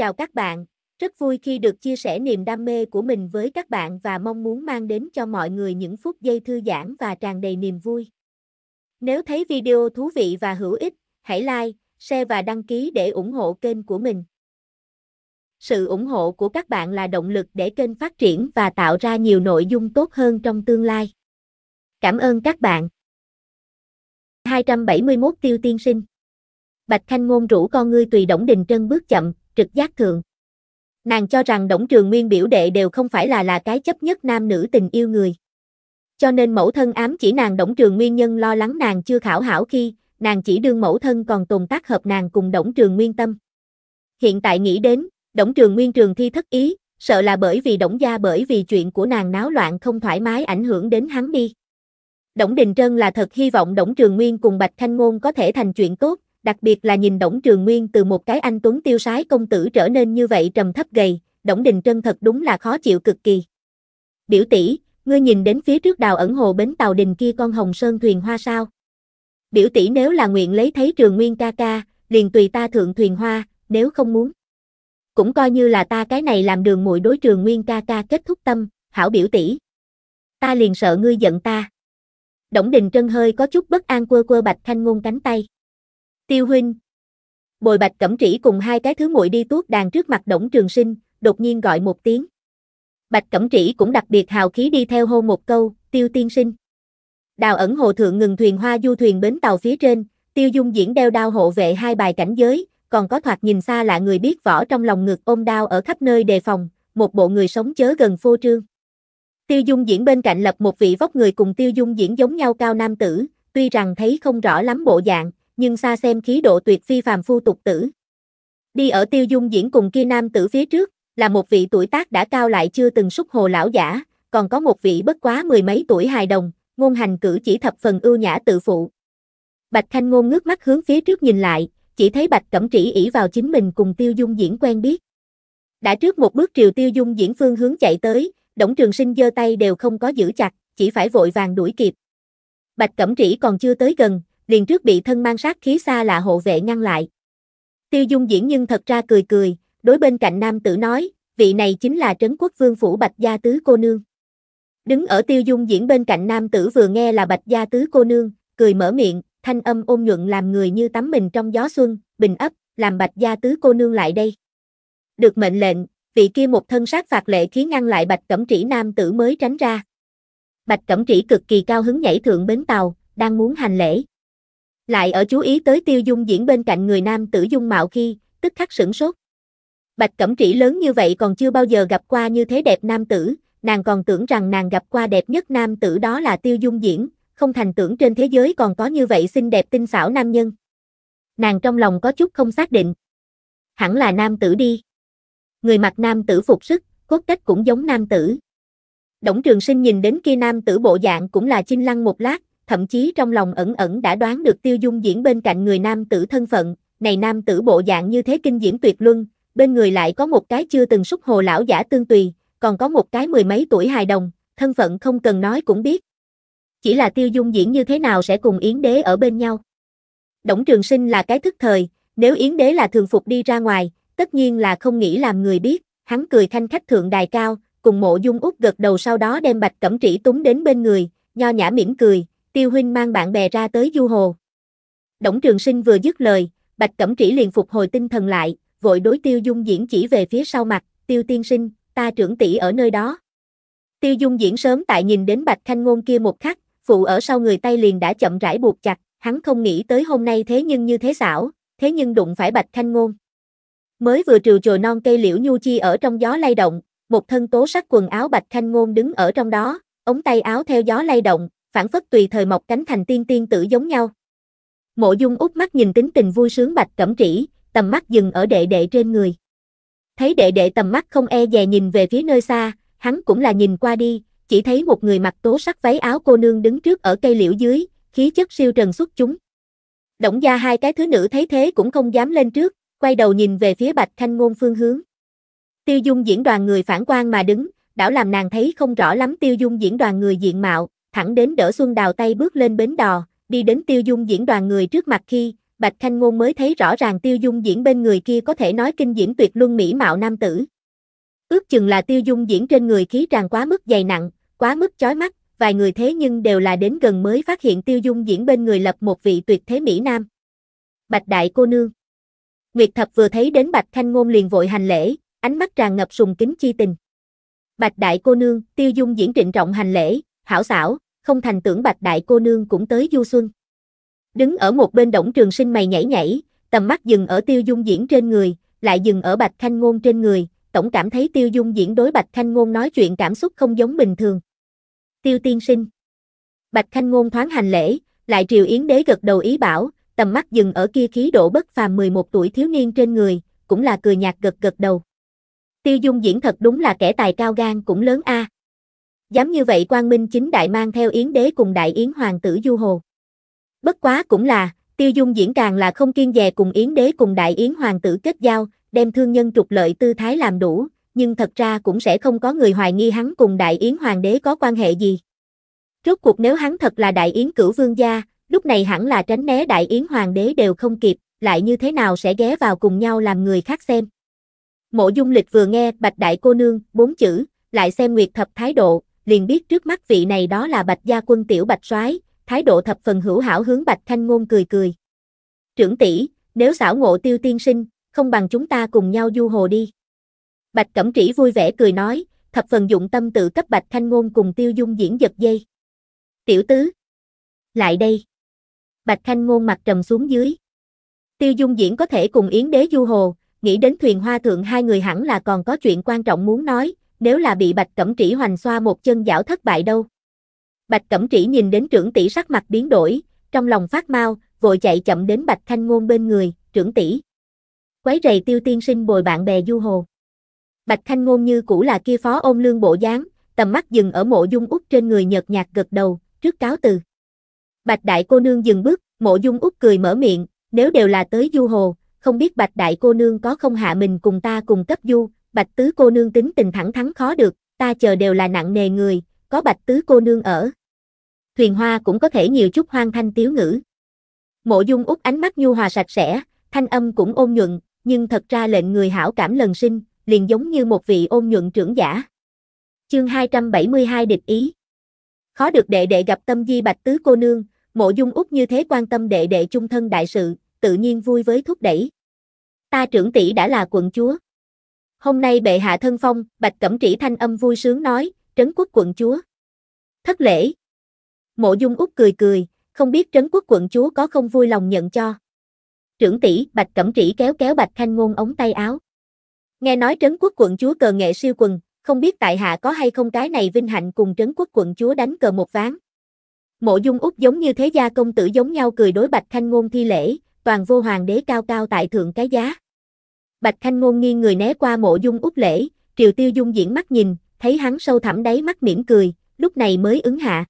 Chào các bạn, rất vui khi được chia sẻ niềm đam mê của mình với các bạn và mong muốn mang đến cho mọi người những phút giây thư giãn và tràn đầy niềm vui. Nếu thấy video thú vị và hữu ích, hãy like, share và đăng ký để ủng hộ kênh của mình. Sự ủng hộ của các bạn là động lực để kênh phát triển và tạo ra nhiều nội dung tốt hơn trong tương lai. Cảm ơn các bạn. 271 Tiêu Tiên Sinh Bạch Khanh Ngôn rủ con ngươi tùy động Đình chân bước chậm, trực giác thượng. Nàng cho rằng Đổng Trường Nguyên biểu đệ đều không phải là là cái chấp nhất nam nữ tình yêu người. Cho nên mẫu thân ám chỉ nàng Đổng Trường Nguyên nhân lo lắng nàng chưa khảo hảo khi, nàng chỉ đương mẫu thân còn tồn tác hợp nàng cùng Đổng Trường Nguyên tâm. Hiện tại nghĩ đến, Đổng Trường Nguyên trường thi thất ý, sợ là bởi vì Đổng gia bởi vì chuyện của nàng náo loạn không thoải mái ảnh hưởng đến hắn đi. Đổng Đình Trân là thật hy vọng Đổng Trường Nguyên cùng Bạch Thanh Ngôn có thể thành chuyện tốt, đặc biệt là nhìn Đổng Trường Nguyên từ một cái anh tuấn tiêu sái công tử trở nên như vậy trầm thấp gầy, Đổng Đình Trân thật đúng là khó chịu cực kỳ. Biểu tỷ, ngươi nhìn đến phía trước đào ẩn hồ bến tàu đình kia con hồng sơn thuyền hoa sao? Biểu tỷ nếu là nguyện lấy thấy Trường Nguyên ca ca, liền tùy ta thượng thuyền hoa, nếu không muốn. Cũng coi như là ta cái này làm đường muội đối Trường Nguyên ca ca kết thúc tâm, hảo biểu tỷ. Ta liền sợ ngươi giận ta. Đổng Đình Trân hơi có chút bất an quơ quơ Bạch Khanh Ngôn cánh tay. Tiêu huynh. Bồi Bạch Cẩm Trĩ cùng hai cái thứ muội đi tuốt đàn trước mặt Đổng Trường Sinh, đột nhiên gọi một tiếng. Bạch Cẩm Trĩ cũng đặc biệt hào khí đi theo hô một câu, "Tiêu tiên sinh." Đào ẩn hồ thượng ngừng thuyền hoa du thuyền bến tàu phía trên, Tiêu Dung diễn đeo đao hộ vệ hai bài cảnh giới, còn có thoạt nhìn xa lạ người biết võ trong lòng ngực ôm đao ở khắp nơi đề phòng, một bộ người sống chớ gần phô trương. Tiêu Dung diễn bên cạnh lập một vị vóc người cùng Tiêu Dung diễn giống nhau cao nam tử, tuy rằng thấy không rõ lắm bộ dạng, nhưng xa xem khí độ tuyệt phi phàm phu tục tử. Đi ở tiêu dung diễn cùng kia nam tử phía trước, là một vị tuổi tác đã cao lại chưa từng xúc hồ lão giả, còn có một vị bất quá mười mấy tuổi hài đồng, ngôn hành cử chỉ thập phần ưu nhã tự phụ. Bạch Thanh Ngôn ngước mắt hướng phía trước nhìn lại, chỉ thấy Bạch Cẩm Trĩ ỷ vào chính mình cùng Tiêu Dung Diễn quen biết. Đã trước một bước triều Tiêu Dung Diễn phương hướng chạy tới, Đổng Trường Sinh giơ tay đều không có giữ chặt, chỉ phải vội vàng đuổi kịp. Bạch Cẩm Trĩ còn chưa tới gần, liền trước bị thân mang sát khí xa lạ hộ vệ ngăn lại. Tiêu Dung diễn nhưng thật ra cười cười, đối bên cạnh nam tử nói, vị này chính là trấn quốc vương phủ Bạch Gia Tứ cô nương. Đứng ở Tiêu Dung diễn bên cạnh nam tử vừa nghe là Bạch Gia Tứ cô nương, cười mở miệng, thanh âm ôn nhuận làm người như tắm mình trong gió xuân, bình ấp, làm Bạch Gia Tứ cô nương lại đây. Được mệnh lệnh, vị kia một thân sát phạt lệ khí ngăn lại Bạch Cẩm Trĩ nam tử mới tránh ra. Bạch Cẩm Trĩ cực kỳ cao hứng nhảy thượng bến tàu, đang muốn hành lễ lại ở chú ý tới tiêu dung diễn bên cạnh người nam tử dung mạo khi, tức khắc sửng sốt. Bạch Cẩm Trĩ lớn như vậy còn chưa bao giờ gặp qua như thế đẹp nam tử, nàng còn tưởng rằng nàng gặp qua đẹp nhất nam tử đó là tiêu dung diễn, không thành tưởng trên thế giới còn có như vậy xinh đẹp tinh xảo nam nhân. Nàng trong lòng có chút không xác định. Hẳn là nam tử đi. Người mặc nam tử phục sức, cốt cách cũng giống nam tử. Đổng Trường Sinh nhìn đến kia nam tử bộ dạng cũng là chinh lăng một lát, thậm chí trong lòng ẩn ẩn đã đoán được tiêu dung diễn bên cạnh người nam tử thân phận, này nam tử bộ dạng như thế kinh diễm tuyệt luân, bên người lại có một cái chưa từng xúc hồ lão giả tương tùy, còn có một cái mười mấy tuổi hài đồng, thân phận không cần nói cũng biết. Chỉ là tiêu dung diễn như thế nào sẽ cùng Yến Đế ở bên nhau. Đổng Trường Sinh là cái thức thời, nếu Yến Đế là thường phục đi ra ngoài, tất nhiên là không nghĩ làm người biết, hắn cười thanh khách thượng đài cao, cùng mộ dung út gật đầu sau đó đem bạch cẩm trĩ túng đến bên người, nho nhã mỉm cười, tiêu huynh mang bạn bè ra tới du hồ. Đổng trường sinh vừa dứt lời, bạch cẩm trĩ liền phục hồi tinh thần lại, vội đối tiêu dung diễn chỉ về phía sau mặt, tiêu tiên sinh, ta trưởng tỷ ở nơi đó. Tiêu dung diễn sớm tại nhìn đến bạch khanh ngôn kia một khắc, phụ ở sau người tay liền đã chậm rãi buộc chặt, hắn không nghĩ tới hôm nay thế nhưng như thế xảo, thế nhưng đụng phải bạch khanh ngôn. Mới vừa trừ chồi non cây liễu nhu chi ở trong gió lay động, một thân tố sắc quần áo bạch khanh ngôn đứng ở trong đó, ống tay áo theo gió lay động, phản phất tùy thời mọc cánh thành tiên tiên tử giống nhau. Mộ Dung út mắt nhìn tính tình vui sướng Bạch Cẩm Trĩ, tầm mắt dừng ở đệ đệ trên người. Thấy đệ đệ tầm mắt không e dè nhìn về phía nơi xa, hắn cũng là nhìn qua đi, chỉ thấy một người mặc tố sắc váy áo cô nương đứng trước ở cây liễu dưới, khí chất siêu trần xuất chúng. Động gia hai cái thứ nữ thấy thế cũng không dám lên trước, quay đầu nhìn về phía Bạch Khanh Ngôn phương hướng. Tiêu Dung diễn đoàn người phản quan mà đứng, đảo làm nàng thấy không rõ lắm Tiêu Dung diễn đoàn người diện mạo, thẳng đến đỡ Xuân Đào tay bước lên bến đò, đi đến tiêu dung diễn đoàn người trước mặt khi, Bạch Khanh Ngôn mới thấy rõ ràng tiêu dung diễn bên người kia có thể nói kinh diễn tuyệt luân mỹ mạo nam tử. Ước chừng là tiêu dung diễn trên người khí tràn quá mức dày nặng, quá mức chói mắt, vài người thế nhưng đều là đến gần mới phát hiện tiêu dung diễn bên người lập một vị tuyệt thế mỹ nam. Bạch Đại Cô Nương Nguyệt Thập vừa thấy đến Bạch Khanh Ngôn liền vội hành lễ, ánh mắt tràn ngập sùng kính chi tình. Bạch Đại Cô Nương, tiêu dung diễn trịnh trọng hành lễ, hảo xảo, không thành tưởng bạch đại cô nương cũng tới du xuân. Đứng ở một bên đổng trường sinh mày nhảy nhảy, tầm mắt dừng ở tiêu dung diễn trên người, lại dừng ở bạch khanh ngôn trên người, tổng cảm thấy tiêu dung diễn đối bạch khanh ngôn nói chuyện cảm xúc không giống bình thường. Tiêu tiên sinh. Bạch khanh ngôn thoáng hành lễ, lại triều yến đế gật đầu ý bảo, tầm mắt dừng ở kia khí độ bất phàm 11 tuổi thiếu niên trên người, cũng là cười nhạt gật gật đầu. Tiêu dung diễn thật đúng là kẻ tài cao gan cũng lớn a. À. Dám như vậy Quang Minh chính đại mang theo Yến Đế cùng Đại Yến Hoàng tử Du Hồ. Bất quá cũng là, Tiêu Dung diễn càng là không kiên dè cùng Yến Đế cùng Đại Yến Hoàng tử kết giao, đem thương nhân trục lợi tư thái làm đủ, nhưng thật ra cũng sẽ không có người hoài nghi hắn cùng Đại Yến Hoàng đế có quan hệ gì. Rốt cuộc nếu hắn thật là Đại Yến cửu vương gia, lúc này hẳn là tránh né Đại Yến Hoàng đế đều không kịp, lại như thế nào sẽ ghé vào cùng nhau làm người khác xem. Mộ dung lịch vừa nghe Bạch Đại Cô Nương, bốn chữ, lại xem Nguyệt Thập thái độ, liền biết trước mắt vị này đó là Bạch Gia quân tiểu Bạch soái, thái độ thập phần hữu hảo hướng Bạch Thanh Ngôn cười cười. Trưởng tỷ, nếu xảo ngộ tiêu tiên sinh, không bằng chúng ta cùng nhau du hồ đi. Bạch Cẩm Trĩ vui vẻ cười nói, thập phần dụng tâm tự cấp Bạch Thanh Ngôn cùng Tiêu Dung diễn giật dây. Tiểu tứ, lại đây. Bạch Thanh Ngôn mặt trầm xuống dưới. Tiêu Dung diễn có thể cùng Yến Đế du hồ, nghĩ đến thuyền hoa thượng hai người hẳn là còn có chuyện quan trọng muốn nói, nếu là bị Bạch Cẩm Trĩ hoành xoa một chân giảo thất bại đâu. Bạch Cẩm Trĩ nhìn đến trưởng tỷ sắc mặt biến đổi, trong lòng phát mau, vội chạy chậm đến Bạch Thanh Ngôn bên người, trưởng tỷ. Quấy rầy tiêu tiên sinh bồi bạn bè du hồ. Bạch Thanh Ngôn như cũ là kia phó ôm lương bộ dáng, tầm mắt dừng ở mộ dung út trên người nhợt nhạt gật đầu, trước cáo từ. Bạch đại cô nương dừng bước, mộ dung út cười mở miệng, nếu đều là tới du hồ, không biết bạch đại cô nương có không hạ mình cùng ta cùng cấp du, bạch tứ cô nương tính tình thẳng thắn khó được, ta chờ đều là nặng nề người, có bạch tứ cô nương ở. Thuyền hoa cũng có thể nhiều chút hoang thanh tiếu ngữ. Mộ dung út ánh mắt nhu hòa sạch sẽ, thanh âm cũng ôn nhuận, nhưng thật ra lệnh người hảo cảm lần sinh, liền giống như một vị ôn nhuận trưởng giả. Chương 272 địch ý. Khó được đệ đệ gặp tâm di bạch tứ cô nương, mộ dung út như thế quan tâm đệ đệ chung thân đại sự, tự nhiên vui với thúc đẩy. Ta trưởng tỷ đã là quận chúa. Hôm nay bệ hạ thân phong, Bạch Cẩm Trĩ thanh âm vui sướng nói, trấn quốc quận chúa. Thất lễ. Mộ Dung Úc cười cười, không biết trấn quốc quận chúa có không vui lòng nhận cho. Trưởng tỷ Bạch Cẩm Trĩ kéo kéo Bạch Khanh Ngôn ống tay áo. Nghe nói trấn quốc quận chúa cờ nghệ siêu quần, không biết tại hạ có hay không cái này vinh hạnh cùng trấn quốc quận chúa đánh cờ một ván. Mộ Dung Úc giống như thế gia công tử giống nhau cười đối Bạch Khanh Ngôn thi lễ, toàn vô hoàng đế cao cao tại thượng cái giá. Bạch Khanh Ngôn nghiêng người né qua mộ dung út lễ, Triều Tiêu Dung diễn mắt nhìn, thấy hắn sâu thẳm đáy mắt mỉm cười, lúc này mới ứng hạ.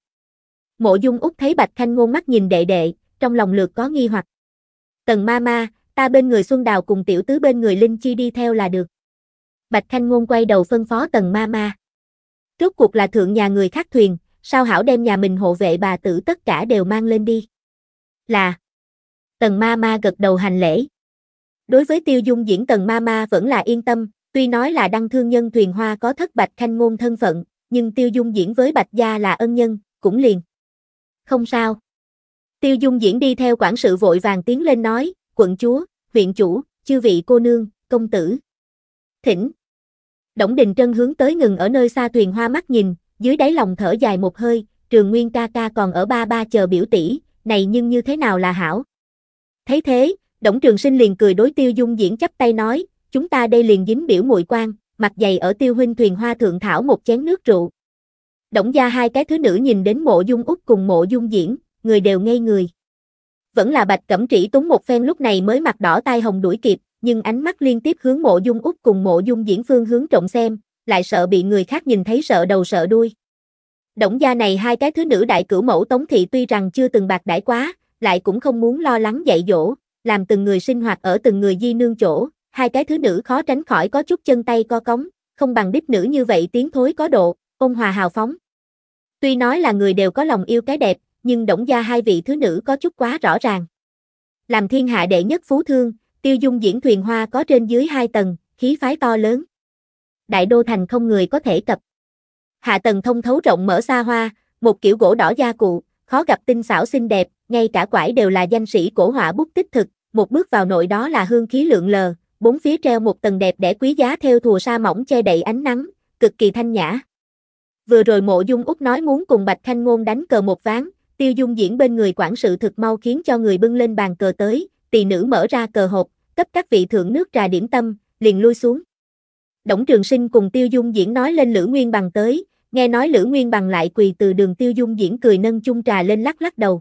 Mộ dung út thấy Bạch Khanh Ngôn mắt nhìn đệ đệ, trong lòng lượt có nghi hoặc. Tần ma ma, ta bên người Xuân Đào cùng tiểu tứ bên người Linh Chi đi theo là được. Bạch Khanh Ngôn quay đầu phân phó tần ma ma. Trước cuộc là thượng nhà người khác thuyền, sao hảo đem nhà mình hộ vệ bà tử tất cả đều mang lên đi. Là. Tần ma ma gật đầu hành lễ. Đối với tiêu dung diễn tần Mama vẫn là yên tâm, tuy nói là đăng thương nhân thuyền hoa có thất bạch khanh ngôn thân phận, nhưng tiêu dung diễn với bạch gia là ân nhân, cũng liền. Không sao. Tiêu dung diễn đi theo quản sự vội vàng tiến lên nói, quận chúa, huyện chủ, chư vị cô nương, công tử. Thỉnh. Đổng Đình Trân hướng tới ngừng ở nơi xa thuyền hoa mắt nhìn, dưới đáy lòng thở dài một hơi, trường nguyên ca ca còn ở ba ba chờ biểu tỷ, này nhưng như thế nào là hảo. Thấy thế, Đổng Trường Sinh liền cười đối Tiêu Dung Diễn chắp tay nói, chúng ta đây liền dính biểu muội quan, mặt dày ở Tiêu huynh thuyền hoa thượng thảo một chén nước rượu. Đổng gia hai cái thứ nữ nhìn đến Mộ Dung út cùng Mộ Dung Diễn, người đều ngây người. Vẫn là Bạch Cẩm Trĩ túng một phen lúc này mới mặt đỏ tai hồng đuổi kịp, nhưng ánh mắt liên tiếp hướng Mộ Dung út cùng Mộ Dung Diễn phương hướng trộm xem, lại sợ bị người khác nhìn thấy sợ đầu sợ đuôi. Đổng gia này hai cái thứ nữ đại cửu mẫu Tống thị tuy rằng chưa từng bạc đãi quá, lại cũng không muốn lo lắng dạy dỗ, làm từng người sinh hoạt ở từng người di nương chỗ, hai cái thứ nữ khó tránh khỏi có chút chân tay co cống, không bằng đích nữ như vậy tiếng thối có độ, ôn hòa hào phóng. Tuy nói là người đều có lòng yêu cái đẹp, nhưng đổng gia hai vị thứ nữ có chút quá rõ ràng. Làm thiên hạ đệ nhất phú thương, tiêu dung diễn thuyền hoa có trên dưới hai tầng, khí phái to lớn. Đại đô thành không người có thể cập. Hạ tầng thông thấu rộng mở xa hoa, một kiểu gỗ đỏ da cụ, khó gặp tinh xảo xinh đẹp, ngay cả quải đều là danh sĩ cổ họa bút tích thực, một bước vào nội đó là hương khí lượng lờ, bốn phía treo một tầng đẹp đẽ quý giá theo thùa sa mỏng che đậy ánh nắng, cực kỳ thanh nhã. Vừa rồi Mộ Dung út nói muốn cùng Bạch Thanh Ngôn đánh cờ một ván, Tiêu Dung diễn bên người quản sự thực mau khiến cho người bưng lên bàn cờ tới, tỷ nữ mở ra cờ hộp, cấp các vị thượng nước trà điểm tâm, liền lui xuống. Đổng Trường Sinh cùng Tiêu Dung diễn nói lên Lữ Nguyên Bằng tới, nghe nói Lữ Nguyên Bằng lại quỳ từ đường Tiêu Dung diễn cười nâng chung trà lên lắc lắc đầu.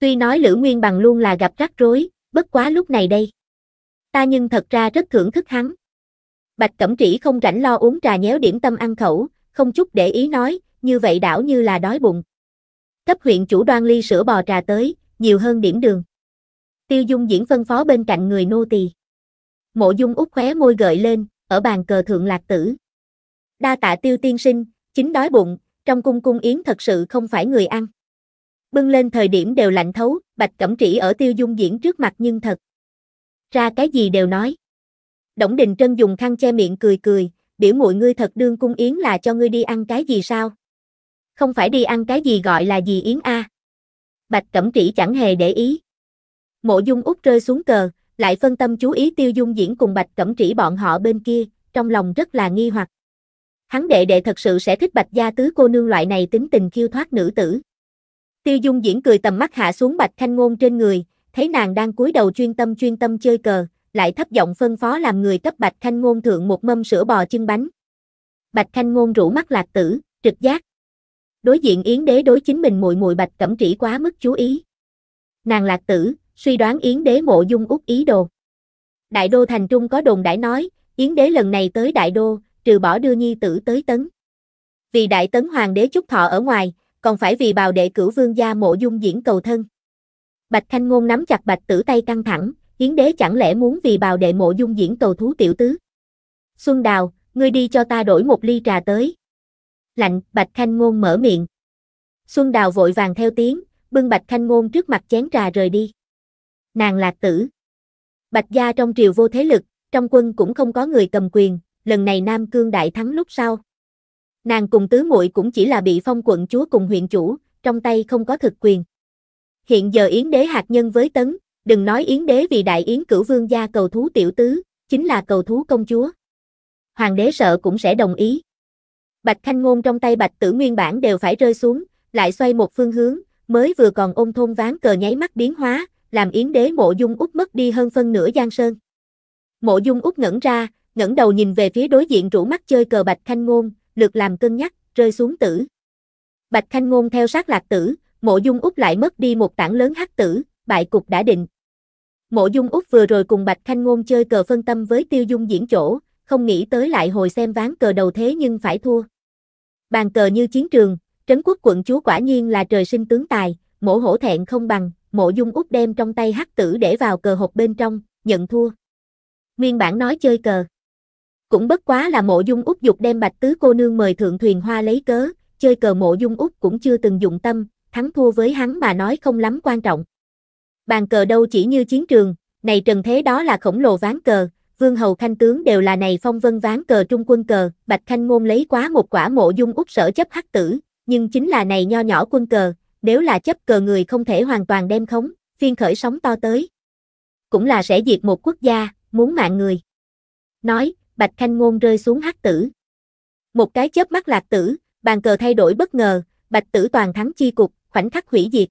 Tuy nói Lữ Nguyên Bằng luôn là gặp rắc rối, bất quá lúc này đây. Ta nhưng thật ra rất thưởng thức hắn. Bạch Cẩm Trĩ không rảnh lo uống trà nhéo điểm tâm ăn khẩu, không chút để ý nói, như vậy đảo như là đói bụng. Cấp huyện chủ đoan ly sữa bò trà tới, nhiều hơn điểm đường. Tiêu Dung diễn phân phó bên cạnh người nô tỳ. Mộ Dung út khóe môi gợi lên, ở bàn cờ thượng lạc tử. Đa tạ Tiêu tiên sinh, chính đói bụng, trong cung cung yến thật sự không phải người ăn bưng lên thời điểm đều lạnh thấu, bạch cẩm trĩ ở tiêu dung diễn trước mặt nhưng thật. Ra cái gì đều nói. Đổng Đình Trân dùng khăn che miệng cười cười, biểu muội ngươi thật đương cung yến là cho ngươi đi ăn cái gì sao? Không phải đi ăn cái gì gọi là gì yến a? Bạch Cẩm Trĩ chẳng hề để ý. Mộ Dung út rơi xuống cờ, lại phân tâm chú ý Tiêu Dung Diễn cùng Bạch Cẩm Trĩ bọn họ bên kia, trong lòng rất là nghi hoặc. Hắn đệ đệ thật sự sẽ thích Bạch gia tứ cô nương loại này tính tình khiêu thoát nữ tử. Tiêu Dung Diễn cười tầm mắt hạ xuống Bạch Khanh Ngôn trên người, thấy nàng đang cúi đầu chuyên tâm chuyên tâm chơi cờ, lại thấp giọng phân phó làm người cấp Bạch Khanh Ngôn thượng một mâm sữa bò chân bánh. Bạch Khanh Ngôn rủ mắt lạc tử, trực giác. Đối diện Yến Đế đối chính mình mùi mùi Bạch Cẩm Trĩ quá mức chú ý. Nàng lạc tử, suy đoán Yến Đế mộ dung út ý đồ. Đại đô thành trung có đồn đãi nói, Yến Đế lần này tới Đại đô, trừ bỏ đưa nhi tử tới tấn. Vì Đại tấn hoàng đế chúc thọ ở ngoài, còn phải vì bào đệ cửu vương gia mộ dung diễn cầu thân. Bạch Thanh Ngôn nắm chặt bạch tử tay căng thẳng, hiến đế chẳng lẽ muốn vì bào đệ mộ dung diễn cầu thú tiểu tứ. Xuân Đào, ngươi đi cho ta đổi một ly trà tới. Lạnh, Bạch Thanh Ngôn mở miệng. Xuân Đào vội vàng theo tiếng, bưng Bạch Thanh Ngôn trước mặt chén trà rời đi. Nàng lạc tử. Bạch gia trong triều vô thế lực, trong quân cũng không có người cầm quyền, lần này Nam Cương đại thắng lúc sau, Nàng cùng tứ muội cũng chỉ là bị phong quận chúa cùng huyện chủ, trong tay không có thực quyền. Hiện giờ Yến đế hạt nhân với tấn, đừng nói Yến đế vì đại Yến cửu vương gia cầu thú tiểu tứ, chính là cầu thú công chúa. Hoàng đế sợ cũng sẽ đồng ý. Bạch Khanh Ngôn trong tay Bạch Tử nguyên bản đều phải rơi xuống, lại xoay một phương hướng, mới vừa còn ôm thôn ván cờ nháy mắt biến hóa, làm Yến đế mộ dung út mất đi hơn phân nửa giang sơn. Mộ dung út ngẩn ra, ngẩng đầu nhìn về phía đối diện rủ mắt chơi cờ Bạch Khanh Ngôn, được làm cân nhắc, rơi xuống tử. Bạch Khanh Ngôn theo sát lạc tử, mộ dung út lại mất đi một tảng lớn hắc tử, bại cục đã định. Mộ dung út vừa rồi cùng Bạch Khanh Ngôn chơi cờ phân tâm với tiêu dung diễn chỗ, không nghĩ tới lại hồi xem ván cờ đầu thế nhưng phải thua. Bàn cờ như chiến trường, trấn quốc quận chúa quả nhiên là trời sinh tướng tài, mổ hổ thẹn không bằng, mộ dung út đem trong tay hắc tử để vào cờ hộp bên trong, nhận thua. Nguyên bản nói chơi cờ. Cũng bất quá là mộ dung út dục đem bạch tứ cô nương mời thượng thuyền hoa lấy cớ, chơi cờ mộ dung út cũng chưa từng dụng tâm, thắng thua với hắn mà nói không lắm quan trọng. Bàn cờ đâu chỉ như chiến trường, này trần thế đó là khổng lồ ván cờ, vương hầu khanh tướng đều là này phong vân ván cờ trung quân cờ, bạch khanh ngôn lấy quá một quả mộ dung út sở chấp hắc tử, nhưng chính là này nho nhỏ quân cờ, nếu là chấp cờ người không thể hoàn toàn đem khống, phiên khởi sóng to tới. Cũng là sẽ diệt một quốc gia, muốn mạng người. Nói, Bạch Khanh Ngôn rơi xuống hắc tử. Một cái chớp mắt lạc tử, bàn cờ thay đổi bất ngờ, Bạch Tử toàn thắng chi cục, khoảnh khắc hủy diệt.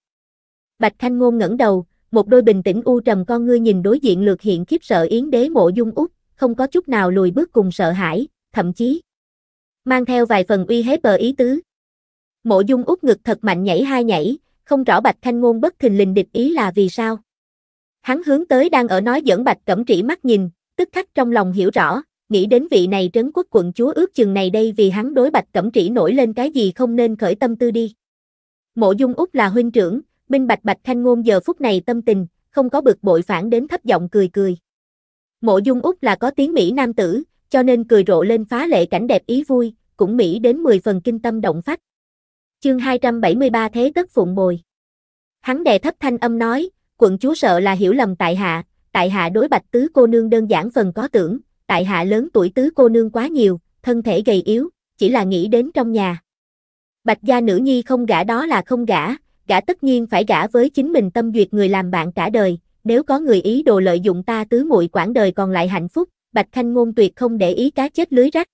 Bạch Khanh Ngôn ngẩng đầu, một đôi bình tĩnh u trầm con ngươi nhìn đối diện lược hiện khiếp sợ Yến Đế Mộ Dung Úc, không có chút nào lùi bước cùng sợ hãi, thậm chí mang theo vài phần uy hết bờ ý tứ. Mộ Dung Úc ngực thật mạnh nhảy hai nhảy, không rõ Bạch Khanh Ngôn bất thình lình địch ý là vì sao. Hắn hướng tới đang ở nói dẫn Bạch Cẩm Trĩ mắt nhìn, tức khắc trong lòng hiểu rõ, nghĩ đến vị này trấn quốc quận chúa ước chừng này đây vì hắn đối bạch cẩm trĩ nổi lên cái gì không nên khởi tâm tư đi. Mộ dung út là huynh trưởng, minh bạch bạch thanh ngôn giờ phút này tâm tình, không có bực bội phản đến thấp giọng cười cười. Mộ dung út là có tiếng Mỹ nam tử, cho nên cười rộ lên phá lệ cảnh đẹp ý vui, cũng Mỹ đến 10 phần kinh tâm động phách. Chương 273 Thế tất phụng bồi. Hắn đè thấp thanh âm nói, quận chúa sợ là hiểu lầm tại hạ, tại hạ đối bạch tứ cô nương đơn giản phần có tưởng tại hạ lớn tuổi tứ cô nương quá nhiều, thân thể gầy yếu, chỉ là nghĩ đến trong nhà. Bạch gia nữ nhi không gả đó là không gả, gả tất nhiên phải gả với chính mình tâm duyệt người làm bạn cả đời, nếu có người ý đồ lợi dụng ta tứ muội quãng đời còn lại hạnh phúc, Bạch Khanh Ngôn tuyệt không để ý cá chết lưới rách.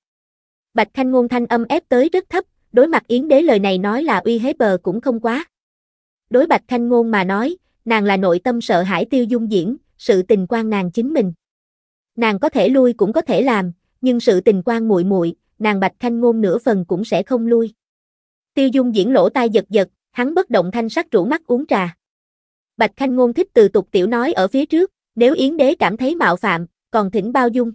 Bạch Khanh Ngôn thanh âm ép tới rất thấp, đối mặt Yến Đế lời này nói là uy hiếp bờ cũng không quá. Đối Bạch Khanh Ngôn mà nói, nàng là nội tâm sợ hãi tiêu dung diễn, sự tình quan nàng chính mình nàng có thể lui cũng có thể làm, nhưng sự tình quan muội muội, nàng Bạch Thanh ngôn nửa phần cũng sẽ không lui. Tiêu Dung diễn lỗ tai giật giật, hắn bất động thanh sắc rủ mắt uống trà. Bạch Thanh ngôn thích từ tục tiểu nói ở phía trước, nếu Yến đế cảm thấy mạo phạm, còn thỉnh bao dung.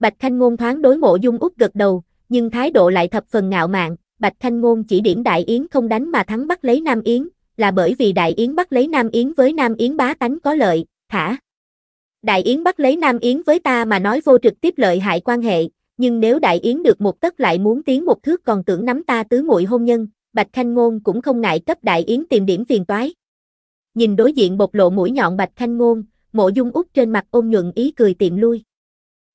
Bạch Thanh ngôn thoáng đối mộ dung út gật đầu, nhưng thái độ lại thập phần ngạo mạn, Bạch Thanh ngôn chỉ điểm Đại Yến không đánh mà thắng bắt lấy Nam Yến, là bởi vì Đại Yến bắt lấy Nam Yến với Nam Yến bá tánh có lợi, thả. Đại Yến bắt lấy Nam Yến với ta mà nói vô trực tiếp lợi hại quan hệ, nhưng nếu Đại Yến được một tấc lại muốn tiến một thước còn tưởng nắm ta tứ muội hôn nhân, Bạch Khanh Ngôn cũng không ngại cấp Đại Yến tìm điểm phiền toái. Nhìn đối diện bộc lộ mũi nhọn Bạch Khanh Ngôn, Mộ Dung Úc trên mặt ôn nhuận ý cười tiệm lui.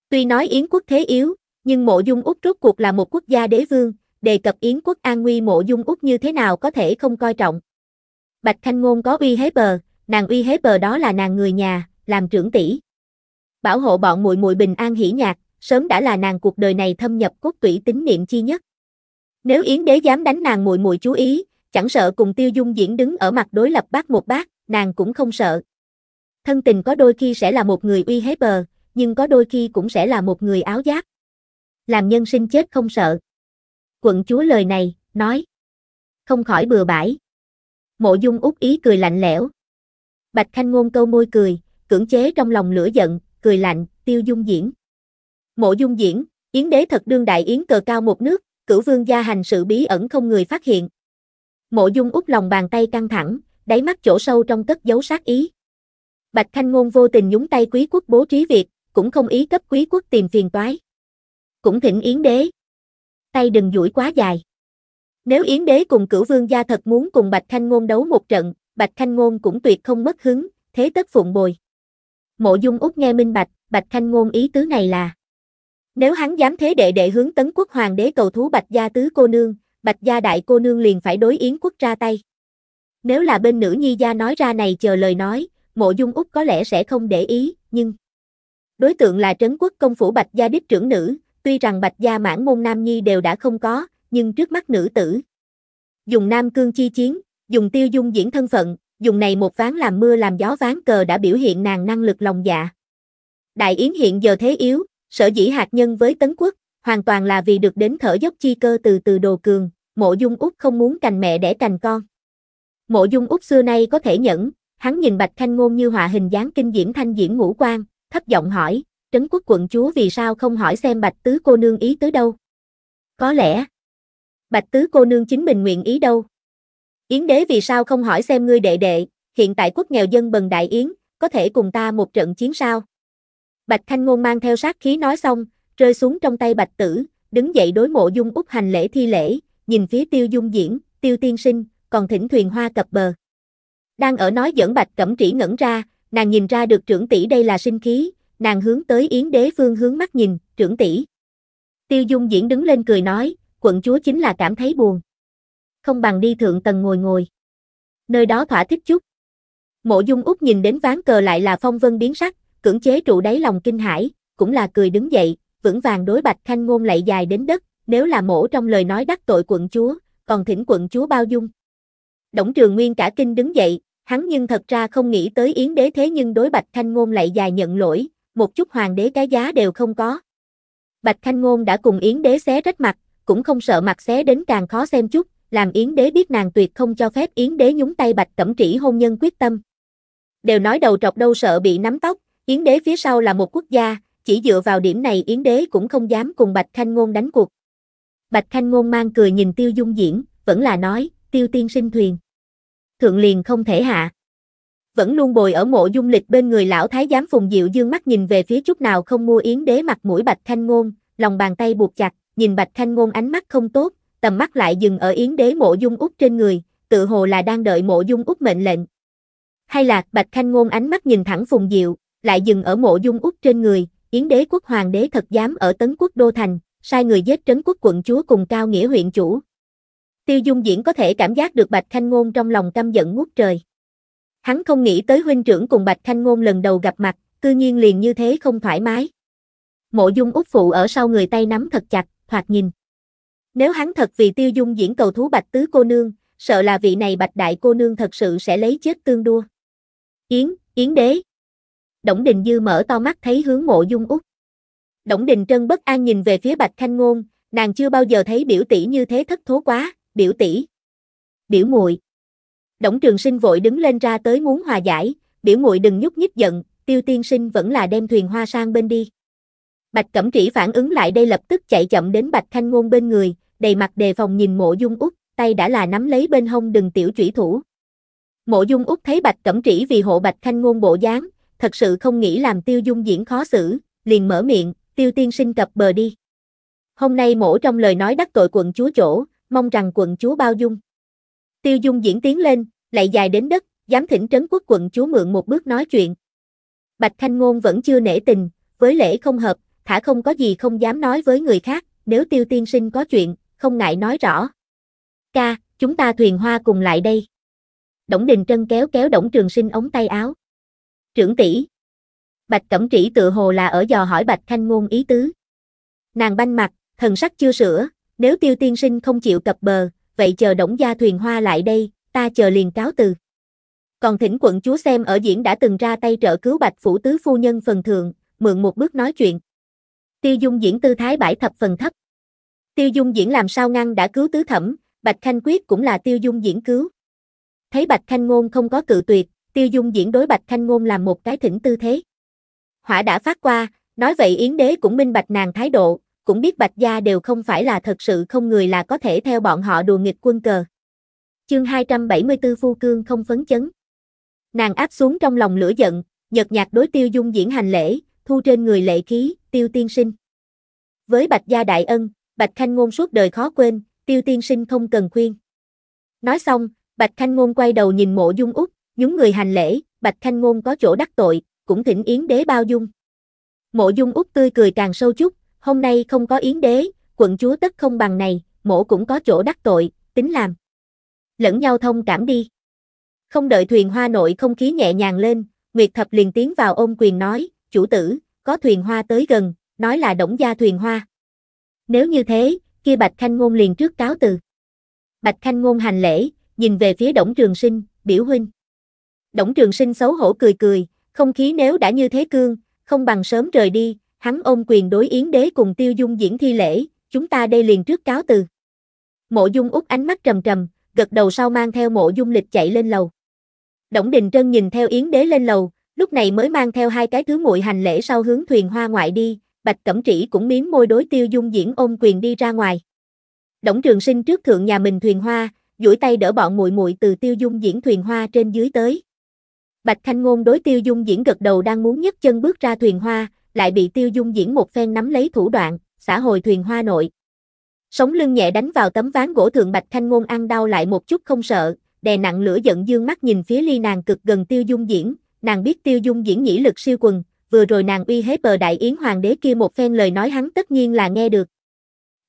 Tuy nói Yến quốc thế yếu, nhưng Mộ Dung Úc rốt cuộc là một quốc gia đế vương, đề cập Yến quốc an nguy Mộ Dung Úc như thế nào có thể không coi trọng. Bạch Khanh Ngôn có uy hế bờ, nàng uy hế bờ đó là nàng người nhà, làm trưởng tỷ. Bảo hộ bọn muội muội bình an hỉ nhạc, sớm đã là nàng cuộc đời này thâm nhập cốt tủy tín niệm chi nhất. Nếu Yến Đế dám đánh nàng muội muội chú ý, chẳng sợ cùng Tiêu Dung Diễn đứng ở mặt đối lập bác một bác, nàng cũng không sợ. Thân tình có đôi khi sẽ là một người uy hiếp bờ, nhưng có đôi khi cũng sẽ là một người áo giáp. Làm nhân sinh chết không sợ. Quận chúa lời này, nói. Không khỏi bừa bãi. Mộ dung út ý cười lạnh lẽo. Bạch Khanh Ngôn câu môi cười, cưỡng chế trong lòng lửa giận, cười lạnh, tiêu dung diễn. Mộ dung diễn, yến đế thật đương đại yến cờ cao một nước, cửu vương gia hành sự bí ẩn không người phát hiện. Mộ dung út lòng bàn tay căng thẳng, đáy mắt chỗ sâu trong cất giấu sát ý. Bạch Thanh Ngôn vô tình nhúng tay quý quốc bố trí việc, cũng không ý cấp quý quốc tìm phiền toái. Cũng thỉnh Yến Đế. Tay đừng duỗi quá dài. Nếu Yến Đế cùng cửu vương gia thật muốn cùng Bạch Thanh Ngôn đấu một trận, Bạch Thanh Ngôn cũng tuyệt không mất hứng, thế tất phụng bồi. Mộ Dung Úc nghe minh bạch, Bạch Khanh ngôn ý tứ này là Nếu hắn dám thế đệ đệ hướng tấn quốc hoàng đế cầu thú Bạch gia tứ cô nương, Bạch gia đại cô nương liền phải đối yến quốc ra tay. Nếu là bên nữ nhi gia nói ra này chờ lời nói, Mộ Dung Úc có lẽ sẽ không để ý, nhưng đối tượng là trấn quốc công phủ Bạch gia đích trưởng nữ, tuy rằng Bạch gia mãn môn nam nhi đều đã không có, nhưng trước mắt nữ tử dùng Nam Cương chi chiến, dùng Tiêu Dung diễn thân phận, dùng này một ván làm mưa làm gió ván cờ đã biểu hiện nàng năng lực lòng dạ. Đại Yến hiện giờ thế yếu, sở dĩ hạt nhân với Tấn Quốc, hoàn toàn là vì được đến thở dốc chi cơ từ từ đồ cường, mộ dung út không muốn cành mẹ để cành con. Mộ dung út xưa nay có thể nhẫn, hắn nhìn Bạch Thanh Ngôn như họa hình dáng kinh diễm thanh diễn ngũ quan, thấp giọng hỏi, trấn quốc quận chúa vì sao không hỏi xem Bạch Tứ cô nương ý tới đâu? Có lẽ, Bạch Tứ cô nương chính mình nguyện ý đâu? Yến đế vì sao không hỏi xem ngươi đệ đệ, hiện tại quốc nghèo dân bần đại Yến, có thể cùng ta một trận chiến sao? Bạch Thanh Ngôn mang theo sát khí nói xong, rơi xuống trong tay Bạch Tử, đứng dậy đối mộ dung út hành lễ thi lễ, nhìn phía tiêu dung diễn, tiêu tiên sinh, còn thỉnh thuyền hoa cập bờ. Đang ở nói dẫn Bạch Cẩm Trĩ ngẩn ra, nàng nhìn ra được trưởng tỷ đây là sinh khí, nàng hướng tới Yến đế phương hướng mắt nhìn, trưởng tỷ. Tiêu dung diễn đứng lên cười nói, quận chúa chính là cảm thấy buồn không bằng đi thượng tầng ngồi ngồi. Nơi đó thỏa thích chút. Mộ Dung Úc nhìn đến ván cờ lại là phong vân biến sắc, cưỡng chế trụ đáy lòng kinh hãi, cũng là cười đứng dậy, vững vàng đối Bạch Khanh ngôn lại dài đến đất, nếu là mổ trong lời nói đắc tội quận chúa, còn thỉnh quận chúa bao dung. Đổng Trường Nguyên cả kinh đứng dậy, hắn nhưng thật ra không nghĩ tới yến đế thế nhưng đối Bạch Khanh ngôn lại dài nhận lỗi, một chút hoàng đế cái giá đều không có. Bạch Khanh ngôn đã cùng yến đế xé rách mặt, cũng không sợ mặt xé đến càng khó xem chút, làm Yến đế biết nàng tuyệt không cho phép Yến đế nhúng tay Bạch Cẩm Trĩ hôn nhân quyết tâm. Đều nói đầu trọc đâu sợ bị nắm tóc, Yến đế phía sau là một quốc gia, chỉ dựa vào điểm này Yến đế cũng không dám cùng Bạch Khanh Ngôn đánh cuộc. Bạch Khanh Ngôn mang cười nhìn Tiêu Dung Diễn, vẫn là nói, Tiêu tiên sinh thuyền. Thượng liền không thể hạ. Vẫn luôn bồi ở mộ dung lịch bên người lão thái giám Phùng Diệu dương mắt nhìn về phía chút nào không mua Yến đế mặt mũi Bạch Khanh Ngôn, lòng bàn tay buộc chặt, nhìn Bạch Khanh Ngôn ánh mắt không tốt, tầm mắt lại dừng ở yến đế mộ dung út trên người, tự hồ là đang đợi mộ dung út mệnh lệnh. Hay là Bạch Khanh Ngôn ánh mắt nhìn thẳng Phùng Diệu, lại dừng ở mộ dung út trên người, yến đế quốc hoàng đế thật dám ở Tấn quốc Đô Thành, sai người giết trấn quốc quận chúa cùng cao nghĩa huyện chủ. Tiêu Dung Diễn có thể cảm giác được Bạch Khanh Ngôn trong lòng căm giận ngút trời. Hắn không nghĩ tới huynh trưởng cùng Bạch Khanh Ngôn lần đầu gặp mặt, cư nhiên liền như thế không thoải mái. Mộ Dung út phụ ở sau người tay nắm thật chặt, thoạt nhìn. Nếu hắn thật vì tiêu dung diễn cầu thú bạch tứ cô nương, sợ là vị này bạch đại cô nương thật sự sẽ lấy chết tương đua. Yến, Yến đế. Đổng Đình Dư mở to mắt thấy hướng mộ dung út. Đổng Đình Trân bất an nhìn về phía bạch khanh ngôn, nàng chưa bao giờ thấy biểu tỷ như thế thất thố quá, biểu tỷ. Biểu muội. Đổng Trường Sinh vội đứng lên ra tới muốn hòa giải, biểu muội đừng nhúc nhích giận, Tiêu Tiên Sinh vẫn là đem thuyền hoa sang bên đi. Bạch Cẩm Trĩ phản ứng lại đây lập tức chạy chậm đến Bạch Thanh Ngôn bên người, đầy mặt đề phòng nhìn mộ dung út, tay đã là nắm lấy bên hông đừng tiểu chủy thủ. Mộ dung út thấy Bạch Cẩm Trĩ vì hộ Bạch Thanh Ngôn bộ dáng, thật sự không nghĩ làm tiêu dung diễn khó xử, liền mở miệng, tiêu tiên sinh cập bờ đi. Hôm nay mổ trong lời nói đắc tội quận chúa chỗ, mong rằng quận chúa bao dung. Tiêu dung diễn tiến lên, lại dài đến đất, dám thỉnh trấn quốc quận chúa mượn một bước nói chuyện. Bạch Thanh Ngôn vẫn chưa nể tình, với lễ không hợp, thả không có gì không dám nói với người khác, nếu tiêu tiên sinh có chuyện, không ngại nói rõ. Ca, chúng ta thuyền hoa cùng lại đây. Đổng Đình Trân kéo kéo Đổng Trường Sinh ống tay áo. Trưởng tỷ. Bạch Cẩm Trĩ tự hồ là ở dò hỏi Bạch thanh Ngôn ý tứ. Nàng banh mặt, thần sắc chưa sửa, nếu tiêu tiên sinh không chịu cập bờ, vậy chờ Đổng gia thuyền hoa lại đây, ta chờ liền cáo từ. Còn thỉnh quận chúa xem ở diễn đã từng ra tay trợ cứu Bạch Phủ Tứ Phu Nhân phần thường mượn một bước nói chuyện. Tiêu Dung diễn tư thái bãi thập phần thấp. Tiêu Dung diễn làm sao ngăn đã cứu tứ thẩm, Bạch Khanh quyết cũng là Tiêu Dung diễn cứu. Thấy Bạch Khanh ngôn không có cự tuyệt, Tiêu Dung diễn đối Bạch Khanh ngôn làm một cái thỉnh tư thế. Hỏa đã phát qua, nói vậy Yến đế cũng minh bạch nàng thái độ, cũng biết Bạch gia đều không phải là thật sự không người là có thể theo bọn họ đùa nghịch quân cờ. Chương 274 Phu Cương không phấn chấn. Nàng áp xuống trong lòng lửa giận, nhật nhạt đối Tiêu Dung diễn hành lễ, thu trên người lệ khí, tiêu tiên sinh. Với Bạch Gia Đại Ân, Bạch Khanh Ngôn suốt đời khó quên, tiêu tiên sinh không cần khuyên. Nói xong, Bạch Khanh Ngôn quay đầu nhìn mộ dung út, nhúng người hành lễ, Bạch Khanh Ngôn có chỗ đắc tội, cũng thỉnh yến đế bao dung. Mộ dung út tươi cười càng sâu chút, hôm nay không có yến đế, quận chúa tất không bằng này, mộ cũng có chỗ đắc tội, tính làm. Lẫn nhau thông cảm đi. Không đợi thuyền hoa nội không khí nhẹ nhàng lên, Nguyệt Thập liền tiến vào ôm quyền nói, chủ tử, có thuyền hoa tới gần, nói là đổng gia thuyền hoa. Nếu như thế, kia Bạch Khanh Ngôn liền trước cáo từ. Bạch Khanh Ngôn hành lễ, nhìn về phía Đổng Trường Sinh, biểu huynh. Đổng Trường Sinh xấu hổ cười cười, không khí nếu đã như thế cương, không bằng sớm rời đi, hắn ôm quyền đối yến đế cùng tiêu dung diễn thi lễ, chúng ta đây liền trước cáo từ. Mộ dung út ánh mắt trầm trầm, gật đầu sau mang theo mộ dung lịch chạy lên lầu. Đổng Đình Trân nhìn theo yến đế lên lầu, lúc này mới mang theo hai cái thứ muội hành lễ sau hướng thuyền hoa ngoại đi, Bạch Cẩm Trĩ cũng miếm môi đối Tiêu Dung Diễn ôm quyền đi ra ngoài. Đổng Trường Sinh trước thượng nhà mình thuyền hoa, duỗi tay đỡ bọn muội muội từ Tiêu Dung Diễn thuyền hoa trên dưới tới. Bạch Thanh Ngôn đối Tiêu Dung Diễn gật đầu đang muốn nhấc chân bước ra thuyền hoa, lại bị Tiêu Dung Diễn một phen nắm lấy thủ đoạn, xã hồi thuyền hoa nội. Sống lưng nhẹ đánh vào tấm ván gỗ thượng Bạch Thanh Ngôn ăn đau lại một chút không sợ, đè nặng lửa giận dương mắt nhìn phía ly nàng cực gần Tiêu Dung Diễn, nàng biết tiêu dung diễn nhĩ lực siêu quần, vừa rồi nàng uy hiếp bờ đại yến hoàng đế kia một phen lời nói hắn tất nhiên là nghe được.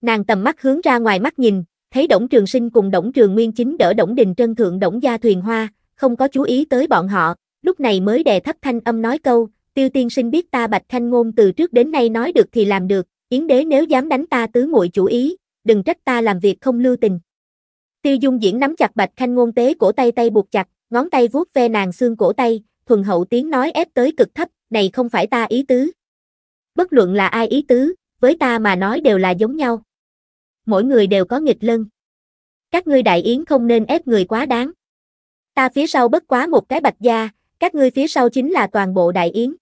Nàng tầm mắt hướng ra ngoài mắt nhìn, thấy Đổng Trường Sinh cùng Đổng Trường Nguyên chính đỡ Đổng Đình Trân thượng Đổng gia thuyền hoa, không có chú ý tới bọn họ, lúc này mới đè thấp thanh âm nói câu, Tiêu tiên sinh biết ta Bạch Thanh ngôn từ trước đến nay nói được thì làm được, yến đế nếu dám đánh ta tứ muội chủ ý, đừng trách ta làm việc không lưu tình. Tiêu Dung Diễn nắm chặt Bạch Thanh ngôn tế cổ tay tay buộc chặt, ngón tay vuốt ve nàng xương cổ tay, thuần hậu tiếng nói ép tới cực thấp, này không phải ta ý tứ. Bất luận là ai ý tứ, với ta mà nói đều là giống nhau. Mỗi người đều có nghịch lân. Các ngươi đại yến không nên ép người quá đáng. Ta phía sau bất quá một cái bạch gia, các ngươi phía sau chính là toàn bộ đại yến.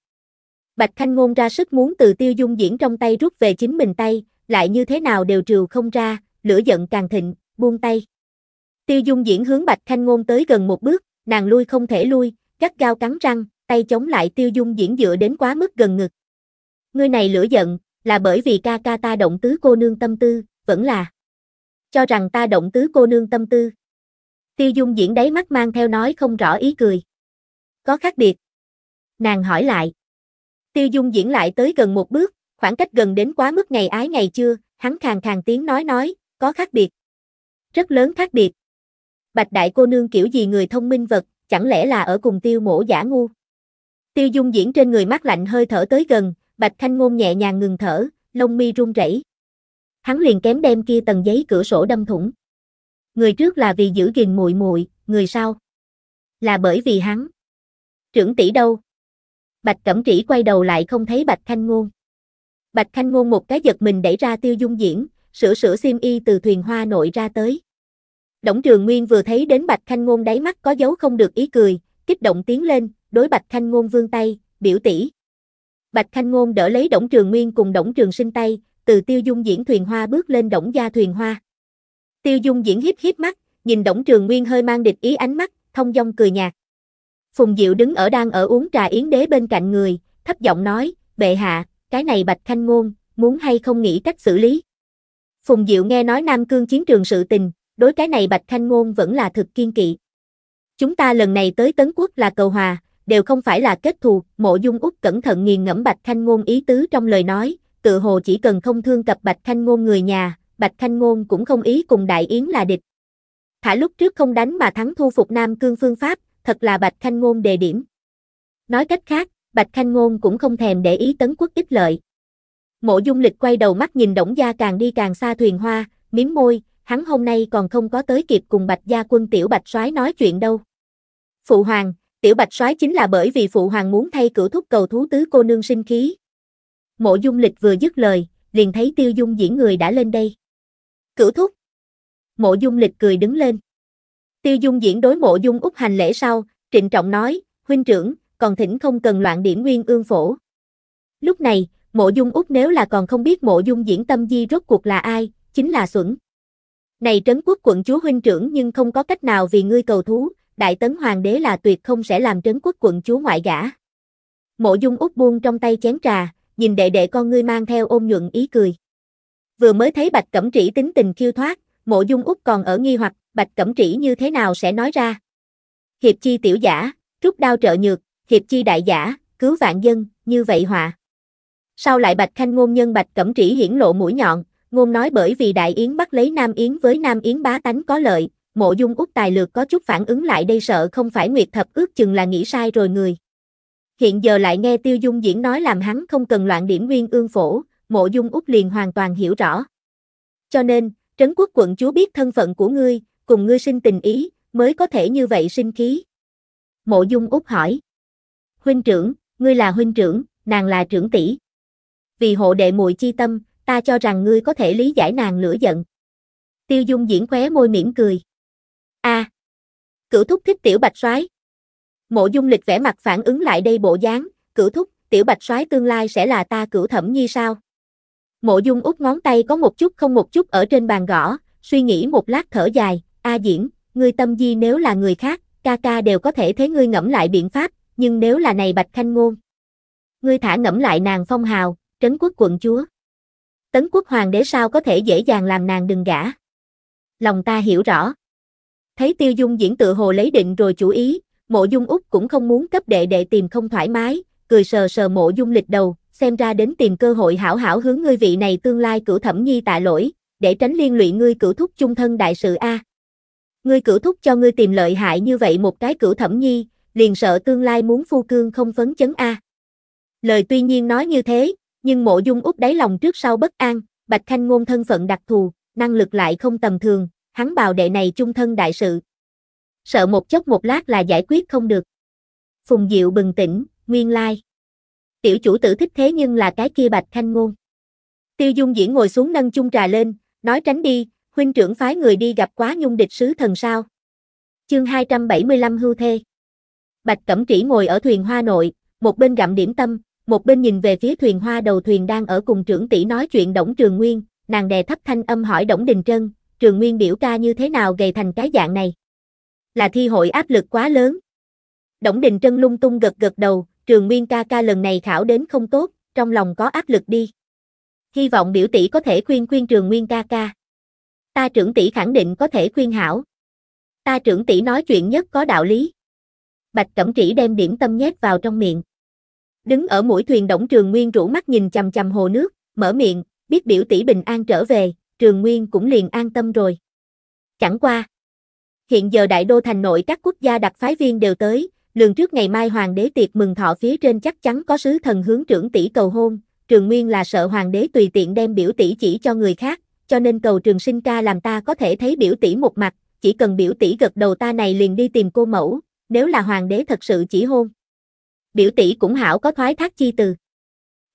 Bạch Khanh Ngôn ra sức muốn từ tiêu dung diễn trong tay rút về chính mình tay, lại như thế nào đều trừ không ra, lửa giận càng thịnh, buông tay. Tiêu dung diễn hướng Bạch Khanh Ngôn tới gần một bước, nàng lui không thể lui, gắt gao cắn răng, tay chống lại tiêu dung diễn dựa đến quá mức gần ngực. Ngươi này lửa giận, là bởi vì ca ca ta động tứ cô nương tâm tư, vẫn là cho rằng ta động tứ cô nương tâm tư. Tiêu dung diễn đáy mắt mang theo nói không rõ ý cười. Có khác biệt. Nàng hỏi lại. Tiêu dung diễn lại tới gần một bước, khoảng cách gần đến quá mức ngày ái ngày chưa, hắn khàn khàn tiếng nói nói, có khác biệt. Rất lớn khác biệt. Bạch đại cô nương kiểu gì người thông minh vật, chẳng lẽ là ở cùng tiêu mổ giả ngu. Tiêu dung diễn trên người mắt lạnh hơi thở tới gần, bạch thanh ngôn nhẹ nhàng ngừng thở, lông mi run rẩy. Hắn liền kém đem kia tầng giấy cửa sổ đâm thủng. Người trước là vì giữ gìn muội muội, người sau là bởi vì hắn. Trưởng tỷ đâu? Bạch Cẩm Trĩ quay đầu lại không thấy Bạch Thanh Ngôn. Bạch Thanh Ngôn một cái giật mình đẩy ra Tiêu Dung Diễn, sửa sửa xiêm y từ thuyền hoa nội ra tới. Đổng Trường Nguyên vừa thấy đến Bạch Khanh Ngôn đáy mắt có dấu không được ý cười, kích động tiến lên, đối Bạch Khanh Ngôn vương tay, biểu tỷ. Bạch Khanh Ngôn đỡ lấy Đổng Trường Nguyên cùng Đổng Trường Sinh tay, từ Tiêu Dung diễn thuyền hoa bước lên Đổng gia thuyền hoa. Tiêu Dung diễn hiếp hiếp mắt, nhìn Đổng Trường Nguyên hơi mang địch ý ánh mắt, thông dong cười nhạt. Phùng Diệu đứng ở đang ở uống trà yến đế bên cạnh người, thấp giọng nói, bệ hạ, cái này Bạch Khanh Ngôn, muốn hay không nghĩ cách xử lý. Phùng Diệu nghe nói Nam Cương chiến trường sự tình, đối cái này Bạch Khanh Ngôn vẫn là thực kiên kỵ. Chúng ta lần này tới Tấn Quốc là cầu hòa, đều không phải là kết thù, mộ dung út cẩn thận nghiền ngẫm Bạch Khanh Ngôn ý tứ trong lời nói, tự hồ chỉ cần không thương cập Bạch Khanh Ngôn người nhà, Bạch Khanh Ngôn cũng không ý cùng Đại Yến là địch. Thả lúc trước không đánh mà thắng thu phục Nam Cương phương pháp, thật là Bạch Khanh Ngôn đề điểm. Nói cách khác, Bạch Khanh Ngôn cũng không thèm để ý tấn quốc ích lợi. Mộ dung lịch quay đầu mắt nhìn Đổng Gia càng đi càng xa thuyền hoa, miếng môi, hắn hôm nay còn không có tới kịp cùng Bạch Gia Quân Tiểu Bạch Soái nói chuyện đâu. Phụ Hoàng, Tiểu Bạch Soái chính là bởi vì Phụ Hoàng muốn thay cửu thúc cầu thú tứ cô nương sinh khí. Mộ Dung Lịch vừa dứt lời, liền thấy Tiêu Dung diễn người đã lên đây. Cửu thúc. Mộ Dung Lịch cười đứng lên. Tiêu Dung diễn đối Mộ Dung Úc hành lễ sau, trịnh trọng nói, huynh trưởng, còn thỉnh không cần loạn điểm nguyên ương phổ. Lúc này, Mộ Dung Úc nếu là còn không biết Mộ Dung diễn tâm di rốt cuộc là ai, chính là xuẩn. Này trấn quốc quận chúa huynh trưởng nhưng không có cách nào vì ngươi cầu thú, đại tấn hoàng đế là tuyệt không sẽ làm trấn quốc quận chúa ngoại gã. Mộ dung út buông trong tay chén trà, nhìn đệ đệ con ngươi mang theo ôm nhuận ý cười. Vừa mới thấy bạch cẩm trĩ tính tình khiêu thoát, mộ dung út còn ở nghi hoặc bạch cẩm trĩ như thế nào sẽ nói ra. Hiệp chi tiểu giả, rút đao trợ nhược, hiệp chi đại giả, cứu vạn dân, như vậy họa. Sau lại bạch khanh ngôn nhân bạch cẩm trĩ hiển lộ mũi nhọn, Ngôn nói bởi vì Đại Yến bắt lấy Nam Yến với Nam Yến bá tánh có lợi, mộ dung út tài lược có chút phản ứng lại đây sợ không phải Nguyệt Thập ước chừng là nghĩ sai rồi người. Hiện giờ lại nghe Tiêu Dung diễn nói làm hắn không cần loạn điểm nguyên ương phổ, mộ dung út liền hoàn toàn hiểu rõ. Cho nên, Trấn quốc quận chúa biết thân phận của ngươi, cùng ngươi sinh tình ý, mới có thể như vậy sinh khí. Mộ dung út hỏi. Huynh trưởng, ngươi là huynh trưởng, nàng là trưởng tỷ. Vì hộ đệ mùi chi tâm, ta cho rằng ngươi có thể lý giải nàng lửa giận. Tiêu Dung diễn khóe môi mỉm cười. A, à, cửu thúc thích tiểu bạch soái. Mộ Dung Lịch vẻ mặt phản ứng lại đây bộ dáng, cửu thúc, tiểu bạch soái tương lai sẽ là ta cửu thẩm nhi sao? Mộ Dung út ngón tay có một chút không một chút ở trên bàn gõ, suy nghĩ một lát thở dài, A Diễn, ngươi tâm di nếu là người khác, ca ca đều có thể thế ngươi ngẫm lại biện pháp, nhưng nếu là này Bạch Khanh Ngôn. Ngươi thả ngẫm lại nàng phong hào, trấn quốc quận chúa tấn quốc hoàng đế sao có thể dễ dàng làm nàng đừng gả. Lòng ta hiểu rõ. Thấy tiêu dung diễn tự hồ lấy định rồi chú ý, mộ dung út cũng không muốn cấp đệ đệ tìm không thoải mái, cười sờ sờ mộ dung lịch đầu, xem ra đến tìm cơ hội hảo hảo hướng ngươi vị này tương lai cử thẩm nhi tạ lỗi, để tránh liên lụy ngươi cử thúc chung thân đại sự A. Ngươi cử thúc cho ngươi tìm lợi hại như vậy một cái cử thẩm nhi, liền sợ tương lai muốn phu cương không phấn chấn A. Lời tuy nhiên nói như thế, nhưng mộ dung út đáy lòng trước sau bất an, Bạch Khanh Ngôn thân phận đặc thù, năng lực lại không tầm thường, hắn bào đệ này chung thân đại sự. Sợ một chốc một lát là giải quyết không được. Phùng Diệu bừng tỉnh, nguyên lai. Tiểu chủ tử thích thế nhưng là cái kia Bạch Khanh Ngôn. Tiêu Dung Diễn ngồi xuống nâng chung trà lên, nói tránh đi, huynh trưởng phái người đi gặp quá nhung địch sứ thần sao. Chương 275 hưu thê. Bạch Cẩm Trĩ ngồi ở thuyền hoa nội, một bên gặm điểm tâm, một bên nhìn về phía thuyền hoa đầu thuyền đang ở cùng trưởng tỷ nói chuyện Đổng Trường Nguyên, nàng đè thấp thanh âm hỏi Đổng Đình Trân, Trường Nguyên biểu ca như thế nào gầy thành cái dạng này? Là thi hội áp lực quá lớn. Đổng Đình Trân lung tung gật gật đầu, Trường Nguyên ca ca lần này khảo đến không tốt, trong lòng có áp lực đi. Hy vọng biểu tỷ có thể khuyên khuyên Trường Nguyên ca ca. Ta trưởng tỷ khẳng định có thể khuyên hảo. Ta trưởng tỷ nói chuyện nhất có đạo lý. Bạch Cẩm Trĩ đem điểm tâm nhét vào trong miệng. Đứng ở mũi thuyền Đổng Trường Nguyên rủ mắt nhìn chằm chằm hồ nước, mở miệng, biết biểu tỷ bình an trở về, Trường Nguyên cũng liền an tâm rồi. Chẳng qua. Hiện giờ đại đô thành nội các quốc gia đặc phái viên đều tới, lường trước ngày mai hoàng đế tiệc mừng thọ phía trên chắc chắn có sứ thần hướng trưởng tỷ cầu hôn, Trường Nguyên là sợ hoàng đế tùy tiện đem biểu tỷ chỉ cho người khác, cho nên cầu Trường Sinh ca làm ta có thể thấy biểu tỷ một mặt, chỉ cần biểu tỷ gật đầu ta này liền đi tìm cô mẫu, nếu là hoàng đế thật sự chỉ hôn biểu tỷ cũng hảo có thoái thác chi từ.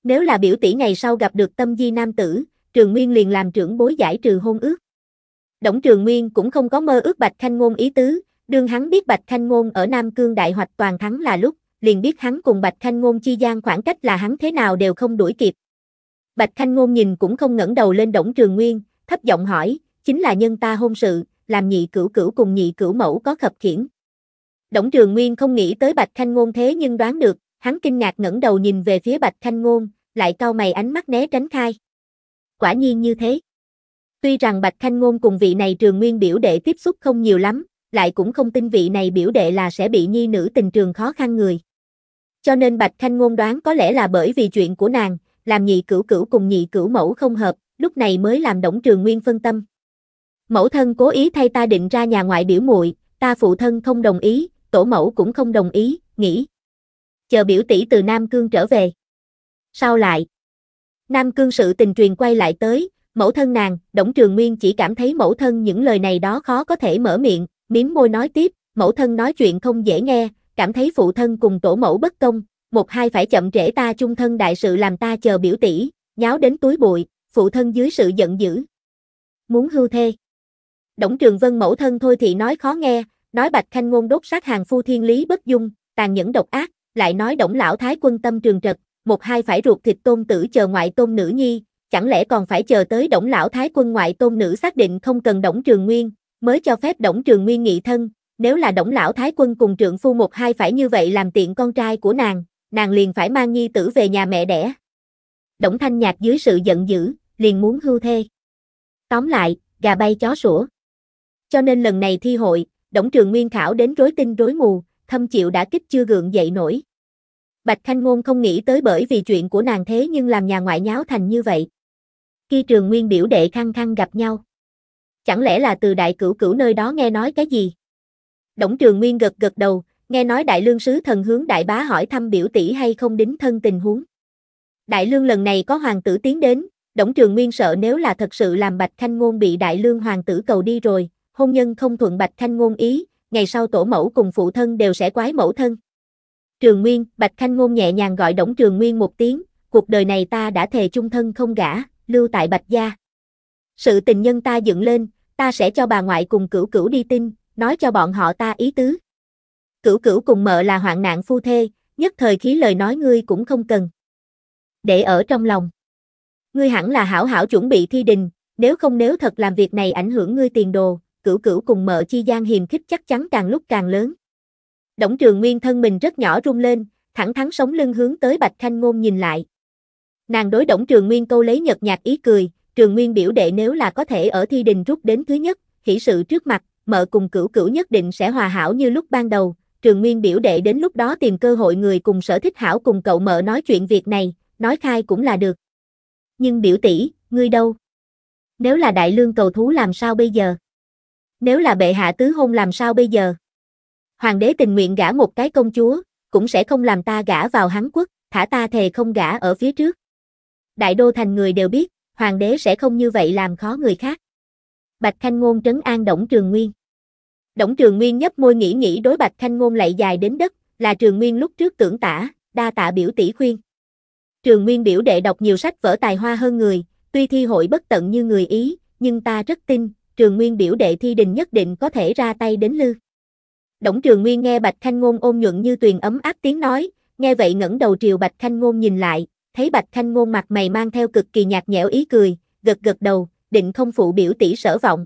Nếu là biểu tỷ ngày sau gặp được tâm di nam tử, Trường Nguyên liền làm trưởng bối giải trừ hôn ước. Đổng Trường Nguyên cũng không có mơ ước Bạch Khanh Ngôn ý tứ, đương hắn biết Bạch Khanh Ngôn ở Nam Cương Đại Hoạch toàn thắng là lúc, liền biết hắn cùng Bạch Khanh Ngôn chi gian khoảng cách là hắn thế nào đều không đuổi kịp. Bạch Khanh Ngôn nhìn cũng không ngẩng đầu lên Đổng Trường Nguyên, thấp giọng hỏi, chính là nhân ta hôn sự, làm nhị cửu cửu cùng nhị cửu mẫu có khập khiển. Đổng Trường Nguyên không nghĩ tới Bạch Khanh Ngôn thế nhưng đoán được, hắn kinh ngạc ngẩng đầu nhìn về phía Bạch Khanh Ngôn, lại cau mày ánh mắt né tránh khai. Quả nhiên như thế. Tuy rằng Bạch Khanh Ngôn cùng vị này Trường Nguyên biểu đệ tiếp xúc không nhiều lắm, lại cũng không tin vị này biểu đệ là sẽ bị nhi nữ tình trường khó khăn người. Cho nên Bạch Khanh Ngôn đoán có lẽ là bởi vì chuyện của nàng, làm nhị cửu cửu cùng nhị cửu mẫu không hợp, lúc này mới làm Đổng Trường Nguyên phân tâm. Mẫu thân cố ý thay ta định ra nhà ngoại biểu muội, ta phụ thân không đồng ý, tổ mẫu cũng không đồng ý, nghĩ. Chờ biểu tỷ từ Nam Cương trở về. Sao lại? Nam Cương sự tình truyền quay lại tới, mẫu thân nàng, Đổng Trường Nguyên chỉ cảm thấy mẫu thân những lời này đó khó có thể mở miệng, miếm môi nói tiếp, mẫu thân nói chuyện không dễ nghe, cảm thấy phụ thân cùng tổ mẫu bất công, một hai phải chậm trễ ta chung thân đại sự làm ta chờ biểu tỷ, nháo đến túi bụi, phụ thân dưới sự giận dữ. Muốn hưu thê. Đổng Trường Vân mẫu thân thôi thì nói khó nghe, Nói Bạch Khanh ngôn đốt sát hàng phu thiên lý bất dung, tàn nhẫn độc ác, lại nói Đổng lão thái quân tâm trường trật, một hai phải ruột thịt tôn tử chờ ngoại tôn nữ nhi, chẳng lẽ còn phải chờ tới Đổng lão thái quân ngoại tôn nữ xác định không cần Đổng Trường Nguyên, mới cho phép Đổng Trường Nguyên nghị thân, nếu là Đổng lão thái quân cùng trượng phu một hai phải như vậy làm tiện con trai của nàng, nàng liền phải mang nhi tử về nhà mẹ đẻ. Đổng Thanh Nhạc dưới sự giận dữ, liền muốn hưu thê. Tóm lại, gà bay chó sủa. Cho nên lần này thi hội, Đổng Trường Nguyên khảo đến rối tinh rối mù, thâm chịu đã kích chưa gượng dậy nổi. Bạch Khanh Ngôn không nghĩ tới bởi vì chuyện của nàng thế nhưng làm nhà ngoại nháo thành như vậy. Khi Trường Nguyên biểu đệ khăng khăng gặp nhau. Chẳng lẽ là từ đại cửu cửu nơi đó nghe nói cái gì? Đổng Trường Nguyên gật gật đầu, nghe nói đại lương sứ thần hướng đại bá hỏi thăm biểu tỷ hay không đính thân tình huống. Đại lương lần này có hoàng tử tiến đến, Đổng Trường Nguyên sợ nếu là thật sự làm Bạch Khanh Ngôn bị đại lương hoàng tử cầu đi rồi, hôn nhân không thuận Bạch Khanh ngôn ý, ngày sau tổ mẫu cùng phụ thân đều sẽ quái mẫu thân. Trường Nguyên, Bạch Khanh ngôn nhẹ nhàng gọi Đổng Trường Nguyên một tiếng, cuộc đời này ta đã thề chung thân không gả, lưu tại Bạch gia. Sự tình nhân ta dựng lên, ta sẽ cho bà ngoại cùng cửu cửu đi tin, nói cho bọn họ ta ý tứ. Cửu cửu cùng mợ là hoạn nạn phu thê, nhất thời khí lời nói ngươi cũng không cần. Để ở trong lòng. Ngươi hẳn là hảo hảo chuẩn bị thi đình, nếu không nếu thật làm việc này ảnh hưởng ngươi tiền đồ, cửu cửu cùng mợ chi gian hiềm khích chắc chắn càng lúc càng lớn. Đổng trường nguyên thân mình rất nhỏ rung lên, thẳng thắn sống lưng hướng tới Bạch Khanh Ngôn nhìn lại. Nàng đối Đổng Trường Nguyên câu lấy nhợt nhạt ý cười, Trường Nguyên biểu đệ nếu là có thể ở thi đình rút đến thứ nhất, hỷ sự trước mặt, mợ cùng cửu cửu nhất định sẽ hòa hảo như lúc ban đầu, Trường Nguyên biểu đệ đến lúc đó tìm cơ hội người cùng sở thích hảo cùng cậu mợ nói chuyện việc này, nói khai cũng là được. Nhưng biểu tỷ, ngươi đâu? Nếu là đại lương cầu thú làm sao bây giờ? nếu là bệ hạ tứ hôn làm sao bây giờ? Hoàng đế tình nguyện gả một cái công chúa, cũng sẽ không làm ta gả vào hắn quốc, thả ta thề không gả ở phía trước. Đại đô thành người đều biết, hoàng đế sẽ không như vậy làm khó người khác. Bạch Khanh Ngôn trấn an Đổng Trường Nguyên. Đổng Trường Nguyên nhấp môi nghĩ nghĩ đối Bạch Khanh Ngôn lại dài đến đất, là Trường Nguyên lúc trước tưởng tả, đa tạ biểu tỷ khuyên. Trường Nguyên biểu đệ đọc nhiều sách vở tài hoa hơn người, tuy thi hội bất tận như người Ý, nhưng ta rất tin, Trường Nguyên biểu đệ thi đình nhất định có thể ra tay đến lư. Đổng Trường Nguyên nghe Bạch Khanh Ngôn ôn nhuận như tuyền ấm áp tiếng nói, nghe vậy ngẩng đầu triều Bạch Khanh Ngôn nhìn lại, thấy Bạch Khanh Ngôn mặt mày mang theo cực kỳ nhạt nhẽo ý cười, gật gật đầu, định không phụ biểu tỷ sở vọng.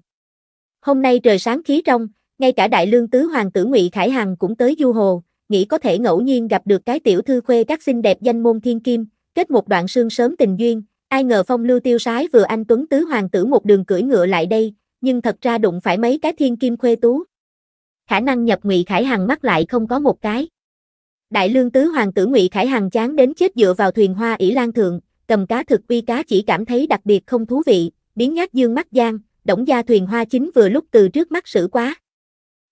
Hôm nay trời sáng khí trong, ngay cả đại lương tứ hoàng tử Ngụy Khải Hằng cũng tới du hồ, nghĩ có thể ngẫu nhiên gặp được cái tiểu thư khuê các xinh đẹp danh môn thiên kim, kết một đoạn sương sớm tình duyên, ai ngờ phong lưu tiêu sái vừa anh tuấn tứ hoàng tử một đường cưỡi ngựa lại đây, nhưng thật ra đụng phải mấy cái thiên kim khuê tú. Khả năng nhập Ngụy Khải Hằng mắt lại không có một cái. Đại lương tứ hoàng tử Ngụy Khải Hằng chán đến chết dựa vào thuyền hoa ỷ lan thượng, cầm cá thực uy cá chỉ cảm thấy đặc biệt không thú vị, biến nhát dương mắt giang, đổng gia thuyền hoa chính vừa lúc từ trước mắt xử quá.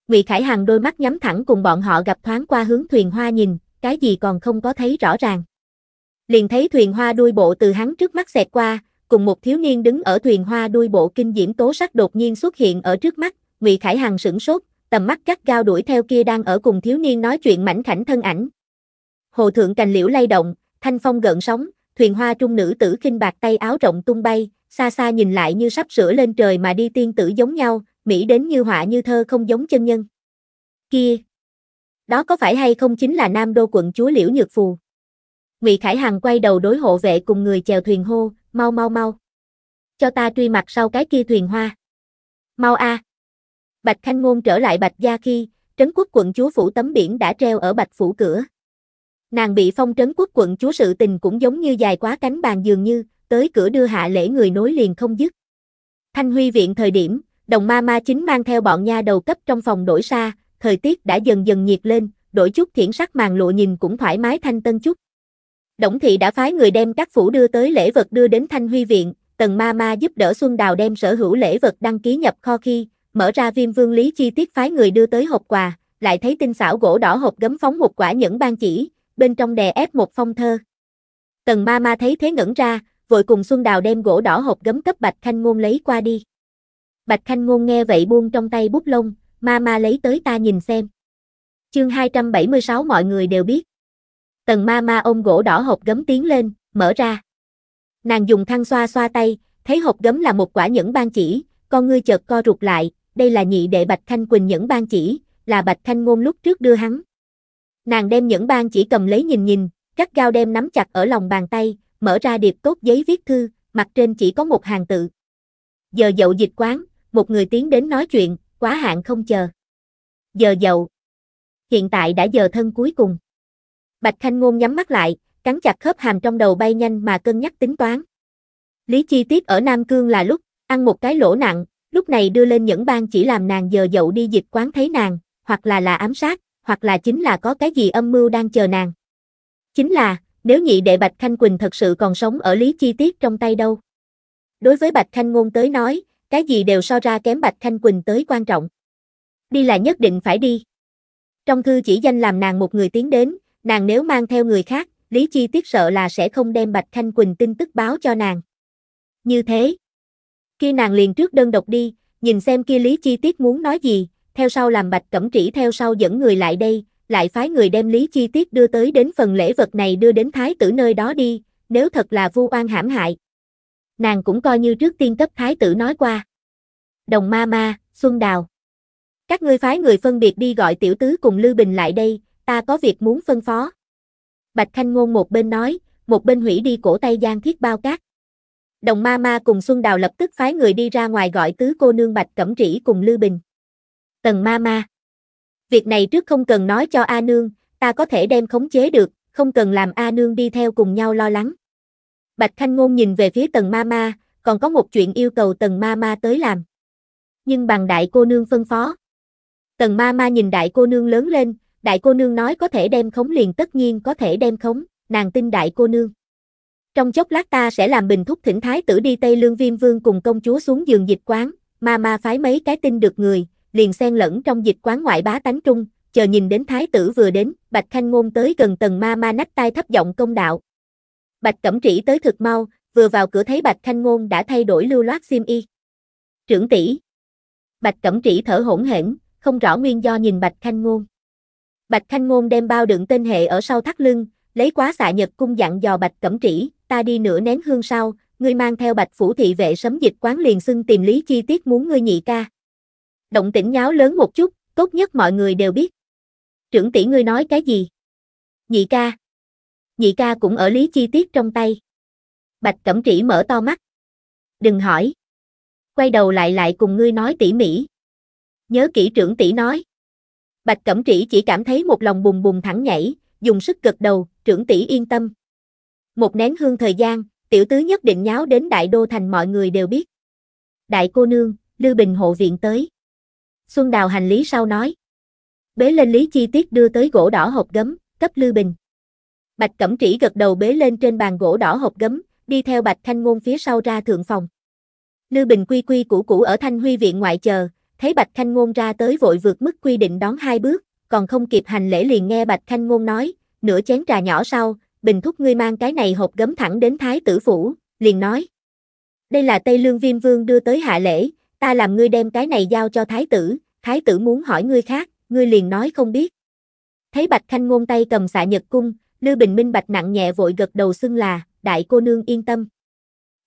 Ngụy Khải Hằng đôi mắt nhắm thẳng cùng bọn họ gặp thoáng qua hướng thuyền hoa nhìn, cái gì còn không có thấy rõ ràng. Liền thấy thuyền hoa đuôi bộ từ hắn trước mắt xẹt qua, cùng một thiếu niên đứng ở thuyền hoa đuôi bộ kinh diễm tố sắc đột nhiên xuất hiện ở trước mắt, Ngụy Khải Hằng sửng sốt, tầm mắt cắt cao đuổi theo kia đang ở cùng thiếu niên nói chuyện mảnh khảnh thân ảnh. Hồ thượng cành liễu lay động, thanh phong gợn sóng, thuyền hoa trung nữ tử kinh bạc tay áo rộng tung bay, xa xa nhìn lại như sắp sửa lên trời mà đi tiên tử giống nhau, mỹ đến như họa như thơ không giống chân nhân. Kia, đó có phải hay không chính là Nam Đô quận chúa Liễu Nhược Phù? Ngụy Khải Hằng quay đầu đối hộ vệ cùng người chèo thuyền hô, mau mau mau. Cho ta truy mặt sau cái kia thuyền hoa. Mau a. À. Bạch Khanh Ngôn trở lại Bạch Gia khi, trấn quốc quận chúa phủ tấm biển đã treo ở Bạch Phủ cửa. Nàng bị phong trấn quốc quận chúa sự tình cũng giống như dài quá cánh bàn dường như, tới cửa đưa hạ lễ người nối liền không dứt. Thanh Huy viện thời điểm, đồng ma ma chính mang theo bọn nha đầu cấp trong phòng đổi xa, thời tiết đã dần dần nhiệt lên, đổi chút thiển sắc màn lộ nhìn cũng thoải mái thanh tân chút. Đổng thị đã phái người đem các phủ đưa tới lễ vật đưa đến Thanh Huy viện, Tần Ma Ma giúp đỡ Xuân Đào đem sở hữu lễ vật đăng ký nhập kho khi, mở ra viêm vương lý chi tiết phái người đưa tới hộp quà, lại thấy tinh xảo gỗ đỏ hộp gấm phóng một quả nhẫn ban chỉ, bên trong đè ép một phong thơ. Tần Ma Ma thấy thế ngẩn ra, vội cùng Xuân Đào đem gỗ đỏ hộp gấm cấp Bạch Khanh Ngôn lấy qua đi. Bạch Khanh Ngôn nghe vậy buông trong tay bút lông, Ma Ma lấy tới ta nhìn xem. Chương 276 mọi người đều biết. Tần ma ma ôm gỗ đỏ hộp gấm tiến lên, mở ra. Nàng dùng khăn xoa xoa tay, thấy hộp gấm là một quả nhẫn ban chỉ, con ngươi chợt co rụt lại, đây là nhị đệ Bạch Thanh Quỳnh nhẫn ban chỉ, là Bạch Thanh Ngôn lúc trước đưa hắn. Nàng đem nhẫn ban chỉ cầm lấy nhìn nhìn, cắt gao đem nắm chặt ở lòng bàn tay, mở ra điệp tốt giấy viết thư, mặt trên chỉ có một hàng tự. Giờ dậu dịch quán, một người tiến đến nói chuyện, quá hạn không chờ. Giờ dậu. Hiện tại đã giờ thân cuối cùng. Bạch Khanh Ngôn nhắm mắt lại, cắn chặt khớp hàm trong đầu bay nhanh mà cân nhắc tính toán. Lý Chi Tiết ở Nam Cương là lúc, ăn một cái lỗ nặng, lúc này đưa lên những bang chỉ làm nàng giờ dậu đi dịch quán thấy nàng, hoặc là là ám sát, hoặc là chính là có cái gì âm mưu đang chờ nàng. Chính là, nếu nhị đệ Bạch Khanh Quỳnh thật sự còn sống ở Lý Chi Tiết trong tay đâu. Đối với Bạch Khanh Ngôn tới nói, cái gì đều so ra kém Bạch Khanh Quỳnh tới quan trọng. Đi là nhất định phải đi. Trong thư chỉ danh làm nàng một người tiến đến, nàng nếu mang theo người khác, Lý Chi tiếc sợ là sẽ không đem Bạch thanh Quỳnh tin tức báo cho nàng. Như thế, khi nàng liền trước đơn độc đi, nhìn xem kia Lý Chi Tiết muốn nói gì, theo sau làm Bạch Cẩm Trĩ theo sau dẫn người lại đây, lại phái người đem Lý Chi Tiết đưa tới đến phần lễ vật này đưa đến thái tử nơi đó đi, nếu thật là vu oan hãm hại. Nàng cũng coi như trước tiên cấp thái tử nói qua. Đồng ma ma, Xuân Đào. Các ngươi phái người phân biệt đi gọi tiểu tứ cùng lưu Bình lại đây, ta có việc muốn phân phó. Bạch Khanh Ngôn một bên nói, một bên hủy đi cổ tay Giang Thiết Bao Cát. Đồng ma ma cùng Xuân Đào lập tức phái người đi ra ngoài gọi tứ cô nương Bạch Cẩm Trĩ cùng Lư Bình. Tần ma ma. Việc này trước không cần nói cho A Nương, ta có thể đem khống chế được, không cần làm A Nương đi theo cùng nhau lo lắng. Bạch Khanh Ngôn nhìn về phía tần ma ma, còn có một chuyện yêu cầu tần ma ma tới làm. Nhưng bằng đại cô nương phân phó. Tần ma ma nhìn đại cô nương lớn lên, Đại cô nương nói có thể đem khống liền tất nhiên có thể đem khống, nàng tin đại cô nương. Trong chốc lát ta sẽ làm bình thúc thỉnh thái tử đi Tây Lương Viêm Vương cùng công chúa xuống giường dịch quán, ma ma phái mấy cái tin được người, liền xen lẫn trong dịch quán ngoại bá tánh trung, chờ nhìn đến thái tử vừa đến, Bạch Khanh Ngôn tới gần tầng ma ma nách tai thấp giọng công đạo. Bạch Cẩm Trĩ tới thực mau, vừa vào cửa thấy Bạch Khanh Ngôn đã thay đổi lưu loát xiêm y. Trưởng tỷ. Bạch Cẩm Trĩ thở hổn hển, không rõ nguyên do nhìn Bạch Khanh Ngôn. Bạch Thanh Ngôn đem bao đựng tên hệ ở sau thắt lưng, lấy quá xạ nhật cung dặn dò Bạch Cẩm Trĩ, ta đi nửa nén hương sau, ngươi mang theo Bạch Phủ thị vệ sấm dịch quán liền xưng tìm lý chi tiết muốn ngươi nhị ca. Động tĩnh nháo lớn một chút, tốt nhất mọi người đều biết. Trưởng tỷ ngươi nói cái gì? Nhị ca. Nhị ca cũng ở lý chi tiết trong tay. Bạch Cẩm Trĩ mở to mắt. Đừng hỏi. Quay đầu lại lại cùng ngươi nói tỉ mỉ. Nhớ kỹ trưởng tỷ nói. Bạch Cẩm Trĩ chỉ cảm thấy một lòng bùng bùng thẳng nhảy, dùng sức gật đầu, trưởng tỷ yên tâm. Một nén hương thời gian, tiểu tứ nhất định nháo đến đại đô thành mọi người đều biết. Đại cô nương, Lư Bình hộ viện tới. Xuân Đào hành lý sau nói. Bế lên lý chi tiết đưa tới gỗ đỏ hộp gấm, cấp Lư Bình. Bạch Cẩm Trĩ gật đầu bế lên trên bàn gỗ đỏ hộp gấm, đi theo Bạch Thanh Ngôn phía sau ra thượng phòng. Lư Bình quy quy củ củ ở Thanh Huy viện ngoại chờ, thấy Bạch Khanh Ngôn ra tới vội vượt mức quy định đón hai bước, còn không kịp hành lễ liền nghe Bạch Khanh Ngôn nói, nửa chén trà nhỏ sau, Bình Thúc ngươi mang cái này hộp gấm thẳng đến Thái Tử Phủ, liền nói. Đây là Tây Lương Viêm Vương đưa tới hạ lễ, ta làm ngươi đem cái này giao cho Thái Tử, Thái Tử muốn hỏi ngươi khác, ngươi liền nói không biết. Thấy Bạch Khanh Ngôn tay cầm xạ nhật cung, lưu Bình Minh Bạch nặng nhẹ vội gật đầu xưng là, đại cô nương yên tâm.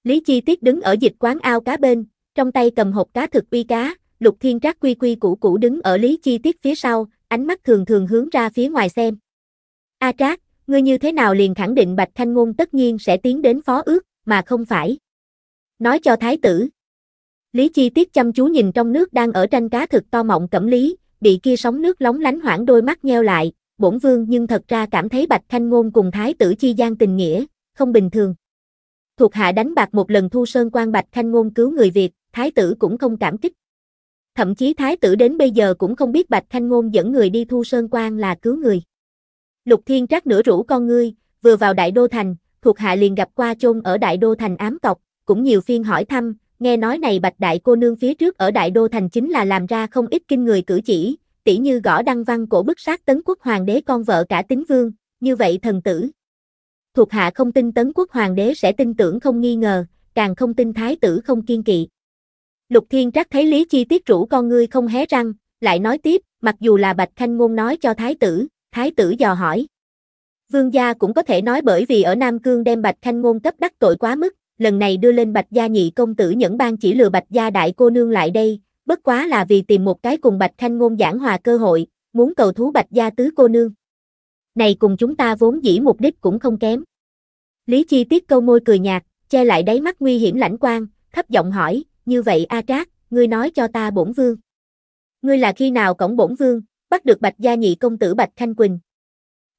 Lý Chi Tiết đứng ở dịch quán ao cá bên, trong tay cầm hộp cá thực uy cá, Lục Thiên Trác quy quy củ củ đứng ở Lý Chi Tiết phía sau, ánh mắt thường thường hướng ra phía ngoài xem. A Trác, ngươi như thế nào liền khẳng định Bạch Thanh Ngôn tất nhiên sẽ tiến đến phó ước, mà không phải. Nói cho thái tử. Lý Chi Tiết chăm chú nhìn trong nước đang ở tranh cá thực to mọng cẩm lý, bị kia sóng nước lóng lánh hoảng đôi mắt nheo lại, bổn vương nhưng thật ra cảm thấy Bạch Thanh Ngôn cùng thái tử chi gian tình nghĩa, không bình thường. Thuộc hạ đánh bạc một lần thu sơn quan Bạch Thanh Ngôn cứu người Việt, thái tử cũng không cảm kích. Thậm chí thái tử đến bây giờ cũng không biết Bạch Thanh Ngôn dẫn người đi thu sơn quan là cứu người. Lục Thiên Trác nửa rủ con ngươi, vừa vào Đại Đô Thành, thuộc hạ liền gặp qua chôn ở Đại Đô Thành ám tộc, cũng nhiều phiên hỏi thăm, nghe nói này Bạch Đại Cô Nương phía trước ở Đại Đô Thành chính là làm ra không ít kinh người cử chỉ, tỉ như gõ đăng văn cổ bức sát tấn quốc hoàng đế con vợ cả tính vương, như vậy thần tử. Thuộc hạ không tin tấn quốc hoàng đế sẽ tin tưởng không nghi ngờ, càng không tin thái tử không kiên kỵ. Lục Thiên Trác thấy Lý Chi Tiết rủ con ngươi không hé răng, lại nói tiếp, mặc dù là Bạch Khanh Ngôn nói cho Thái tử, Thái tử dò hỏi. Vương gia cũng có thể nói bởi vì ở Nam Cương đem Bạch Khanh Ngôn cấp đắc tội quá mức, lần này đưa lên Bạch gia nhị công tử nhẫn ban chỉ lừa Bạch gia đại cô nương lại đây, bất quá là vì tìm một cái cùng Bạch Khanh Ngôn giảng hòa cơ hội, muốn cầu thú Bạch gia tứ cô nương. Này cùng chúng ta vốn dĩ mục đích cũng không kém. Lý Chi Tiết câu môi cười nhạt, che lại đáy mắt nguy hiểm lãnh quang, thấp giọng hỏi, như vậy A Trác, ngươi nói cho ta bổn vương. Ngươi là khi nào cổng bổn vương, bắt được Bạch Gia Nhị công tử Bạch Khanh Quỳnh.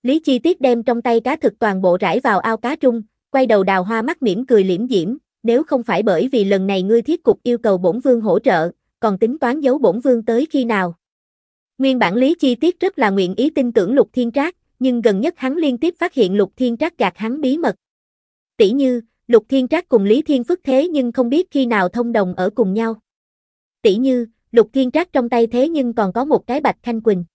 Lý Chi Tiết đem trong tay cá thực toàn bộ rải vào ao cá trung, quay đầu đào hoa mắt mỉm cười liễm diễm, nếu không phải bởi vì lần này ngươi thiết cục yêu cầu bổn vương hỗ trợ, còn tính toán giấu bổn vương tới khi nào. Nguyên bản Lý Chi Tiết rất là nguyện ý tin tưởng Lục Thiên Trác, nhưng gần nhất hắn liên tiếp phát hiện Lục Thiên Trác gạt hắn bí mật. Tỷ như, Lục Thiên Trác cùng Lý Thiên Phức thế nhưng không biết khi nào thông đồng ở cùng nhau. Tỷ như, Lục Thiên Trác trong tay thế nhưng còn có một cái bạch thanh quỳnh.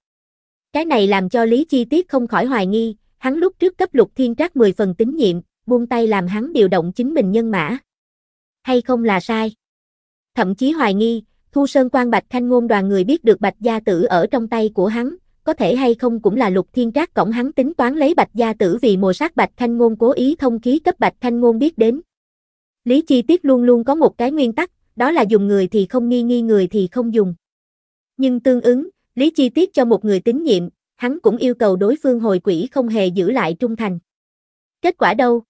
Cái này làm cho Lý Chi Tiết không khỏi hoài nghi, hắn lúc trước cấp Lục Thiên Trác 10 phần tín nhiệm, buông tay làm hắn điều động chính mình nhân mã. Hay không là sai? Thậm chí hoài nghi, Thu Sơn Quan Bạch Thanh Ngôn đoàn người biết được Bạch Gia Tử ở trong tay của hắn, có thể hay không cũng là lục thiên trác cổng hắn tính toán lấy bạch gia tử vì mùa sát bạch thanh ngôn cố ý thông khí cấp bạch thanh ngôn biết đến. Lý chi tiết luôn luôn có một cái nguyên tắc, đó là dùng người thì không nghi nghi người thì không dùng. Nhưng tương ứng, Lý chi tiết cho một người tín nhiệm, hắn cũng yêu cầu đối phương hồi quỷ không hề giữ lại trung thành. Kết quả đâu?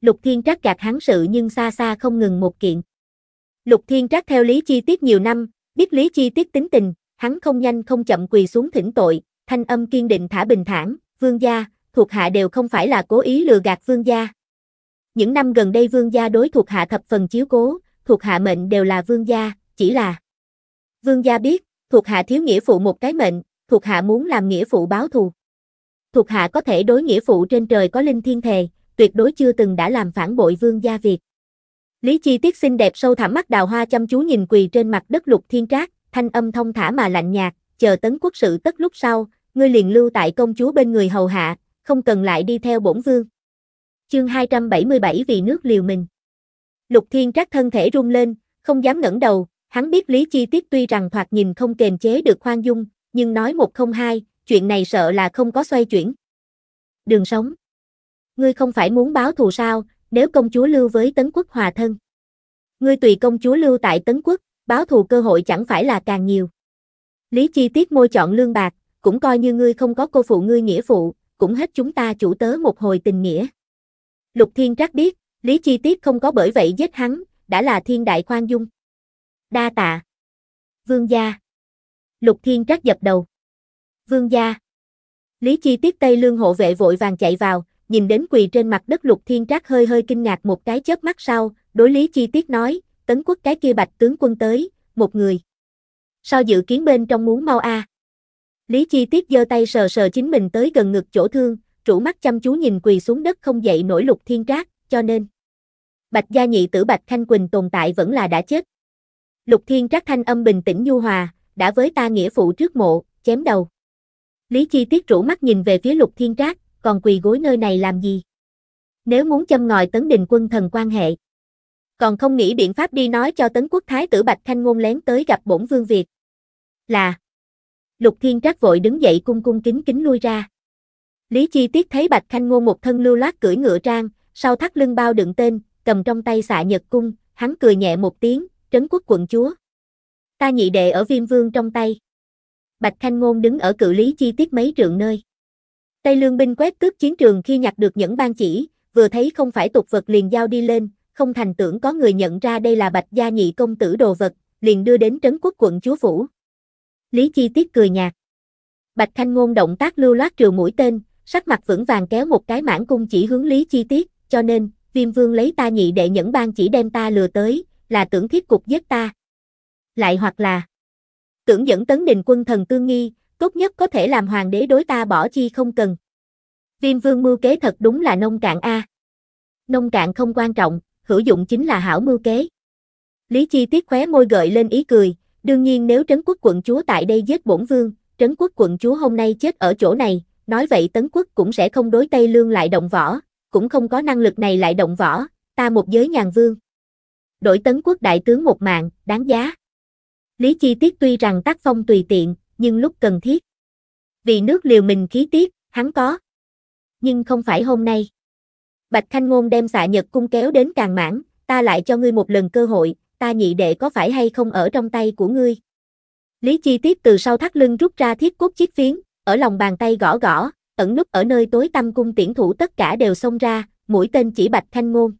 Lục Thiên Trác gạt hắn sự nhưng xa xa không ngừng một kiện. Lục Thiên Trác theo Lý Chi Tiết nhiều năm, biết Lý Chi Tiết tính tình, hắn không nhanh không chậm quỳ xuống thỉnh tội, thanh âm kiên định thả bình thản, vương gia, thuộc hạ đều không phải là cố ý lừa gạt vương gia. Những năm gần đây vương gia đối thuộc hạ thập phần chiếu cố, thuộc hạ mệnh đều là vương gia, chỉ là Vương gia biết, thuộc hạ thiếu nghĩa phụ một cái mệnh, thuộc hạ muốn làm nghĩa phụ báo thù. Thuộc hạ có thể đối nghĩa phụ trên trời có linh thiên thề, tuyệt đối chưa từng đã làm phản bội vương gia Việt. Lý Chi Tiết xinh đẹp sâu thẳm mắt đào hoa chăm chú nhìn quỳ trên mặt đất lục thiên trác, thanh âm thông thả mà lạnh nhạt, chờ tấn quốc sự tất lúc sau, ngươi liền lưu tại công chúa bên người hầu hạ, không cần lại đi theo bổn vương. Chương 277 vì nước liều mình. Lục Thiên Trác thân thể run lên, không dám ngẩng đầu, hắn biết Lý Chi Tiết tuy rằng thoạt nhìn không kềm chế được khoan dung, nhưng nói một không hai, chuyện này sợ là không có xoay chuyển. Đường sống. Ngươi không phải muốn báo thù sao, nếu công chúa lưu với Tấn Quốc hòa thân. Ngươi tùy công chúa lưu tại Tấn Quốc, báo thù cơ hội chẳng phải là càng nhiều. Lý chi tiết môi chọn lương bạc, cũng coi như ngươi không có cô phụ ngươi nghĩa phụ, cũng hết chúng ta chủ tớ một hồi tình nghĩa. Lục Thiên trắc biết, Lý chi tiết không có bởi vậy giết hắn, đã là thiên đại khoan dung. Đa tạ. Vương gia. Lục Thiên trắc dập đầu. Vương gia. Lý chi tiết Tây Lương hộ vệ vội vàng chạy vào, nhìn đến quỳ trên mặt đất Lục Thiên trắc hơi hơi kinh ngạc một cái chớp mắt sau, đối Lý chi tiết nói, tấn quốc cái kia bạch tướng quân tới, một người. Sao dự kiến bên trong muốn mau a à? Lý Chi Tiết giơ tay sờ sờ chính mình tới gần ngực chỗ thương, trụ mắt chăm chú nhìn quỳ xuống đất không dậy nổi lục thiên trác, cho nên. Bạch gia nhị tử Bạch Thanh Quỳnh tồn tại vẫn là đã chết. Lục thiên trác thanh âm bình tĩnh nhu hòa, đã với ta nghĩa phụ trước mộ, chém đầu. Lý Chi Tiết rủ mắt nhìn về phía lục thiên trác, còn quỳ gối nơi này làm gì? Nếu muốn châm ngòi tấn đình quân thần quan hệ còn không nghĩ biện pháp đi nói cho tấn quốc thái tử Bạch Thanh Ngôn lén tới gặp bổn vương Việt. Là Lục Thiên Trác vội đứng dậy cung cung kính kính lui ra. Lý Chi Tiết thấy Bạch Thanh Ngôn một thân lưu loát cưỡi ngựa trang, sau thắt lưng bao đựng tên, cầm trong tay xạ nhật cung, hắn cười nhẹ một tiếng, trấn quốc quận chúa. Ta nhị đệ ở viêm vương trong tay. Bạch Thanh Ngôn đứng ở cự Lý Chi Tiết mấy trượng nơi. Tây lương binh quét cướp chiến trường khi nhặt được những ban chỉ, vừa thấy không phải tục vật liền giao đi lên, không thành tưởng có người nhận ra đây là bạch gia nhị công tử đồ vật, liền đưa đến trấn quốc quận chúa phủ. Lý Chi Tiết cười nhạt. Bạch Thanh Ngôn động tác lưu loát trừ mũi tên, sắc mặt vững vàng kéo một cái mãn cung chỉ hướng Lý Chi Tiết, cho nên, viêm vương lấy ta nhị đệ nhẫn ban chỉ đem ta lừa tới, là tưởng thiết cục giết ta. Lại hoặc là, tưởng dẫn tấn đình quân thần tương nghi, tốt nhất có thể làm hoàng đế đối ta bỏ chi không cần. Viêm vương mưu kế thật đúng là nông cạn A. Nông cạn không quan trọng, hữu dụng chính là hảo mưu kế. Lý Chi tiết khóe môi gợi lên ý cười, đương nhiên nếu trấn quốc quận chúa tại đây giết bổn vương, trấn quốc quận chúa hôm nay chết ở chỗ này, nói vậy tấn quốc cũng sẽ không đối Tây Lương lại động võ, cũng không có năng lực này lại động võ, ta một giới nhàn vương. Đổi tấn quốc đại tướng một mạng, đáng giá. Lý Chi tiết tuy rằng tác phong tùy tiện, nhưng lúc cần thiết. Vì nước liều mình khí tiết, hắn có. Nhưng không phải hôm nay. Bạch Khanh Ngôn đem xạ nhật cung kéo đến càng mãn, ta lại cho ngươi một lần cơ hội, ta nhị đệ có phải hay không ở trong tay của ngươi. Lý Chi Tiết từ sau thắt lưng rút ra thiết cốt chiếc phiến, ở lòng bàn tay gõ gõ, ẩn nút ở nơi tối tăm cung tiễn thủ tất cả đều xông ra, mũi tên chỉ Bạch Khanh Ngôn.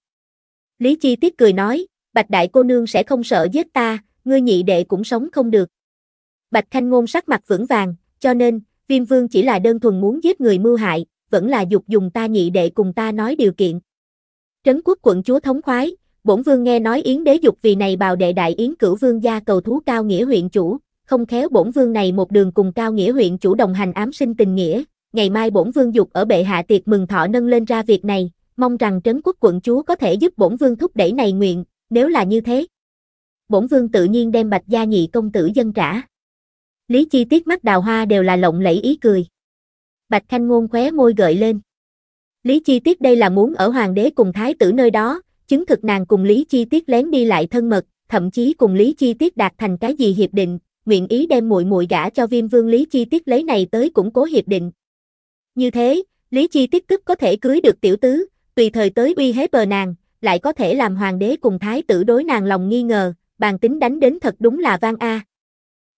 Lý Chi Tiết cười nói, Bạch Đại Cô Nương sẽ không sợ giết ta, ngươi nhị đệ cũng sống không được. Bạch Khanh Ngôn sắc mặt vững vàng, cho nên, Viêm Vương chỉ là đơn thuần muốn giết người mưu hại, vẫn là dục dùng ta nhị đệ cùng ta nói điều kiện. Trấn quốc quận chúa thống khoái, bổn vương nghe nói yến đế dục vì này bào đệ đại yến cửu vương gia cầu thú cao nghĩa huyện chủ, không khéo bổn vương này một đường cùng cao nghĩa huyện chủ đồng hành ám sinh tình nghĩa, ngày mai bổn vương dục ở bệ hạ tiệc mừng thọ nâng lên ra việc này, mong rằng trấn quốc quận chúa có thể giúp bổn vương thúc đẩy này nguyện, nếu là như thế. Bổn vương tự nhiên đem bạch gia nhị công tử dân trả. Lý chi tiết mắt đào hoa đều là lộng lẫy ý cười. Bạch Thanh Ngôn khóe môi gợi lên. Lý Chi Tiết đây là muốn ở hoàng đế cùng thái tử nơi đó, chứng thực nàng cùng Lý Chi Tiết lén đi lại thân mật, thậm chí cùng Lý Chi Tiết đạt thành cái gì hiệp định, nguyện ý đem muội muội gả cho Viêm Vương Lý Chi Tiết lấy này tới củng cố hiệp định. Như thế, Lý Chi Tiết tức có thể cưới được tiểu tứ, tùy thời tới uy hiếp bờ nàng, lại có thể làm hoàng đế cùng thái tử đối nàng lòng nghi ngờ, bàn tính đánh đến thật đúng là vang a.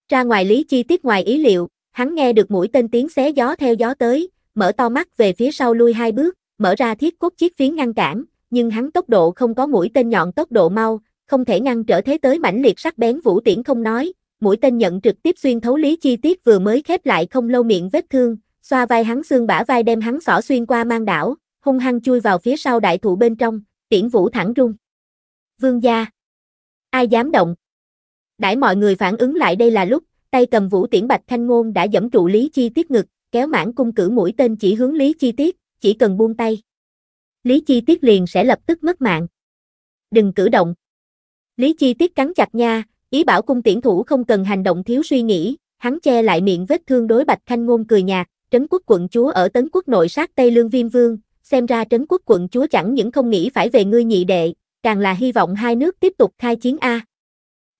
Ra ngoài Lý Chi Tiết ngoài ý liệu, Hắn nghe được mũi tên tiếng xé gió theo gió tới, mở to mắt về phía sau lui hai bước, mở ra thiết cốt chiếc phiến ngăn cản, nhưng hắn tốc độ không có mũi tên nhọn tốc độ mau, không thể ngăn trở thế tới mãnh liệt sắc bén vũ tiễn không nói, mũi tên nhận trực tiếp xuyên thấu lý chi tiết vừa mới khép lại không lâu miệng vết thương, xoa vai hắn xương bả vai đem hắn xỏ xuyên qua mang đảo, hung hăng chui vào phía sau đại thụ bên trong, tiễn vũ thẳng rung. Vương gia. Ai dám động? Đãi mọi người phản ứng lại đây là lúc, Tay cầm vũ tiễn bạch thanh ngôn đã dẫm trụ Lý Chi Tiết ngực, kéo mãn cung cử mũi tên chỉ hướng Lý Chi Tiết, chỉ cần buông tay. Lý Chi Tiết liền sẽ lập tức mất mạng. Đừng cử động. Lý Chi Tiết cắn chặt nha, ý bảo cung tiễn thủ không cần hành động thiếu suy nghĩ, hắn che lại miệng vết thương đối bạch thanh ngôn cười nhạt, trấn quốc quận chúa ở tấn quốc nội sát Tây Lương Viêm Vương, xem ra trấn quốc quận chúa chẳng những không nghĩ phải về ngươi nhị đệ, càng là hy vọng hai nước tiếp tục khai chiến A.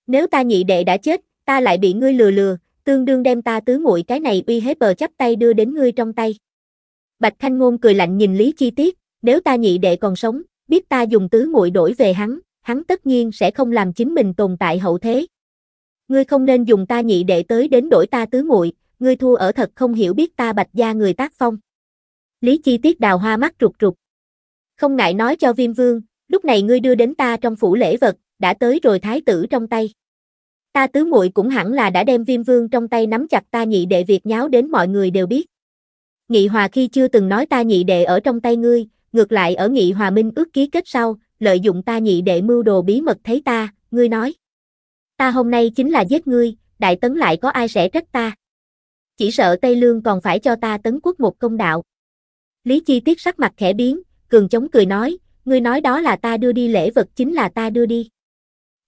Nếu ta nhị đệ đã chết, ta lại bị ngươi lừa lừa, tương đương đem ta tứ nguội cái này uy hết bờ chắp tay đưa đến ngươi trong tay. Bạch Thanh Ngôn cười lạnh nhìn Lý Chi Tiết, nếu ta nhị đệ còn sống, biết ta dùng tứ nguội đổi về hắn, hắn tất nhiên sẽ không làm chính mình tồn tại hậu thế. Ngươi không nên dùng ta nhị đệ tới đến đổi ta tứ nguội, ngươi thua ở thật không hiểu biết ta bạch gia người tác phong. Lý Chi Tiết đào hoa mắt rụt rụt. Không ngại nói cho viêm vương, lúc này ngươi đưa đến ta trong phủ lễ vật, đã tới rồi thái tử trong tay. Ta tứ muội cũng hẳn là đã đem viêm vương trong tay nắm chặt ta nhị đệ việc nháo đến mọi người đều biết. Nghị hòa khi chưa từng nói ta nhị đệ ở trong tay ngươi, ngược lại ở nghị hòa minh ước ký kết sau, lợi dụng ta nhị đệ mưu đồ bí mật thấy ta, ngươi nói. Ta hôm nay chính là giết ngươi, đại tấn lại có ai sẽ trách ta. Chỉ sợ Tây Lương còn phải cho ta tấn quốc một công đạo. Lý Chi Tiết sắc mặt khẽ biến, cường chống cười nói, ngươi nói đó là ta đưa đi lễ vật chính là ta đưa đi.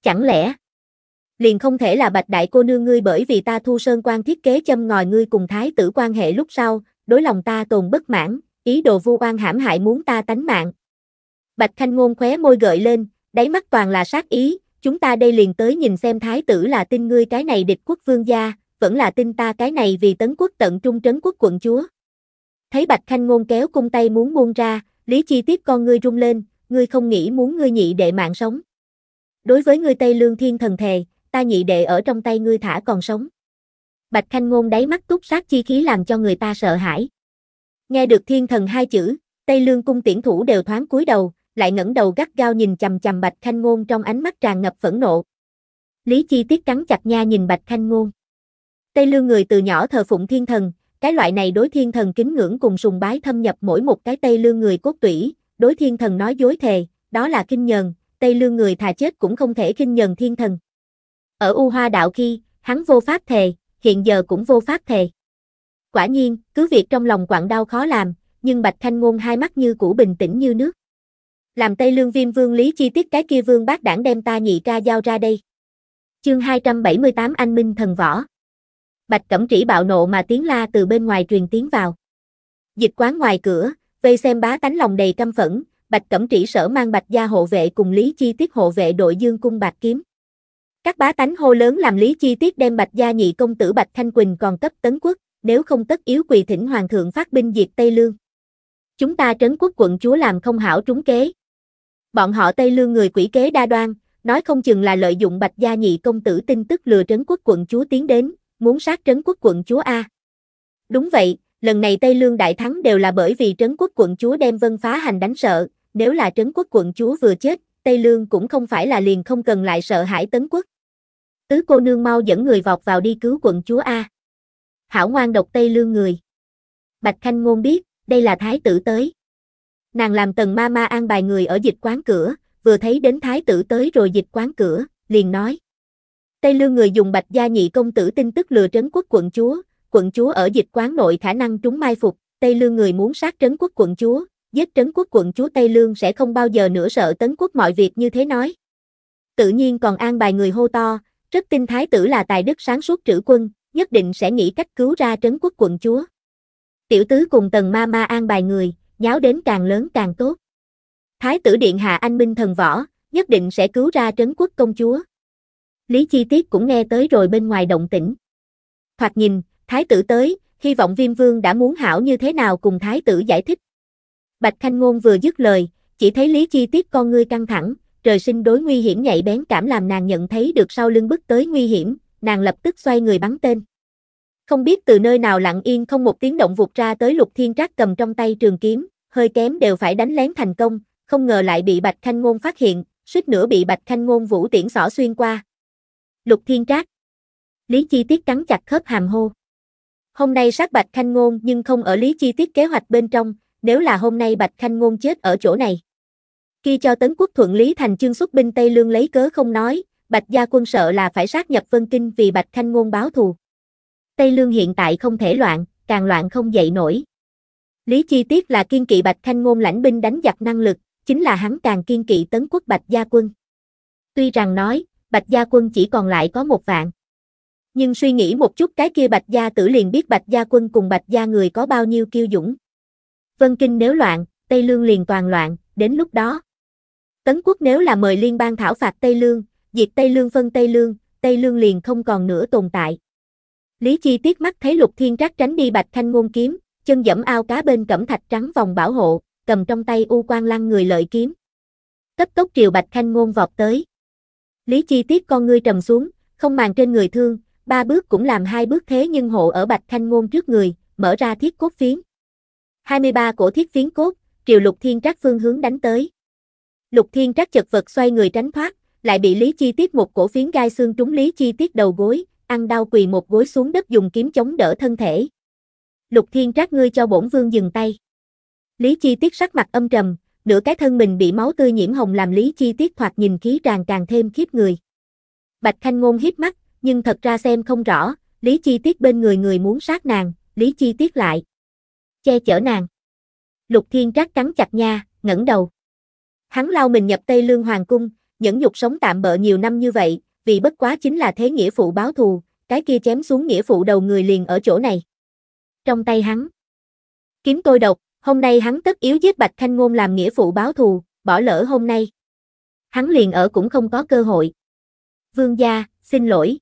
Chẳng lẽ, liền không thể là bạch đại cô nương ngươi bởi vì ta thu sơn quan thiết kế châm ngòi ngươi cùng thái tử quan hệ lúc sau, đối lòng ta tồn bất mãn, ý đồ vu oan hãm hại muốn ta tánh mạng. Bạch Khanh Ngôn khóe môi gợi lên, đáy mắt toàn là sát ý, chúng ta đây liền tới nhìn xem thái tử là tin ngươi cái này địch quốc vương gia, vẫn là tin ta cái này vì tấn quốc tận trung trấn quốc quận chúa. Thấy Bạch Khanh Ngôn kéo cung tay muốn buông ra, Lý Chi tiếp con ngươi rung lên, ngươi không nghĩ muốn ngươi nhị đệ mạng sống. Đối với ngươi Tây Lương Thiên thần thề, ta nhị đệ ở trong tay ngươi thả còn sống. Bạch Khanh Ngôn đáy mắt túc sát chi khí làm cho người ta sợ hãi. Nghe được thiên thần hai chữ, Tây Lương cung tiễn thủ đều thoáng cúi đầu, lại ngẩng đầu gắt gao nhìn chằm chằm Bạch Khanh Ngôn trong ánh mắt tràn ngập phẫn nộ. Lý Chi Tiết cắn chặt nha nhìn Bạch Khanh Ngôn. Tây Lương người từ nhỏ thờ phụng thiên thần, cái loại này đối thiên thần kính ngưỡng cùng sùng bái thâm nhập mỗi một cái Tây Lương người cốt tủy, đối thiên thần nói dối thề, đó là kinh nhờn, Tây Lương người thà chết cũng không thể kinh nhờn thiên thần. Ở U Hoa Đạo khi, hắn vô pháp thề, hiện giờ cũng vô pháp thề. Quả nhiên, cứ việc trong lòng quặn đau khó làm, nhưng Bạch Thanh Ngôn hai mắt như cũ bình tĩnh như nước. Làm Tây Lương Viêm Vương Lý chi tiết cái kia vương bác đảng đem ta nhị ca giao ra đây. Chương 278 Anh Minh Thần Võ Bạch Cẩm Trĩ bạo nộ mà tiếng la từ bên ngoài truyền tiếng vào. Dịch quán ngoài cửa, vây xem bá tánh lòng đầy căm phẫn, Bạch Cẩm Trĩ sở mang Bạch gia hộ vệ cùng Lý Chi Tiết hộ vệ đội Dương cung bạc kiếm. Các bá tánh hô lớn làm lý chi tiết đem Bạch Gia nhị công tử Bạch Thanh Quỳnh còn cấp tấn quốc, nếu không tất yếu quỳ thỉnh hoàng thượng phát binh diệt Tây Lương. Chúng ta trấn quốc quận chúa làm không hảo trúng kế. Bọn họ Tây Lương người quỷ kế đa đoan, nói không chừng là lợi dụng Bạch Gia nhị công tử tin tức lừa trấn quốc quận chúa tiến đến, muốn sát trấn quốc quận chúa A. Đúng vậy, lần này Tây Lương đại thắng đều là bởi vì trấn quốc quận chúa đem vân phá hành đánh sợ, nếu là trấn quốc quận chúa vừa chết, Tây Lương cũng không phải là liền không cần lại sợ hãi tấn quốc. Tứ cô nương mau dẫn người vọt vào đi cứu quận chúa A. Hảo ngoan độc tây lương người. Bạch Khanh Ngôn biết, đây là thái tử tới. Nàng làm tần ma ma an bài người ở dịch quán cửa, vừa thấy đến thái tử tới rồi dịch quán cửa, liền nói. Tây lương người dùng bạch gia nhị công tử tin tức lừa trấn quốc quận chúa, quận chúa ở dịch quán nội khả năng trúng mai phục, Tây lương người muốn sát trấn quốc quận chúa, giết trấn quốc quận chúa Tây lương sẽ không bao giờ nữa sợ tấn quốc mọi việc như thế nói. Tự nhiên còn an bài người hô to, rất tin thái tử là tài đức sáng suốt trữ quân, nhất định sẽ nghĩ cách cứu ra trấn quốc quận chúa. Tiểu tứ cùng tần ma ma an bài người, nháo đến càng lớn càng tốt. Thái tử điện hạ anh minh thần võ, nhất định sẽ cứu ra trấn quốc công chúa. Lý Chi Tiết cũng nghe tới rồi bên ngoài động tĩnh. Thoạt nhìn, thái tử tới, hy vọng viêm vương đã muốn hảo như thế nào cùng thái tử giải thích. Bạch Khanh Ngôn vừa dứt lời, chỉ thấy Lý Chi Tiết con ngươi căng thẳng, trời sinh đối nguy hiểm nhạy bén cảm làm nàng nhận thấy được sau lưng bước tới nguy hiểm, nàng lập tức xoay người bắn tên. Không biết từ nơi nào lặng yên không một tiếng động vụt ra tới Lục Thiên Trác cầm trong tay trường kiếm, hơi kém đều phải đánh lén thành công, không ngờ lại bị Bạch Khanh Ngôn phát hiện, suýt nữa bị Bạch Khanh Ngôn vũ tiễn xỏ xuyên qua. Lục Thiên Trác Lý Chi Tiết cắn chặt khớp hàm hô. Hôm nay sát Bạch Khanh Ngôn nhưng không ở Lý Chi Tiết kế hoạch bên trong, nếu là hôm nay Bạch Khanh Ngôn chết ở chỗ này khi cho Tấn Quốc thuận lý thành chương xuất binh Tây Lương lấy cớ không nói, Bạch Gia quân sợ là phải sát nhập Vân Kinh vì Bạch Khanh Ngôn báo thù. Tây Lương hiện tại không thể loạn, càng loạn không dậy nổi. Lý chi tiết là kiên kỵ Bạch Khanh Ngôn lãnh binh đánh giặc năng lực, chính là hắn càng kiên kỵ Tấn Quốc Bạch Gia quân. Tuy rằng nói, Bạch Gia quân chỉ còn lại có một vạn. Nhưng suy nghĩ một chút cái kia Bạch Gia tử liền biết Bạch Gia quân cùng Bạch Gia người có bao nhiêu kiêu dũng. Vân Kinh nếu loạn, Tây Lương liền toàn loạn, đến lúc đó. Tấn quốc nếu là mời liên bang thảo phạt Tây Lương, diệt Tây Lương phân Tây Lương, Tây Lương liền không còn nữa tồn tại. Lý Chi Tiết mắt thấy Lục Thiên Trác tránh đi Bạch Khanh ngôn kiếm, chân dẫm ao cá bên cẩm thạch trắng vòng bảo hộ, cầm trong tay u quan lăng người lợi kiếm. Cấp tốc triều Bạch Khanh ngôn vọt tới. Lý Chi Tiết con ngươi trầm xuống, không màng trên người thương, ba bước cũng làm hai bước thế nhưng hộ ở Bạch Khanh ngôn trước người, mở ra thiết cốt phiến. 23 cổ thiết phiến cốt, triều Lục Thiên Trác phương hướng đánh tới. Lục Thiên Trác chật vật xoay người tránh thoát, lại bị Lý Chi Tiết một cổ phiến gai xương trúng Lý Chi Tiết đầu gối, ăn đau quỳ một gối xuống đất dùng kiếm chống đỡ thân thể. Lục Thiên Trác ngươi cho bổn vương dừng tay. Lý Chi Tiết sắc mặt âm trầm, nửa cái thân mình bị máu tươi nhiễm hồng làm Lý Chi Tiết thoạt nhìn khí tràn càng thêm khiếp người. Bạch Khanh Ngôn hiếp mắt, nhưng thật ra xem không rõ, Lý Chi Tiết bên người người muốn sát nàng, Lý Chi Tiết lại. Che chở nàng. Lục Thiên Trác cắn chặt nha, ngẩng đầu. Hắn lao mình nhập Tây Lương Hoàng Cung, nhẫn nhục sống tạm bợ nhiều năm như vậy, vì bất quá chính là thế nghĩa phụ báo thù, cái kia chém xuống nghĩa phụ đầu người liền ở chỗ này. Trong tay hắn, kiếm tôi độc, hôm nay hắn tất yếu giết Bạch Khanh Ngôn làm nghĩa phụ báo thù, bỏ lỡ hôm nay. Hắn liền ở cũng không có cơ hội. Vương gia, xin lỗi.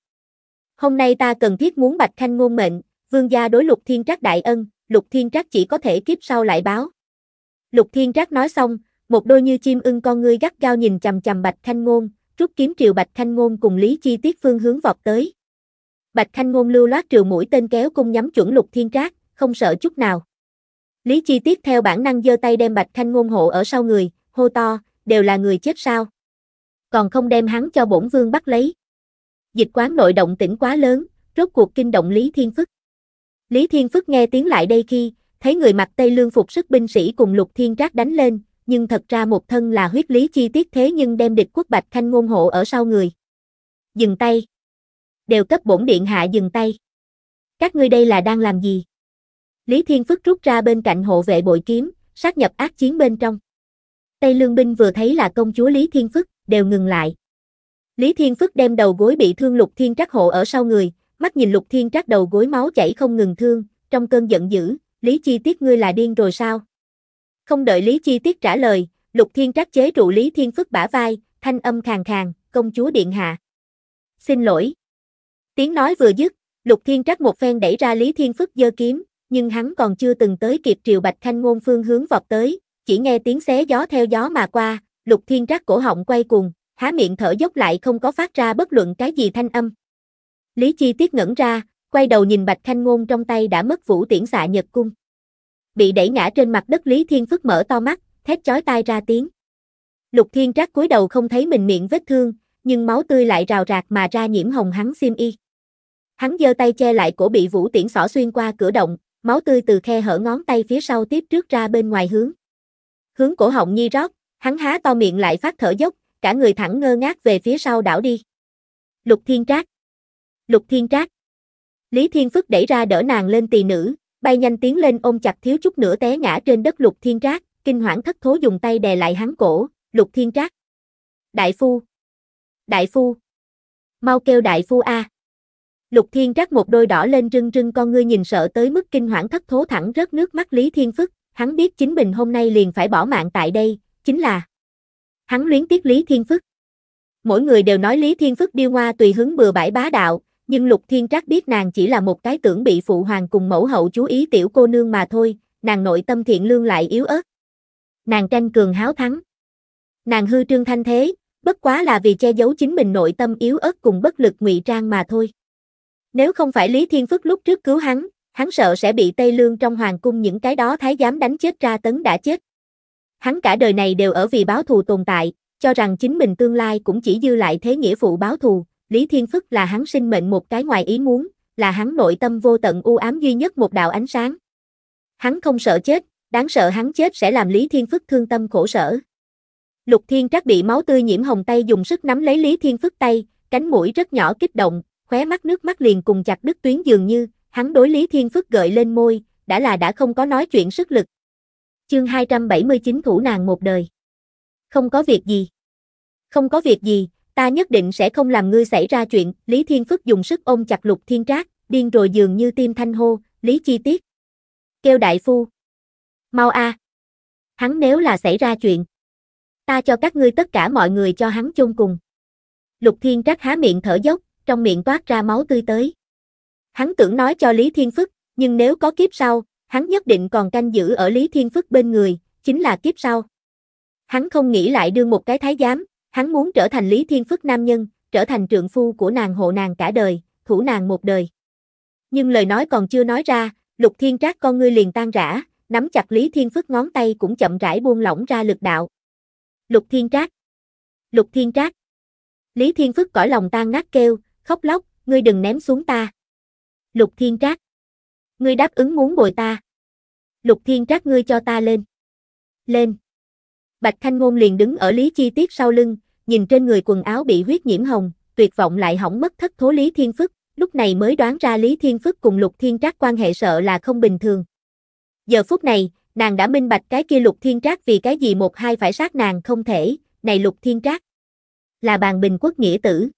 Hôm nay ta cần thiết muốn Bạch Khanh Ngôn mệnh, vương gia đối lục thiên trác đại ân, lục thiên trác chỉ có thể kiếp sau lại báo. Lục thiên trác nói xong, một đôi như chim ưng con ngươi gắt gao nhìn chằm chằm Bạch Thanh Ngôn, rút kiếm triều Bạch Thanh Ngôn cùng Lý Chi Tiết phương hướng vọt tới. Bạch Thanh Ngôn lưu loát triều mũi tên kéo cung nhắm chuẩn Lục Thiên Trác, không sợ chút nào. Lý Chi Tiết theo bản năng giơ tay đem Bạch Thanh Ngôn hộ ở sau người, hô to, đều là người chết sao? Còn không đem hắn cho bổn vương bắt lấy. Dịch quán nội động tĩnh quá lớn, rốt cuộc kinh động Lý Thiên Phức. Lý Thiên Phức nghe tiếng lại đây khi, thấy người mặc Tây Lương phục sức binh sĩ cùng Lục Thiên Trác đánh lên, nhưng thật ra một thân là huyết lý chi tiết thế nhưng đem địch quốc bạch khanh ngôn hộ ở sau người. Dừng tay. Đều cấp bổn điện hạ dừng tay. Các ngươi đây là đang làm gì? Lý Thiên Phức rút ra bên cạnh hộ vệ bội kiếm, sát nhập ác chiến bên trong. Tây Lương binh vừa thấy là công chúa Lý Thiên Phức, đều ngừng lại. Lý Thiên Phức đem đầu gối bị thương Lục Thiên trắc hộ ở sau người, mắt nhìn Lục Thiên trắc đầu gối máu chảy không ngừng thương, trong cơn giận dữ, Lý Chi Tiết ngươi là điên rồi sao? Không đợi Lý Chi Tiết trả lời, Lục Thiên trắc chế trụ Lý Thiên Phức bả vai, thanh âm khàn khàn, công chúa điện hạ. Xin lỗi. Tiếng nói vừa dứt, Lục Thiên trắc một phen đẩy ra Lý Thiên Phức giơ kiếm, nhưng hắn còn chưa từng tới kịp triều bạch thanh ngôn phương hướng vọt tới, chỉ nghe tiếng xé gió theo gió mà qua, Lục Thiên trắc cổ họng quay cuồng, há miệng thở dốc lại không có phát ra bất luận cái gì thanh âm. Lý Chi Tiết ngẩn ra, quay đầu nhìn Bạch Khanh Ngôn trong tay đã mất vũ tiễn xạ nhật cung bị đẩy ngã trên mặt đất Lý Thiên Phức mở to mắt, thét chói tai ra tiếng. Lục Thiên Trác cúi đầu không thấy mình miệng vết thương, nhưng máu tươi lại rào rạc mà ra nhiễm hồng hắn xiêm y. Hắn giơ tay che lại cổ bị Vũ Tiễn xỏ xuyên qua cửa động, máu tươi từ khe hở ngón tay phía sau tiếp trước ra bên ngoài hướng. Hướng cổ họng nhi rót, hắn há to miệng lại phát thở dốc, cả người thẳng ngơ ngác về phía sau đảo đi. Lục Thiên Trác. Lục Thiên Trác. Lý Thiên Phức đẩy ra đỡ nàng lên tỳ nữ, bay nhanh tiến lên ôm chặt thiếu chút nữa té ngã trên đất lục thiên trác, kinh hoảng thất thố dùng tay đè lại hắn cổ, lục thiên trác. Đại phu! Đại phu! Mau kêu đại phu A! Lục thiên trác một đôi đỏ lên rưng rưng con ngươi nhìn sợ tới mức kinh hoảng thất thố thẳng rớt nước mắt Lý Thiên Phức, hắn biết chính mình hôm nay liền phải bỏ mạng tại đây, chính là hắn luyến tiếc Lý Thiên Phức. Mỗi người đều nói Lý Thiên Phức điêu hoa tùy hứng bừa bãi bá đạo, nhưng Lục Thiên Trác biết nàng chỉ là một cái tưởng bị phụ hoàng cùng mẫu hậu chú ý tiểu cô nương mà thôi, nàng nội tâm thiện lương lại yếu ớt. Nàng tranh cường háo thắng. Nàng hư trương thanh thế, bất quá là vì che giấu chính mình nội tâm yếu ớt cùng bất lực ngụy trang mà thôi. Nếu không phải Lý Thiên Phức lúc trước cứu hắn, hắn sợ sẽ bị Tây Lương trong hoàng cung những cái đó thái giám đánh chết ra tấn đã chết. Hắn cả đời này đều ở vì báo thù tồn tại, cho rằng chính mình tương lai cũng chỉ dư lại thế nghĩa phụ báo thù, Lý Thiên Phức là hắn sinh mệnh một cái ngoài ý muốn, là hắn nội tâm vô tận u ám duy nhất một đạo ánh sáng. Hắn không sợ chết, đáng sợ hắn chết sẽ làm Lý Thiên Phức thương tâm khổ sở. Lục Thiên Trác bị máu tươi nhiễm hồng tay dùng sức nắm lấy Lý Thiên Phức tay, cánh mũi rất nhỏ kích động, khóe mắt nước mắt liền cùng chặt đứt tuyến dường như, hắn đối Lý Thiên Phức gợi lên môi, đã là đã không có nói chuyện sức lực. Chương 279 thủ nàng một đời. Không có việc gì. Không có việc gì, ta nhất định sẽ không làm ngươi xảy ra chuyện, Lý Thiên Phức dùng sức ôm chặt lục thiên trác, điên rồi dường như tim thanh hô, Lý Chi Tiết. Kêu đại phu. Mau a. Hắn nếu là xảy ra chuyện. Ta cho các ngươi tất cả mọi người cho hắn chôn cùng. Lục thiên trác há miệng thở dốc, trong miệng toát ra máu tươi tới. Hắn tưởng nói cho Lý Thiên Phức, nhưng nếu có kiếp sau, hắn nhất định còn canh giữ ở Lý Thiên Phức bên người, chính là kiếp sau. Hắn không nghĩ lại đưa một cái thái giám, Hắn muốn trở thành Lý Thiên Phức nam nhân, trở thành trượng phu của nàng hộ nàng cả đời, thủ nàng một đời. Nhưng lời nói còn chưa nói ra, Lục Thiên Trác con ngươi liền tan rã, nắm chặt Lý Thiên Phức ngón tay cũng chậm rãi buông lỏng ra lực đạo. Lục Thiên Trác. Lục Thiên Trác. Lý Thiên Phức cõi lòng tan nát kêu, khóc lóc, ngươi đừng ném xuống ta. Lục Thiên Trác. Ngươi đáp ứng muốn bồi ta. Lục Thiên Trác ngươi cho ta lên. Lên. Bạch Thanh Ngôn liền đứng ở Lý Chi Tiết sau lưng, nhìn trên người quần áo bị huyết nhiễm hồng, tuyệt vọng lại hỏng mất thất thố Lý Thiên Phức, lúc này mới đoán ra Lý Thiên Phức cùng Lục Thiên Trác quan hệ sợ là không bình thường. Giờ phút này, nàng đã minh bạch cái kia Lục Thiên Trác vì cái gì một hai phải sát nàng không thể, này Lục Thiên Trác là bàn bình quốc nghĩa tử.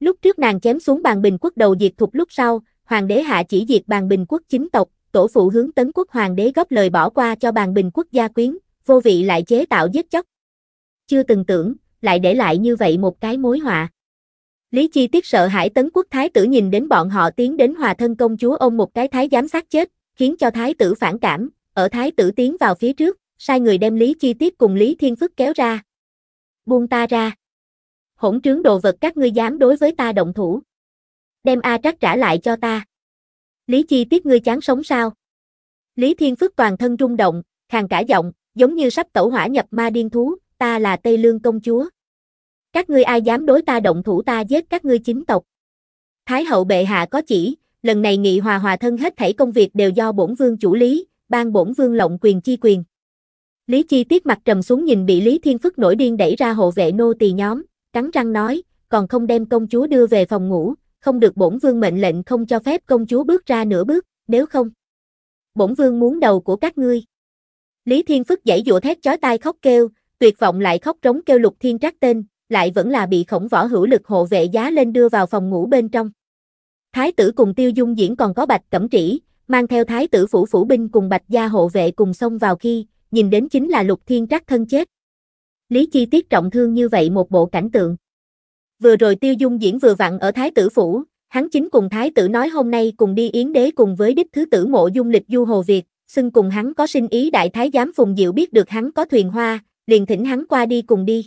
Lúc trước nàng chém xuống bàn bình quốc đầu diệt thục lúc sau, hoàng đế hạ chỉ diệt bàn bình quốc chính tộc, tổ phụ hướng tấn quốc hoàng đế góp lời bỏ qua cho bàn bình quốc gia quyến, vô vị lại chế tạo giết chóc. Chưa từng tưởng, lại để lại như vậy một cái mối họa. Lý Chi Tiết sợ hãi tấn quốc thái tử nhìn đến bọn họ tiến đến hòa thân công chúa ôm một cái thái giám sát chết, khiến cho thái tử phản cảm, ở thái tử tiến vào phía trước, sai người đem Lý Chi Tiết cùng Lý Thiên Phức kéo ra. Buông ta ra. Hỗn trướng đồ vật các ngươi dám đối với ta động thủ. Đem A Trắc trả lại cho ta. Lý Chi Tiết ngươi chán sống sao? Lý Thiên Phức toàn thân rung động, khàn cả giọng, giống như sắp tẩu hỏa nhập ma điên thú, ta là Tây Lương công chúa. Các ngươi ai dám đối ta động thủ ta giết các ngươi chính tộc. Thái hậu bệ hạ có chỉ, lần này nghị hòa hòa thân hết thảy công việc đều do bổn vương chủ lý, ban bổn vương lộng quyền chi quyền. Lý Chi tiết mặt trầm xuống nhìn bị Lý Thiên Phức nổi điên đẩy ra hộ vệ nô tỳ nhóm, cắn răng nói, còn không đem công chúa đưa về phòng ngủ, không được bổn vương mệnh lệnh không cho phép công chúa bước ra nửa bước, nếu không. Bổn vương muốn đầu của các ngươi. Lý Thiên Phức dãy dụa thét chói tai khóc kêu, tuyệt vọng lại khóc trống kêu Lục Thiên trắc tên, lại vẫn là bị khổng võ hữu lực hộ vệ giá lên đưa vào phòng ngủ bên trong. Thái tử cùng Tiêu Dung diễn còn có Bạch Cẩm Trĩ, mang theo thái tử phủ phủ binh cùng Bạch gia hộ vệ cùng xông vào khi, nhìn đến chính là Lục Thiên trắc thân chết. Lý Chi Tiết trọng thương như vậy một bộ cảnh tượng. Vừa rồi Tiêu Dung diễn vừa vặn ở thái tử phủ, hắn chính cùng thái tử nói hôm nay cùng đi yến đế cùng với đích thứ tử mộ dung lịch du hồ Việt, xưng cùng hắn có sinh ý đại thái giám Phùng Diệu biết được hắn có thuyền hoa, liền thỉnh hắn qua đi cùng đi.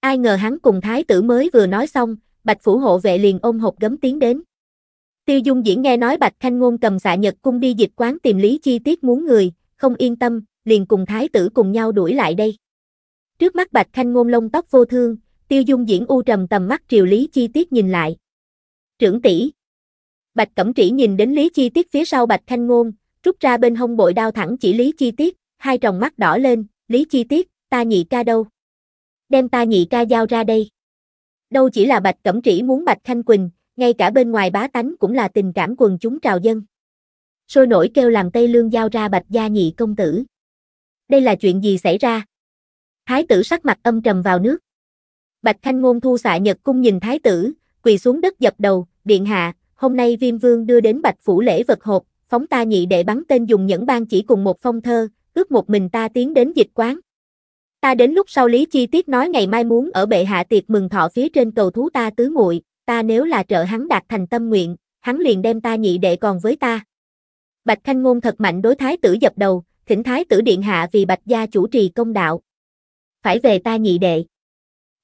Ai ngờ hắn cùng thái tử mới vừa nói xong, Bạch Phủ hộ vệ liền ôm hộp gấm tiến đến. Tiêu Dung Diễn nghe nói Bạch Khanh Ngôn cầm xạ nhật cung đi dịch quán tìm lý chi tiết muốn người, không yên tâm, liền cùng thái tử cùng nhau đuổi lại đây. Trước mắt Bạch Khanh Ngôn lông tóc vô thương, Tiêu Dung Diễn u trầm tầm mắt triều lý chi tiết nhìn lại. Trưởng tỷ Bạch Cẩm Trĩ nhìn đến lý chi tiết phía sau Bạch Khanh Ngôn, rút ra bên hông bội đao thẳng chỉ Lý Chi Tiết, hai tròng mắt đỏ lên, Lý Chi Tiết, ta nhị ca đâu? Đem ta nhị ca giao ra đây. Đâu chỉ là Bạch Cẩm Trĩ muốn Bạch Khanh Quỳnh, ngay cả bên ngoài bá tánh cũng là tình cảm quần chúng trào dân. Sôi nổi kêu làm Tây Lương giao ra Bạch gia nhị công tử. Đây là chuyện gì xảy ra? Thái tử sắc mặt âm trầm vào nước. Bạch Khanh Ngôn thu xạ nhật cung nhìn thái tử, quỳ xuống đất dập đầu, điện hạ, hôm nay Viêm Vương đưa đến Bạch phủ lễ vật hộp, phóng ta nhị đệ bắn tên dùng nhẫn ban chỉ cùng một phong thơ, ước một mình ta tiến đến dịch quán. Ta đến lúc sau Lý Chi Tiết nói ngày mai muốn ở bệ hạ tiệc mừng thọ phía trên cầu thú ta tứ muội, ta nếu là trợ hắn đạt thành tâm nguyện, hắn liền đem ta nhị đệ còn với ta. Bạch Khanh Ngôn thật mạnh đối thái tử dập đầu, thỉnh thái tử điện hạ vì Bạch gia chủ trì công đạo. Phải về ta nhị đệ.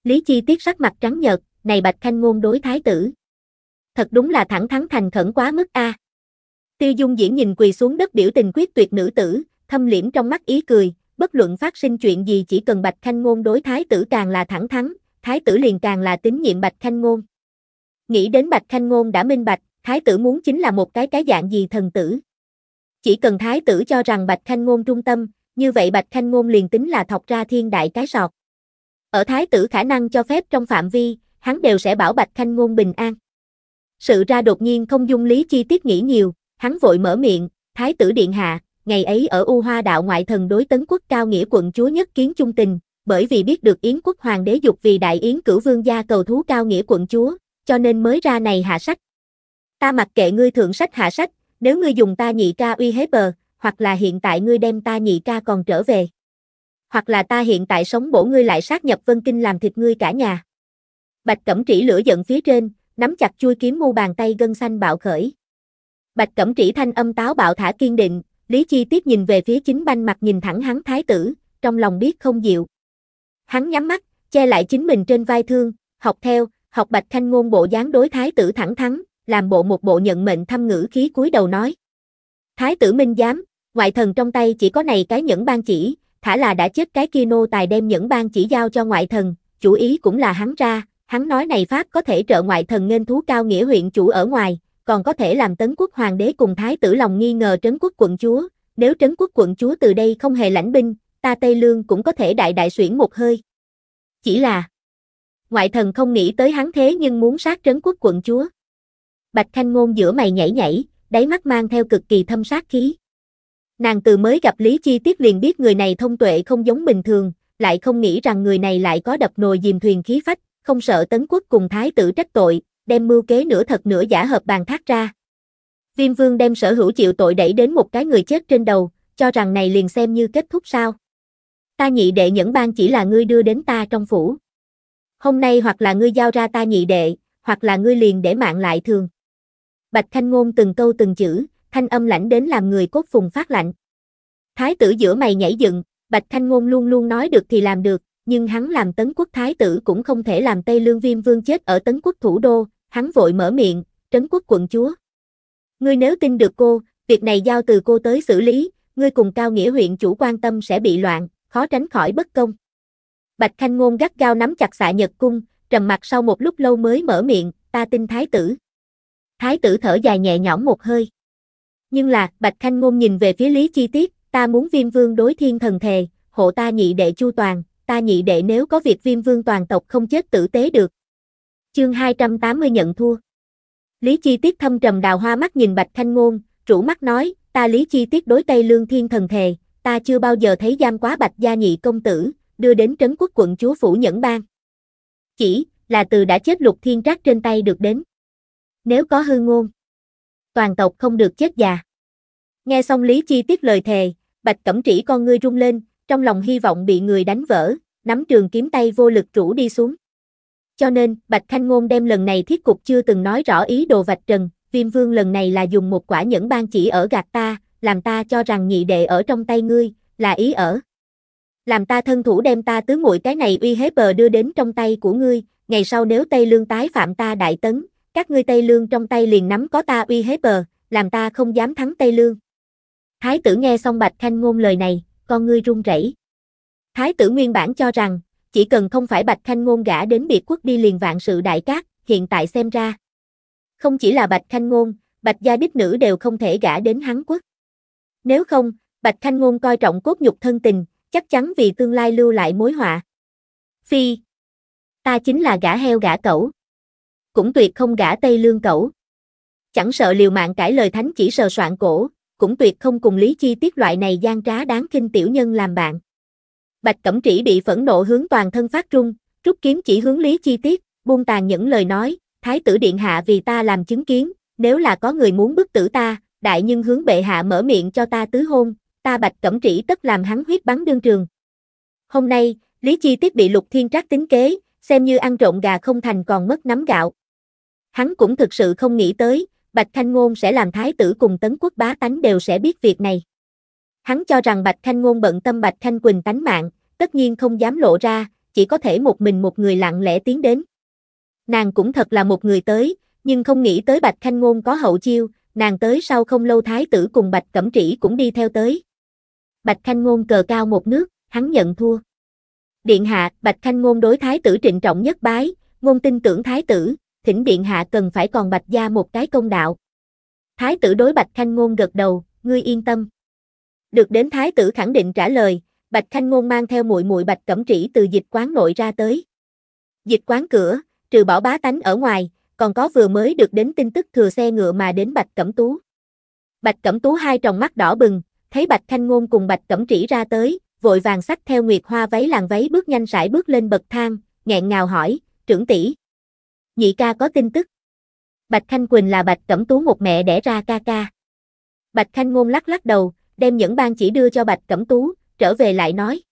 Lý Chi Tiết sắc mặt trắng nhợt, này Bạch Khanh Ngôn đối thái tử. Thật đúng là thẳng thắn thành khẩn quá mức a. À. Tiêu Dung Diễn nhìn quỳ xuống đất biểu tình quyết tuyệt nữ tử, thâm liễm trong mắt ý cười, bất luận phát sinh chuyện gì chỉ cần Bạch Khanh Ngôn đối thái tử càng là thẳng thắn, thái tử liền càng là tín nhiệm Bạch Khanh Ngôn. Nghĩ đến Bạch Khanh Ngôn đã minh bạch, thái tử muốn chính là một cái cái dạng gì thần tử. Chỉ cần thái tử cho rằng Bạch Khanh Ngôn trung tâm, như vậy Bạch Khanh Ngôn liền tính là thọc ra thiên đại cái sọt. Ở thái tử khả năng cho phép trong phạm vi, hắn đều sẽ bảo Bạch Khanh Ngôn bình an. Sự ra đột nhiên không dung lý chi tiết nghĩ nhiều, hắn vội mở miệng, Thái tử Điện Hạ, ngày ấy ở U Hoa Đạo Ngoại Thần đối tấn quốc cao nghĩa quận chúa nhất kiến trung tình, bởi vì biết được Yến quốc hoàng đế dục vì đại Yến cửu vương gia cầu thú cao nghĩa quận chúa, cho nên mới ra này hạ sách. Ta mặc kệ ngươi thượng sách hạ sách, nếu ngươi dùng ta nhị ca uy hiếp bờ, hoặc là hiện tại ngươi đem ta nhị ca còn trở về. Hoặc là ta hiện tại sống bổ ngươi lại sát nhập vân kinh làm thịt ngươi cả nhà. Bạch Cẩm Trĩ lửa giận phía trên, nắm chặt chui kiếm mu bàn tay gân xanh bạo khởi. Bạch Cẩm Trĩ thanh âm táo bạo thả kiên định, Lý Chi tiếp nhìn về phía chính banh mặt nhìn thẳng hắn thái tử, trong lòng biết không dịu. Hắn nhắm mắt, che lại chính mình trên vai thương, học theo, học Bạch Khanh ngôn bộ dáng đối thái tử thẳng thắn, làm bộ một bộ nhận mệnh thăm ngữ khí cúi đầu nói. Thái tử minh giám, ngoại thần trong tay chỉ có này cái nhẫn ban chỉ, thả là đã chết cái kia nô tài đem nhẫn ban chỉ giao cho ngoại thần, chủ ý cũng là hắn ra, hắn nói này pháp có thể trợ ngoại thần nên thú cao nghĩa huyện chủ ở ngoài, còn có thể làm tấn quốc hoàng đế cùng thái tử lòng nghi ngờ trấn quốc quận chúa, nếu trấn quốc quận chúa từ đây không hề lãnh binh, ta Tây Lương cũng có thể đại đại xuyển một hơi. Chỉ là, ngoại thần không nghĩ tới hắn thế nhưng muốn sát trấn quốc quận chúa. Bạch Khanh Ngôn giữa mày nhảy nhảy, đáy mắt mang theo cực kỳ thâm sát khí. Nàng từ mới gặp Lý Chi Tiết liền biết người này thông tuệ không giống bình thường, lại không nghĩ rằng người này lại có đập nồi dìm thuyền khí phách, không sợ tấn quốc cùng thái tử trách tội, đem mưu kế nửa thật nửa giả hợp bàn thác ra. Viêm vương đem sở hữu chịu tội đẩy đến một cái người chết trên đầu, cho rằng này liền xem như kết thúc sao. Ta nhị đệ nhẫn ban chỉ là ngươi đưa đến ta trong phủ. Hôm nay hoặc là ngươi giao ra ta nhị đệ, hoặc là ngươi liền để mạng lại thường. Bạch Thanh Ngôn từng câu từng chữ, thanh âm lãnh đến làm người cốt phùng phát lạnh. Thái tử giữa mày nhảy dựng, Bạch Thanh Ngôn luôn luôn nói được thì làm được, nhưng hắn làm tấn quốc thái tử cũng không thể làm Tây Lương Viêm Vương chết ở tấn quốc thủ đô, hắn vội mở miệng, trấn quốc quận chúa. Ngươi nếu tin được cô, việc này giao từ cô tới xử lý, ngươi cùng cao nghĩa huyện chủ quan tâm sẽ bị loạn, khó tránh khỏi bất công. Bạch Khanh Ngôn gắt gao nắm chặt xạ nhật cung, trầm mặt sau một lúc lâu mới mở miệng, ta tin thái tử. Thái tử thở dài nhẹ nhõm một hơi. Nhưng là, Bạch Khanh Ngôn nhìn về phía Lý Chi Tiết, ta muốn viêm vương đối thiên thần thề, hộ ta nhị đệ chu toàn, ta nhị đệ nếu có việc viêm vương toàn tộc không chết tử tế được, chương 280 nhận thua. Lý Chi Tiết thâm trầm đào hoa mắt nhìn Bạch Thanh Ngôn, rủ mắt nói, ta Lý Chi Tiết đối tay Lương Thiên Thần Thề, ta chưa bao giờ thấy giam quá Bạch Gia Nhị Công Tử, đưa đến trấn quốc quận chúa Phủ Nhẫn Bang. Chỉ, là từ đã chết lục thiên trác trên tay được đến. Nếu có hư ngôn, toàn tộc không được chết già. Nghe xong Lý Chi Tiết lời thề, Bạch Cẩm Trĩ con ngươi rung lên, trong lòng hy vọng bị người đánh vỡ, nắm trường kiếm tay vô lực rủ đi xuống. Cho nên, Bạch Thanh Ngôn đem lần này thiết cục chưa từng nói rõ ý đồ vạch trần, viêm vương lần này là dùng một quả nhẫn ban chỉ ở gạt ta, làm ta cho rằng nhị đệ ở trong tay ngươi, là ý ở. Làm ta thân thủ đem ta tứ muội cái này uy hết bờ đưa đến trong tay của ngươi, ngày sau nếu Tây Lương tái phạm ta đại tấn, các ngươi Tây Lương trong tay liền nắm có ta uy hết bờ, làm ta không dám thắng Tây Lương. Thái tử nghe xong Bạch Thanh Ngôn lời này, con ngươi run rẩy. Thái tử nguyên bản cho rằng, chỉ cần không phải Bạch Khanh Ngôn gã đến biệt quốc đi liền vạn sự đại cát, hiện tại xem ra. Không chỉ là Bạch Khanh Ngôn, Bạch gia đích nữ đều không thể gã đến hán quốc. Nếu không, Bạch Khanh Ngôn coi trọng cốt nhục thân tình, chắc chắn vì tương lai lưu lại mối họa. Phi, ta chính là gã heo gã cẩu. Cũng tuyệt không gã Tây Lương cẩu. Chẳng sợ liều mạng cãi lời thánh chỉ sờ soạn cổ, cũng tuyệt không cùng Lý Chi tiết loại này gian trá đáng kinh tiểu nhân làm bạn. Bạch Cẩm Trĩ bị phẫn nộ hướng toàn thân phát trung, rút kiếm chỉ hướng Lý Chi Tiết, buông tàn những lời nói, Thái tử Điện Hạ vì ta làm chứng kiến, nếu là có người muốn bức tử ta, đại nhân hướng bệ hạ mở miệng cho ta tứ hôn, ta Bạch Cẩm Trĩ tất làm hắn huyết bắn đương trường. Hôm nay, Lý Chi Tiết bị Lục Thiên Trác tính kế, xem như ăn trộm gà không thành còn mất nắm gạo. Hắn cũng thực sự không nghĩ tới, Bạch Thanh Ngôn sẽ làm thái tử cùng tấn quốc bá tánh đều sẽ biết việc này. Hắn cho rằng Bạch Thanh Ngôn bận tâm Bạch Thanh Quỳnh tánh mạng, tất nhiên không dám lộ ra, chỉ có thể một mình một người lặng lẽ tiến đến. Nàng cũng thật là một người tới, nhưng không nghĩ tới Bạch Khanh Ngôn có hậu chiêu, nàng tới sau không lâu thái tử cùng Bạch Cẩm Trĩ cũng đi theo tới. Bạch Khanh Ngôn cờ cao một nước, hắn nhận thua. Điện hạ, Bạch Khanh Ngôn đối thái tử trịnh trọng nhất bái, ngôn tin tưởng thái tử, thỉnh điện hạ cần phải còn Bạch gia một cái công đạo. Thái tử đối Bạch Khanh Ngôn gật đầu, ngươi yên tâm. Được đến thái tử khẳng định trả lời, Bạch Khanh Ngôn mang theo muội muội Bạch Cẩm Trĩ từ dịch quán nội ra tới. Dịch quán cửa, trừ bảo bá tánh ở ngoài, còn có vừa mới được đến tin tức thừa xe ngựa mà đến Bạch Cẩm Tú. Bạch Cẩm Tú hai tròng mắt đỏ bừng, thấy Bạch Khanh Ngôn cùng Bạch Cẩm Trĩ ra tới, vội vàng xách theo Nguyệt Hoa váy làng váy bước nhanh sải bước lên bậc thang, nghẹn ngào hỏi, trưởng tỷ, Nhị ca có tin tức. Bạch Khanh Quỳnh là Bạch Cẩm Tú một mẹ đẻ ra ca ca. Bạch Khanh Ngôn lắc lắc đầu, đem những ban chỉ đưa cho Bạch Cẩm Tú, trở về lại nói.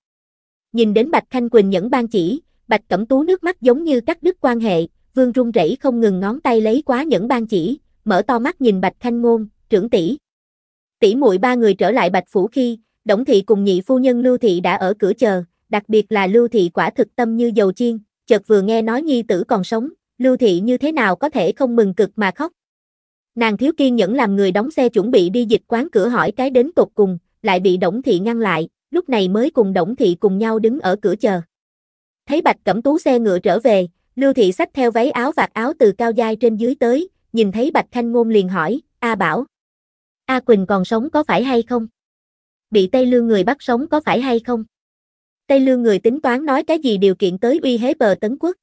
Nhìn đến Bạch Thanh Quỳnh nhẫn ban chỉ, Bạch Cẩm Tú nước mắt giống như cắt đứt quan hệ, Vương run rẩy không ngừng ngón tay lấy quá nhẫn ban chỉ, mở to mắt nhìn Bạch Thanh Ngôn, trưởng tỷ. Tỷ muội ba người trở lại Bạch phủ khi, Đổng thị cùng nhị phu nhân Lưu thị đã ở cửa chờ, đặc biệt là Lưu thị quả thực tâm như dầu chiên, chợt vừa nghe nói nhi tử còn sống, Lưu thị như thế nào có thể không mừng cực mà khóc. Nàng thiếu kiên nhẫn làm người đóng xe chuẩn bị đi dịch quán cửa hỏi cái đến tột cùng, lại bị Đổng thị ngăn lại, lúc này mới cùng Đổng Thị cùng nhau đứng ở cửa chờ. Thấy Bạch Cẩm Tú xe ngựa trở về, Lưu Thị xách theo váy áo vạt áo từ cao dai trên dưới tới, nhìn thấy Bạch Thanh Ngôn liền hỏi, A Bảo. A Quỳnh còn sống có phải hay không? Bị Tây Lương người bắt sống có phải hay không? Tây Lương người tính toán nói cái gì điều kiện tới uy hế bờ tấn quốc.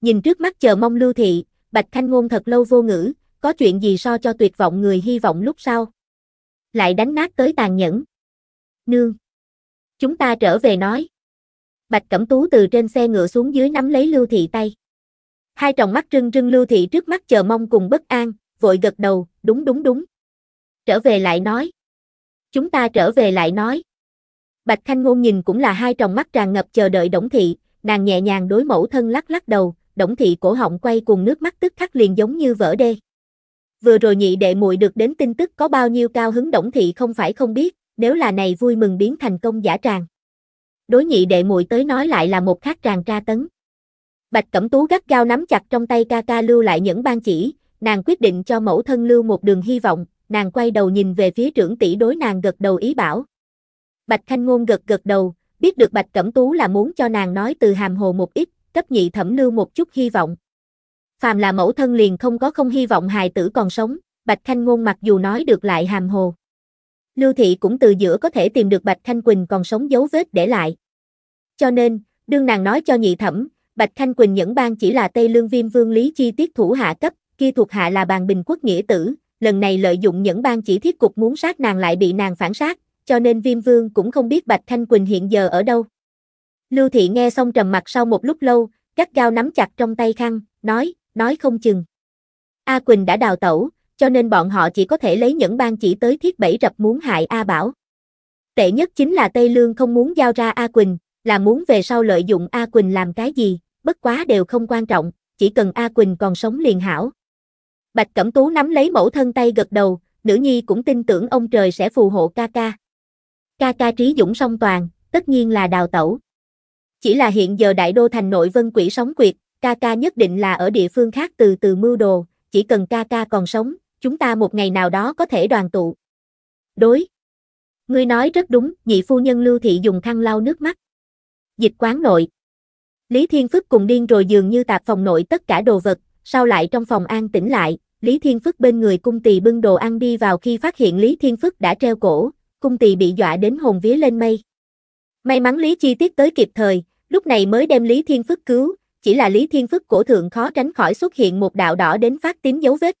Nhìn trước mắt chờ mong Lưu Thị, Bạch Thanh Ngôn thật lâu vô ngữ, có chuyện gì so cho tuyệt vọng người hy vọng lúc sau. Lại đánh nát tới tàn nhẫn. Nương. Chúng ta trở về nói. Bạch Cẩm Tú từ trên xe ngựa xuống dưới nắm lấy Lưu Thị tay. Hai tròng mắt rưng rưng Lưu Thị trước mắt chờ mong cùng bất an, vội gật đầu, đúng đúng đúng. Trở về lại nói. Chúng ta trở về lại nói. Bạch Khanh Ngôn nhìn cũng là hai tròng mắt tràn ngập chờ đợi Đổng Thị, nàng nhẹ nhàng đối mẫu thân lắc lắc đầu, Đổng Thị cổ họng quay cùng nước mắt tức khắc liền giống như vỡ đê. Vừa rồi nhị đệ muội được đến tin tức có bao nhiêu cao hứng Đổng Thị không phải không biết, nếu là này vui mừng biến thành công giả tràng. Đối nhị đệ muội tới nói lại là một khác tràng tra tấn. Bạch Cẩm Tú gắt gao nắm chặt trong tay ca ca lưu lại những ban chỉ, nàng quyết định cho mẫu thân lưu một đường hy vọng, nàng quay đầu nhìn về phía trưởng tỷ đối nàng gật đầu ý bảo. Bạch Khanh Ngôn gật gật đầu, biết được Bạch Cẩm Tú là muốn cho nàng nói từ hàm hồ một ít, cấp nhị thẩm lưu một chút hy vọng. Phàm là mẫu thân liền không có không hy vọng hài tử còn sống, Bạch Khanh Ngôn mặc dù nói được lại hàm hồ. Lưu Thị cũng từ giữa có thể tìm được Bạch Thanh Quỳnh còn sống dấu vết để lại. Cho nên, đương nàng nói cho nhị thẩm, Bạch Thanh Quỳnh nhẫn bang chỉ là Tây Lương Viêm Vương Lý Chi tiết thủ hạ cấp, kia thuộc hạ là bàn bình quốc nghĩa tử, lần này lợi dụng nhẫn bang chỉ thiết cục muốn sát nàng lại bị nàng phản sát, cho nên Viêm Vương cũng không biết Bạch Thanh Quỳnh hiện giờ ở đâu. Lưu Thị nghe xong trầm mặt sau một lúc lâu, gắt gao nắm chặt trong tay khăn, nói, nói không chừng. A Quỳnh đã đào tẩu, cho nên bọn họ chỉ có thể lấy những ban chỉ tới thiết bẫy rập muốn hại A Bảo. Tệ nhất chính là Tây Lương không muốn giao ra A Quỳnh, là muốn về sau lợi dụng A Quỳnh làm cái gì, bất quá đều không quan trọng, chỉ cần A Quỳnh còn sống liền hảo. Bạch Cẩm Tú nắm lấy mẫu thân tay gật đầu, nữ nhi cũng tin tưởng ông trời sẽ phù hộ ca ca. Ca ca trí dũng song toàn, tất nhiên là đào tẩu. Chỉ là hiện giờ đại đô thành nội vân quỷ sống quyệt, ca ca nhất định là ở địa phương khác từ từ mưu đồ, chỉ cần ca ca còn sống, chúng ta một ngày nào đó có thể đoàn tụ. Đối. Ngươi nói rất đúng, nhị phu nhân Lưu Thị dùng khăn lau nước mắt. Dịch quán nội. Lý Thiên Phức cùng điên rồi dường như tạp phòng nội tất cả đồ vật, sau lại trong phòng an tĩnh lại, Lý Thiên Phức bên người cung tỳ bưng đồ ăn đi vào khi phát hiện Lý Thiên Phức đã treo cổ, cung tỳ bị dọa đến hồn vía lên mây. May mắn Lý Chi Tiết tới kịp thời, lúc này mới đem Lý Thiên Phức cứu, chỉ là Lý Thiên Phức cổ thượng khó tránh khỏi xuất hiện một đạo đỏ đến phát tím dấu vết.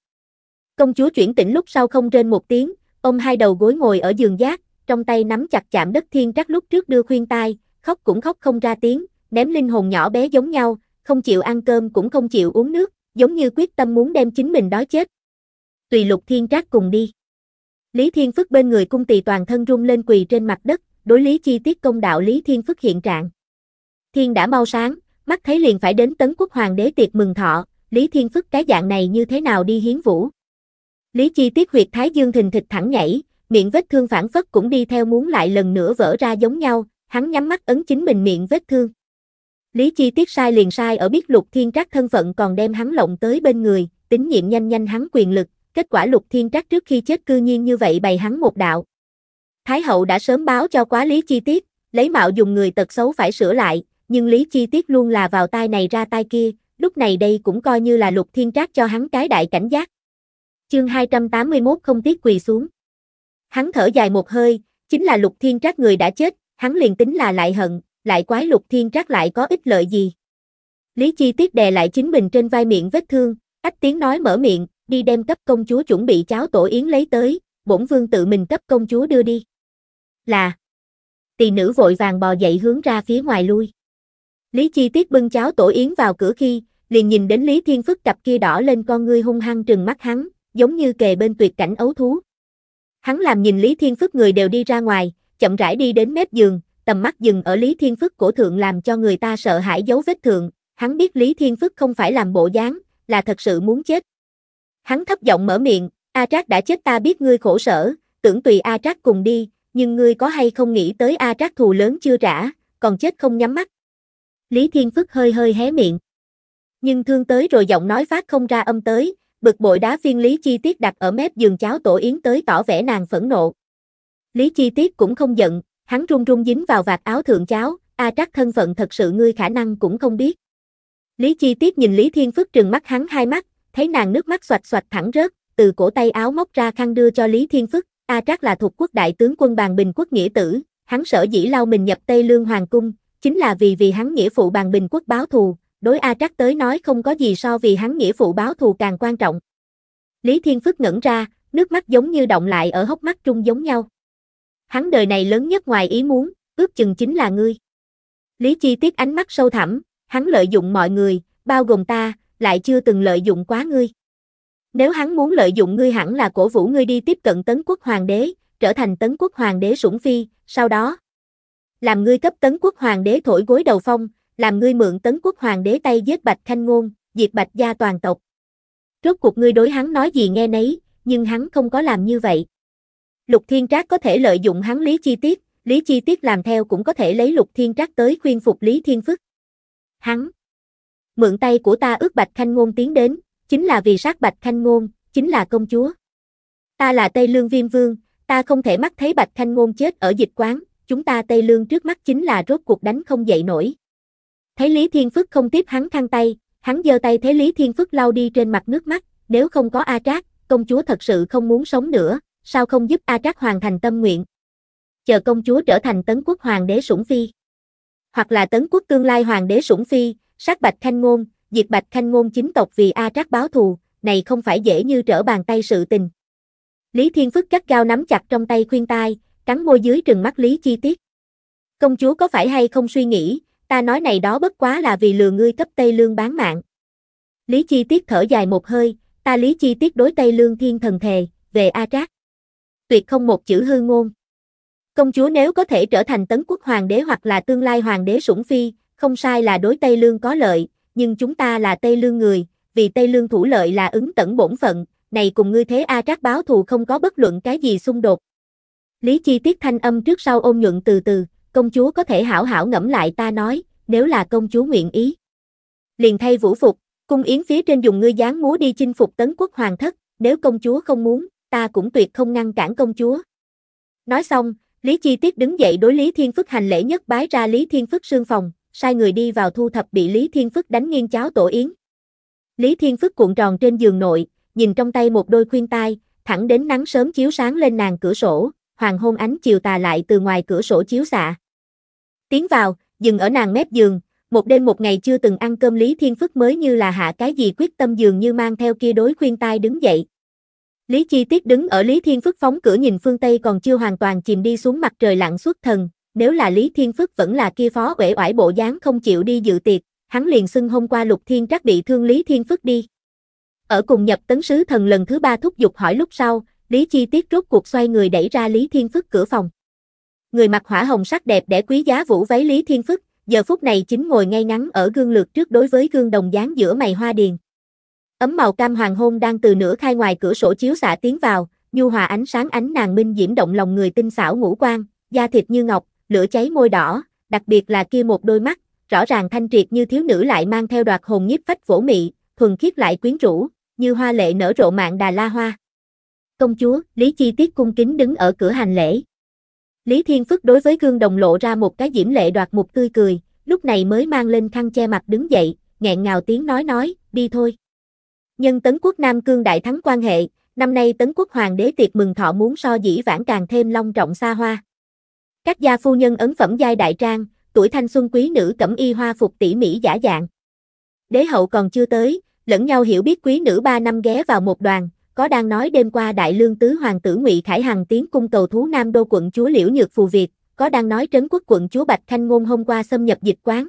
Công chúa chuyển tỉnh lúc sau không trên một tiếng, ông hai đầu gối ngồi ở giường giác, trong tay nắm chặt chạm đất thiên trắc lúc trước đưa khuyên tai, khóc cũng khóc không ra tiếng, ném linh hồn nhỏ bé giống nhau, không chịu ăn cơm cũng không chịu uống nước, giống như quyết tâm muốn đem chính mình đói chết. Tùy lục thiên trắc cùng đi. Lý Thiên Phức bên người cung tỳ toàn thân rung lên quỳ trên mặt đất, đối lý chi tiết công đạo Lý Thiên Phức hiện trạng. Thiên đã mau sáng, mắt thấy liền phải đến tấn quốc hoàng đế tiệc mừng thọ, Lý Thiên Phức cái dạng này như thế nào đi hiến vũ. Lý Chi tiết huyệt thái dương thình thịch thẳng nhảy, miệng vết thương phản phất cũng đi theo muốn lại lần nữa vỡ ra giống nhau, hắn nhắm mắt ấn chính mình miệng vết thương. Lý Chi tiết sai liền sai ở biết Lục Thiên Trác thân phận còn đem hắn lộng tới bên người, tín nhiệm nhanh nhanh hắn quyền lực, kết quả Lục Thiên Trác trước khi chết cư nhiên như vậy bày hắn một đạo. Thái hậu đã sớm báo cho quá Lý Chi tiết, lấy mạo dùng người tật xấu phải sửa lại, nhưng Lý Chi tiết luôn là vào tai này ra tai kia, lúc này đây cũng coi như là Lục Thiên Trác cho hắn cái đại cảnh giác. Chương 281 không tiếc quỳ xuống. Hắn thở dài một hơi, chính là Lục Thiên Trác người đã chết, hắn liền tính là lại hận, lại quái Lục Thiên Trác lại có ích lợi gì. Lý Chi Tiết đè lại chính mình trên vai miệng vết thương, ách tiếng nói mở miệng, đi đem cấp công chúa chuẩn bị cháo tổ yến lấy tới, bổn vương tự mình cấp công chúa đưa đi. Là. Tỳ nữ vội vàng bò dậy hướng ra phía ngoài lui. Lý Chi Tiết bưng cháo tổ yến vào cửa khi, liền nhìn đến Lý Thiên Phức cặp kia đỏ lên con ngươi hung hăng trừng mắt hắn, giống như kề bên tuyệt cảnh ấu thú. Hắn làm nhìn Lý Thiên Phức người đều đi ra ngoài, chậm rãi đi đến mép giường, tầm mắt dừng ở Lý Thiên Phức cổ thượng làm cho người ta sợ hãi dấu vết thượng, hắn biết Lý Thiên Phức không phải làm bộ dáng, là thật sự muốn chết. Hắn thấp giọng mở miệng, A Trác đã chết ta biết ngươi khổ sở, tưởng tùy A Trác cùng đi, nhưng ngươi có hay không nghĩ tới A Trác thù lớn chưa trả, còn chết không nhắm mắt. Lý Thiên Phức hơi hơi hé miệng. Nhưng thương tới rồi giọng nói phát không ra âm tới, bực bội đá phiên Lý Chi Tiết đặt ở mép giường cháo tổ yến tới tỏ vẻ nàng phẫn nộ. Lý Chi Tiết cũng không giận, hắn run run dính vào vạt áo thượng cháo, a à trắc thân phận thật sự ngươi khả năng cũng không biết. Lý Chi Tiết nhìn Lý Thiên Phước trừng mắt hắn hai mắt, thấy nàng nước mắt xoạch xoạch thẳng rớt, từ cổ tay áo móc ra khăn đưa cho Lý Thiên Phước, a à trắc là thuộc quốc đại tướng quân bàn bình quốc nghĩa tử, hắn sở dĩ lao mình nhập Tây Lương Hoàng Cung, chính là vì vì hắn nghĩa phụ bàn bình quốc báo thù, đối A Trắc tới nói không có gì so vì hắn nghĩa phụ báo thù càng quan trọng. Lý Thiên Phức ngẩn ra, nước mắt giống như động lại ở hốc mắt trung giống nhau. Hắn đời này lớn nhất ngoài ý muốn, ước chừng chính là ngươi. Lý Chi Tiết ánh mắt sâu thẳm, hắn lợi dụng mọi người, bao gồm ta, lại chưa từng lợi dụng quá ngươi. Nếu hắn muốn lợi dụng ngươi hẳn là cổ vũ ngươi đi tiếp cận tấn quốc hoàng đế, trở thành tấn quốc hoàng đế sủng phi, sau đó làm ngươi cấp tấn quốc hoàng đế thổi gối đầu phong, làm ngươi mượn tấn quốc hoàng đế tay giết bạch khanh ngôn, diệt bạch gia toàn tộc. Rốt cuộc ngươi đối hắn nói gì nghe nấy, nhưng hắn không có làm như vậy. Lục Thiên Trác có thể lợi dụng hắn lý chi tiết, lý chi tiết làm theo cũng có thể lấy Lục Thiên Trác tới khuyên phục Lý Thiên Phức. Hắn mượn tay của ta ước Bạch Khanh Ngôn tiến đến, chính là vì sát Bạch Khanh Ngôn, chính là công chúa. Ta là Tây Lương Viêm Vương, ta không thể mắt thấy Bạch Khanh Ngôn chết ở dịch quán, chúng ta Tây Lương trước mắt chính là rốt cuộc đánh không dậy nổi. Thấy Lý Thiên Phức không tiếp hắn thăng tay, hắn giơ tay thấy Lý Thiên Phức lau đi trên mặt nước mắt, nếu không có A Trác, công chúa thật sự không muốn sống nữa, sao không giúp A Trác hoàn thành tâm nguyện? Chờ công chúa trở thành tấn quốc hoàng đế sủng phi, hoặc là tấn quốc tương lai hoàng đế sủng phi, sát Bạch Khanh Ngôn, diệt Bạch Khanh Ngôn chính tộc vì A Trác báo thù, này không phải dễ như trở bàn tay sự tình. Lý Thiên Phức gắt cao nắm chặt trong tay khuyên tai, cắn môi dưới trừng mắt Lý Chi Tiết. Công chúa có phải hay không suy nghĩ, ta nói này đó bất quá là vì lừa ngươi cấp Tây Lương bán mạng. Lý Chi Tiết thở dài một hơi, ta Lý Chi Tiết đối Tây Lương thiên thần thề, về A Trác. Tuyệt không một chữ hư ngôn. Công chúa nếu có thể trở thành tấn quốc hoàng đế hoặc là tương lai hoàng đế sủng phi, không sai là đối Tây Lương có lợi, nhưng chúng ta là Tây Lương người, vì Tây Lương thủ lợi là ứng tận bổn phận, này cùng ngươi thế A Trác báo thù không có bất luận cái gì xung đột. Lý Chi Tiết thanh âm trước sau ôm nhuận từ từ, công chúa có thể hảo hảo ngẫm lại ta nói, nếu là công chúa nguyện ý. Liền thay vũ phục, cung yến phía trên dùng ngươi dáng múa đi chinh phục tấn quốc hoàng thất, nếu công chúa không muốn, ta cũng tuyệt không ngăn cản công chúa. Nói xong, Lý Chi Tiết đứng dậy đối Lý Thiên Phức hành lễ nhất bái ra Lý Thiên Phức sương phòng, sai người đi vào thu thập bị Lý Thiên Phức đánh nghiêng cháo tổ yến. Lý Thiên Phức cuộn tròn trên giường nội, nhìn trong tay một đôi khuyên tai, thẳng đến nắng sớm chiếu sáng lên nàng cửa sổ, hoàng hôn ánh chiều tà lại từ ngoài cửa sổ chiếu xạ. Tiến vào, dừng ở nàng mép giường, một đêm một ngày chưa từng ăn cơm Lý Thiên Phức mới như là hạ cái gì quyết tâm dường như mang theo kia đối khuyên tai đứng dậy. Lý Chi Tiết đứng ở Lý Thiên Phức phóng cửa nhìn phương Tây còn chưa hoàn toàn chìm đi xuống mặt trời lặng suốt thần, nếu là Lý Thiên Phức vẫn là kia phó uể oải bộ dáng không chịu đi dự tiệc, hắn liền xưng hôm qua Lục Thiên Trác bị thương Lý Thiên Phức đi. Ở cùng nhập tấn sứ thần lần thứ ba thúc giục hỏi lúc sau, Lý Chi Tiết rốt cuộc xoay người đẩy ra Lý Thiên Phức cửa phòng người mặc hỏa hồng sắc đẹp để quý giá vũ váy Lý Thiên Phức, giờ phút này chính ngồi ngay ngắn ở gương lược trước đối với gương đồng dáng giữa mày hoa điền. Ấm màu cam hoàng hôn đang từ nửa khai ngoài cửa sổ chiếu xạ tiến vào, nhu hòa ánh sáng ánh nàng minh diễm động lòng người tinh xảo ngũ quan, da thịt như ngọc, lửa cháy môi đỏ, đặc biệt là kia một đôi mắt, rõ ràng thanh triệt như thiếu nữ lại mang theo đoạt hồn nhiếp phách vỗ mị, thuần khiết lại quyến rũ, như hoa lệ nở rộ mạng Đà La hoa. Công chúa, Lý Chi Tiết cung kính đứng ở cửa hành lễ. Lý Thiên Phức đối với gương đồng lộ ra một cái diễm lệ đoạt mục tươi cười, lúc này mới mang lên khăn che mặt đứng dậy, nghẹn ngào tiếng nói nói, đi thôi. Nhân Tấn Quốc Nam Cương đại thắng quan hệ, năm nay Tấn Quốc Hoàng đế tiệc mừng thọ muốn so dĩ vãng càng thêm long trọng xa hoa. Các gia phu nhân ấn phẩm giai đại trang, tuổi thanh xuân quý nữ cẩm y hoa phục tỉ mỹ giả dạng. Đế hậu còn chưa tới, lẫn nhau hiểu biết quý nữ ba năm ghé vào một đoàn, có đang nói đêm qua đại lương tứ hoàng tử ngụy khải hằng tiến cung cầu thú nam đô quận chúa liễu nhược phù việt có đang nói trấn quốc quận chúa bạch thanh ngôn hôm qua xâm nhập dịch quán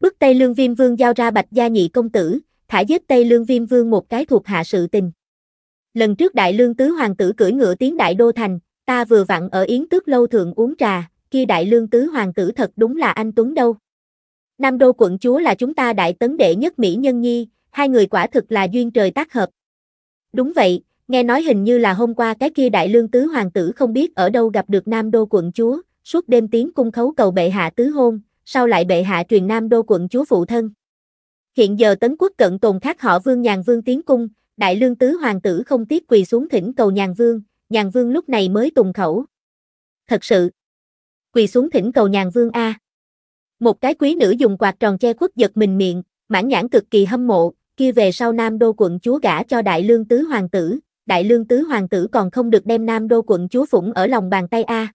bức tây lương viêm vương giao ra bạch gia nhị công tử thả giết tây lương viêm vương một cái thuộc hạ sự tình lần trước đại lương tứ hoàng tử cưỡi ngựa tiến đại đô thành ta vừa vặn ở yến tước lâu thượng uống trà kia đại lương tứ hoàng tử thật đúng là anh tuấn đâu nam đô quận chúa là chúng ta đại tấn đệ nhất mỹ nhân nhi hai người quả thực là duyên trời tác hợp Đúng vậy, nghe nói hình như là hôm qua cái kia đại lương tứ hoàng tử không biết ở đâu gặp được Nam Đô quận chúa, suốt đêm tiếng cung khấu cầu bệ hạ tứ hôn, sau lại bệ hạ truyền Nam Đô quận chúa phụ thân. Hiện giờ tấn quốc cận tồn khác họ vương nhàn vương tiến cung, đại lương tứ hoàng tử không tiếc quỳ xuống thỉnh cầu nhàn vương, nhàn vương lúc này mới tùng khẩu. Thật sự, quỳ xuống thỉnh cầu nhàn vương A. Một cái quý nữ dùng quạt tròn che khuất giật mình miệng, mãn nhãn cực kỳ hâm mộ, kia về sau Nam Đô quận chúa gả cho Đại Lương Tứ Hoàng tử, Đại Lương Tứ Hoàng tử còn không được đem Nam Đô quận chúa phụng ở lòng bàn tay A.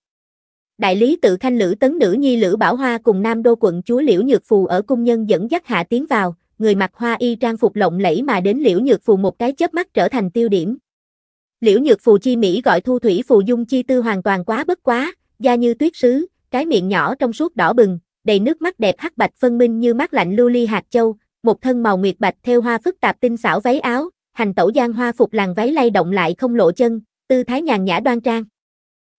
Đại lý tự khanh Lữ Tấn Nữ Nhi Lữ Bảo Hoa cùng Nam Đô quận chúa Liễu Nhược Phù ở cung nhân dẫn dắt hạ tiến vào, người mặc hoa y trang phục lộng lẫy mà đến Liễu Nhược Phù một cái chớp mắt trở thành tiêu điểm. Liễu Nhược Phù chi Mỹ gọi Thu Thủy Phù Dung chi tư hoàn toàn quá bất quá, da như tuyết sứ, cái miệng nhỏ trong suốt đỏ bừng, đầy nước mắt đẹp hắc bạch phân minh như mắt lạnh lưu ly hạt châu, một thân màu nguyệt bạch theo hoa phức tạp tinh xảo váy áo, hành tẩu giang hoa phục làng váy lay động lại không lộ chân, tư thái nhàn nhã đoan trang.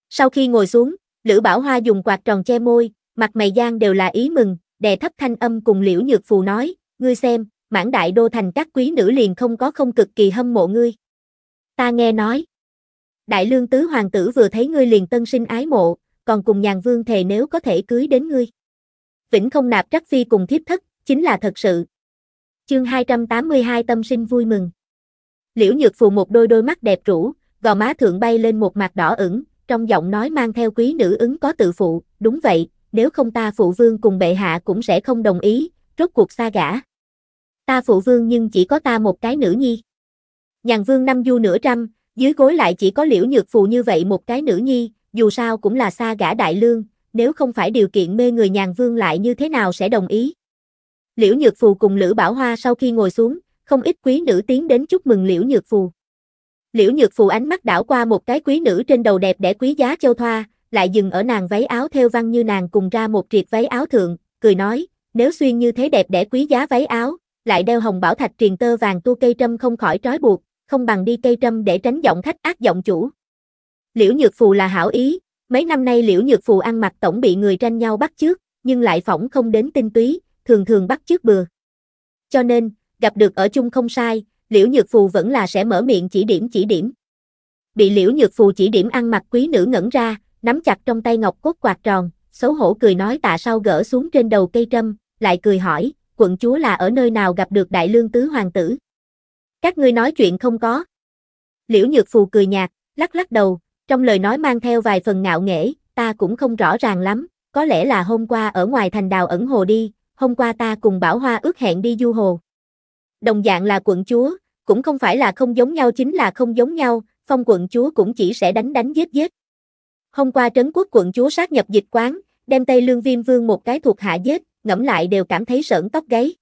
Sau khi ngồi xuống, Lữ Bảo Hoa dùng quạt tròn che môi, mặt mày giang đều là ý mừng, đè thấp thanh âm cùng Liễu Nhược Phù nói, ngươi xem, mãn đại đô thành các quý nữ liền không có không cực kỳ hâm mộ ngươi. Ta nghe nói, đại lương tứ hoàng tử vừa thấy ngươi liền tân sinh ái mộ, còn cùng nhàn vương thề nếu có thể cưới đến ngươi. Vĩnh không nạp trắc phi cùng thiếp thất, chính là thật sự, Chương 282 tâm sinh vui mừng. Liễu Nhược Phù một đôi đôi mắt đẹp rũ, gò má thượng bay lên một mặt đỏ ửng, trong giọng nói mang theo quý nữ ứng có tự phụ, đúng vậy, nếu không ta phụ vương cùng bệ hạ cũng sẽ không đồng ý, rốt cuộc xa gả. Ta phụ vương nhưng chỉ có ta một cái nữ nhi. Nhàn vương năm du nửa trăm, dưới gối lại chỉ có liễu nhược phù như vậy một cái nữ nhi, dù sao cũng là xa gả đại lương, nếu không phải điều kiện mê người nhàn vương lại như thế nào sẽ đồng ý. Liễu Nhược Phù cùng Lữ Bảo Hoa sau khi ngồi xuống, không ít quý nữ tiến đến chúc mừng Liễu Nhược Phù. Liễu Nhược Phù ánh mắt đảo qua một cái quý nữ trên đầu đẹp đẽ quý giá châu thoa, lại dừng ở nàng váy áo theo văn như nàng cùng ra một triệt váy áo thượng, cười nói, nếu xuyên như thế đẹp đẽ quý giá váy áo, lại đeo hồng bảo thạch triền tơ vàng tu cây trâm không khỏi trói buộc, không bằng đi cây trâm để tránh giọng khách ác giọng chủ. Liễu Nhược Phù là hảo ý, mấy năm nay Liễu Nhược Phù ăn mặc tổng bị người tranh nhau bắt chước, nhưng lại phỏng không đến tinh túy, thường thường bắt chước bừa. Cho nên, gặp được ở chung không sai, Liễu Nhược Phù vẫn là sẽ mở miệng chỉ điểm chỉ điểm. Bị Liễu Nhược Phù chỉ điểm ăn mặc quý nữ ngẩn ra, nắm chặt trong tay ngọc cốt quạt tròn, xấu hổ cười nói tạ sau gỡ xuống trên đầu cây trâm, lại cười hỏi, quận chúa là ở nơi nào gặp được đại lương tứ hoàng tử. Các ngươi nói chuyện không có. Liễu Nhược Phù cười nhạt, lắc lắc đầu, trong lời nói mang theo vài phần ngạo nghễ, ta cũng không rõ ràng lắm, có lẽ là hôm qua ở ngoài thành đào ẩn hồ đi, hôm qua ta cùng Bảo Hoa ước hẹn đi du hồ. Đồng dạng là quận chúa, cũng không phải là không giống nhau chính là không giống nhau, phong quận chúa cũng chỉ sẽ đánh đánh giết giết. Hôm qua trấn quốc quận chúa sát nhập dịch quán, đem Tây Lương Viêm Vương một cái thuộc hạ giết, ngẫm lại đều cảm thấy sợn tóc gáy.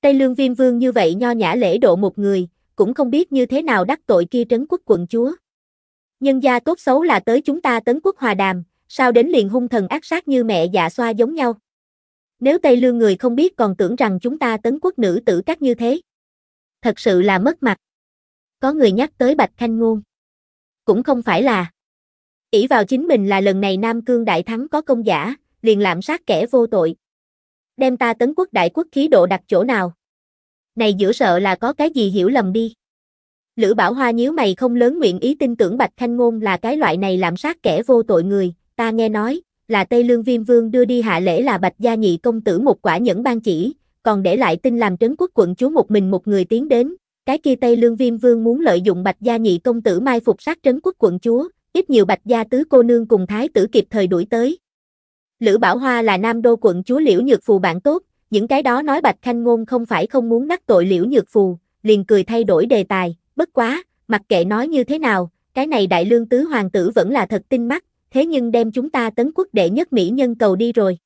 Tây Lương Viêm Vương như vậy nho nhã lễ độ một người, cũng không biết như thế nào đắc tội kia trấn quốc quận chúa. Nhân gia tốt xấu là tới chúng ta tấn quốc hòa đàm, sao đến liền hung thần ác sát như mẹ dạ xoa giống nhau. Nếu Tây Lương người không biết còn tưởng rằng chúng ta tấn quốc nữ tử các như thế. Thật sự là mất mặt. Có người nhắc tới Bạch Khanh Ngôn. Cũng không phải là. ỷ vào chính mình là lần này Nam Cương đại thắng có công giả, liền lạm sát kẻ vô tội. Đem ta tấn quốc đại quốc khí độ đặt chỗ nào. Này giữa sợ là có cái gì hiểu lầm đi. Lữ Bảo Hoa nhíu mày không lớn nguyện ý tin tưởng Bạch Khanh Ngôn là cái loại này lạm sát kẻ vô tội người, ta nghe nói, là Tây Lương Viêm Vương đưa đi hạ lễ là Bạch Gia Nhị công tử một quả nhẫn ban chỉ, còn để lại tin làm trấn quốc quận chúa một mình một người tiến đến, cái kia Tây Lương Viêm Vương muốn lợi dụng Bạch Gia Nhị công tử mai phục sát trấn quốc quận chúa, ít nhiều Bạch Gia tứ cô nương cùng thái tử kịp thời đuổi tới. Lữ Bảo Hoa là nam đô quận chúa Liễu Nhược Phù bạn tốt, những cái đó nói Bạch Khanh Ngôn không phải không muốn nắc tội Liễu Nhược Phù, liền cười thay đổi đề tài, bất quá, mặc kệ nói như thế nào, cái này đại lương tứ hoàng tử vẫn là thật tinh mắt, thế nhưng đem chúng ta tấn quốc đệ nhất mỹ nhân cầu đi rồi.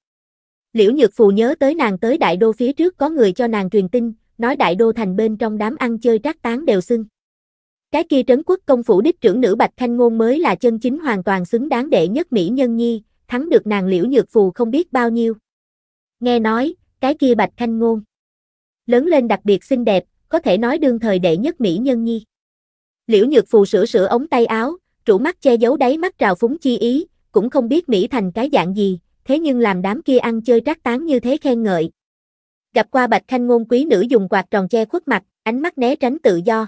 Liễu Nhược Phù nhớ tới nàng tới đại đô phía trước có người cho nàng truyền tin, nói đại đô thành bên trong đám ăn chơi trác tán đều xưng. Cái kia trấn quốc công phủ đích trưởng nữ Bạch Thanh Ngôn mới là chân chính hoàn toàn xứng đáng đệ nhất mỹ nhân nhi, thắng được nàng Liễu Nhược Phù không biết bao nhiêu. Nghe nói, cái kia Bạch Thanh Ngôn lớn lên đặc biệt xinh đẹp, có thể nói đương thời đệ nhất mỹ nhân nhi. Liễu Nhược Phù sửa sửa ống tay áo, trụ mắt che giấu đáy mắt trào phúng chi ý, cũng không biết Mỹ thành cái dạng gì, thế nhưng làm đám kia ăn chơi trác tán như thế khen ngợi. Gặp qua bạch khanh ngôn quý nữ dùng quạt tròn che khuất mặt, ánh mắt né tránh tự do.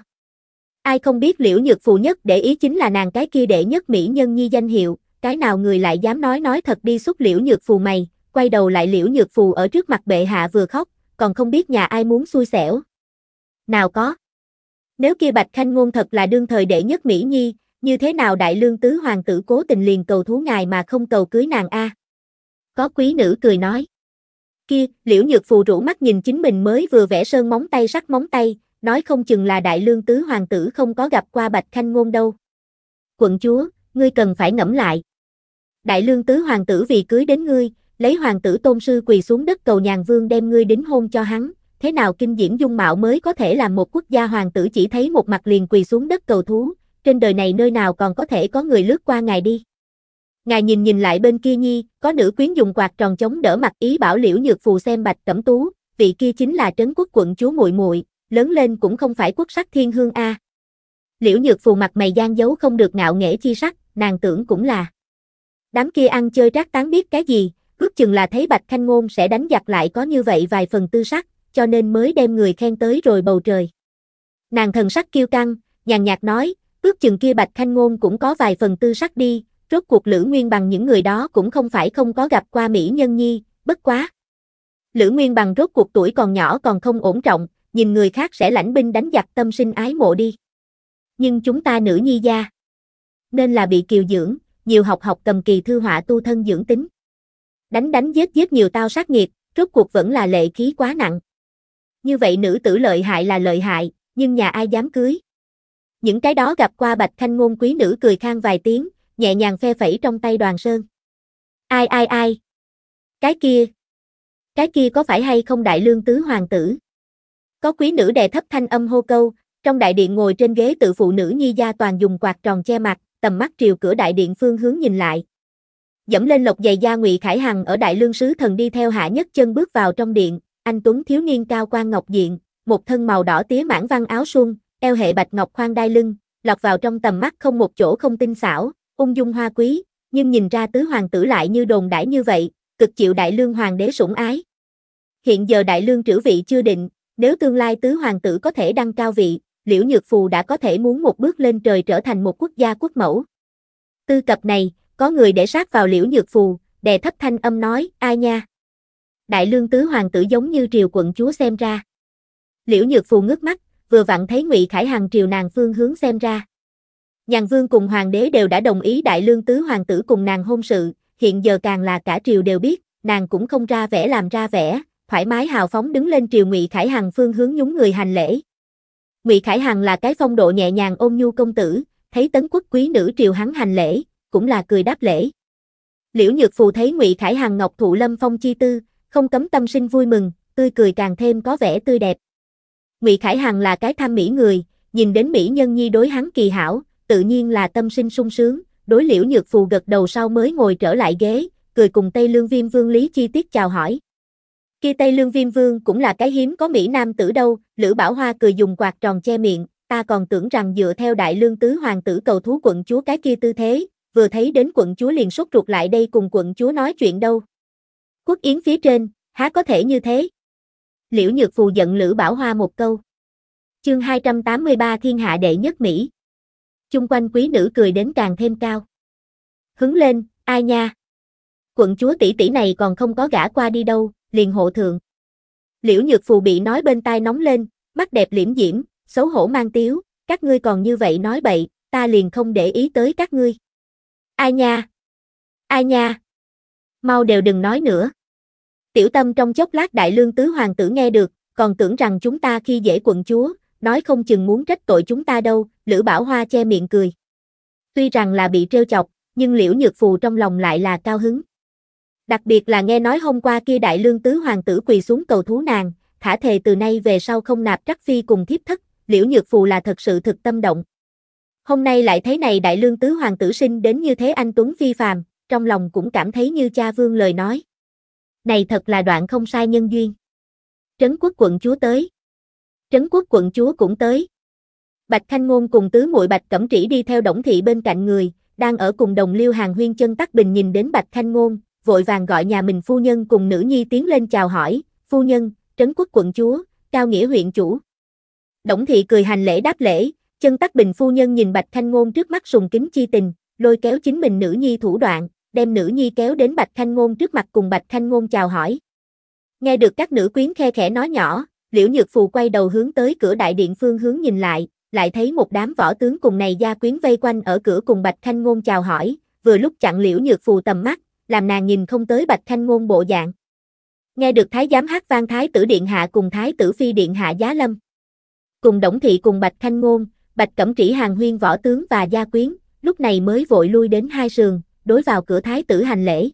Ai không biết liễu nhược phù nhất để ý chính là nàng cái kia đệ nhất Mỹ nhân nhi danh hiệu, cái nào người lại dám nói nói thật đi xúc liễu nhược phù mày, quay đầu lại liễu nhược phù ở trước mặt bệ hạ vừa khóc, còn không biết nhà ai muốn xui xẻo. Nào có. Nếu kia Bạch Khanh Ngôn thật là đương thời đệ nhất Mỹ Nhi, như thế nào đại lương tứ hoàng tử cố tình liền cầu thú ngài mà không cầu cưới nàng a? À? Có quý nữ cười nói. Kia, liễu nhược phù rũ mắt nhìn chính mình mới vừa vẽ sơn móng tay sắc móng tay, nói không chừng là đại lương tứ hoàng tử không có gặp qua bạch khanh ngôn đâu. Quận chúa, ngươi cần phải ngẫm lại. Đại lương tứ hoàng tử vì cưới đến ngươi, lấy hoàng tử tôn sư quỳ xuống đất cầu nhàn vương đem ngươi đến hôn cho hắn, thế nào kinh diễm dung mạo mới có thể làm một quốc gia hoàng tử chỉ thấy một mặt liền quỳ xuống đất cầu thú, trên đời này nơi nào còn có thể có người lướt qua ngài đi. Ngài nhìn nhìn lại bên kia nhi, có nữ quyến dùng quạt tròn chống đỡ mặt ý bảo liễu nhược phù xem bạch cẩm tú, vị kia chính là trấn quốc quận chúa muội muội lớn lên cũng không phải quốc sắc thiên hương a. Liễu nhược phù mặt mày gian giấu không được ngạo nghễ chi sắc, nàng tưởng cũng là. Đám kia ăn chơi rác tán biết cái gì, ước chừng là thấy bạch khanh ngôn sẽ đánh giặc lại có như vậy vài phần tư sắc, cho nên mới đem người khen tới rồi bầu trời. Nàng thần sắc kiêu căng, nhàn nhạt nói, ước chừng kia Bạch Khanh Ngôn cũng có vài phần tư sắc đi, rốt cuộc Lữ Nguyên bằng những người đó cũng không phải không có gặp qua Mỹ Nhân Nhi, bất quá. Lữ Nguyên bằng rốt cuộc tuổi còn nhỏ còn không ổn trọng, nhìn người khác sẽ lãnh binh đánh giặc tâm sinh ái mộ đi. Nhưng chúng ta nữ nhi gia, nên là bị kiều dưỡng, nhiều học học cầm kỳ thư họa tu thân dưỡng tính. Đánh đánh giết giết nhiều tao sát nghiệp, rốt cuộc vẫn là lệ khí quá nặng. Như vậy nữ tử lợi hại là lợi hại, nhưng nhà ai dám cưới? Những cái đó gặp qua bạch thanh ngôn quý nữ cười khang vài tiếng, nhẹ nhàng phe phẩy trong tay đoàn sơn. Ai ai ai? Cái kia? Cái kia có phải hay không đại lương tứ hoàng tử? Có quý nữ đè thấp thanh âm hô câu, trong đại điện ngồi trên ghế tự phụ nữ nhi gia toàn dùng quạt tròn che mặt, tầm mắt triều cửa đại điện phương hướng nhìn lại. Dẫm lên lộc giày da Ngụy Khải Hằng ở đại lương sứ thần đi theo hạ nhất chân bước vào trong điện, anh Tuấn thiếu niên cao quan ngọc diện, một thân màu đỏ tía mãn văn áo xuân, eo hệ bạch ngọc khoan đai lưng, lọt vào trong tầm mắt không một chỗ không tinh xảo, ung dung hoa quý, nhưng nhìn ra tứ hoàng tử lại như đồn đãi như vậy, cực chịu đại lương hoàng đế sủng ái. Hiện giờ đại lương trữ vị chưa định, nếu tương lai tứ hoàng tử có thể đăng cao vị, liễu nhược phù đã có thể muốn một bước lên trời trở thành một quốc gia quốc mẫu. Tư cập này, có người để sát vào liễu nhược phù, đè thấp thanh âm nói, ai nha. Đại lương tứ hoàng tử giống như triều quận chúa xem ra. Liễu nhược phù ngước mắt, vừa vặn thấy Ngụy Khải Hằng triều nàng phương hướng xem ra. Nhàn Vương cùng hoàng đế đều đã đồng ý đại lương tứ hoàng tử cùng nàng hôn sự, hiện giờ càng là cả triều đều biết, nàng cũng không ra vẻ làm ra vẻ, thoải mái hào phóng đứng lên triều Ngụy Khải Hằng phương hướng nhúng người hành lễ. Ngụy Khải Hằng là cái phong độ nhẹ nhàng ôn nhu công tử, thấy tấn quốc quý nữ triều hắn hành lễ, cũng là cười đáp lễ. Liễu Nhược Phù thấy Ngụy Khải Hằng ngọc thụ lâm phong chi tư, không cấm tâm sinh vui mừng, tươi cười càng thêm có vẻ tươi đẹp. Ngụy Khải Hằng là cái tham mỹ người, nhìn đến mỹ nhân nhi đối hắn kỳ hảo, tự nhiên là tâm sinh sung sướng, đối liễu nhược phù gật đầu sau mới ngồi trở lại ghế, cười cùng Tây Lương Viêm Vương Lý Chi Tiết chào hỏi. Kia Tây Lương Viêm Vương cũng là cái hiếm có Mỹ Nam tử đâu, Lữ Bảo Hoa cười dùng quạt tròn che miệng, ta còn tưởng rằng dựa theo đại lương tứ hoàng tử cầu thú quận chúa cái kia tư thế, vừa thấy đến quận chúa liền sốt ruột lại đây cùng quận chúa nói chuyện đâu. Quốc yến phía trên, há có thể như thế. Liễu Nhược Phù giận Lữ Bảo Hoa một câu. Chương 283 Thiên hạ đệ nhất Mỹ. Chung quanh quý nữ cười đến càng thêm cao. Hứng lên, ai nha. Quận chúa tỷ tỷ này còn không có gã qua đi đâu, liền hộ thượng. Liễu Nhược Phù bị nói bên tai nóng lên, mắt đẹp liễm diễm, xấu hổ mang tiếu, các ngươi còn như vậy nói bậy, ta liền không để ý tới các ngươi. Ai nha? Ai nha? Mau đều đừng nói nữa. Tiểu tâm trong chốc lát đại lương tứ hoàng tử nghe được, còn tưởng rằng chúng ta khi dễ quận chúa, nói không chừng muốn trách tội chúng ta đâu, Lữ Bảo Hoa che miệng cười. Tuy rằng là bị trêu chọc, nhưng Liễu Nhược Phù trong lòng lại là cao hứng. Đặc biệt là nghe nói hôm qua kia đại lương tứ hoàng tử quỳ xuống cầu thú nàng, thả thề từ nay về sau không nạp trắc phi cùng thiếp thất, Liễu Nhược Phù là thật sự thực tâm động. Hôm nay lại thấy này đại lương tứ hoàng tử sinh đến như thế anh Tuấn phi phàm, trong lòng cũng cảm thấy như cha vương lời nói này thật là đoạn không sai nhân duyên. Trấn quốc quận chúa tới. Trấn quốc quận chúa cũng tới. Bạch thanh Ngôn cùng tứ muội Bạch Cẩm Trĩ đi theo Đổng Thị bên cạnh người, đang ở cùng đồng liêu hàng huyên chân tắc bình nhìn đến Bạch thanh Ngôn, vội vàng gọi nhà mình phu nhân cùng nữ nhi tiến lên chào hỏi, phu nhân, trấn quốc quận chúa, cao nghĩa huyện chủ. Đổng Thị cười hành lễ đáp lễ, chân tắc bình phu nhân nhìn Bạch thanh Ngôn trước mắt sùng kính chi tình, lôi kéo chính mình nữ nhi thủ đoạn, đem nữ nhi kéo đến Bạch thanh Ngôn trước mặt cùng Bạch thanh Ngôn chào hỏi. Nghe được các nữ quyến khe khẽ nói nhỏ, Liễu Nhược Phù quay đầu hướng tới cửa đại điện phương hướng nhìn lại, lại thấy một đám võ tướng cùng này gia quyến vây quanh ở cửa cùng Bạch thanh Ngôn chào hỏi, vừa lúc chặn Liễu Nhược Phù tầm mắt, làm nàng nhìn không tới Bạch thanh Ngôn bộ dạng. Nghe được thái giám hát vang thái tử điện hạ cùng thái tử phi điện hạ giá lâm. Cùng Đổng thị cùng Bạch thanh Ngôn, Bạch Cẩm Trĩ hàng huyên võ tướng và gia quyến, lúc này mới vội lui đến hai sườn, đối vào cửa thái tử hành lễ.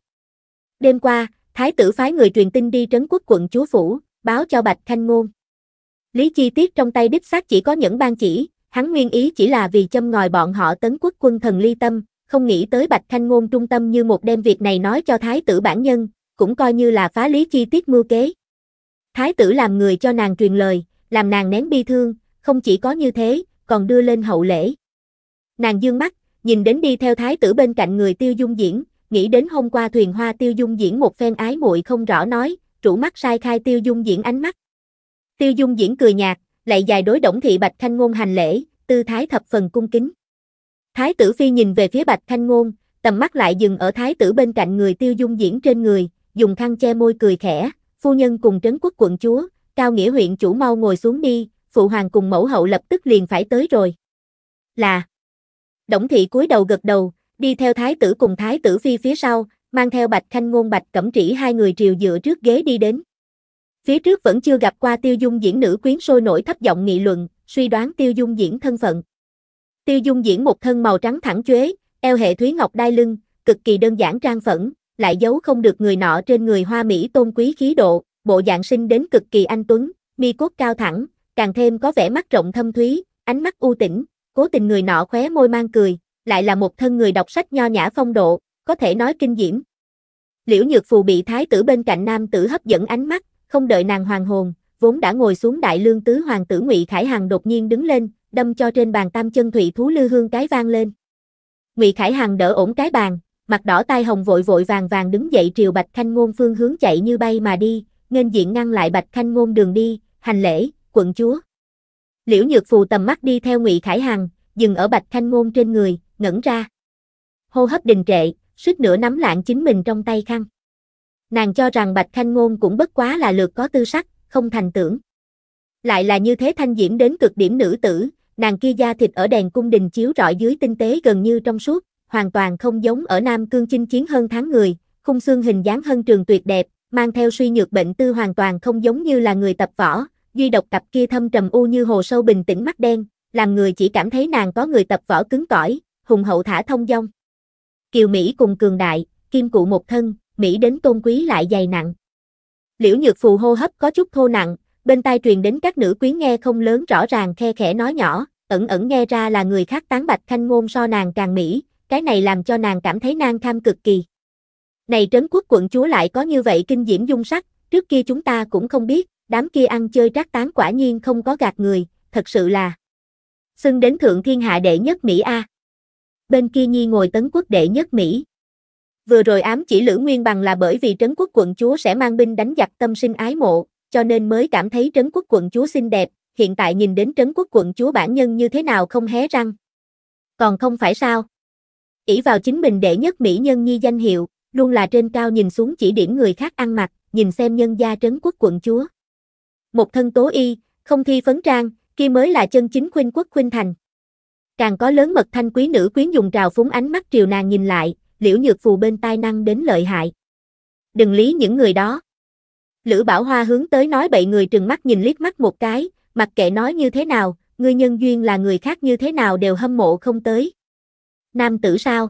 Đêm qua, thái tử phái người truyền tin đi trấn quốc quận chúa phủ, báo cho Bạch Khanh Ngôn. Lý chi tiết trong tay đích xác chỉ có những ban chỉ, hắn nguyên ý chỉ là vì châm ngòi bọn họ tấn quốc quân thần ly tâm, không nghĩ tới Bạch Khanh Ngôn trung tâm như một đêm việc này nói cho thái tử bản nhân, cũng coi như là phá lý chi tiết mưu kế. Thái tử làm người cho nàng truyền lời, làm nàng nén bi thương, không chỉ có như thế, còn đưa lên hậu lễ. Nàng dương mắt, nhìn đến đi theo thái tử bên cạnh người tiêu dung diễn, nghĩ đến hôm qua thuyền hoa tiêu dung diễn một phen ái muội không rõ nói, trụ mắt sai khai tiêu dung diễn ánh mắt. Tiêu dung diễn cười nhạt, lại dài đối động thị Bạch Thanh Ngôn hành lễ, tư thái thập phần cung kính. Thái tử phi nhìn về phía Bạch Thanh Ngôn, tầm mắt lại dừng ở thái tử bên cạnh người tiêu dung diễn trên người, dùng khăn che môi cười khẽ, phu nhân cùng trấn quốc quận chúa, cao nghĩa huyện chủ mau ngồi xuống đi, phụ hoàng cùng mẫu hậu lập tức liền phải tới rồi. Là, Đổng thị cúi đầu gật đầu, đi theo thái tử cùng thái tử phi phía sau, mang theo bạch khanh ngôn bạch cẩm trĩ hai người triều dựa trước ghế đi đến. Phía trước vẫn chưa gặp qua tiêu dung diễn nữ quyến sôi nổi thấp giọng nghị luận, suy đoán tiêu dung diễn thân phận. Tiêu dung diễn một thân màu trắng thẳng chuế, eo hệ thúy ngọc đai lưng, cực kỳ đơn giản trang phẫn, lại giấu không được người nọ trên người hoa Mỹ tôn quý khí độ, bộ dạng sinh đến cực kỳ anh tuấn, mi cốt cao thẳng, càng thêm có vẻ mắt rộng thâm thúy, ánh mắt u tĩnh, cố tình người nọ khóe môi mang cười, lại là một thân người đọc sách nho nhã phong độ, có thể nói kinh diễm. Liễu Nhược Phù bị thái tử bên cạnh nam tử hấp dẫn ánh mắt, không đợi nàng hoàng hồn, vốn đã ngồi xuống đại lương tứ hoàng tử Ngụy Khải Hằng đột nhiên đứng lên, đâm cho trên bàn tam chân thủy thú lư hương cái vang lên. Ngụy Khải Hằng đỡ ổn cái bàn, mặt đỏ tai hồng vội vội vàng vàng đứng dậy triều Bạch Khanh Ngôn phương hướng chạy như bay mà đi, nên diện ngăn lại Bạch Khanh Ngôn đường đi, hành lễ, quận chúa. Liễu Nhược Phù tầm mắt đi theo Ngụy Khải Hằng, dừng ở Bạch Thanh Ngôn trên người, ngẩn ra. Hô hấp đình trệ, suýt nửa nắm lạng chính mình trong tay khăn. Nàng cho rằng Bạch Thanh Ngôn cũng bất quá là lượt có tư sắc, không thành tưởng. Lại là như thế thanh diễm đến cực điểm nữ tử, nàng kia da thịt ở đèn cung đình chiếu rọi dưới tinh tế gần như trong suốt, hoàn toàn không giống ở Nam Cương chinh chiến hơn tháng người, khung xương hình dáng hơn trường tuyệt đẹp, mang theo suy nhược bệnh tư hoàn toàn không giống như là người tập võ, duy độc cặp kia thâm trầm u như hồ sâu bình tĩnh mắt đen, làm người chỉ cảm thấy nàng có người tập võ cứng cỏi, hùng hậu thả thông dong. Kiều Mỹ cùng cường đại, kim cụ một thân, Mỹ đến tôn quý lại dày nặng. Liễu Nhược Phù hô hấp có chút thô nặng, bên tai truyền đến các nữ quý nghe không lớn rõ ràng khe khẽ nói nhỏ, ẩn ẩn nghe ra là người khác tán bạch thanh ngôn so nàng càng Mỹ, cái này làm cho nàng cảm thấy nang kham cực kỳ. Này trấn quốc quận chúa lại có như vậy kinh diễm dung sắc, trước kia chúng ta cũng không biết, đám kia ăn chơi trác tán quả nhiên không có gạt người, thật sự là xưng đến thượng thiên hạ đệ nhất Mỹ A. Bên kia nhi ngồi tấn quốc đệ nhất Mỹ. Vừa rồi ám chỉ Lữ Nguyên Bằng là bởi vì trấn quốc quận chúa sẽ mang binh đánh giặc tâm sinh ái mộ, cho nên mới cảm thấy trấn quốc quận chúa xinh đẹp, hiện tại nhìn đến trấn quốc quận chúa bản nhân như thế nào không hé răng. Còn không phải sao? ỷ vào chính mình đệ nhất mỹ nhân nhi danh hiệu, luôn là trên cao nhìn xuống chỉ điểm người khác ăn mặc, nhìn xem nhân gia trấn quốc quận chúa một thân tố y, không thi phấn trang, kia mới là chân chính khuynh quốc khuynh thành. Càng có lớn mật thanh quý nữ quyến dùng trào phúng ánh mắt triều nàng nhìn lại, liễu nhược phù bên tai năng đến lợi hại. Đừng lý những người đó. Lữ Bảo Hoa hướng tới nói bậy người trừng mắt nhìn liếc mắt một cái, mặc kệ nói như thế nào, người nhân duyên là người khác như thế nào đều hâm mộ không tới. Nam tử sao?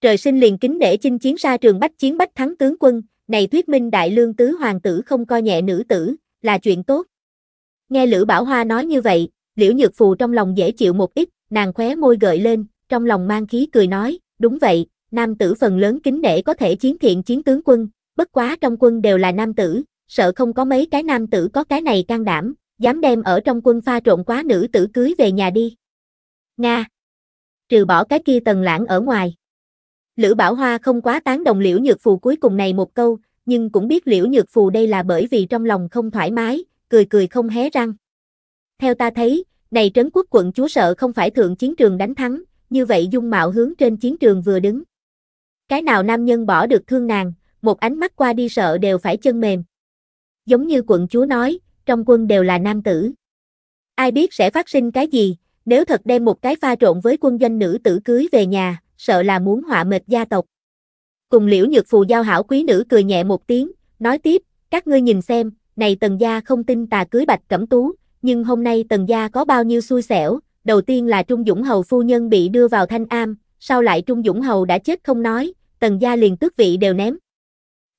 Trời sinh liền kính để chinh chiến ra trường bách chiến bách thắng tướng quân, này thuyết minh đại lương tứ hoàng tử không coi nhẹ nữ tử, là chuyện tốt. Nghe Lữ Bảo Hoa nói như vậy, Liễu Nhược Phù trong lòng dễ chịu một ít, nàng khóe môi gợi lên, trong lòng mang khí cười nói, đúng vậy, nam tử phần lớn kính nể có thể chiến thiện chiến tướng quân, bất quá trong quân đều là nam tử, sợ không có mấy cái nam tử có cái này can đảm, dám đem ở trong quân pha trộn quá nữ tử cưới về nhà đi. Nga. Trừ bỏ cái kia tần lãng ở ngoài. Lữ Bảo Hoa không quá tán đồng liễu nhược phù cuối cùng này một câu, nhưng cũng biết liễu nhược phù đây là bởi vì trong lòng không thoải mái, cười cười không hé răng. Theo ta thấy, này trấn quốc quận chúa sợ không phải thượng chiến trường đánh thắng, như vậy dung mạo hướng trên chiến trường vừa đứng. Cái nào nam nhân bỏ được thương nàng, một ánh mắt qua đi sợ đều phải chân mềm. Giống như quận chúa nói, trong quân đều là nam tử. Ai biết sẽ phát sinh cái gì, nếu thật đem một cái pha trộn với quân doanh nữ tử cưới về nhà, sợ là muốn họa mệt gia tộc. Cùng liễu nhược phù giao hảo quý nữ cười nhẹ một tiếng, nói tiếp, các ngươi nhìn xem, này tần gia không tin tà cưới bạch cẩm tú, nhưng hôm nay tần gia có bao nhiêu xui xẻo, đầu tiên là Trung Dũng Hầu phu nhân bị đưa vào thanh am, sau lại Trung Dũng Hầu đã chết không nói, tần gia liền tước vị đều ném.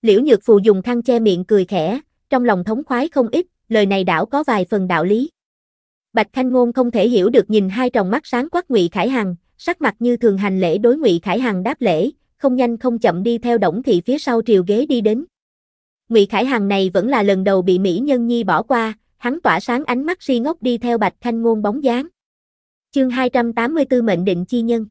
Liễu Nhược Phù dùng khăn che miệng cười khẽ, trong lòng thống khoái không ít, lời này đảo có vài phần đạo lý. Bạch Thanh Ngôn không thể hiểu được nhìn hai tròng mắt sáng quắc Ngụy Khải Hằng, sắc mặt như thường hành lễ đối Ngụy Khải Hằng đáp lễ, không nhanh không chậm đi theo Đổng Thị phía sau triều ghế đi đến. Ngụy Khải Hằng này vẫn là lần đầu bị Mỹ Nhân Nhi bỏ qua, hắn tỏa sáng ánh mắt si ngốc đi theo Bạch Khanh Ngôn bóng dáng. Chương 284 Mệnh định chi nhân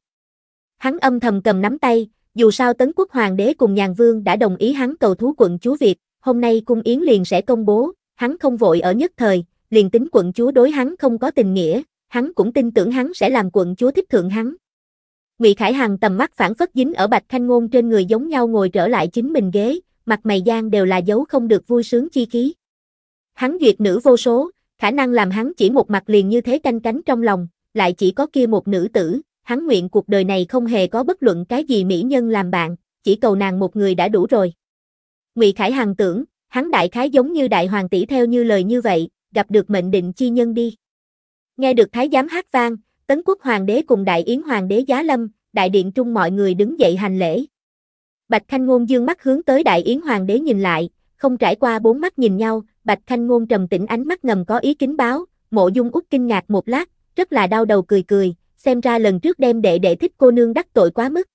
Hắn âm thầm cầm nắm tay, dù sao Tấn Quốc Hoàng đế cùng Nhàn Vương đã đồng ý hắn cầu thú quận chúa Việt, hôm nay cung yến liền sẽ công bố, hắn không vội ở nhất thời, liền tính quận chúa đối hắn không có tình nghĩa, hắn cũng tin tưởng hắn sẽ làm quận chúa thích thượng hắn, Ngụy Khải Hằng tầm mắt phản phất dính ở Bạch Khanh Ngôn trên người giống nhau ngồi trở lại chính mình ghế, mặt mày gian đều là dấu không được vui sướng chi khí. Hắn duyệt nữ vô số, khả năng làm hắn chỉ một mặt liền như thế canh cánh trong lòng, lại chỉ có kia một nữ tử, hắn nguyện cuộc đời này không hề có bất luận cái gì mỹ nhân làm bạn, chỉ cầu nàng một người đã đủ rồi. Ngụy Khải Hằng tưởng, hắn đại khái giống như đại hoàng tỷ theo như lời như vậy, gặp được mệnh định chi nhân đi. Nghe được thái giám hát vang, Tấn Quốc Hoàng đế cùng Đại Yến Hoàng đế Giá Lâm, đại điện trung mọi người đứng dậy hành lễ. Bạch Khanh Ngôn dương mắt hướng tới Đại Yến Hoàng đế nhìn lại, không trải qua bốn mắt nhìn nhau, Bạch Khanh Ngôn trầm tĩnh ánh mắt ngầm có ý kính báo, mộ dung út kinh ngạc một lát, rất là đau đầu cười cười, xem ra lần trước đem đệ đệ thích cô nương đắc tội quá mức.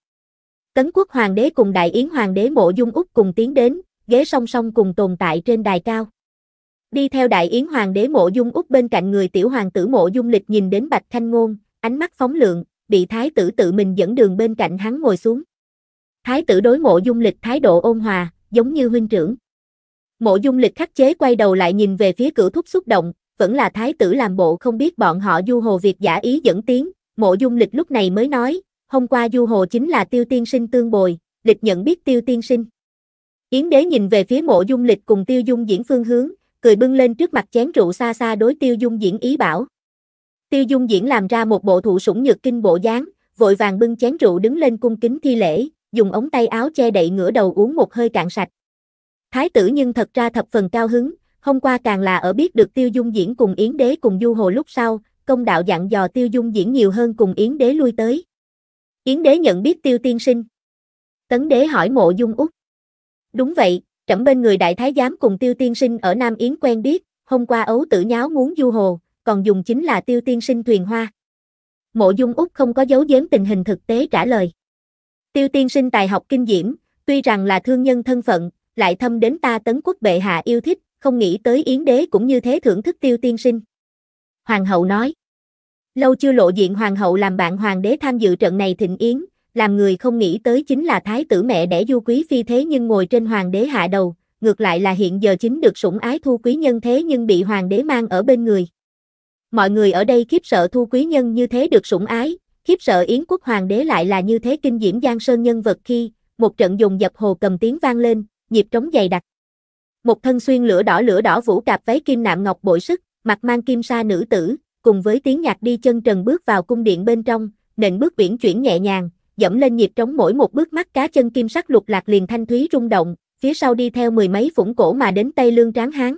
Tấn Quốc Hoàng đế cùng Đại Yến Hoàng đế mộ dung út cùng tiến đến, ghế song song cùng tồn tại trên đài cao. Đi theo Đại Yến Hoàng đế mộ dung út bên cạnh người tiểu hoàng tử mộ dung lịch nhìn đến Bạch Khanh Ngôn, ánh mắt phóng lượng, bị thái tử tự mình dẫn đường bên cạnh hắn ngồi xuống. Thái tử đối mộ dung lịch thái độ ôn hòa, giống như huynh trưởng. Mộ dung lịch khắc chế quay đầu lại nhìn về phía cửu thúc xúc động, vẫn là thái tử làm bộ không biết bọn họ du hồ việc giả ý dẫn tiếng, mộ dung lịch lúc này mới nói, hôm qua du hồ chính là tiêu tiên sinh tương bồi, lịch nhận biết tiêu tiên sinh. Yến đế nhìn về phía mộ dung lịch cùng tiêu dung diễn phương hướng, cười bưng lên trước mặt chén rượu xa xa đối tiêu dung diễn ý bảo. Tiêu Dung Diễn làm ra một bộ thủ sủng nhược kinh bộ dáng, vội vàng bưng chén rượu đứng lên cung kính thi lễ, dùng ống tay áo che đậy ngửa đầu uống một hơi cạn sạch. Thái tử nhưng thật ra thập phần cao hứng, hôm qua càng là ở biết được Tiêu Dung Diễn cùng Yến Đế cùng Du Hồ lúc sau, công đạo dặn dò Tiêu Dung Diễn nhiều hơn cùng Yến Đế lui tới. Yến Đế nhận biết Tiêu Tiên Sinh. Tấn Đế hỏi mộ Dung Úc. Đúng vậy, trẫm bên người đại thái giám cùng Tiêu Tiên Sinh ở Nam Yến quen biết, hôm qua ấu tử nháo muốn Du Hồ, còn dùng chính là tiêu tiên sinh thuyền hoa. Mộ Dung Úc không có dấu giếm tình hình thực tế trả lời. Tiêu tiên sinh tài học kinh diễm, tuy rằng là thương nhân thân phận, lại thâm đến ta tấn quốc bệ hạ yêu thích, không nghĩ tới yến đế cũng như thế thưởng thức tiêu tiên sinh. Hoàng hậu nói. Lâu chưa lộ diện hoàng hậu làm bạn hoàng đế tham dự trận này thịnh yến, làm người không nghĩ tới chính là thái tử mẹ đẻ du quý phi thế nhưng ngồi trên hoàng đế hạ đầu, ngược lại là hiện giờ chính được sủng ái thu quý nhân thế nhưng bị hoàng đế mang ở bên người mọi người ở đây khiếp sợ thu quý nhân như thế được sủng ái, khiếp sợ Yến quốc hoàng đế lại là như thế kinh diễm giang sơn nhân vật khi, một trận dùng dập hồ cầm tiếng vang lên, nhịp trống dày đặc. Một thân xuyên lửa đỏ lửa đỏ vũ cạp váy kim nạm ngọc bội sức, mặt mang kim sa nữ tử, cùng với tiếng nhạc đi chân trần bước vào cung điện bên trong, nền bước biển chuyển nhẹ nhàng, dẫm lên nhịp trống mỗi một bước mắt cá chân kim sắc lục lạc liền thanh thúy rung động, phía sau đi theo mười mấy phủng cổ mà đến tây lương tráng hán.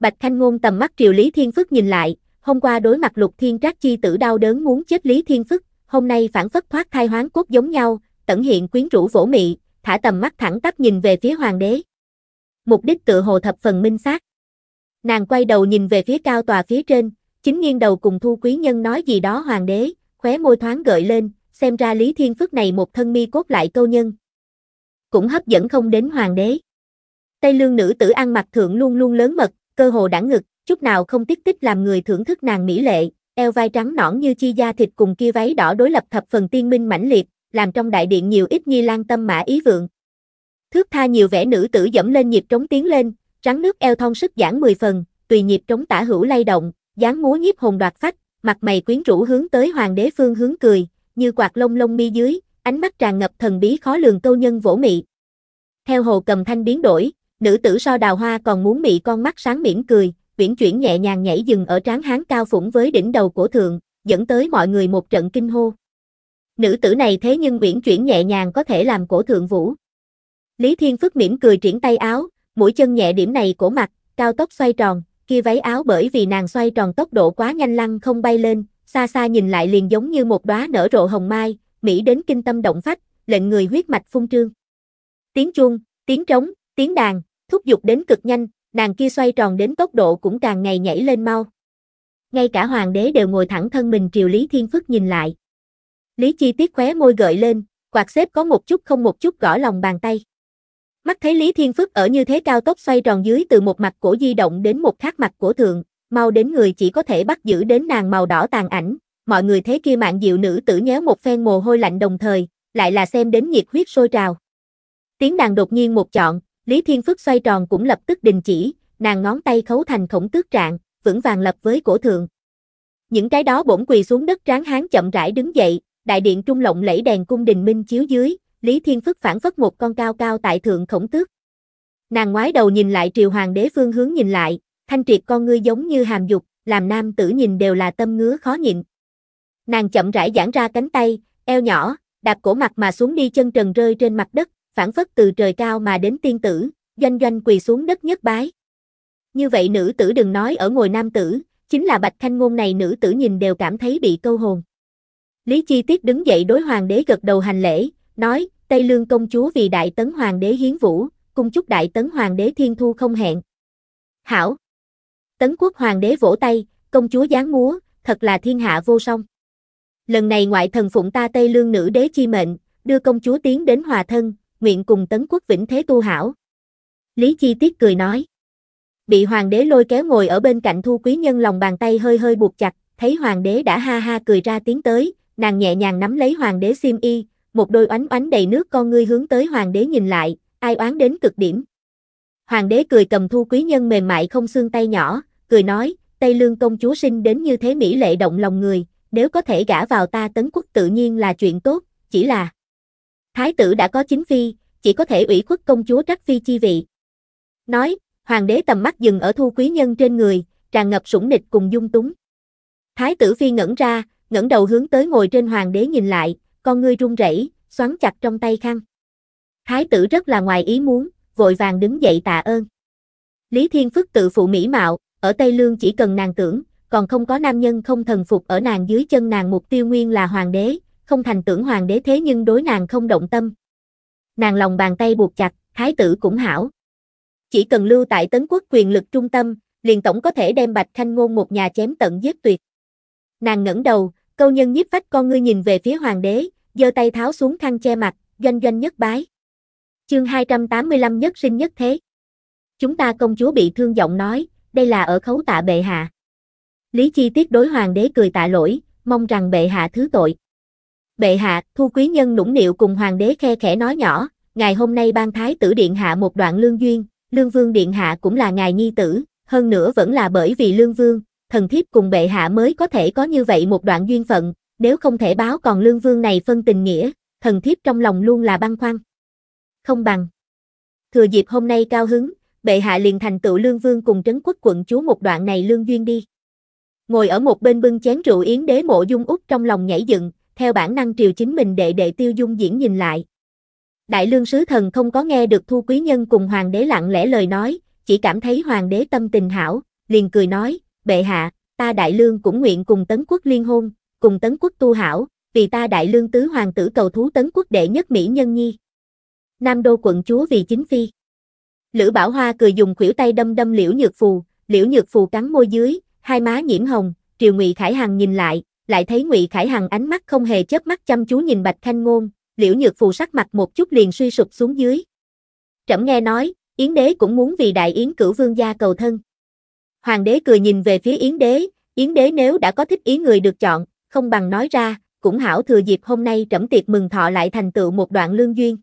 Bạch thanh Ngôn tầm mắt triều Lý Thiên Phước nhìn lại, Hôm qua đối mặt lục thiên trác chi tử đau đớn muốn chết Lý Thiên Phức, hôm nay phản phất thoát thai hoán cốt giống nhau, tẩn hiện quyến rũ vỗ mị, thả tầm mắt thẳng tắp nhìn về phía hoàng đế. Mục đích tự hồ thập phần minh xác. Nàng quay đầu nhìn về phía cao tòa phía trên, chính nghiêng đầu cùng thu quý nhân nói gì đó hoàng đế, khóe môi thoáng gợi lên, xem ra Lý Thiên Phức này một thân mi cốt lại câu nhân. Cũng hấp dẫn không đến hoàng đế. Tây lương nữ tử ăn mặc thượng luôn luôn lớn mật, cơ hồ đẳng ngực, chút nào không tiếc tích làm người thưởng thức nàng mỹ lệ, eo vai trắng nõn như chi da thịt cùng kia váy đỏ đối lập thập phần tiên minh mãnh liệt, làm trong đại điện nhiều ít nhi lang tâm mã ý vượng. Thước tha nhiều vẻ nữ tử dẫm lên nhịp trống tiến lên, rắn nước eo thon sức giãn 10 phần, tùy nhịp trống tả hữu lay động, dáng múa nhiếp hồn đoạt phách, mặt mày quyến rũ hướng tới hoàng đế phương hướng cười, như quạt lông lông mi dưới, ánh mắt tràn ngập thần bí khó lường câu nhân vỗ mị. Theo hồ cầm thanh biến đổi, nữ tử so đào hoa còn muốn mị con mắt sáng mỉm cười, uyển chuyển nhẹ nhàng nhảy dừng ở trán hán cao phủng với đỉnh đầu cổ thượng, dẫn tới mọi người một trận kinh hô. Nữ tử này thế nhưng uyển chuyển nhẹ nhàng có thể làm cổ thượng vũ. Lý Thiên Phức mỉm cười triển tay áo, mũi chân nhẹ điểm này cổ mặt, cao tốc xoay tròn, kia váy áo bởi vì nàng xoay tròn tốc độ quá nhanh lăn không bay lên, xa xa nhìn lại liền giống như một đóa nở rộ hồng mai, mỹ đến kinh tâm động phách, lệnh người huyết mạch phung trương. Tiếng chuông, tiếng trống, tiếng đàn, thúc giục đến cực nhanh, nàng kia xoay tròn đến tốc độ cũng càng ngày nhảy lên mau. Ngay cả hoàng đế đều ngồi thẳng thân mình triều Lý Thiên Phức nhìn lại. Lý Chi Tiết khóe môi gợi lên, quạt xếp có một chút không một chút gõ lòng bàn tay. Mắt thấy Lý Thiên Phức ở như thế cao tốc xoay tròn dưới từ một mặt cổ di động đến một khác mặt cổ thượng, mau đến người chỉ có thể bắt giữ đến nàng màu đỏ tàn ảnh, mọi người thế kia mạng diệu nữ tử nhéo một phen mồ hôi lạnh đồng thời, lại là xem đến nhiệt huyết sôi trào. Tiếng nàng đột nhiên một chọn, Lý Thiên Phước xoay tròn cũng lập tức đình chỉ, nàng ngón tay khấu thành khổng tước trạng, vững vàng lập với cổ thượng. Những cái đó bổn quỳ xuống đất tráng hán chậm rãi đứng dậy, đại điện trung lộng lẫy đèn cung đình minh chiếu dưới, Lý Thiên Phước phản phất một con cao cao tại thượng khổng tước. Nàng ngoái đầu nhìn lại triều hoàng đế phương hướng nhìn lại, thanh triệt con ngươi giống như hàm dục, làm nam tử nhìn đều là tâm ngứa khó nhịn. Nàng chậm rãi giãn ra cánh tay, eo nhỏ, đạp cổ mặt mà xuống đi chân trần rơi trên mặt đất, phản phất từ trời cao mà đến tiên tử, doanh doanh quỳ xuống đất nhất bái. Như vậy nữ tử đừng nói ở ngồi nam tử, chính là bạch thanh ngôn này nữ tử nhìn đều cảm thấy bị câu hồn. Lý Chi Tiết đứng dậy đối hoàng đế gật đầu hành lễ, nói, Tây Lương công chúa vì đại tấn hoàng đế hiến vũ, cung chúc đại tấn hoàng đế thiên thu không hẹn. Hảo! Tấn quốc hoàng đế vỗ tay, công chúa giáng múa, thật là thiên hạ vô song. Lần này ngoại thần phụng ta Tây Lương nữ đế chi mệnh, đưa công chúa tiến đến hòa thân, nguyện cùng tấn quốc vĩnh thế tu hảo. Lý Chi Tiết cười nói. Bị hoàng đế lôi kéo ngồi ở bên cạnh thu quý nhân lòng bàn tay hơi hơi buộc chặt, thấy hoàng đế đã ha ha cười ra tiếng tới, nàng nhẹ nhàng nắm lấy hoàng đế xiêm y, một đôi oánh oánh đầy nước con ngươi hướng tới hoàng đế nhìn lại, ai oán đến cực điểm. Hoàng đế cười cầm thu quý nhân mềm mại không xương tay nhỏ, cười nói, Tây Lương công chúa sinh đến như thế mỹ lệ động lòng người, nếu có thể gả vào ta tấn quốc tự nhiên là chuyện tốt, chỉ là Thái tử đã có chính phi, chỉ có thể ủy khuất công chúa trắc phi chi vị. Nói, hoàng đế tầm mắt dừng ở thu quý nhân trên người, tràn ngập sủng nịch cùng dung túng. Thái tử phi ngẩn ra, ngẩng đầu hướng tới ngồi trên hoàng đế nhìn lại, con ngươi run rẩy, xoắn chặt trong tay khăn. Thái tử rất là ngoài ý muốn, vội vàng đứng dậy tạ ơn. Lý Thiên Phức tự phụ mỹ mạo, ở Tây Lương chỉ cần nàng tưởng, còn không có nam nhân không thần phục ở nàng dưới chân nàng mục tiêu nguyên là hoàng đế, không thành tưởng hoàng đế thế nhưng đối nàng không động tâm. Nàng lòng bàn tay buộc chặt, thái tử cũng hảo. Chỉ cần lưu tại tấn quốc quyền lực trung tâm, liền tổng có thể đem bạch khanh ngôn một nhà chém tận giết tuyệt. Nàng ngẩng đầu, câu nhân nhiếp vách con ngươi nhìn về phía hoàng đế, giơ tay tháo xuống khăn che mặt, doanh doanh nhất bái. Chương 285 nhất sinh nhất thế. Chúng ta công chúa bị thương giọng nói, đây là ở khấu tạ bệ hạ. Lý Chi tiết đối hoàng đế cười tạ lỗi, mong rằng bệ hạ thứ tội bệ hạ, thu quý nhân nũng nịu cùng hoàng đế khe khẽ nói nhỏ, ngày hôm nay ban thái tử điện hạ một đoạn lương duyên, lương vương điện hạ cũng là ngài nhi tử, hơn nữa vẫn là bởi vì lương vương, thần thiếp cùng bệ hạ mới có thể có như vậy một đoạn duyên phận, nếu không thể báo còn lương vương này phân tình nghĩa, thần thiếp trong lòng luôn là băn khoăn. Không bằng. Thừa dịp hôm nay cao hứng, bệ hạ liền thành tựu lương vương cùng trấn quốc quận chúa một đoạn này lương duyên đi. Ngồi ở một bên bưng chén rượu yến đế mộ dung út trong lòng nhảy dựng, theo bản năng triều chính mình đệ đệ tiêu dung diễn nhìn lại. Đại lương sứ thần không có nghe được thu quý nhân cùng hoàng đế lặng lẽ lời nói, chỉ cảm thấy hoàng đế tâm tình hảo, liền cười nói, bệ hạ, ta đại lương cũng nguyện cùng tấn quốc liên hôn, cùng tấn quốc tu hảo, vì ta đại lương tứ hoàng tử cầu thú tấn quốc đệ nhất mỹ nhân nhi. Nam đô quận chúa vì chính phi. Lữ Bảo Hoa cười dùng khuỷu tay đâm đâm Liễu Nhược Phù, Liễu Nhược Phù cắn môi dưới, hai má nhiễm hồng, Triều Ngụy Khải Hằng nhìn lại, lại thấy Ngụy Khải Hằng ánh mắt không hề chớp mắt chăm chú nhìn Bạch Khanh Ngôn, Liễu Nhược Phù sắc mặt một chút liền suy sụp xuống dưới. Trẫm nghe nói, Yến đế cũng muốn vì đại yến cửu vương gia cầu thân. Hoàng đế cười nhìn về phía Yến đế, Yến đế nếu đã có thích ý người được chọn, không bằng nói ra, cũng hảo thừa dịp hôm nay trẫm tiệc mừng thọ lại thành tựu một đoạn lương duyên.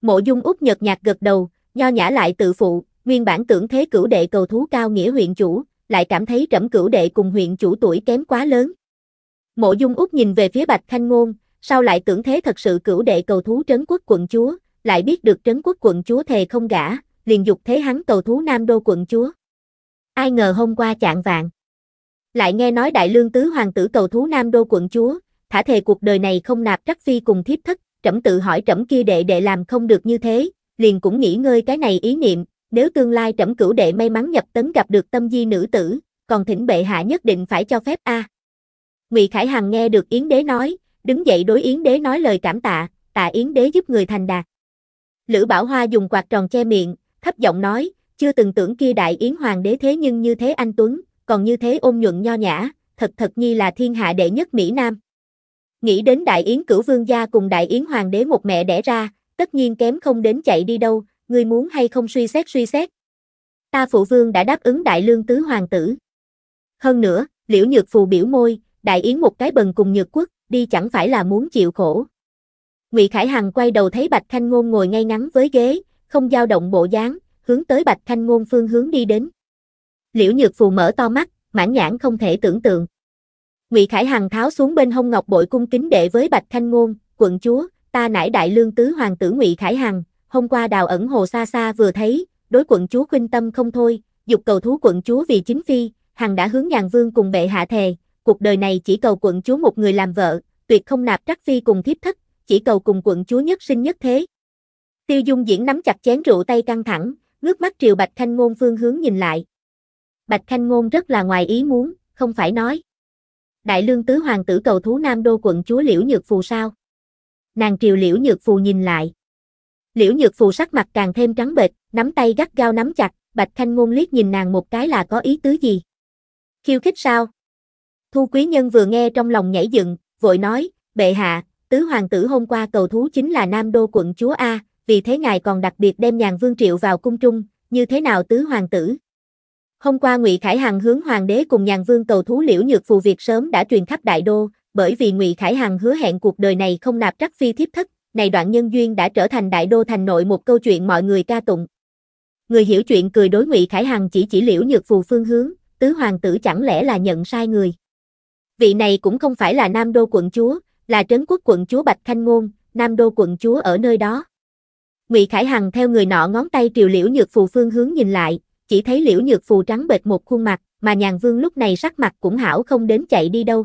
Mộ Dung Úc nhợt nhạt gật đầu, nho nhã lại tự phụ, nguyên bản tưởng thế cửu đệ cầu thú cao nghĩa huyện chủ, lại cảm thấy trẫm cửu đệ cùng huyện chủ tuổi kém quá lớn. Mộ Dung Úc nhìn về phía Bạch Thanh Ngôn, sau lại tưởng thế thật sự cửu đệ cầu thú trấn quốc quận chúa, lại biết được trấn quốc quận chúa thề không gả, liền dục thế hắn cầu thú Nam Đô quận chúa. Ai ngờ hôm qua chạng vạn. Lại nghe nói đại lương tứ hoàng tử cầu thú Nam Đô quận chúa, thả thề cuộc đời này không nạp trắc phi cùng thiếp thất, trẫm tự hỏi trẫm kia đệ đệ làm không được như thế, liền cũng nghĩ ngơi cái này ý niệm, nếu tương lai trẫm cửu đệ may mắn nhập tấn gặp được tâm di nữ tử, còn thỉnh bệ hạ nhất định phải cho phép a. À. Ngụy Khải Hằng nghe được Yến Đế nói, đứng dậy đối Yến Đế nói lời cảm tạ, tạ Yến Đế giúp người thành đạt. Lữ Bảo Hoa dùng quạt tròn che miệng, thấp giọng nói, chưa từng tưởng kia đại Yến Hoàng đế thế nhưng như thế anh Tuấn, còn như thế ôn nhuận nho nhã, thật thật nhi là thiên hạ đệ nhất Mỹ Nam. Nghĩ đến đại Yến cửu vương gia cùng đại Yến Hoàng đế một mẹ đẻ ra, tất nhiên kém không đến chạy đi đâu, người muốn hay không suy xét suy xét. Ta phụ vương đã đáp ứng đại lương tứ hoàng tử. Hơn nữa, liễu nhược phù biểu môi, đại yến một cái bần cùng nhược quốc, đi chẳng phải là muốn chịu khổ. Ngụy Khải Hằng quay đầu thấy Bạch Khanh Ngôn ngồi ngay ngắn với ghế, không dao động bộ dáng, hướng tới Bạch Khanh Ngôn phương hướng đi đến. Liễu Nhược Phù mở to mắt, mãn nhãn không thể tưởng tượng. Ngụy Khải Hằng tháo xuống bên hông ngọc bội cung kính đệ với Bạch Khanh Ngôn, quận chúa, ta nải đại lương tứ hoàng tử Ngụy Khải Hằng, hôm qua đào ẩn hồ xa xa vừa thấy, đối quận chúa khuynh tâm không thôi, dục cầu thú quận chúa vì chính phi, Hằng đã hướng nhàn vương cùng bệ hạ thề, cuộc đời này chỉ cầu quận chúa một người làm vợ, tuyệt không nạp trắc phi cùng thiếp thất, chỉ cầu cùng quận chúa nhất sinh nhất thế. Tiêu Dung Diễn nắm chặt chén rượu tay căng thẳng, ngước mắt triều Bạch Khanh Ngôn phương hướng nhìn lại. Bạch Khanh Ngôn rất là ngoài ý muốn, không phải nói. Đại lương tứ hoàng tử cầu thú Nam Đô quận chúa Liễu Nhược Phù sao? Nàng triều Liễu Nhược Phù nhìn lại. Liễu Nhược Phù sắc mặt càng thêm trắng bệch, nắm tay gắt gao nắm chặt, Bạch Khanh Ngôn liếc nhìn nàng một cái là có ý tứ gì? Khiêu khích sao? Thu quý nhân vừa nghe trong lòng nhảy dựng, vội nói, bệ hạ, tứ hoàng tử hôm qua cầu thú chính là nam đô quận chúa A, vì thế ngài còn đặc biệt đem nhàn vương triệu vào cung trung, như thế nào tứ hoàng tử? Hôm qua Ngụy Khải Hằng hướng hoàng đế cùng nhàn vương cầu thú liễu nhược phù việc sớm đã truyền khắp đại đô, bởi vì Ngụy Khải Hằng hứa hẹn cuộc đời này không nạp trắc phi thiếp thất, này đoạn nhân duyên đã trở thành đại đô thành nội một câu chuyện mọi người ca tụng. Người hiểu chuyện cười đối Ngụy Khải Hằng chỉ chỉ liễu nhược phù phương hướng, tứ hoàng tử chẳng lẽ là nhận sai người. Vị này cũng không phải là Nam Đô quận chúa, là trấn quốc quận chúa Bạch Thanh Ngôn, Nam Đô quận chúa ở nơi đó. Ngụy Khải Hằng theo người nọ ngón tay triều liễu nhược phù phương hướng nhìn lại, chỉ thấy liễu nhược phù trắng bệt một khuôn mặt, mà nhàn vương lúc này sắc mặt cũng hảo không đến chạy đi đâu.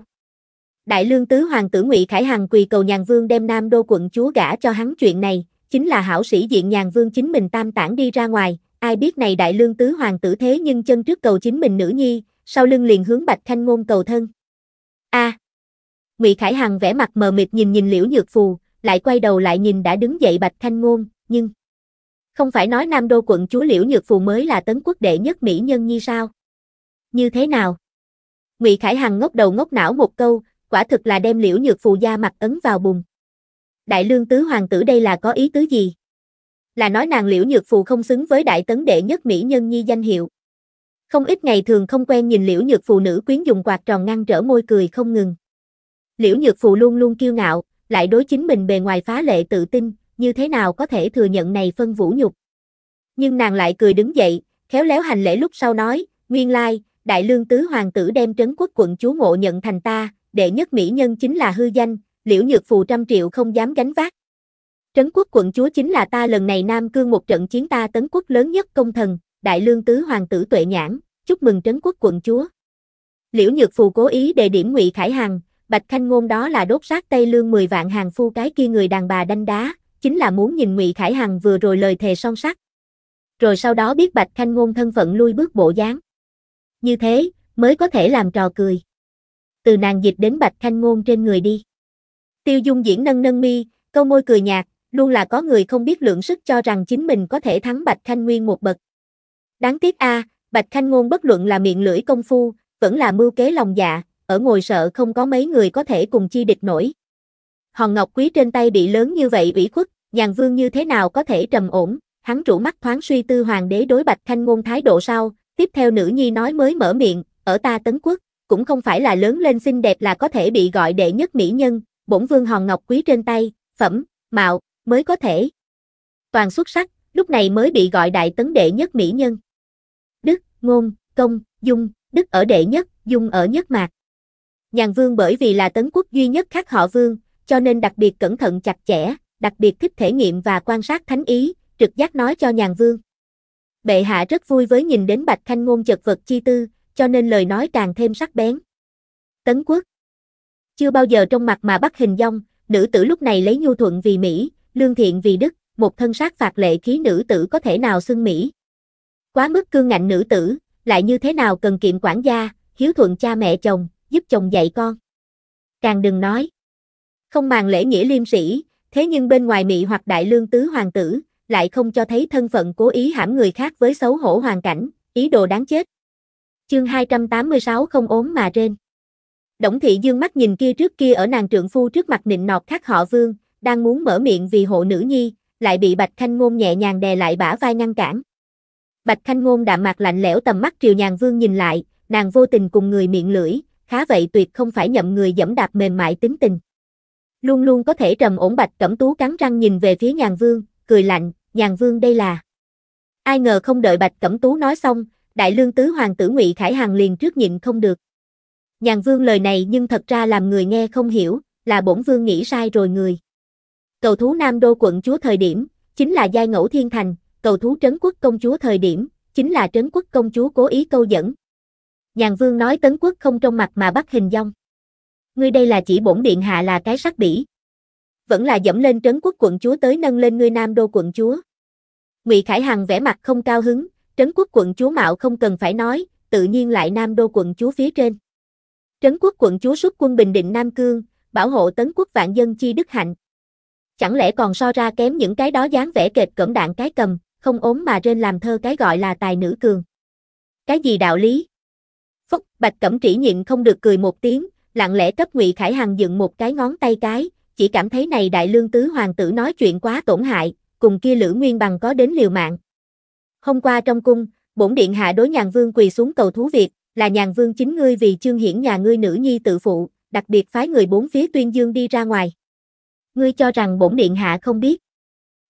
Đại lương tứ hoàng tử Ngụy Khải Hằng quỳ cầu nhàn vương đem Nam Đô quận chúa gả cho hắn chuyện này, chính là hảo sĩ diện nhàn vương chính mình tam tản đi ra ngoài, ai biết này đại lương tứ hoàng tử thế nhưng chân trước cầu chính mình nữ nhi, sau lưng liền hướng Bạch Thanh Ngôn cầu thân a à. ngụy khải hằng vẻ mặt mờ mịt nhìn nhìn liễu nhược phù lại quay đầu lại nhìn đã đứng dậy bạch thanh ngôn nhưng không phải nói nam đô quận chúa liễu nhược phù mới là tấn quốc đệ nhất mỹ nhân nhi sao như thế nào ngụy khải hằng ngốc đầu ngốc não một câu quả thực là đem liễu nhược phù da mặt ấn vào bùn đại lương tứ hoàng tử đây là có ý tứ gì là nói nàng liễu nhược phù không xứng với đại tấn đệ nhất mỹ nhân nhi danh hiệu không ít ngày thường không quen nhìn liễu nhược phụ nữ quyến dùng quạt tròn ngăn trở môi cười không ngừng. Liễu nhược phụ luôn luôn kiêu ngạo, lại đối chính mình bề ngoài phá lệ tự tin, như thế nào có thể thừa nhận này phân vũ nhục. Nhưng nàng lại cười đứng dậy, khéo léo hành lễ lúc sau nói, nguyên lai, đại lương tứ hoàng tử đem trấn quốc quận chúa ngộ nhận thành ta, đệ nhất mỹ nhân chính là hư danh, liễu nhược phụ trăm triệu không dám gánh vác. Trấn quốc quận chúa chính là ta lần này Nam Cương một trận chiến ta tấn quốc lớn nhất công thần, đại lương tứ hoàng tử tuệ nhãn, chúc mừng trấn quốc quận chúa. Liễu Nhược Phù cố ý đề điểm Ngụy Khải Hằng, Bạch Khanh Ngôn đó là đốt sát Tây Lương 10 vạn hàng phu cái kia người đàn bà đanh đá, chính là muốn nhìn Ngụy Khải Hằng vừa rồi lời thề son sắt. Rồi sau đó biết Bạch Khanh Ngôn thân phận lui bước bộ dáng. Như thế, mới có thể làm trò cười. Từ nàng dịch đến Bạch Khanh Ngôn trên người đi. Tiêu Dung diễn nâng nâng mi, câu môi cười nhạt, luôn là có người không biết lượng sức cho rằng chính mình có thể thắng Bạch Khanh Nguyên một bậc. Đáng tiếc a, Bạch Khanh Ngôn bất luận là miệng lưỡi công phu, vẫn là mưu kế lòng dạ, ở ngồi sợ không có mấy người có thể cùng chi địch nổi. Hòn ngọc quý trên tay bị lớn như vậy ủy khuất, nhàn vương như thế nào có thể trầm ổn, hắn rũ mắt thoáng suy tư hoàng đế đối Bạch Khanh Ngôn thái độ sau, tiếp theo nữ nhi nói mới mở miệng, ở ta tấn quốc, cũng không phải là lớn lên xinh đẹp là có thể bị gọi đệ nhất mỹ nhân, bổn vương hòn ngọc quý trên tay, phẩm, mạo, mới có thể. Toàn xuất sắc, lúc này mới bị gọi đại tấn đệ nhất mỹ nhân. Đức, Ngôn, Công, Dung, Đức ở đệ nhất, Dung ở nhất mạc. Nhàn vương bởi vì là tấn quốc duy nhất khác họ vương, cho nên đặc biệt cẩn thận chặt chẽ, đặc biệt thích thể nghiệm và quan sát thánh ý, trực giác nói cho nhàn vương. Bệ hạ rất vui với nhìn đến bạch thanh ngôn chật vật chi tư, cho nên lời nói càng thêm sắc bén. Tấn quốc Chưa bao giờ trong mặt mà bắt hình dong, nữ tử lúc này lấy nhu thuận vì Mỹ, lương thiện vì Đức, một thân sát phạt lệ khí nữ tử có thể nào xưng mỹ. Quá mức cương ngạnh nữ tử, lại như thế nào cần kiệm quản gia, hiếu thuận cha mẹ chồng, giúp chồng dạy con. Càng đừng nói. Không màng lễ nghĩa liêm sĩ, thế nhưng bên ngoài mị hoặc đại lương tứ hoàng tử, lại không cho thấy thân phận cố ý hãm người khác với xấu hổ hoàn cảnh, ý đồ đáng chết. Chương 286 không ốm mà trên. Đổng thị dương mắt nhìn kia trước kia ở nàng trượng phu trước mặt nịnh nọt khác họ vương, đang muốn mở miệng vì hộ nữ nhi, lại bị Bạch Khanh Ngôn nhẹ nhàng đè lại bả vai ngăn cản. Bạch Khanh Ngôn đạm mạc lạnh lẽo tầm mắt Triều Nhàn Vương nhìn lại, nàng vô tình cùng người miệng lưỡi, khá vậy tuyệt không phải nhậm người dẫm đạp mềm mại tính tình. Luôn luôn có thể trầm ổn Bạch Cẩm Tú cắn răng nhìn về phía Nhàn Vương, cười lạnh, Nhàn Vương đây là. Ai ngờ không đợi Bạch Cẩm Tú nói xong, Đại Lương Tứ Hoàng tử Ngụy Khải Hàn liền trước nhịn không được. Nhàn Vương lời này nhưng thật ra làm người nghe không hiểu, là bổn Vương nghĩ sai rồi người cầu thú Nam Đô quận chúa thời điểm, chính là giai ngẫu thiên thành, cầu thú trấn quốc công chúa thời điểm, chính là trấn quốc công chúa cố ý câu dẫn. Nhàn vương nói tấn quốc không trong mặt mà bắt hình dong. Ngươi đây là chỉ bổn điện hạ là cái sắc bỉ. Vẫn là dẫm lên trấn quốc quận chúa tới nâng lên ngươi Nam Đô quận chúa. Ngụy Khải Hằng vẻ mặt không cao hứng, trấn quốc quận chúa mạo không cần phải nói, tự nhiên lại Nam Đô quận chúa phía trên. Trấn quốc quận chúa xuất quân bình định Nam Cương, bảo hộ tấn quốc vạn dân chi đức hạnh. Chẳng lẽ còn so ra kém những cái đó dáng vẻ kệt cẩm đạn cái cầm, không ốm mà rên làm thơ cái gọi là tài nữ cường. Cái gì đạo lý? Phúc, Bạch Cẩm Trĩ nhịn không được cười một tiếng, lặng lẽ cấp Ngụy Khải Hằng dựng một cái ngón tay cái, chỉ cảm thấy này đại lương tứ hoàng tử nói chuyện quá tổn hại, cùng kia Lữ Nguyên bằng có đến liều mạng. Hôm qua trong cung, bổn điện hạ đối nhàn vương quỳ xuống cầu thú Việt, là nhàn vương chính ngươi vì chương hiển nhà ngươi nữ nhi tự phụ, đặc biệt phái người bốn phía tuyên dương đi ra ngoài ngươi cho rằng bổn điện hạ không biết.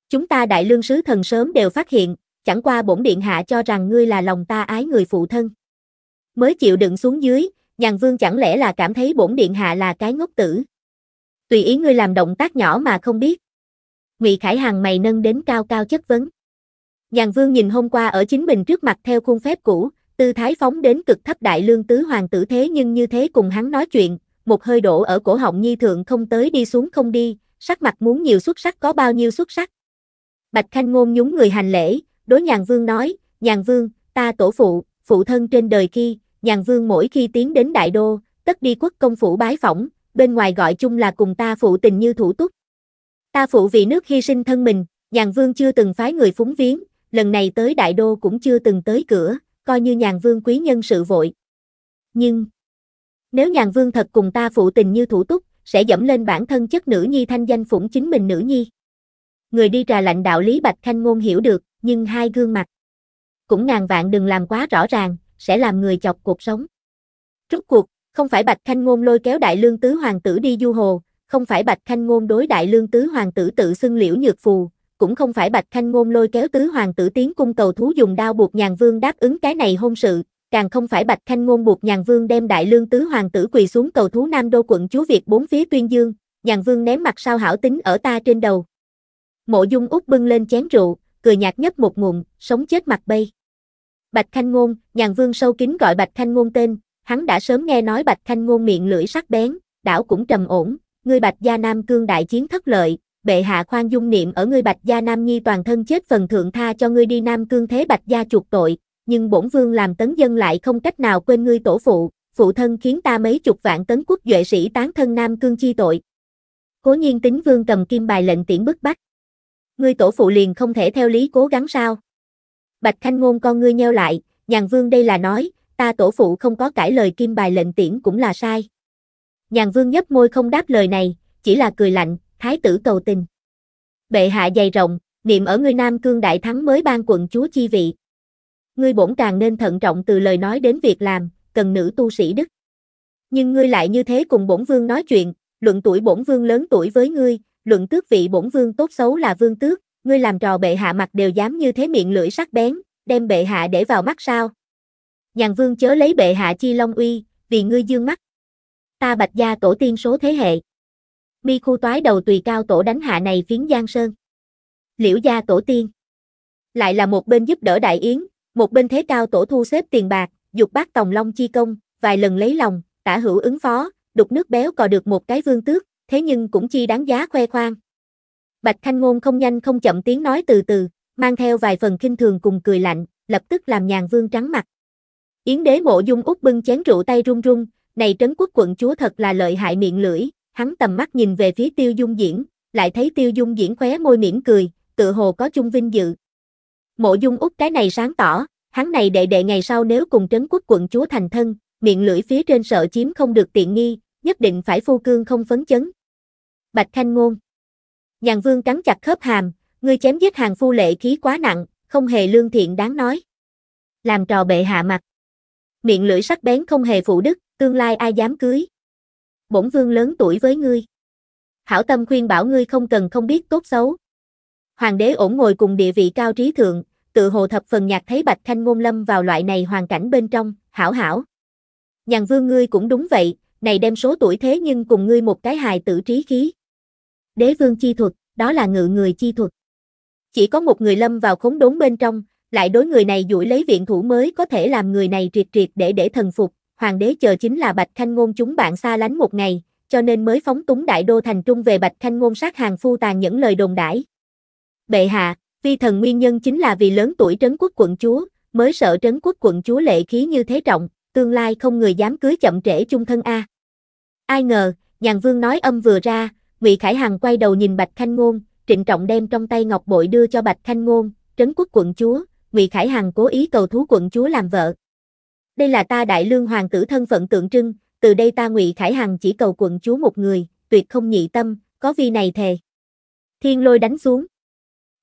Chúng ta đại lương sứ thần sớm đều phát hiện, chẳng qua bổn điện hạ cho rằng ngươi là lòng ta ái người phụ thân. Mới chịu đựng xuống dưới, nhàn vương chẳng lẽ là cảm thấy bổn điện hạ là cái ngốc tử. Tùy ý ngươi làm động tác nhỏ mà không biết. Ngụy Khải Hằng mày nâng đến cao cao chất vấn. Nhàn vương nhìn hôm qua ở chính mình trước mặt theo khuôn phép cũ, tư thái phóng đến cực thấp đại lương tứ hoàng tử thế nhưng như thế cùng hắn nói chuyện, một hơi đổ ở cổ họng nhi thượng không tới đi xuống không đi, sắc mặt muốn nhiều xuất sắc có bao nhiêu xuất sắc. Bạch Khanh Ngôn nhúng người hành lễ, đối nhàn vương nói, nhàn vương, ta tổ phụ, phụ thân trên đời kia, nhàn vương mỗi khi tiến đến đại đô, tất đi quốc công phủ bái phỏng, bên ngoài gọi chung là cùng ta phụ tình như thủ túc. Ta phụ vì nước hy sinh thân mình, nhàn vương chưa từng phái người phúng viếng, lần này tới đại đô cũng chưa từng tới cửa, coi như nhàn vương quý nhân sự vội. Nhưng, nếu nhàn vương thật cùng ta phụ tình như thủ túc, sẽ dẫm lên bản thân chất nữ nhi thanh danh phủng chính mình nữ nhi. Người đi trà lạnh đạo lý Bạch Khanh Ngôn hiểu được, nhưng hai gương mặt. Cũng ngàn vạn đừng làm quá rõ ràng, sẽ làm người chọc cuộc sống. Rốt cuộc, không phải Bạch Khanh Ngôn lôi kéo Đại Lương Tứ Hoàng tử đi du hồ, không phải Bạch Khanh Ngôn đối Đại Lương Tứ Hoàng tử tự xưng liễu nhược phù, cũng không phải Bạch Khanh Ngôn lôi kéo Tứ Hoàng tử tiến cung cầu thú dùng đao buộc nhàn vương đáp ứng cái này hôn sự, càng không phải Bạch Khanh Ngôn buộc nhàn vương đem đại lương tứ hoàng tử quỳ xuống cầu thú Nam Đô quận chúa Việt bốn phía tuyên dương, nhàn vương ném mặt sao hảo tính ở ta trên đầu. Mộ dung úc bưng lên chén rượu, cười nhạt nhấp một ngụm, sống chết mặt bay. Bạch Khanh Ngôn, nhàn vương sâu kín gọi Bạch Khanh Ngôn tên, hắn đã sớm nghe nói Bạch Khanh Ngôn miệng lưỡi sắc bén, đảo cũng trầm ổn, ngươi Bạch Gia Nam cương đại chiến thất lợi, bệ hạ khoan dung niệm ở ngươi Bạch Gia Nam Nhi toàn thân chết phần thượng tha cho ngươi đi Nam cương thế Bạch Gia chuộc tội, nhưng bổn vương làm tấn dân lại không cách nào quên ngươi tổ phụ, phụ thân khiến ta mấy chục vạn tấn quốc duệ sĩ tán thân Nam Cương chi tội. Cố nhiên tính vương cầm kim bài lệnh tiễn bức bách. Ngươi tổ phụ liền không thể theo lý cố gắng sao. Bạch Khanh Ngôn con ngươi nheo lại, nhàn vương đây là nói, ta tổ phụ không có cãi lời kim bài lệnh tiễn cũng là sai. Nhàn vương nhấp môi không đáp lời này, chỉ là cười lạnh, thái tử cầu tình. Bệ hạ dày rộng, niệm ở ngươi Nam Cương đại thắng mới ban quận chúa chi vị ngươi bổn càng nên thận trọng từ lời nói đến việc làm, cần nữ tu sĩ đức. Nhưng ngươi lại như thế cùng bổn vương nói chuyện, luận tuổi bổn vương lớn tuổi với ngươi, luận tước vị bổn vương tốt xấu là vương tước, ngươi làm trò bệ hạ mặt đều dám như thế miệng lưỡi sắc bén, đem bệ hạ để vào mắt sao? Nhàn vương chớ lấy bệ hạ chi long uy, vì ngươi dương mắt. Ta bạch gia tổ tiên số thế hệ. Mi khu toái đầu tùy cao tổ đánh hạ này phiến Giang Sơn. Liễu gia tổ tiên. Lại là một bên giúp đỡ đại yến, một bên thế cao tổ thu xếp tiền bạc, dục bác tòng long chi công, vài lần lấy lòng, tả hữu ứng phó, đục nước béo cò được một cái vương tước, thế nhưng cũng chi đáng giá khoe khoang. Bạch Thanh Ngôn không nhanh không chậm tiếng nói từ từ, mang theo vài phần kinh thường cùng cười lạnh, lập tức làm nhàn vương trắng mặt. Yến đế mộ dung út bưng chén rượu tay run run, này trấn quốc quận chúa thật là lợi hại miệng lưỡi, hắn tầm mắt nhìn về phía tiêu dung diễn, lại thấy tiêu dung diễn khóe môi mỉm cười, tự hồ có chung vinh dự, Mộ dung út cái này sáng tỏ, hắn này đệ đệ ngày sau nếu cùng trấn quốc quận chúa thành thân, miệng lưỡi phía trên sợ chiếm không được tiện nghi, nhất định phải phu cương không phấn chấn. Bạch Khanh Ngôn Nhàn vương cắn chặt khớp hàm, ngươi chém giết hàng phu lệ khí quá nặng, không hề lương thiện đáng nói. Làm trò bệ hạ mặt. Miệng lưỡi sắc bén không hề phụ đức, tương lai ai dám cưới. Bổn vương lớn tuổi với ngươi. Hảo tâm khuyên bảo ngươi không cần không biết tốt xấu, Hoàng đế ổn ngồi cùng địa vị cao trí thượng, tự hồ thập phần nhạc thấy Bạch Khanh Ngôn lâm vào loại này hoàn cảnh bên trong, hảo hảo. Nhàn vương ngươi cũng đúng vậy, này đem số tuổi thế nhưng cùng ngươi một cái hài tử trí khí. Đế vương chi thuật, đó là ngự người chi thuật. Chỉ có một người lâm vào khốn đốn bên trong, lại đối người này duỗi lấy viện thủ mới có thể làm người này triệt triệt để để thần phục, hoàng đế chờ chính là Bạch Khanh Ngôn chúng bạn xa lánh một ngày, cho nên mới phóng túng đại đô thành trung về Bạch Khanh Ngôn sát hàng phu tàn những lời đồn đãi bệ hạ, vi thần nguyên nhân chính là vì lớn tuổi trấn quốc quận chúa, mới sợ trấn quốc quận chúa lệ khí như thế trọng, tương lai không người dám cưới chậm trễ chung thân a. Ai ngờ, nhàn vương nói âm vừa ra, Ngụy Khải Hằng quay đầu nhìn Bạch Khanh Ngôn, trịnh trọng đem trong tay ngọc bội đưa cho Bạch Khanh Ngôn, trấn quốc quận chúa, Ngụy Khải Hằng cố ý cầu thú quận chúa làm vợ. Đây là ta đại lương hoàng tử thân phận tượng trưng, từ đây ta Ngụy Khải Hằng chỉ cầu quận chúa một người, tuyệt không nhị tâm, có vi này thề. Thiên lôi đánh xuống.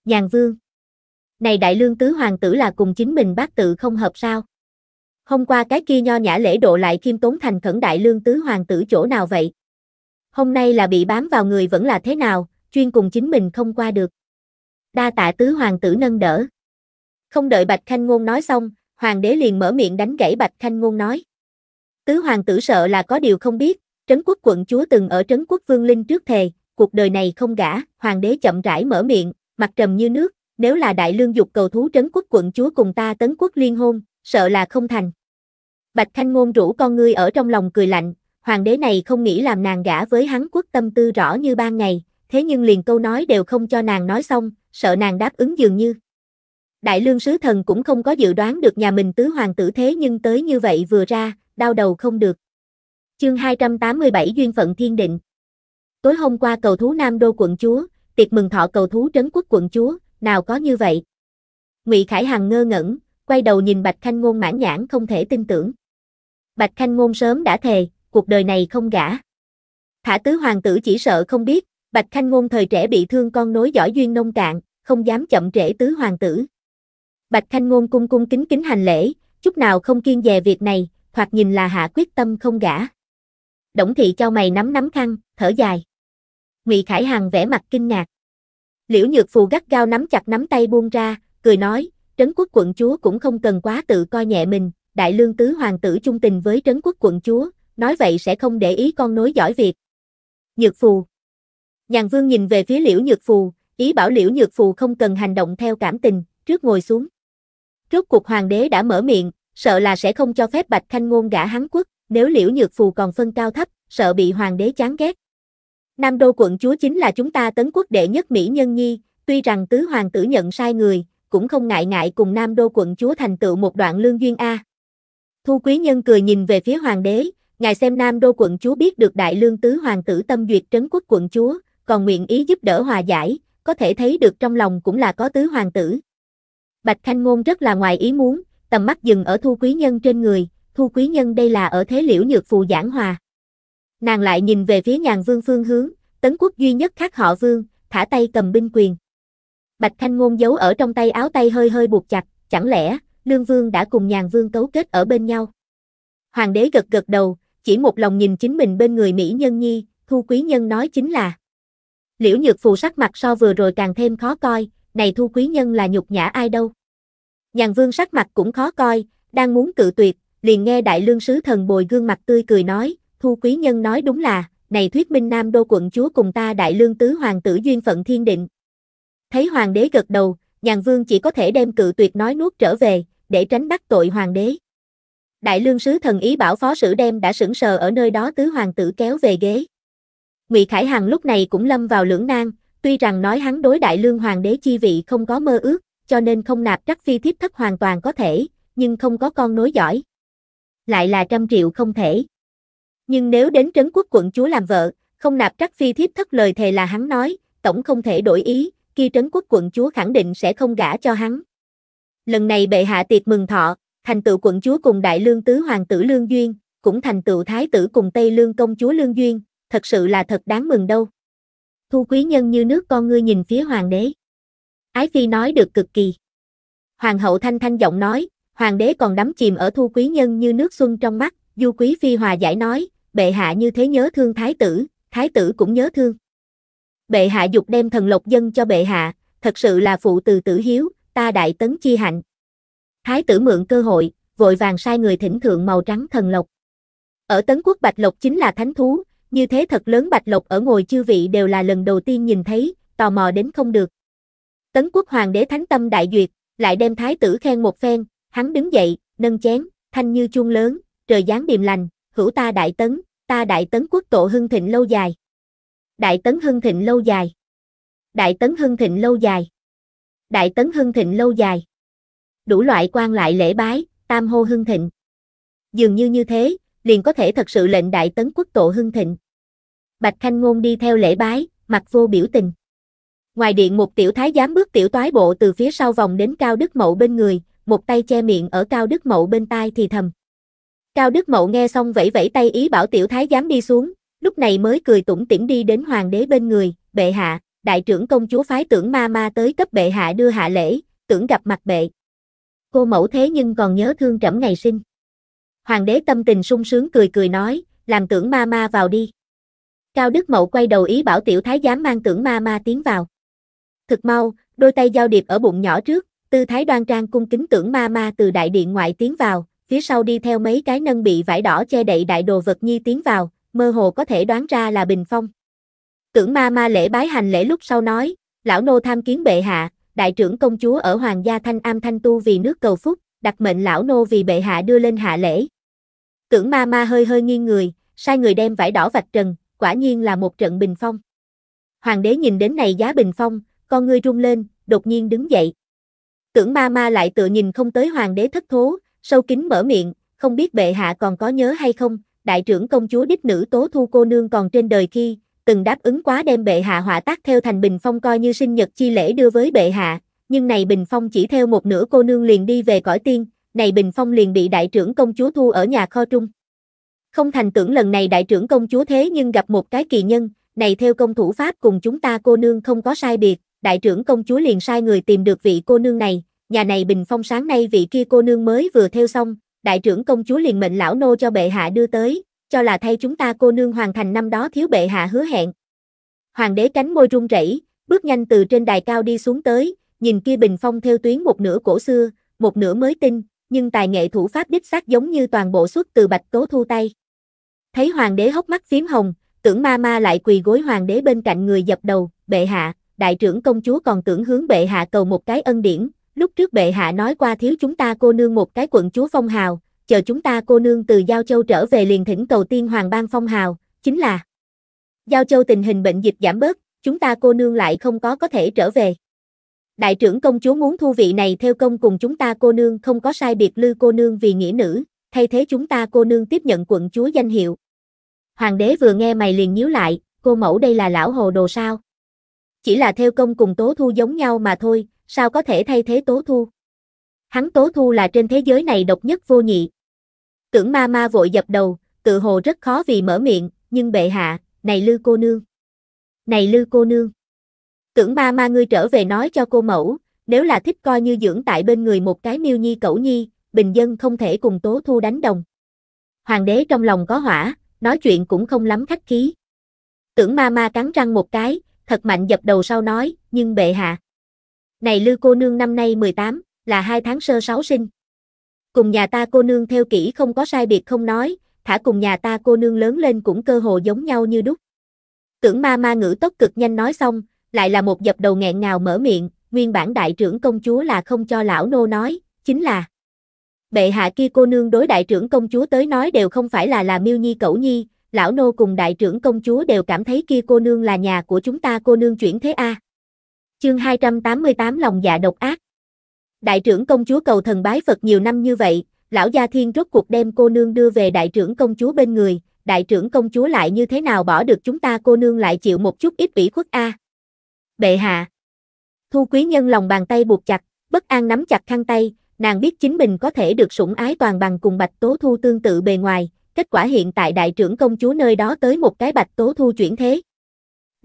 Nhàn Vương. Này đại lương tứ hoàng tử là cùng chính mình bác tự không hợp sao? Hôm qua cái kia nho nhã lễ độ lại khiêm tốn thành khẩn đại lương tứ hoàng tử chỗ nào vậy? Hôm nay là bị bám vào người vẫn là thế nào, chuyên cùng chính mình không qua được. Đa tạ tứ hoàng tử nâng đỡ. Không đợi Bạch Khanh Ngôn nói xong, hoàng đế liền mở miệng đánh gãy Bạch Khanh Ngôn nói. Tứ hoàng tử sợ là có điều không biết, trấn quốc quận chúa từng ở trấn quốc vương linh trước thề, cuộc đời này không gả, hoàng đế chậm rãi mở miệng, mặt trầm như nước, nếu là đại lương dục cầu thú trấn quốc quận chúa cùng ta tấn quốc liên hôn, sợ là không thành. Bạch Khanh Ngôn rủ con ngươi ở trong lòng cười lạnh, hoàng đế này không nghĩ làm nàng gả với hắn quốc tâm tư rõ như ban ngày, thế nhưng liền câu nói đều không cho nàng nói xong, sợ nàng đáp ứng dường như. Đại lương sứ thần cũng không có dự đoán được nhà mình tứ hoàng tử thế nhưng tới như vậy vừa ra, đau đầu không được. Chương 287 Duyên phận thiên định Tối hôm qua cầu thú Nam Đô quận chúa, tiệc mừng thọ cầu thú trấn quốc quận chúa, nào có như vậy. Ngụy Khải Hằng ngơ ngẩn, quay đầu nhìn Bạch Khanh Ngôn mãn nhãn không thể tin tưởng. Bạch Khanh Ngôn sớm đã thề, cuộc đời này không gả. Thả tứ hoàng tử chỉ sợ không biết, Bạch Khanh Ngôn thời trẻ bị thương con nối giỏi duyên nông cạn, không dám chậm trễ tứ hoàng tử. Bạch Khanh Ngôn cung cung kính kính hành lễ, chút nào không kiên dè việc này, thoạt nhìn là hạ quyết tâm không gả. Đổng thị cho mày nắm nắm khăn, thở dài. Ngụy Khải Hằng vẻ mặt kinh ngạc. Liễu Nhược Phù gắt gao nắm chặt nắm tay buông ra, cười nói, trấn quốc quận chúa cũng không cần quá tự coi nhẹ mình, đại lương tứ hoàng tử trung tình với trấn quốc quận chúa, nói vậy sẽ không để ý con nối giỏi việc. Nhược Phù Nhàn Vương nhìn về phía Liễu Nhược Phù, ý bảo Liễu Nhược Phù không cần hành động theo cảm tình, trước ngồi xuống. Rốt cuộc hoàng đế đã mở miệng, sợ là sẽ không cho phép Bạch Khanh Ngôn gả hắn quốc, nếu Liễu Nhược Phù còn phân cao thấp, sợ bị hoàng đế chán ghét. Nam Đô quận chúa chính là chúng ta tấn quốc đệ nhất Mỹ Nhân Nhi, tuy rằng tứ hoàng tử nhận sai người, cũng không ngại ngại cùng Nam Đô quận chúa thành tựu một đoạn lương duyên A. Thu quý nhân cười nhìn về phía hoàng đế, ngài xem Nam Đô quận chúa biết được đại lương tứ hoàng tử tâm duyệt trấn quốc quận chúa, còn nguyện ý giúp đỡ hòa giải, có thể thấy được trong lòng cũng là có tứ hoàng tử. Bạch Khanh Ngôn rất là ngoài ý muốn, tầm mắt dừng ở thu quý nhân trên người, thu quý nhân đây là ở thế liễu nhược phù giảng hòa nàng lại nhìn về phía nhàn vương phương hướng, tấn quốc duy nhất khác họ vương, thả tay cầm binh quyền. Bạch Thanh Ngôn giấu ở trong tay áo tay hơi hơi buộc chặt, chẳng lẽ, Lương Vương đã cùng nhàn vương cấu kết ở bên nhau. Hoàng đế gật gật đầu, chỉ một lòng nhìn chính mình bên người Mỹ Nhân Nhi, Thu Quý Nhân nói chính là. Liễu Nhược Phù sắc mặt so vừa rồi càng thêm khó coi, này Thu Quý Nhân là nhục nhã ai đâu. Nhàn vương sắc mặt cũng khó coi, đang muốn cự tuyệt, liền nghe đại lương sứ thần bồi gương mặt tươi cười nói, Thu quý nhân nói đúng là, này thuyết minh Nam Đô quận chúa cùng ta đại lương tứ hoàng tử duyên phận thiên định. Thấy hoàng đế gật đầu, nhàn vương chỉ có thể đem cự tuyệt nói nuốt trở về, để tránh đắc tội hoàng đế. Đại lương sứ thần ý bảo phó sử đem đã sững sờ ở nơi đó tứ hoàng tử kéo về ghế. Ngụy Khải Hằng lúc này cũng lâm vào lưỡng nan, tuy rằng nói hắn đối đại lương hoàng đế chi vị không có mơ ước, cho nên không nạp trắc phi thiếp thất hoàn toàn có thể, nhưng không có con nối giỏi. Lại là trăm triệu không thể. Nhưng nếu đến trấn quốc quận chúa làm vợ, không nạp trắc phi thiếp thất lời thề là hắn nói, tổng không thể đổi ý, khi trấn quốc quận chúa khẳng định sẽ không gả cho hắn. Lần này bệ hạ tiệc mừng thọ, thành tựu quận chúa cùng đại lương tứ hoàng tử Lương Duyên, cũng thành tựu thái tử cùng Tây Lương công chúa Lương Duyên, thật sự là thật đáng mừng đâu. Thu quý nhân như nước con ngươi nhìn phía hoàng đế. Ái phi nói được cực kỳ. Hoàng hậu thanh thanh giọng nói, hoàng đế còn đắm chìm ở thu quý nhân như nước xuân trong mắt, Du Quý Phi hòa giải nói, bệ hạ như thế nhớ thương thái tử, thái tử cũng nhớ thương. Bệ hạ dục đem thần lộc dân cho bệ hạ, thật sự là phụ từ tử hiếu, ta đại tấn chi hạnh. Thái tử mượn cơ hội, vội vàng sai người thỉnh thượng màu trắng thần lộc. Ở tấn quốc bạch lộc chính là thánh thú, như thế thật lớn bạch lộc ở ngồi chư vị đều là lần đầu tiên nhìn thấy, tò mò đến không được. Tấn quốc hoàng đế thánh tâm đại duyệt, lại đem thái tử khen một phen, hắn đứng dậy, nâng chén, thanh như chuông lớn, trời giáng điềm lành, hữu ta đại tấn, ta đại tấn quốc tổ hưng thịnh lâu dài. Đại tấn hưng thịnh lâu dài. Đại tấn hưng thịnh lâu dài. Đại tấn hưng thịnh lâu dài. Đủ loại quan lại lễ bái, tam hô hưng thịnh. Dường như như thế, liền có thể thật sự lệnh đại tấn quốc tổ hưng thịnh. Bạch Khanh Ngôn đi theo lễ bái, mặt vô biểu tình. Ngoài điện một tiểu thái giám bước tiểu toái bộ từ phía sau vòng đến Cao Đức Mậu bên người, một tay che miệng ở Cao Đức Mậu bên tai thì thầm. Cao Đức Mậu nghe xong vẫy vẫy tay ý bảo tiểu thái giám đi xuống, lúc này mới cười tủm tỉm đi đến hoàng đế bên người, bệ hạ, đại trưởng công chúa phái tưởng ma ma tới cấp bệ hạ đưa hạ lễ, tưởng gặp mặt bệ. Cô mẫu thế nhưng còn nhớ thương trẫm ngày sinh. Hoàng đế tâm tình sung sướng cười cười nói, làm tưởng ma ma vào đi. Cao Đức Mậu quay đầu ý bảo tiểu thái giám mang tưởng ma ma tiến vào. Thực mau, đôi tay giao điệp ở bụng nhỏ trước, tư thái đoan trang cung kính tưởng ma ma từ đại điện ngoại tiến vào, phía sau đi theo mấy cái nâng bị vải đỏ che đậy đại đồ vật nhi tiến vào, mơ hồ có thể đoán ra là Bình Phong. Tưởng ma ma lễ bái hành lễ lúc sau nói, lão nô tham kiến bệ hạ, đại trưởng công chúa ở Hoàng gia Thanh Am Thanh Tu vì nước cầu phúc, đặt mệnh lão nô vì bệ hạ đưa lên hạ lễ. Tưởng ma ma hơi hơi nghiêng người, sai người đem vải đỏ vạch trần, quả nhiên là một trận bình phong. Hoàng đế nhìn đến này giá bình phong, con ngươi rung lên, đột nhiên đứng dậy. Tưởng ma ma lại tự nhìn không tới hoàng đế thất thố, sâu kính mở miệng, không biết bệ hạ còn có nhớ hay không, đại trưởng công chúa đích nữ tố thu cô nương còn trên đời khi, từng đáp ứng quá đem bệ hạ họa tác theo thành bình phong coi như sinh nhật chi lễ đưa với bệ hạ, nhưng này bình phong chỉ theo một nửa cô nương liền đi về cõi tiên, này bình phong liền bị đại trưởng công chúa thu ở nhà kho trung. Không thành tưởng lần này đại trưởng công chúa thế nhưng gặp một cái kỳ nhân, này theo công thủ pháp cùng chúng ta cô nương không có sai biệt, đại trưởng công chúa liền sai người tìm được vị cô nương này, nhà này bình phong sáng nay vị kia cô nương mới vừa theo xong, đại trưởng công chúa liền mệnh lão nô cho bệ hạ đưa tới, cho là thay chúng ta cô nương hoàn thành năm đó thiếu bệ hạ hứa hẹn. Hoàng đế cánh môi run rẩy, bước nhanh từ trên đài cao đi xuống tới, nhìn kia bình phong theo tuyến một nửa cổ xưa, một nửa mới tinh, nhưng tài nghệ thủ pháp đích xác giống như toàn bộ xuất từ bạch tố thu tay. Thấy hoàng đế hốc mắt phím hồng, tưởng ma ma lại quỳ gối hoàng đế bên cạnh người dập đầu, bệ hạ, đại trưởng công chúa còn tưởng hướng bệ hạ cầu một cái ân điển, lúc trước bệ hạ nói qua thiếu chúng ta cô nương một cái quận chúa phong hào, chờ chúng ta cô nương từ Giao Châu trở về liền thỉnh cầu tiên hoàng bang phong hào, chính là Giao Châu tình hình bệnh dịch giảm bớt, chúng ta cô nương lại không có có thể trở về. Đại trưởng công chúa muốn thu vị này theo công cùng chúng ta cô nương không có sai biệt lư cô nương vì nghĩa nữ, thay thế chúng ta cô nương tiếp nhận quận chúa danh hiệu. Hoàng đế vừa nghe mày liền nhíu lại, cô mẫu đây là lão hồ đồ sao? Chỉ là theo công cùng tố thu giống nhau mà thôi, sao có thể thay thế Tố Thu? Hắn Tố Thu là trên thế giới này độc nhất vô nhị. Tưởng ma ma vội dập đầu, tự hồ rất khó vì mở miệng, nhưng bệ hạ, này lư cô nương. Này lư cô nương. Tưởng ma ma ngươi trở về nói cho cô mẫu, nếu là thích coi như dưỡng tại bên người một cái miêu nhi cẩu nhi, bình dân không thể cùng tố thu đánh đồng. Hoàng đế trong lòng có hỏa, nói chuyện cũng không lắm khách khí. Tưởng ma ma cắn răng một cái, thật mạnh dập đầu sau nói, nhưng bệ hạ. Này Lư cô nương năm nay 18, là hai tháng sơ sáu sinh. Cùng nhà ta cô nương theo kỹ không có sai biệt không nói, thả cùng nhà ta cô nương lớn lên cũng cơ hồ giống nhau như đúc. Tưởng ma ma ngữ tốc cực nhanh nói xong, lại là một dập đầu nghẹn ngào mở miệng, nguyên bản đại trưởng công chúa là không cho lão nô nói, chính là Bệ hạ kia cô nương đối đại trưởng công chúa tới nói đều không phải là là miêu nhi cẩu nhi, lão nô cùng đại trưởng công chúa đều cảm thấy kia cô nương là nhà của chúng ta cô nương chuyển thế a. À. Chương 288 lòng dạ độc ác. Đại trưởng công chúa cầu thần bái Phật nhiều năm như vậy, lão gia thiên rốt cuộc đem cô nương đưa về đại trưởng công chúa bên người, đại trưởng công chúa lại như thế nào bỏ được chúng ta cô nương lại chịu một chút ít ủy khuất a. Bệ hạ. Thu quý nhân lòng bàn tay buộc chặt, bất an nắm chặt khăn tay, nàng biết chính mình có thể được sủng ái toàn bằng cùng Bạch Tố Thu tương tự bề ngoài, kết quả hiện tại đại trưởng công chúa nơi đó tới một cái Bạch Tố Thu chuyển thế.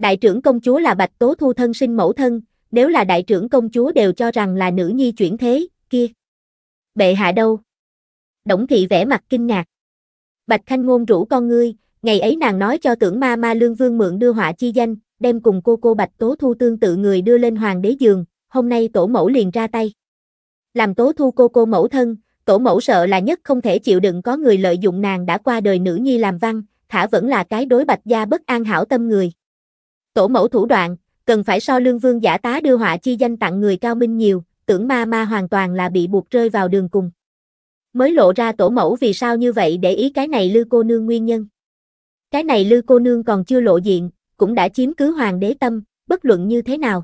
Đại trưởng công chúa là Bạch Tố Thu thân sinh mẫu thân, nếu là đại trưởng công chúa đều cho rằng là nữ nhi chuyển thế, kia. Bệ hạ đâu? Đổng thị vẻ mặt kinh ngạc. Bạch Khanh Ngôn rủ con ngươi, ngày ấy nàng nói cho tưởng ma ma lương vương mượn đưa họa chi danh, đem cùng cô cô Bạch Tố Thu tương tự người đưa lên hoàng đế giường, hôm nay tổ mẫu liền ra tay. Làm Tố Thu cô cô mẫu thân, tổ mẫu sợ là nhất không thể chịu đựng có người lợi dụng nàng đã qua đời nữ nhi làm văn, thả vẫn là cái đối Bạch gia bất an hảo tâm người. Tổ mẫu thủ đoạn, cần phải so lương vương giả tá đưa họa chi danh tặng người cao minh nhiều, tưởng ma ma hoàn toàn là bị buộc rơi vào đường cùng. Mới lộ ra tổ mẫu vì sao như vậy để ý cái này lư cô nương nguyên nhân. Cái này lư cô nương còn chưa lộ diện, cũng đã chiếm cứ hoàng đế tâm, bất luận như thế nào.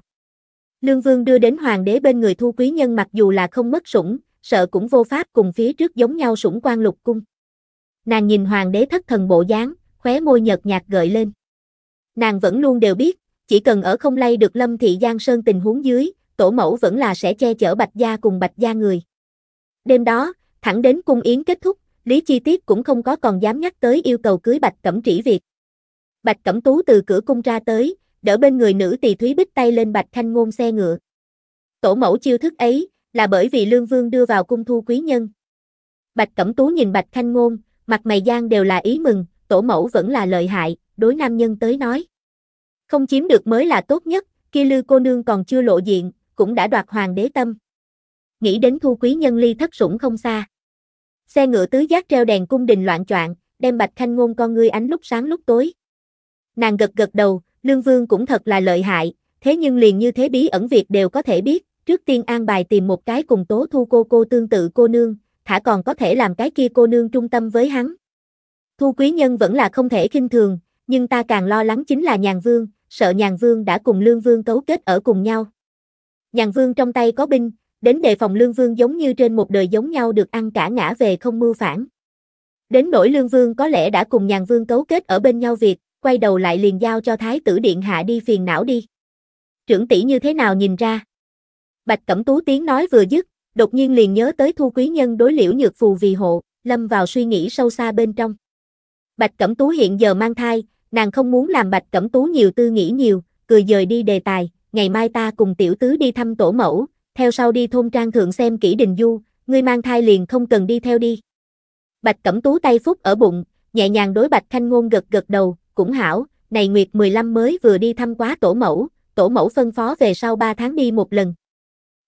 Lương vương đưa đến hoàng đế bên người thu quý nhân mặc dù là không mất sủng, sợ cũng vô pháp cùng phía trước giống nhau sủng quan lục cung. Nàng nhìn hoàng đế thất thần bộ dáng, khóe môi nhợt nhạt gợi lên. Nàng vẫn luôn đều biết, chỉ cần ở không lay được Lâm Thị Giang Sơn tình huống dưới, tổ mẫu vẫn là sẽ che chở Bạch Gia cùng Bạch Gia người. Đêm đó, thẳng đến cung yến kết thúc, Lý Chi Tiết cũng không có còn dám nhắc tới yêu cầu cưới Bạch Cẩm Trĩ Việt. Bạch Cẩm Tú từ cửa cung ra tới, đỡ bên người nữ tỳ Thúy Bích tay lên Bạch Thanh Ngôn xe ngựa. Tổ mẫu chiêu thức ấy, là bởi vì Lương Vương đưa vào cung thu quý nhân. Bạch Cẩm Tú nhìn Bạch Thanh Ngôn, mặt mày gian đều là ý mừng, tổ mẫu vẫn là lợi hại, đối nam nhân tới nói. Không chiếm được mới là tốt nhất, kia lư cô nương còn chưa lộ diện, cũng đã đoạt hoàng đế tâm. Nghĩ đến thu quý nhân ly thất sủng không xa. Xe ngựa tứ giác treo đèn cung đình loạn choạng, đem bạch khanh ngôn con ngươi ánh lúc sáng lúc tối. Nàng gật gật đầu, lương vương cũng thật là lợi hại, thế nhưng liền như thế bí ẩn việc đều có thể biết, trước tiên an bài tìm một cái cùng tố thu cô cô tương tự cô nương, thả còn có thể làm cái kia cô nương trung tâm với hắn. Thu quý nhân vẫn là không thể kinh thường, nhưng ta càng lo lắng chính là nhàn vương, sợ nhàn vương đã cùng lương vương cấu kết ở cùng nhau. Nhàn vương trong tay có binh, đến đề phòng lương vương giống như trên một đời giống nhau được ăn cả ngã về không mưu phản. Đến nỗi lương vương có lẽ đã cùng nhàn vương cấu kết ở bên nhau việc, quay đầu lại liền giao cho thái tử điện hạ đi phiền não đi. Trưởng tỷ như thế nào nhìn ra? Bạch Cẩm Tú tiếng nói vừa dứt, đột nhiên liền nhớ tới thu quý nhân đối liễu nhược phù vì hộ, lâm vào suy nghĩ sâu xa bên trong. Bạch Cẩm Tú hiện giờ mang thai, nàng không muốn làm Bạch Cẩm Tú nhiều tư nghĩ nhiều, cười dời đi đề tài, ngày mai ta cùng tiểu tứ đi thăm tổ mẫu, theo sau đi thôn trang thượng xem kỹ đình du, ngươi mang thai liền không cần đi theo đi. Bạch Cẩm Tú tay phúc ở bụng, nhẹ nhàng đối Bạch Khanh Ngôn gật gật đầu, cũng hảo, này Nguyệt 15 mới vừa đi thăm quá tổ mẫu, tổ mẫu phân phó về sau 3 tháng đi một lần.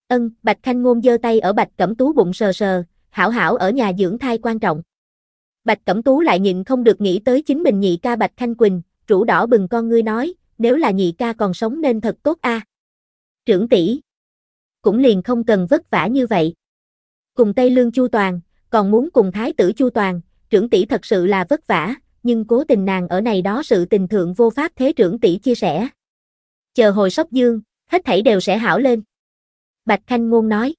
Ân, Bạch Khanh Ngôn giơ tay ở Bạch Cẩm Tú bụng sờ sờ, hảo hảo ở nhà dưỡng thai quan trọng. Bạch Cẩm Tú lại nhịn không được nghĩ tới chính mình nhị ca Bạch Khanh Quỳnh, rũ đỏ bừng con ngươi nói, nếu là nhị ca còn sống nên thật tốt a. Trưởng tỷ Cũng liền không cần vất vả như vậy. Cùng Tây Lương Chu Toàn, còn muốn cùng Thái tử Chu Toàn, trưởng tỷ thật sự là vất vả, nhưng cố tình nàng ở này đó sự tình thượng vô pháp thế trưởng tỷ chia sẻ. Chờ hồi sóc dương, hết thảy đều sẽ hảo lên. Bạch Khanh Ngôn nói.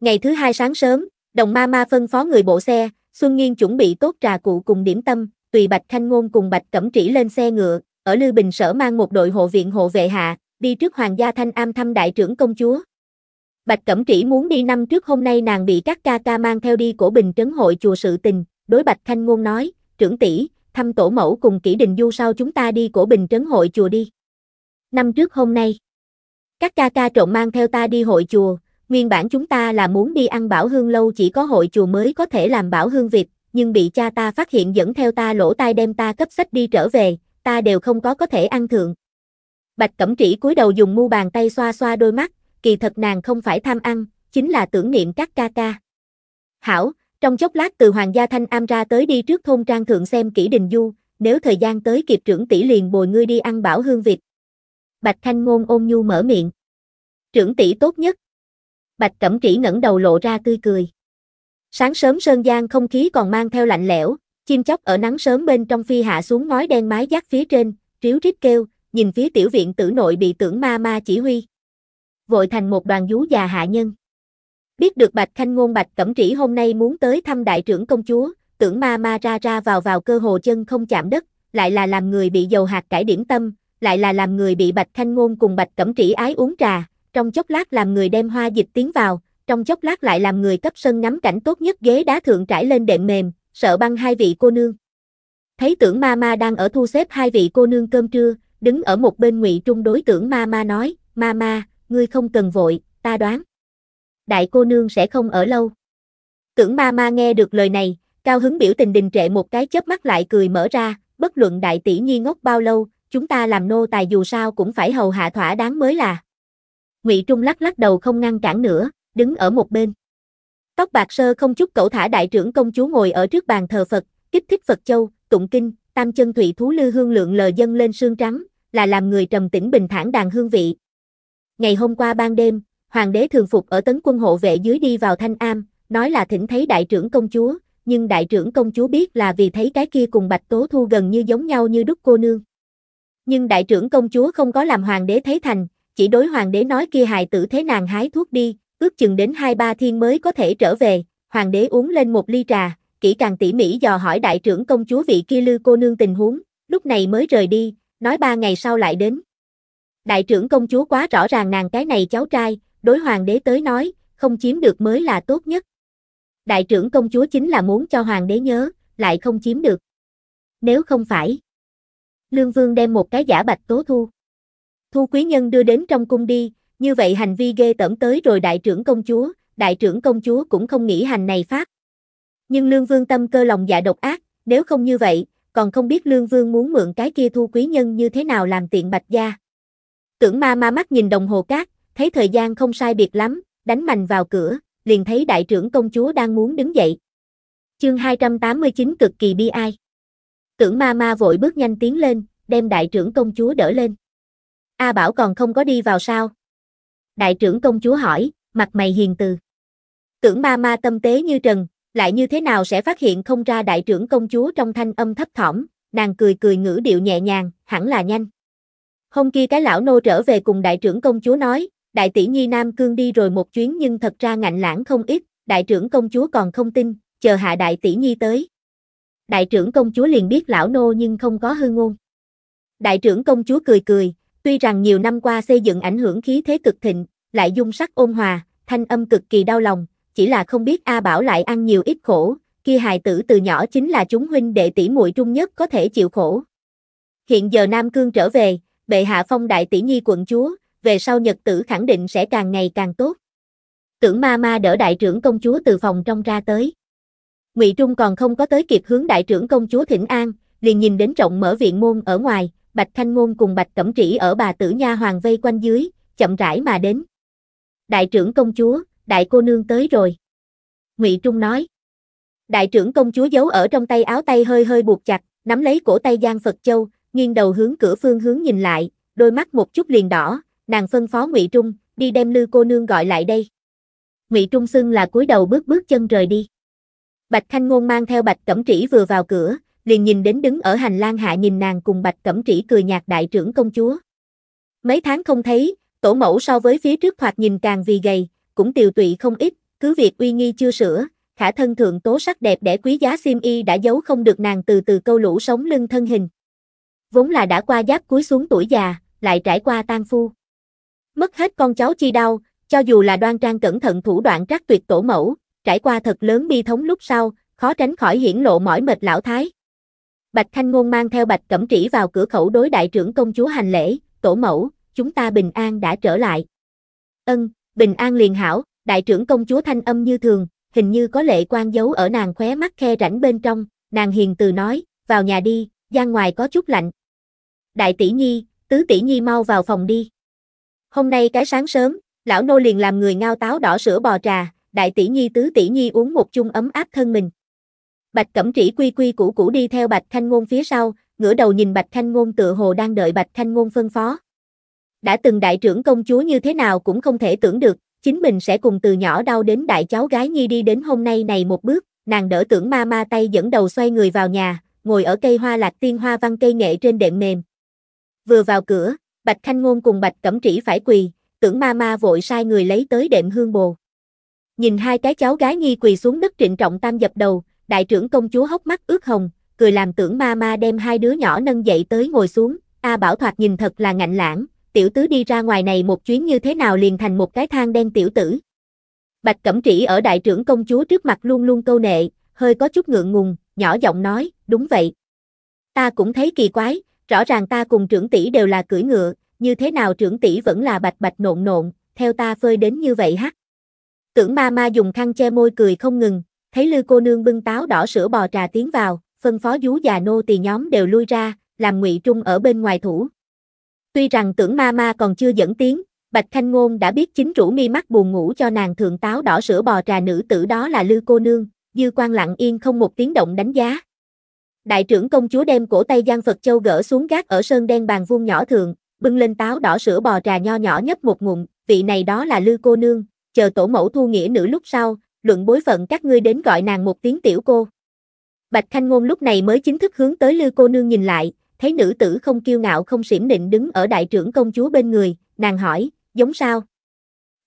Ngày thứ hai sáng sớm, đồng ma ma phân phó người bộ xe, Xuân Nghiên chuẩn bị tốt trà cụ cùng điểm tâm, tùy Bạch Khanh Ngôn cùng Bạch Cẩm Trĩ lên xe ngựa, ở Lư Bình Sở mang một đội hộ viện hộ vệ hạ, đi trước Hoàng gia Thanh Am thăm đại trưởng công chúa. Bạch Cẩm Trĩ muốn đi năm trước hôm nay nàng bị các ca ca mang theo đi cổ bình trấn hội chùa sự tình, đối Bạch Khanh Ngôn nói, trưởng tỷ, thăm tổ mẫu cùng kỷ đình du sau chúng ta đi cổ bình trấn hội chùa đi. Năm trước hôm nay, các ca ca trộn mang theo ta đi hội chùa, Nguyên bản chúng ta là muốn đi ăn bảo hương lâu chỉ có hội chùa mới có thể làm bảo hương vịt nhưng bị cha ta phát hiện dẫn theo ta lỗ tai đem ta cấp sách đi trở về, ta đều không có có thể ăn thượng. Bạch Cẩm Trĩ cúi đầu dùng mu bàn tay xoa xoa đôi mắt, kỳ thật nàng không phải tham ăn, chính là tưởng niệm các ca ca. Hảo, trong chốc lát từ Hoàng gia Thanh Am ra tới đi trước thôn trang thượng xem kỹ đình du, nếu thời gian tới kịp trưởng tỷ liền bồi ngươi đi ăn bảo hương vịt. Bạch Thanh Ngôn ôn nhu mở miệng. Trưởng tỷ tốt nhất. Bạch Cẩm Trĩ ngẩng đầu lộ ra tươi cười. Sáng sớm sơn giang không khí còn mang theo lạnh lẽo, chim chóc ở nắng sớm bên trong phi hạ xuống ngói đen mái giác phía trên, ríu rít kêu, nhìn phía tiểu viện tử nội bị tưởng ma ma chỉ huy. Vội thành một đoàn vú già hạ nhân. Biết được Bạch Khanh Ngôn Bạch Cẩm Trĩ hôm nay muốn tới thăm đại trưởng công chúa, tưởng ma ma ra ra vào vào cơ hồ chân không chạm đất, lại là làm người bị dầu hạt cải điểm tâm, lại là làm người bị Bạch Khanh Ngôn cùng Bạch Cẩm Trĩ ái uống trà, trong chốc lát làm người đem hoa dịch tiến vào, trong chốc lát lại làm người cấp sân ngắm cảnh tốt nhất ghế đá thượng trải lên đệm mềm, sợ băng hai vị cô nương. Thấy tưởng ma ma đang ở thu xếp hai vị cô nương cơm trưa, đứng ở một bên ngụy trung đối tưởng ma ma nói, ma ma, ngươi không cần vội, ta đoán. Đại cô nương sẽ không ở lâu. Tưởng ma ma nghe được lời này, cao hứng biểu tình đình trệ một cái chớp mắt lại cười mở ra, bất luận đại tỷ nhi ngốc bao lâu, chúng ta làm nô tài dù sao cũng phải hầu hạ thỏa đáng mới là. Ngụy Trung lắc lắc đầu không ngăn cản nữa, đứng ở một bên. Tóc bạc sơ không chút cẩu thả đại trưởng công chúa ngồi ở trước bàn thờ Phật, kích thích Phật châu, tụng kinh, tam chân thủy thú lư hương lượng lờ dân lên sương trắng, là làm người trầm tĩnh bình thản đàn hương vị. Ngày hôm qua ban đêm, hoàng đế thường phục ở tấn quân hộ vệ dưới đi vào Thanh Am, nói là thỉnh thấy đại trưởng công chúa, nhưng đại trưởng công chúa biết là vì thấy cái kia cùng Bạch Tố Thu gần như giống nhau như đúc cô nương. Nhưng đại trưởng công chúa không có làm hoàng đế thấy thành, chỉ đối hoàng đế nói kia hài tử thế nàng hái thuốc đi, ước chừng đến hai ba thiên mới có thể trở về, hoàng đế uống lên một ly trà, kỹ càng tỉ mỉ dò hỏi đại trưởng công chúa vị kia lư cô nương tình huống, lúc này mới rời đi, nói ba ngày sau lại đến. Đại trưởng công chúa quá rõ ràng nàng cái này cháu trai, đối hoàng đế tới nói, không chiếm được mới là tốt nhất. Đại trưởng công chúa chính là muốn cho hoàng đế nhớ, lại không chiếm được. Nếu không phải, Lương Vương đem một cái giả bạch tố thu. Thu quý nhân đưa đến trong cung đi, như vậy hành vi ghê tởm tới rồi đại trưởng công chúa, đại trưởng công chúa cũng không nghĩ hành này phát. Nhưng Lương Vương tâm cơ lòng dạ độc ác, nếu không như vậy, còn không biết Lương Vương muốn mượn cái kia thu quý nhân như thế nào làm tiện bạch gia. Tưởng ma ma mắt nhìn đồng hồ cát, thấy thời gian không sai biệt lắm, đánh mạnh vào cửa, liền thấy đại trưởng công chúa đang muốn đứng dậy. Chương 289 cực kỳ bi ai. Tưởng ma ma vội bước nhanh tiến lên, đem đại trưởng công chúa đỡ lên. A Bảo còn không có đi vào sao? Đại trưởng công chúa hỏi, mặt mày hiền từ. Tưởng ma ma tâm tế như trần, lại như thế nào sẽ phát hiện không ra đại trưởng công chúa trong thanh âm thấp thỏm, nàng cười cười ngữ điệu nhẹ nhàng, hẳn là nhanh. Hôm kia cái lão nô trở về cùng đại trưởng công chúa nói, đại tỷ nhi Nam Cương đi rồi một chuyến nhưng thật ra ngạnh lãng không ít, đại trưởng công chúa còn không tin, chờ hạ đại tỷ nhi tới. Đại trưởng công chúa liền biết lão nô nhưng không có hư ngôn. Đại trưởng công chúa cười cười, Tuy rằng nhiều năm qua xây dựng ảnh hưởng khí thế cực thịnh, lại dung sắc ôn hòa, thanh âm cực kỳ đau lòng, chỉ là không biết A Bảo lại ăn nhiều ít khổ, kia hài tử từ nhỏ chính là chúng huynh đệ tỷ muội trung nhất có thể chịu khổ. Hiện giờ Nam Cương trở về, bệ hạ phong đại tỷ nhi quận chúa, về sau nhật tử khẳng định sẽ càng ngày càng tốt. Tưởng ma ma đỡ đại trưởng công chúa từ phòng trong ra tới. Ngụy Trung còn không có tới kịp hướng đại trưởng công chúa thỉnh an, liền nhìn đến rộng mở viện môn ở ngoài, Bạch Thanh Ngôn cùng Bạch Cẩm Trĩ ở bà tử nha hoàng vây quanh dưới, chậm rãi mà đến. Đại trưởng công chúa, đại cô nương tới rồi. Ngụy Trung nói. Đại trưởng công chúa giấu ở trong tay áo tay hơi hơi buộc chặt, nắm lấy cổ tay Giang Phật Châu, nghiêng đầu hướng cửa phương hướng nhìn lại, đôi mắt một chút liền đỏ, nàng phân phó Ngụy Trung, đi đem Lư cô nương gọi lại đây. Ngụy Trung xưng là cúi đầu bước bước chân rời đi. Bạch Thanh Ngôn mang theo Bạch Cẩm Trĩ vừa vào cửa, liền nhìn đến đứng ở hành lang hạ nhìn nàng cùng Bạch Cẩm Trĩ cười nhạt đại trưởng công chúa. Mấy tháng không thấy, tổ mẫu so với phía trước thoạt nhìn càng vì gầy, cũng tiều tụy không ít, cứ việc uy nghi chưa sửa, khả thân thượng tố sắc đẹp đẽ quý giá xiêm y đã giấu không được nàng từ từ câu lũ sống lưng thân hình. Vốn là đã qua giáp cuối xuống tuổi già, lại trải qua tan phu. Mất hết con cháu chi đau, cho dù là đoan trang cẩn thận thủ đoạn trác tuyệt tổ mẫu, trải qua thật lớn bi thống lúc sau, khó tránh khỏi hiển lộ mỏi mệt lão thái. Bạch Thanh Ngôn mang theo Bạch Cẩm Trĩ vào cửa khẩu đối đại trưởng công chúa hành lễ, tổ mẫu, chúng ta bình an đã trở lại. Ân, bình an liền hảo, đại trưởng công chúa thanh âm như thường, hình như có lệ quan dấu ở nàng khóe mắt khe rảnh bên trong, nàng hiền từ nói, vào nhà đi, gian ngoài có chút lạnh. Đại tỷ nhi, tứ tỷ nhi mau vào phòng đi. Hôm nay cái sáng sớm, lão nô liền làm người ngao táo đỏ sữa bò trà, đại tỷ nhi tứ tỷ nhi uống một chung ấm áp thân mình. Bạch Cẩm Trĩ quy quy củ củ đi theo Bạch Thanh Ngôn phía sau, ngửa đầu nhìn Bạch Thanh Ngôn tựa hồ đang đợi Bạch Thanh Ngôn phân phó. Đã từng đại trưởng công chúa như thế nào cũng không thể tưởng được, chính mình sẽ cùng từ nhỏ đau đến đại cháu gái Nhi đi đến hôm nay này một bước, nàng đỡ tưởng ma ma tay dẫn đầu xoay người vào nhà, ngồi ở cây hoa lạc tiên hoa văn cây nghệ trên đệm mềm. Vừa vào cửa, Bạch Thanh Ngôn cùng Bạch Cẩm Trĩ phải quỳ, tưởng ma ma vội sai người lấy tới đệm hương bồ. Nhìn hai cái cháu gái Nhi quỳ xuống đất trịnh trọng tam dập đầu, đại trưởng công chúa hốc mắt ướt hồng, cười làm tưởng ma ma đem hai đứa nhỏ nâng dậy tới ngồi xuống, A Bảo Thoạt nhìn thật là ngạnh lãng, tiểu tứ đi ra ngoài này một chuyến như thế nào liền thành một cái thang đen tiểu tử. Bạch Cẩm Trĩ ở đại trưởng công chúa trước mặt luôn luôn câu nệ, hơi có chút ngượng ngùng, nhỏ giọng nói, đúng vậy. Ta cũng thấy kỳ quái, rõ ràng ta cùng trưởng tỷ đều là cưỡi ngựa, như thế nào trưởng tỷ vẫn là bạch bạch nộn nộn, theo ta phơi đến như vậy hắc. Tưởng ma ma dùng khăn che môi cười không ngừng, Thấy lư cô nương bưng táo đỏ sữa bò trà tiến vào, phân phó dú già nô tỳ nhóm đều lui ra, làm ngụy trung ở bên ngoài thủ. Tuy rằng tưởng ma ma còn chưa dẫn tiếng, Bạch Khanh Ngôn đã biết chính rủ mi mắt buồn ngủ cho nàng thượng táo đỏ sữa bò trà nữ tử đó là lư cô nương, dư quan lặng yên không một tiếng động đánh giá. Đại trưởng công chúa đem cổ tay Giang Phật Châu gỡ xuống gác ở sơn đen bàn vuông nhỏ thượng, bưng lên táo đỏ sữa bò trà nho nhỏ nhấp một ngụm, vị này đó là lư cô nương, chờ tổ mẫu thu nghĩa nữ lúc sau, luận bối phận các ngươi đến gọi nàng một tiếng tiểu cô. Bạch Khanh Ngôn lúc này mới chính thức hướng tới Lư cô nương nhìn lại, thấy nữ tử không kiêu ngạo không xỉm định đứng ở đại trưởng công chúa bên người, nàng hỏi, giống sao?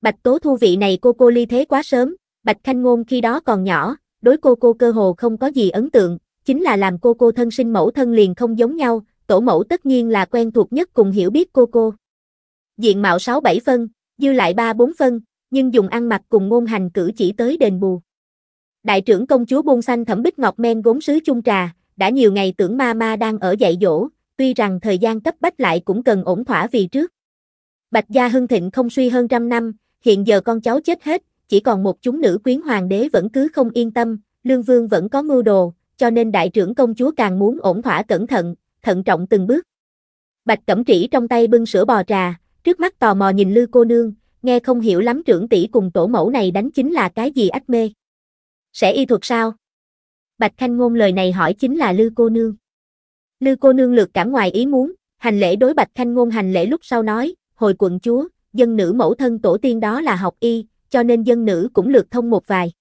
Bạch Tố Thu vị này cô cô ly thế quá sớm, Bạch Khanh Ngôn khi đó còn nhỏ, đối cô cô cơ hồ không có gì ấn tượng, chính là làm cô cô thân sinh mẫu thân liền không giống nhau, tổ mẫu tất nhiên là quen thuộc nhất cùng hiểu biết cô cô. Diện mạo 6-7 phân, dư lại 3-4 phân, nhưng dùng ăn mặc cùng ngôn hành cử chỉ tới đền bù. Đại trưởng công chúa buông xanh thẩm bích ngọc men gốm sứ chung trà, đã nhiều ngày tưởng ma ma đang ở dạy dỗ, tuy rằng thời gian cấp bách lại cũng cần ổn thỏa vì trước. Bạch gia hưng thịnh không suy hơn trăm năm, hiện giờ con cháu chết hết, chỉ còn một chúng nữ quyến hoàng đế vẫn cứ không yên tâm, lương vương vẫn có mưu đồ, cho nên đại trưởng công chúa càng muốn ổn thỏa cẩn thận, thận trọng từng bước. Bạch Cẩm Trĩ trong tay bưng sữa bò trà, trước mắt tò mò nhìn Lư cô nương, nghe không hiểu lắm trưởng tỷ cùng tổ mẫu này đánh chính là cái gì ách mê. Sẽ y thuật sao? Bạch Khanh Ngôn lời này hỏi chính là Lư cô nương. Lư cô nương lược cảm ngoài ý muốn, hành lễ đối Bạch Khanh Ngôn hành lễ lúc sau nói, hồi quận chúa, dân nữ mẫu thân tổ tiên đó là học y, cho nên dân nữ cũng lược thông một vài.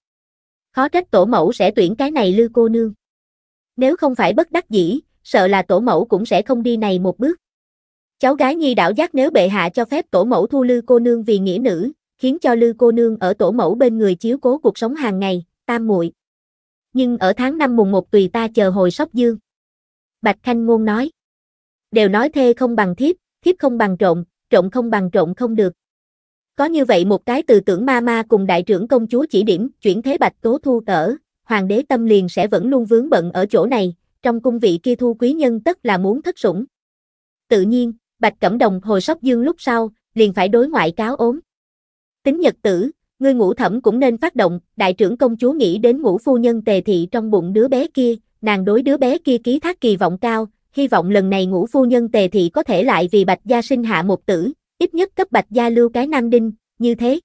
Khó trách tổ mẫu sẽ tuyển cái này Lư cô nương. Nếu không phải bất đắc dĩ, sợ là tổ mẫu cũng sẽ không đi này một bước. Cháu gái nhi đảo giác nếu bệ hạ cho phép tổ mẫu thu lư cô nương vì nghĩa nữ, khiến cho lư cô nương ở tổ mẫu bên người chiếu cố cuộc sống hàng ngày, tam muội. Nhưng ở tháng năm mùng một tùy ta chờ hồi sóc dương. Bạch Khanh Ngôn nói. Đều nói thê không bằng thiếp, thiếp không bằng trộn, trộn không bằng trộn không được. Có như vậy một cái từ tưởng ma ma cùng đại trưởng công chúa chỉ điểm chuyển thế bạch tố thu tở, hoàng đế tâm liền sẽ vẫn luôn vướng bận ở chỗ này, trong cung vị kia thu quý nhân tất là muốn thất sủng. Tự nhiên, Bạch Cẩm Đồng hồi sóc dương lúc sau, liền phải đối ngoại cáo ốm. Tính nhật tử, ngươi ngũ thẩm cũng nên phát động, đại trưởng công chúa nghĩ đến ngũ phu nhân tề thị trong bụng đứa bé kia, nàng đối đứa bé kia ký thác kỳ vọng cao, hy vọng lần này ngũ phu nhân tề thị có thể lại vì bạch gia sinh hạ một tử, ít nhất cấp bạch gia lưu cái nam đinh, như thế.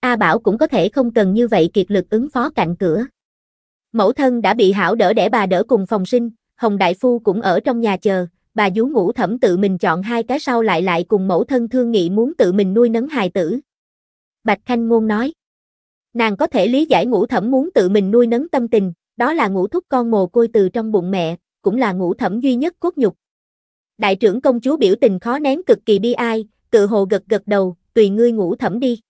A Bảo cũng có thể không cần như vậy kiệt lực ứng phó cạnh cửa. Mẫu thân đã bị hảo đỡ để bà đỡ cùng phòng sinh, Hồng Đại Phu cũng ở trong nhà chờ, bà vú ngủ thẩm tự mình chọn hai cái sau lại lại cùng mẫu thân thương nghị muốn tự mình nuôi nấng hài tử. Bạch Khanh Ngôn nói, nàng có thể lý giải ngủ thẩm muốn tự mình nuôi nấng tâm tình, đó là ngủ thúc con mồ côi từ trong bụng mẹ, cũng là ngủ thẩm duy nhất cốt nhục. Đại trưởng công chúa biểu tình khó nén cực kỳ bi ai, tự hồ gật gật đầu, tùy ngươi ngủ thẩm đi.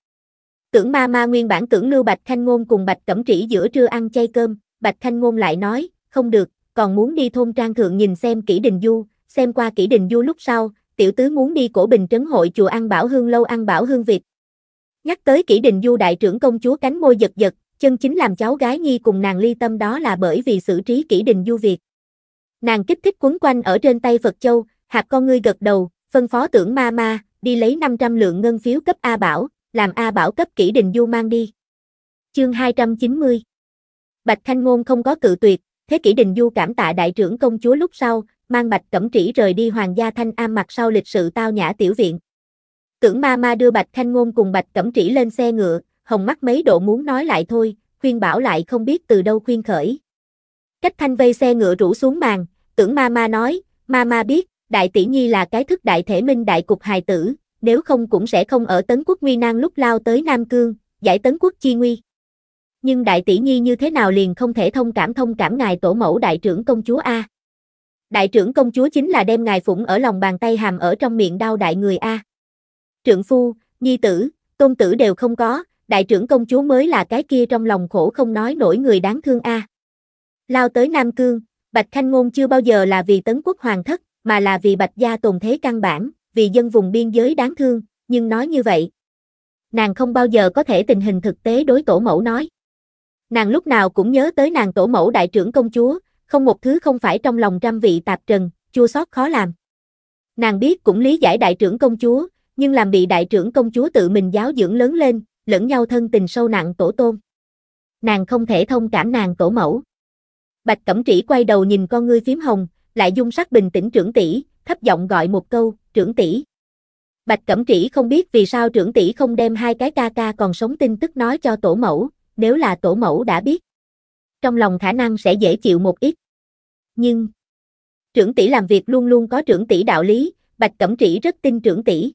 Tưởng ma ma nguyên bản tưởng lưu Bạch Khanh Ngôn cùng Bạch Cẩm Trĩ giữa trưa ăn chay cơm, Bạch Khanh Ngôn lại nói, không được, còn muốn đi thôn trang thượng nhìn xem kỹ đình du, xem qua kỹ đình du lúc sau, tiểu tứ muốn đi cổ bình trấn hội chùa An Bảo Hương lâu An Bảo Hương Việt. Nhắc tới kỹ đình du đại trưởng công chúa cánh môi giật giật, chân chính làm cháu gái nhi cùng nàng ly tâm đó là bởi vì xử trí kỹ đình du Việt. Nàng kích thích quấn quanh ở trên tay Phật Châu, hạt con ngươi gật đầu, phân phó tưởng ma ma, đi lấy 500 lượng ngân phiếu cấp A Bảo, làm A Bảo cấp kỹ đình du mang đi. Chương 290 Bạch Thanh Ngôn không có cự tuyệt, thế kỷ đình du cảm tạ đại trưởng công chúa lúc sau, mang bạch cẩm trĩ rời đi hoàng gia thanh am mặt sau lịch sự tao nhã tiểu viện. Tưởng ma ma đưa bạch thanh ngôn cùng bạch cẩm trĩ lên xe ngựa, hồng mắt mấy độ muốn nói lại thôi, khuyên bảo lại không biết từ đâu khuyên khởi. Cách thanh vây xe ngựa rủ xuống màn, tưởng ma ma nói, ma ma biết, đại tỷ nhi là cái thức đại thể minh đại cục hài tử, nếu không cũng sẽ không ở tấn quốc nguy nan lúc lao tới Nam Cương, giải tấn quốc chi nguy. Nhưng đại tỷ nhi như thế nào liền không thể thông cảm thông cảm ngài tổ mẫu đại trưởng công chúa A đại trưởng công chúa chính là đem ngài phụng ở lòng bàn tay hàm ở trong miệng đau đại người A. Trưởng phu, nhi tử, tôn tử đều không có, đại trưởng công chúa mới là cái kia trong lòng khổ không nói nổi người đáng thương A. Lao tới Nam Cương, Bạch Khanh Ngôn chưa bao giờ là vì tấn quốc hoàng thất, mà là vì Bạch gia tồn thế căn bản, vì dân vùng biên giới đáng thương, nhưng nói như vậy. Nàng không bao giờ có thể tình hình thực tế đối tổ mẫu nói. Nàng lúc nào cũng nhớ tới nàng tổ mẫu đại trưởng công chúa, không một thứ không phải trong lòng trăm vị tạp trần, chua xót khó làm. Nàng biết cũng lý giải đại trưởng công chúa, nhưng làm bị đại trưởng công chúa tự mình giáo dưỡng lớn lên, lẫn nhau thân tình sâu nặng tổ tôn. Nàng không thể thông cảm nàng tổ mẫu. Bạch Cẩm Trĩ quay đầu nhìn con ngươi phím hồng, lại dung sắc bình tĩnh trưởng tỷ, thấp giọng gọi một câu, trưởng tỷ. Bạch Cẩm Trĩ không biết vì sao trưởng tỷ không đem hai cái ca ca còn sống tin tức nói cho tổ mẫu, nếu là tổ mẫu đã biết. Trong lòng khả năng sẽ dễ chịu một ít nhưng trưởng tỷ làm việc luôn luôn có trưởng tỷ đạo lý, Bạch Cẩm Trĩ rất tin trưởng tỷ.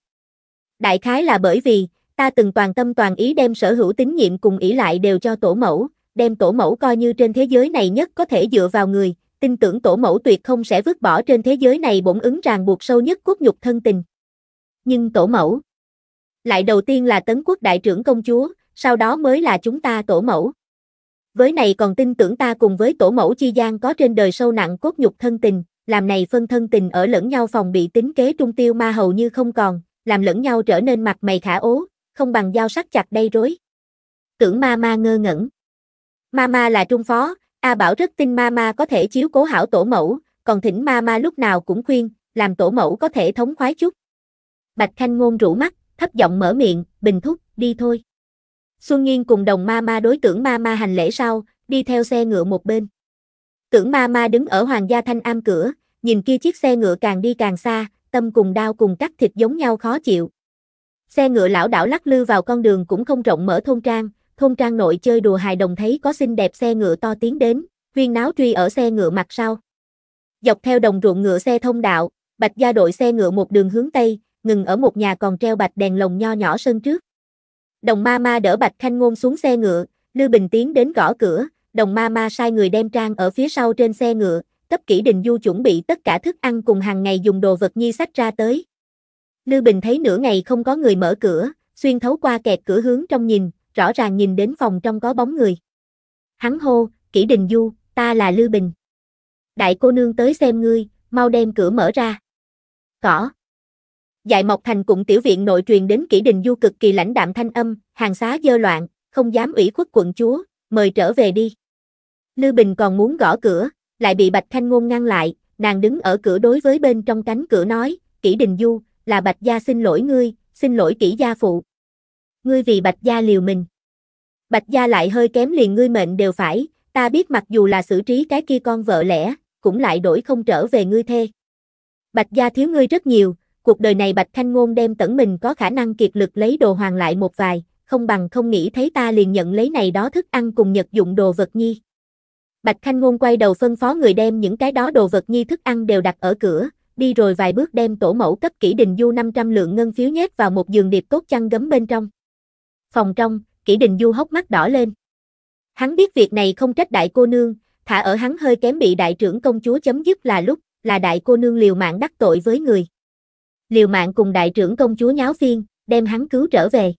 Đại khái là bởi vì, ta từng toàn tâm toàn ý đem sở hữu tín nhiệm cùng ỷ lại đều cho tổ mẫu, đem tổ mẫu coi như trên thế giới này nhất có thể dựa vào người, tin tưởng tổ mẫu tuyệt không sẽ vứt bỏ trên thế giới này bổn ứng ràng buộc sâu nhất quốc nhục thân tình. Nhưng tổ mẫu, lại đầu tiên là tấn quốc đại trưởng công chúa, sau đó mới là chúng ta tổ mẫu với này còn tin tưởng ta cùng với tổ mẫu chi gian có trên đời sâu nặng cốt nhục thân tình, làm này phân thân tình ở lẫn nhau phòng bị tính kế trung tiêu ma hầu như không còn, làm lẫn nhau trở nên mặt mày khả ố, không bằng dao sắc chặt đây rối. Tưởng ma ma ngơ ngẩn. Ma ma là trung phó, A Bảo rất tin ma ma có thể chiếu cố hảo tổ mẫu, còn thỉnh ma ma lúc nào cũng khuyên, làm tổ mẫu có thể thống khoái chút. Bạch Khanh Ngôn rủ mắt, thấp giọng mở miệng, bình thúc, đi thôi. Xuân Nghiên cùng đồng ma ma đối tưởng ma ma hành lễ sau, đi theo xe ngựa một bên. Tưởng ma ma đứng ở hoàng gia thanh am cửa, nhìn kia chiếc xe ngựa càng đi càng xa, tâm cùng đau cùng cắt thịt giống nhau khó chịu. Xe ngựa lão đảo lắc lư vào con đường cũng không rộng mở thôn trang, thôn trang nội chơi đùa hài đồng thấy có xinh đẹp xe ngựa to tiến đến, huyên náo truy ở xe ngựa mặt sau. Dọc theo đồng ruộng ngựa xe thông đạo, bạch gia đội xe ngựa một đường hướng tây, ngừng ở một nhà còn treo bạch đèn lồng nho nhỏ sân trước. Đồng ma ma đỡ Bạch Khanh Ngôn xuống xe ngựa, Lư Bình tiến đến gõ cửa, đồng ma ma sai người đem trang ở phía sau trên xe ngựa, cấp kỹ đình du chuẩn bị tất cả thức ăn cùng hàng ngày dùng đồ vật nhi sách ra tới. Lư Bình thấy nửa ngày không có người mở cửa, xuyên thấu qua kẹt cửa hướng trong nhìn, rõ ràng nhìn đến phòng trong có bóng người. Hắn hô, kỹ đình du, ta là Lư Bình. Đại cô nương tới xem ngươi, mau đem cửa mở ra. Cỏ. Dại mộc thành cũng tiểu viện nội truyền đến kỷ đình du cực kỳ lãnh đạm thanh âm, hàng xá dơ loạn, không dám ủy khuất quận chúa, mời trở về đi. Lư Bình còn muốn gõ cửa, lại bị Bạch thanh Ngôn ngăn lại, nàng đứng ở cửa đối với bên trong cánh cửa nói, kỷ đình du, là Bạch Gia xin lỗi ngươi, xin lỗi kỷ gia phụ. Ngươi vì Bạch Gia liều mình. Bạch Gia lại hơi kém liền ngươi mệnh đều phải, ta biết mặc dù là xử trí cái kia con vợ lẽ, cũng lại đổi không trở về ngươi thê. Bạch Gia thiếu ngươi rất nhiều, cuộc đời này Bạch thanh Ngôn đem tẩn mình có khả năng kiệt lực lấy đồ hoàng lại một vài, không bằng không nghĩ thấy ta liền nhận lấy này đó thức ăn cùng nhật dụng đồ vật nhi. Bạch Khanh Ngôn quay đầu phân phó người đem những cái đó đồ vật nhi thức ăn đều đặt ở cửa, đi rồi vài bước đem tổ mẫu cấp kỹ đình du 500 lượng ngân phiếu nhét vào một giường điệp cốt chăn gấm bên trong. Phòng trong, kỹ đình du hốc mắt đỏ lên. Hắn biết việc này không trách đại cô nương, thả ở hắn hơi kém bị đại trưởng công chúa chấm dứt là lúc, là đại cô nương liều mạng đắc tội với người liều mạng cùng đại trưởng công chúa nháo phiên, đem hắn cứu trở về.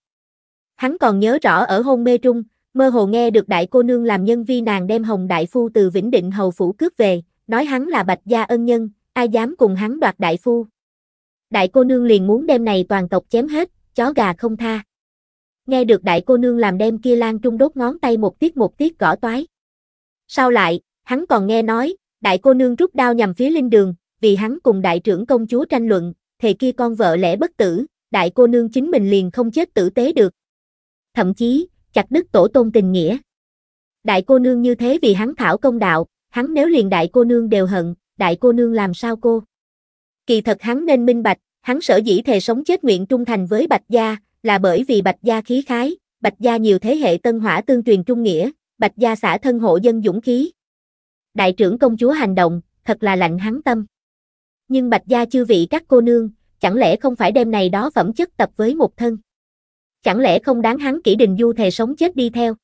Hắn còn nhớ rõ ở hôn mê trung, mơ hồ nghe được đại cô nương làm nhân vi nàng đem Hồng Đại Phu từ Vĩnh Định Hầu Phủ cướp về, nói hắn là bạch gia ân nhân, ai dám cùng hắn đoạt Đại Phu. Đại cô nương liền muốn đem này toàn tộc chém hết, chó gà không tha. Nghe được đại cô nương làm đem kia lan trung đốt ngón tay một tiết một tiết gõ toái. Sau lại, hắn còn nghe nói, đại cô nương rút đao nhằm phía linh đường, vì hắn cùng đại trưởng công chúa tranh luận, thề kia con vợ lẽ bất tử, đại cô nương chính mình liền không chết tử tế được. Thậm chí, chặt đứt tổ tôn tình nghĩa. Đại cô nương như thế vì hắn thảo công đạo, hắn nếu liền đại cô nương đều hận, đại cô nương làm sao cô? Kỳ thật hắn nên minh bạch, hắn sở dĩ thề sống chết nguyện trung thành với Bạch Gia, là bởi vì Bạch Gia khí khái, Bạch Gia nhiều thế hệ tân hỏa tương truyền trung nghĩa, Bạch Gia xã thân hộ dân dũng khí. Đại trưởng công chúa hành động, thật là lạnh hắn tâm nhưng bạch gia chư vị các cô nương, chẳng lẽ không phải đem này đó phẩm chất tập với một thân? Chẳng lẽ không đáng hắn kỷ đình du thề sống chết đi theo?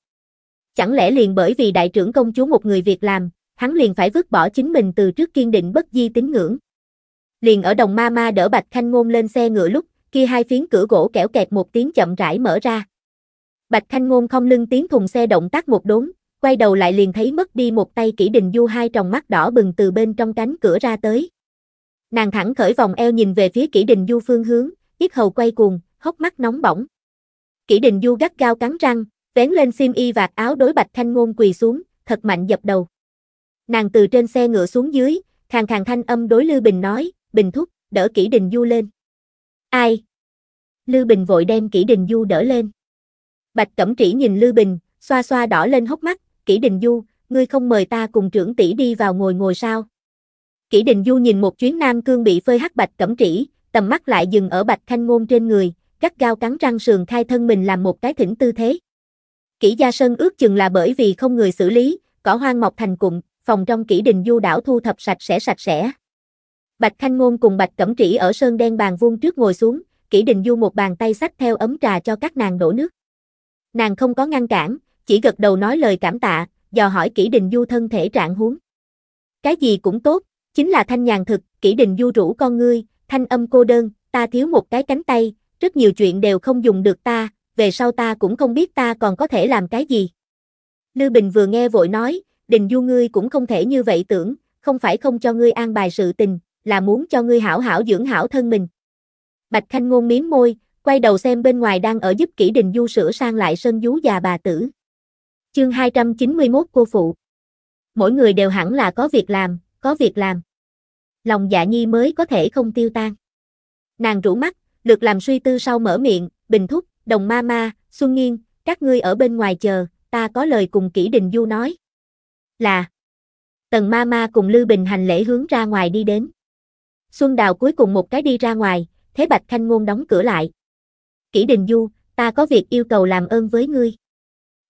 Chẳng lẽ liền bởi vì đại trưởng công chúa một người việc làm, hắn liền phải vứt bỏ chính mình từ trước kiên định bất di tín ngưỡng? Liền ở đồng ma ma đỡ bạch khanh ngôn lên xe ngựa lúc, kia hai phiến cửa gỗ kẻo kẹt một tiếng chậm rãi mở ra. Bạch Khanh Ngôn không lưng tiếng thùng xe động tác một đốn, quay đầu lại liền thấy mất đi một tay kỷ đình du hai tròng mắt đỏ bừng từ bên trong cánh cửa ra tới. Nàng thẳng khởi vòng eo nhìn về phía kỷ đình du phương hướng, tiếc hầu quay cuồng, hốc mắt nóng bỏng. Kỷ đình du gắt gao cắn răng, vén lên xiêm y vạt áo đối bạch thanh ngôn quỳ xuống, thật mạnh dập đầu. Nàng từ trên xe ngựa xuống dưới, khàn khàn thanh âm đối Lư Bình nói, Bình thúc, đỡ kỷ đình du lên. Ai? Lư Bình vội đem kỷ đình du đỡ lên. Bạch Cẩm Trĩ nhìn Lư Bình, xoa xoa đỏ lên hốc mắt, kỷ đình du, ngươi không mời ta cùng trưởng tỷ đi vào ngồi ngồi sao? Kỷ Đình Du nhìn một chuyến Nam Cương bị phơi hắc bạch cẩm trĩ, tầm mắt lại dừng ở Bạch Thanh Ngôn trên người, gắt gao cắn răng sườn khai thân mình làm một cái thỉnh tư thế. Kỷ Gia Sơn ước chừng là bởi vì không người xử lý, cỏ hoang mọc thành cụm, phòng trong Kỷ Đình Du đảo thu thập sạch sẽ sạch sẽ. Bạch Thanh Ngôn cùng Bạch Cẩm Trĩ ở sơn đen bàn vuông trước ngồi xuống, Kỷ Đình Du một bàn tay xách theo ấm trà cho các nàng đổ nước. Nàng không có ngăn cản, chỉ gật đầu nói lời cảm tạ, dò hỏi Kỷ Đình Du thân thể trạng huống. Cái gì cũng tốt, chính là thanh nhàn thực, kỹ định du rủ con ngươi, thanh âm cô đơn, ta thiếu một cái cánh tay, rất nhiều chuyện đều không dùng được ta, về sau ta cũng không biết ta còn có thể làm cái gì. Lư Bình vừa nghe vội nói, đình du ngươi cũng không thể như vậy tưởng, không phải không cho ngươi an bài sự tình, là muốn cho ngươi hảo hảo dưỡng hảo thân mình. Bạch Khanh Ngôn miếm môi, quay đầu xem bên ngoài đang ở giúp kỹ đình du sửa sang lại sân vú già bà tử. Chương 291 cô phụ. Mỗi người đều hẳn là có việc làm, có việc làm. Lòng dạ nhi mới có thể không tiêu tan. Nàng rũ mắt, được làm suy tư sau mở miệng, bình thúc, đồng ma ma, xuân nghiên, các ngươi ở bên ngoài chờ, ta có lời cùng kỹ đình du nói. Là, tần ma ma cùng Lư Bình hành lễ hướng ra ngoài đi đến. Xuân Đào cuối cùng một cái đi ra ngoài, thế Bạch Khanh Ngôn đóng cửa lại. Kỷ Đình Du, ta có việc yêu cầu làm ơn với ngươi.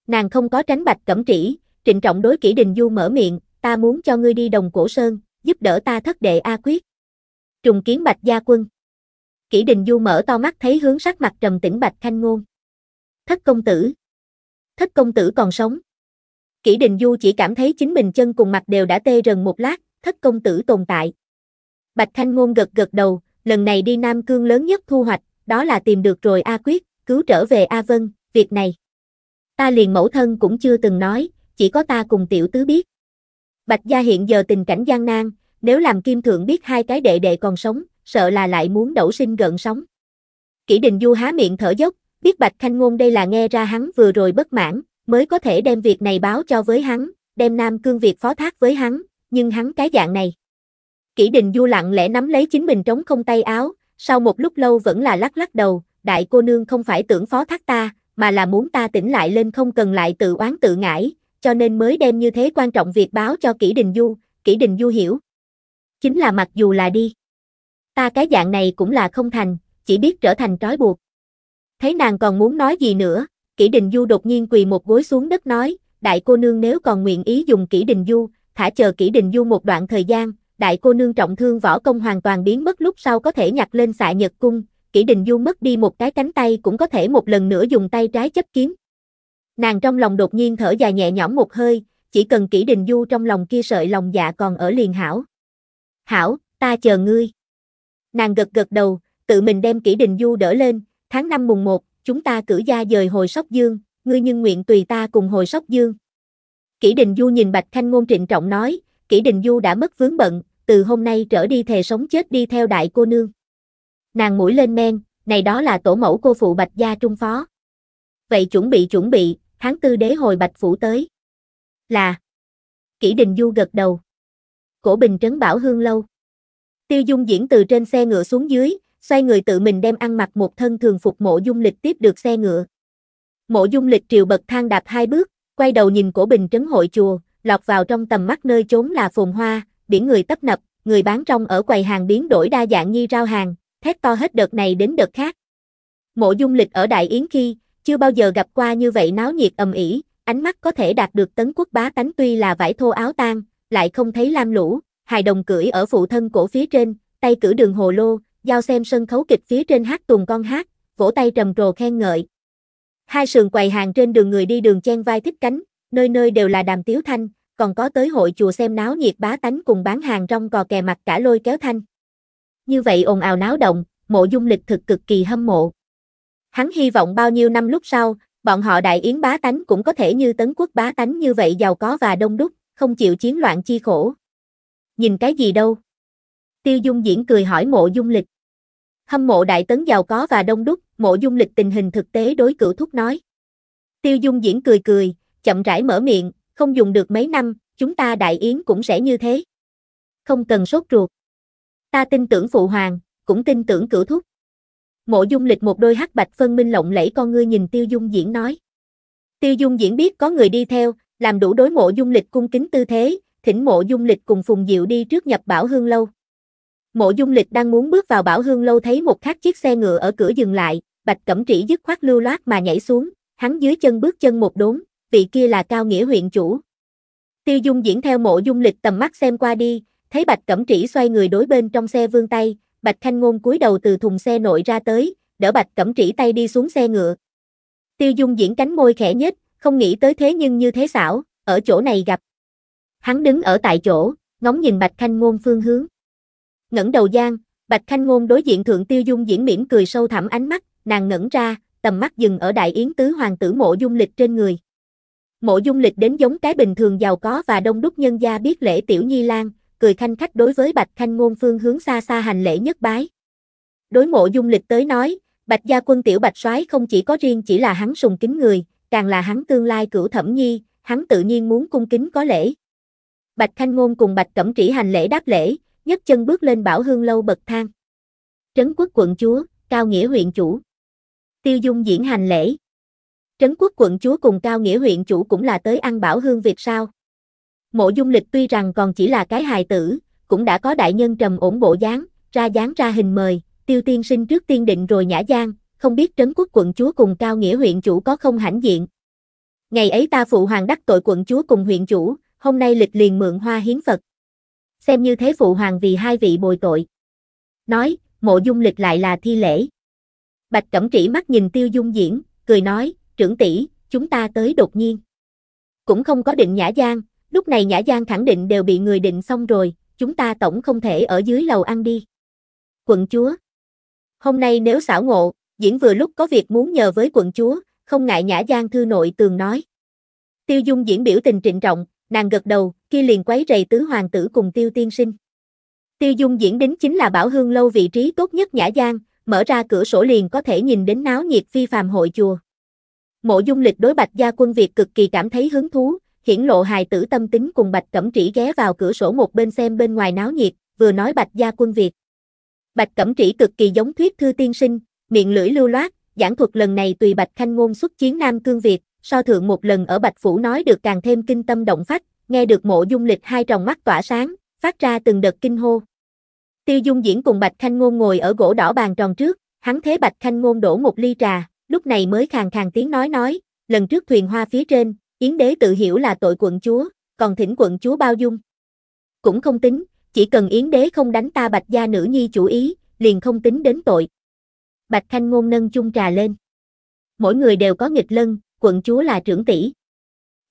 Nàng không có tránh Bạch Cẩm Trĩ, trịnh trọng đối Kỷ Đình Du mở miệng, ta muốn cho ngươi đi đồng cổ sơn, giúp đỡ ta thất đệ A Quyết. Trùng kiến Bạch Gia Quân. Kỷ Đình Du mở to mắt thấy hướng sắc mặt trầm tĩnh Bạch Khanh Ngôn. Thất công tử. Thất công tử còn sống. Kỷ Đình Du chỉ cảm thấy chính mình chân cùng mặt đều đã tê rần một lát, thất công tử tồn tại. Bạch Khanh Ngôn gật gật đầu, lần này đi Nam Cương lớn nhất thu hoạch, đó là tìm được rồi A Quyết, cứu trở về A Vân, việc này. Ta liền mẫu thân cũng chưa từng nói, chỉ có ta cùng tiểu tứ biết. Bạch Gia hiện giờ tình cảnh gian nan, nếu làm kim thượng biết hai cái đệ đệ còn sống, sợ là lại muốn đậu sinh gần sống. Kỷ Đình Du há miệng thở dốc, biết Bạch Khanh Ngôn đây là nghe ra hắn vừa rồi bất mãn, mới có thể đem việc này báo cho với hắn, đem Nam Cương việc phó thác với hắn, nhưng hắn cái dạng này. Kỷ Đình Du lặng lẽ nắm lấy chính mình trống không tay áo, sau một lúc lâu vẫn là lắc lắc đầu, đại cô nương không phải tưởng phó thác ta, mà là muốn ta tỉnh lại lên không cần lại tự oán tự ngãi, cho nên mới đem như thế quan trọng việc báo cho Kỷ Đình Du, Kỷ Đình Du hiểu. Chính là mặc dù là đi. Ta cái dạng này cũng là không thành, chỉ biết trở thành trói buộc. Thấy nàng còn muốn nói gì nữa, Kỷ Đình Du đột nhiên quỳ một gối xuống đất nói, đại cô nương nếu còn nguyện ý dùng Kỷ Đình Du, thả chờ Kỷ Đình Du một đoạn thời gian, đại cô nương trọng thương võ công hoàn toàn biến mất lúc sau có thể nhặt lên xạ nhật cung, Kỷ Đình Du mất đi một cái cánh tay cũng có thể một lần nữa dùng tay trái chấp kiếm. Nàng trong lòng đột nhiên thở dài nhẹ nhõm một hơi, chỉ cần kỹ đình du trong lòng kia sợi lòng dạ còn ở liền hảo. Hảo, ta chờ ngươi. Nàng gật gật đầu, tự mình đem kỹ đình du đỡ lên, tháng 5 mùng 1, chúng ta cử gia dời hồi sóc dương, ngươi nhưng nguyện tùy ta cùng hồi sóc dương. Kỷ Đình Du nhìn Bạch Khanh Ngôn trịnh trọng nói, Kỷ Đình Du đã mất vướng bận, từ hôm nay trở đi thề sống chết đi theo đại cô nương. Nàng mũi lên men, này đó là tổ mẫu cô phụ Bạch gia trung phó. Vậy chuẩn bị chuẩn bị, tháng tư đế hồi Bạch Phủ tới. Là. Kỷ Đình Du gật đầu. Cổ Bình trấn bảo hương lâu. Tiêu Dung diễn từ trên xe ngựa xuống dưới, xoay người tự mình đem ăn mặc một thân thường phục mộ dung lịch tiếp được xe ngựa. Mộ dung lịch triều bậc thang đạp hai bước, quay đầu nhìn cổ bình trấn hội chùa, lọt vào trong tầm mắt nơi chốn là phồn hoa, biển người tấp nập, người bán trong ở quầy hàng biến đổi đa dạng như rau hàng, thét to hết đợt này đến đợt khác. Mộ dung lịch ở Đại Yến khi, chưa bao giờ gặp qua như vậy náo nhiệt ầm ĩ, ánh mắt có thể đạt được tấn quốc bá tánh tuy là vải thô áo tan, lại không thấy lam lũ, hài đồng cưỡi ở phụ thân cổ phía trên, tay cử đường hồ lô, giao xem sân khấu kịch phía trên hát tùng con hát, vỗ tay trầm trồ khen ngợi. Hai sườn quầy hàng trên đường người đi đường chen vai thích cánh, nơi nơi đều là đàm tiếu thanh, còn có tới hội chùa xem náo nhiệt bá tánh cùng bán hàng trong cò kè mặt cả lôi kéo thanh. Như vậy ồn ào náo động, mộ dung lịch thực cực kỳ hâm mộ. Hắn hy vọng bao nhiêu năm lúc sau, bọn họ đại yến bá tánh cũng có thể như tấn quốc bá tánh như vậy giàu có và đông đúc, không chịu chiến loạn chi khổ. Nhìn cái gì đâu? Tiêu Dung Diễn cười hỏi mộ dung lịch. Hâm mộ đại tấn giàu có và đông đúc, mộ dung lịch tình hình thực tế đối cửu thúc nói. Tiêu Dung Diễn cười cười, chậm rãi mở miệng, không dùng được mấy năm, chúng ta đại yến cũng sẽ như thế. Không cần sốt ruột. Ta tin tưởng phụ hoàng, cũng tin tưởng cửu thúc mộ dung lịch một đôi hắc bạch phân minh lộng lẫy con ngươi nhìn tiêu dung diễn nói. Tiêu dung diễn biết có người đi theo, làm đủ đối mộ dung lịch cung kính tư thế, thỉnh mộ dung lịch cùng Phùng Diệu đi trước nhập bảo hương lâu. Mộ dung lịch đang muốn bước vào bảo hương lâu thấy một khắc chiếc xe ngựa ở cửa dừng lại, bạch cẩm trĩ dứt khoát lưu loát mà nhảy xuống, hắn dưới chân bước chân một đốn, vị kia là cao nghĩa huyện chủ. Tiêu dung diễn theo mộ dung lịch tầm mắt xem qua đi, thấy bạch cẩm trĩ xoay người đối bên trong xe vương tay, Bạch Khanh Ngôn cúi đầu từ thùng xe nội ra tới, đỡ Bạch Cẩm Trĩ tay đi xuống xe ngựa. Tiêu Dung diễn cánh môi khẽ nhếch, không nghĩ tới thế nhưng như thế xảo, ở chỗ này gặp. Hắn đứng ở tại chỗ, ngóng nhìn Bạch Khanh Ngôn phương hướng. Ngẩng đầu gian, Bạch Khanh Ngôn đối diện Thượng Tiêu Dung diễn mỉm cười sâu thẳm ánh mắt, nàng ngẩn ra, tầm mắt dừng ở đại yến tứ hoàng tử mộ dung lịch trên người. Mộ dung lịch đến giống cái bình thường giàu có và đông đúc nhân gia biết lễ tiểu nhi lan, cười khanh khách đối với Bạch Khanh Ngôn Phương hướng xa xa hành lễ nhất bái. Đối mộ dung lịch tới nói, Bạch gia quân tiểu Bạch soái không chỉ có riêng chỉ là hắn sùng kính người, càng là hắn tương lai cửu thẩm nhi, hắn tự nhiên muốn cung kính có lễ. Bạch Khanh Ngôn cùng Bạch Cẩm Trĩ hành lễ đáp lễ, nhấc chân bước lên bảo hương lâu bậc thang. Trấn quốc quận chúa, Cao Nghĩa huyện chủ. Tiêu Dung diễn hành lễ. Trấn quốc quận chúa cùng Cao Nghĩa huyện chủ cũng là tới ăn bảo hương Việt sao? Mộ dung lịch tuy rằng còn chỉ là cái hài tử, cũng đã có đại nhân trầm ổn bộ dáng, ra dáng ra hình mời, tiêu tiên sinh trước tiên định rồi nhã giang, không biết trấn quốc quận chúa cùng cao nghĩa huyện chủ có không hãnh diện. Ngày ấy ta phụ hoàng đắc tội quận chúa cùng huyện chủ, hôm nay lịch liền mượn hoa hiến Phật. Xem như thế phụ hoàng vì hai vị bồi tội. Nói, mộ dung lịch lại là thi lễ. Bạch Cẩm Trĩ mắt nhìn tiêu dung diễn, cười nói, trưởng tỷ, chúng ta tới đột nhiên. Cũng không có định nhã giang, lúc này Nhã Giang khẳng định đều bị người định xong rồi, chúng ta tổng không thể ở dưới lầu ăn đi. Quận chúa. Hôm nay nếu xảo ngộ, diễn vừa lúc có việc muốn nhờ với quận chúa, không ngại Nhã Giang thư nội tường nói. Tiêu Dung diễn biểu tình trịnh trọng, nàng gật đầu, kia liền quấy rầy tứ hoàng tử cùng Tiêu tiên sinh. Tiêu Dung diễn đến chính là Bảo Hương lâu vị trí tốt nhất Nhã Giang, mở ra cửa sổ liền có thể nhìn đến náo nhiệt phi phàm hội chùa. Mộ Dung Lịch đối Bạch Gia quân Việt cực kỳ cảm thấy hứng thú, hiển lộ hài tử tâm tính cùng Bạch Cẩm Trĩ ghé vào cửa sổ một bên xem bên ngoài náo nhiệt, vừa nói Bạch gia quân Việt. Bạch Cẩm Trĩ cực kỳ giống thuyết thư tiên sinh, miệng lưỡi lưu loát, giảng thuật lần này tùy Bạch Khanh ngôn xuất chiến Nam Cương Việt, so thượng một lần ở Bạch Phủ nói được càng thêm kinh tâm động phách, nghe được mộ dung lịch hai tròng mắt tỏa sáng, phát ra từng đợt kinh hô. Tiêu Dung Diễn cùng Bạch Khanh Ngôn ngồi ở gỗ đỏ bàn tròn trước, hắn thế Bạch Khanh Ngôn đổ một ly trà, lúc này mới khàn khàn tiếng nói nói, lần trước thuyền hoa phía trên, Yến đế tự hiểu là tội quận chúa, còn thỉnh quận chúa bao dung. Cũng không tính, chỉ cần Yến đế không đánh ta bạch gia nữ nhi chủ ý, liền không tính đến tội. Bạch Khanh Ngôn nâng chung trà lên. Mỗi người đều có nghịch lân, quận chúa là trưởng tỷ.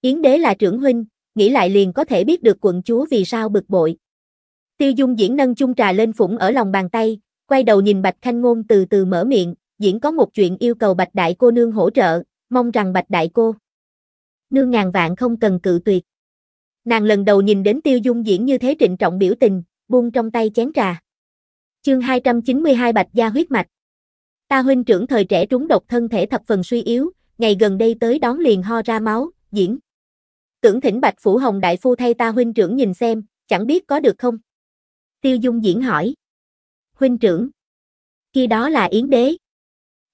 Yến đế là trưởng huynh, nghĩ lại liền có thể biết được quận chúa vì sao bực bội. Tiêu Dung diễn nâng chung trà lên phủng ở lòng bàn tay, quay đầu nhìn Bạch Khanh Ngôn từ từ mở miệng, diễn có một chuyện yêu cầu Bạch Đại cô nương hỗ trợ, mong rằng Bạch Đại cô nương ngàn vạn không cần cự tuyệt. Nàng lần đầu nhìn đến tiêu dung diễn như thế trịnh trọng biểu tình, buông trong tay chén trà. Chương 292 Bạch Gia huyết mạch. Ta huynh trưởng thời trẻ trúng độc thân thể thập phần suy yếu, ngày gần đây tới đón liền ho ra máu, diễn. Tưởng thỉnh Bạch Phủ Hồng Đại Phu thay ta huynh trưởng nhìn xem, chẳng biết có được không? Tiêu dung diễn hỏi. Huynh trưởng. Khi đó là Yến Đế.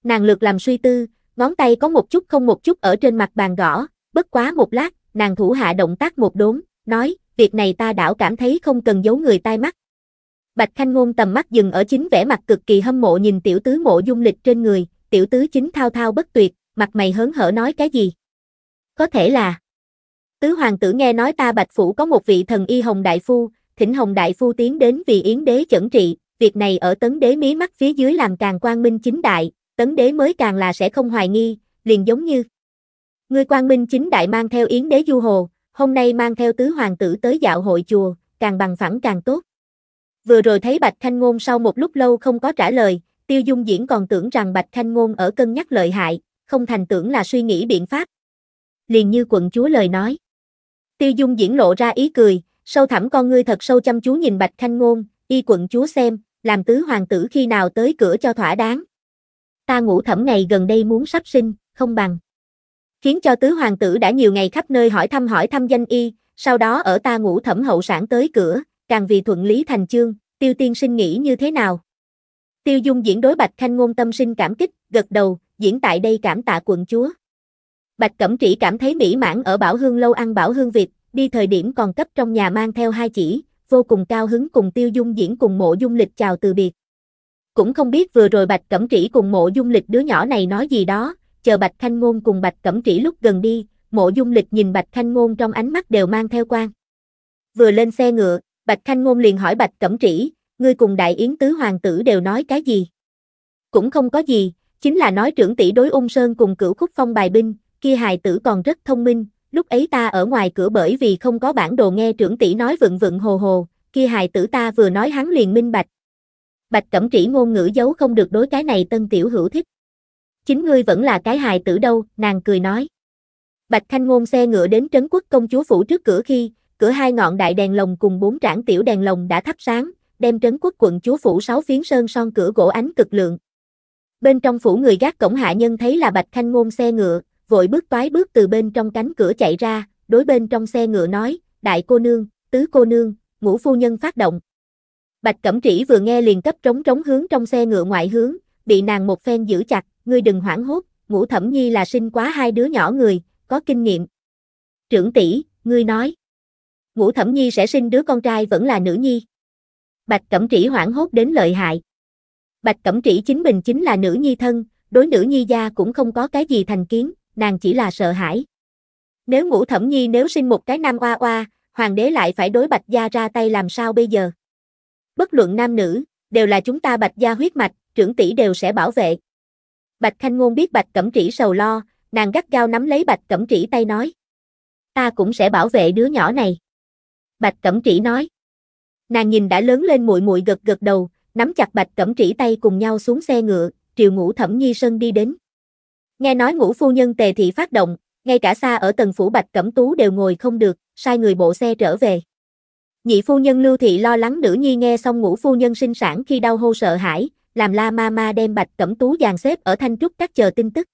Nàng lược làm suy tư, ngón tay có một chút không một chút ở trên mặt bàn gõ, Bất quá một lát, nàng thủ hạ động tác một đốn, nói, việc này ta đảo cảm thấy không cần giấu người tai mắt. Bạch Khanh Ngôn tầm mắt dừng ở chính vẻ mặt cực kỳ hâm mộ nhìn tiểu tứ mộ dung lịch trên người, tiểu tứ chính thao thao bất tuyệt, mặt mày hớn hở nói cái gì. Có thể là, tứ hoàng tử nghe nói ta Bạch Phủ có một vị thần y hồng đại phu, thỉnh hồng đại phu tiến đến vì yến đế chẩn trị, việc này ở tấn đế mí mắt phía dưới làm càng quan minh chính đại, tấn đế mới càng là sẽ không hoài nghi, liền giống như Ngươi quang minh chính đại mang theo yến đế du hồ, hôm nay mang theo tứ hoàng tử tới dạo hội chùa, càng bằng phẳng càng tốt. Vừa rồi thấy Bạch Thanh Ngôn sau một lúc lâu không có trả lời, Tiêu Dung Diễn còn tưởng rằng Bạch Thanh Ngôn ở cân nhắc lợi hại, không thành tưởng là suy nghĩ biện pháp. Liền như quận chúa lời nói. Tiêu Dung Diễn lộ ra ý cười, sâu thẳm con ngươi thật sâu chăm chú nhìn Bạch Thanh Ngôn, y quận chúa xem, làm tứ hoàng tử khi nào tới cửa cho thỏa đáng. Ta ngủ thẩm ngày gần đây muốn sắp sinh, không bằng khiến cho tứ hoàng tử đã nhiều ngày khắp nơi hỏi thăm hỏi thăm danh y, sau đó ở ta ngủ thẩm hậu sản tới cửa, càng vì thuận lý thành chương, tiêu tiên sinh nghĩ như thế nào. Tiêu dung diễn đối bạch khanh ngôn tâm sinh cảm kích, gật đầu, diễn tại đây cảm tạ quận chúa. Bạch Cẩm Trĩ cảm thấy mỹ mãn ở Bảo Hương lâu ăn Bảo Hương vịt đi thời điểm còn cấp trong nhà mang theo hai chỉ, vô cùng cao hứng cùng Tiêu Dung diễn cùng Mộ Dung Lịch chào từ biệt. Cũng không biết vừa rồi Bạch Cẩm Trĩ cùng Mộ Dung Lịch đứa nhỏ này nói gì đó, chờ Bạch Khanh Ngôn cùng Bạch Cẩm Trĩ lúc gần đi, mộ dung lịch nhìn Bạch Khanh Ngôn trong ánh mắt đều mang theo quan. Vừa lên xe ngựa, Bạch Khanh Ngôn liền hỏi Bạch Cẩm Trĩ, ngươi cùng Đại Yến Tứ Hoàng tử đều nói cái gì? Cũng không có gì, chính là nói trưởng tỷ đối ung sơn cùng cửu khúc phong bài binh, kia hài tử còn rất thông minh, lúc ấy ta ở ngoài cửa bởi vì không có bản đồ nghe trưởng tỷ nói vựng vựng hồ hồ, kia hài tử ta vừa nói hắn liền minh bạch. Bạch Cẩm Trĩ ngôn ngữ giấu không được đối cái này tân tiểu hữu thích chính ngươi vẫn là cái hài tử đâu, nàng cười nói. Bạch Khanh Ngôn xe ngựa đến trấn quốc công chúa phủ trước cửa khi, cửa hai ngọn đại đèn lồng cùng bốn trảng tiểu đèn lồng đã thắp sáng, đem trấn quốc quận chúa phủ sáu phiến sơn son cửa gỗ ánh cực lượng. Bên trong phủ người gác cổng hạ nhân thấy là Bạch Khanh Ngôn xe ngựa, vội bước toái bước từ bên trong cánh cửa chạy ra, đối bên trong xe ngựa nói, đại cô nương, tứ cô nương, ngũ phu nhân phát động. Bạch Cẩm Trĩ vừa nghe liền cấp trống trống hướng trong xe ngựa ngoại hướng, bị nàng một phen giữ chặt, ngươi đừng hoảng hốt, ngũ thẩm nhi là sinh quá hai đứa nhỏ người, có kinh nghiệm. Trưởng tỷ, ngươi nói. Ngũ thẩm nhi sẽ sinh đứa con trai vẫn là nữ nhi. Bạch Cẩm Trĩ hoảng hốt đến lợi hại. Bạch Cẩm Trĩ chính mình chính là nữ nhi thân, đối nữ nhi gia cũng không có cái gì thành kiến, nàng chỉ là sợ hãi. Nếu ngũ thẩm nhi nếu sinh một cái nam oa oa, hoàng đế lại phải đối bạch gia ra tay làm sao bây giờ? Bất luận nam nữ, đều là chúng ta bạch gia huyết mạch, trưởng tỷ đều sẽ bảo vệ. Bạch Khanh Ngôn biết Bạch Cẩm Trĩ sầu lo, nàng gắt gao nắm lấy Bạch Cẩm Trĩ tay nói. Ta cũng sẽ bảo vệ đứa nhỏ này. Bạch Cẩm Trĩ nói. Nàng nhìn đã lớn lên muội muội gật gật đầu, nắm chặt Bạch Cẩm Trĩ tay cùng nhau xuống xe ngựa, triệu Ngũ Thẩm Nhi sân đi đến. Nghe nói ngũ phu nhân Tề thị phát động, ngay cả xa ở tầng phủ Bạch Cẩm Tú đều ngồi không được, sai người bộ xe trở về. Nhị phu nhân Lưu thị lo lắng nữ nhi nghe xong ngũ phu nhân sinh sản khi đau hô sợ hãi, làm La Mama đem Bạch Cẩm Tú dàn xếp ở Thanh Trúc các chờ tin tức.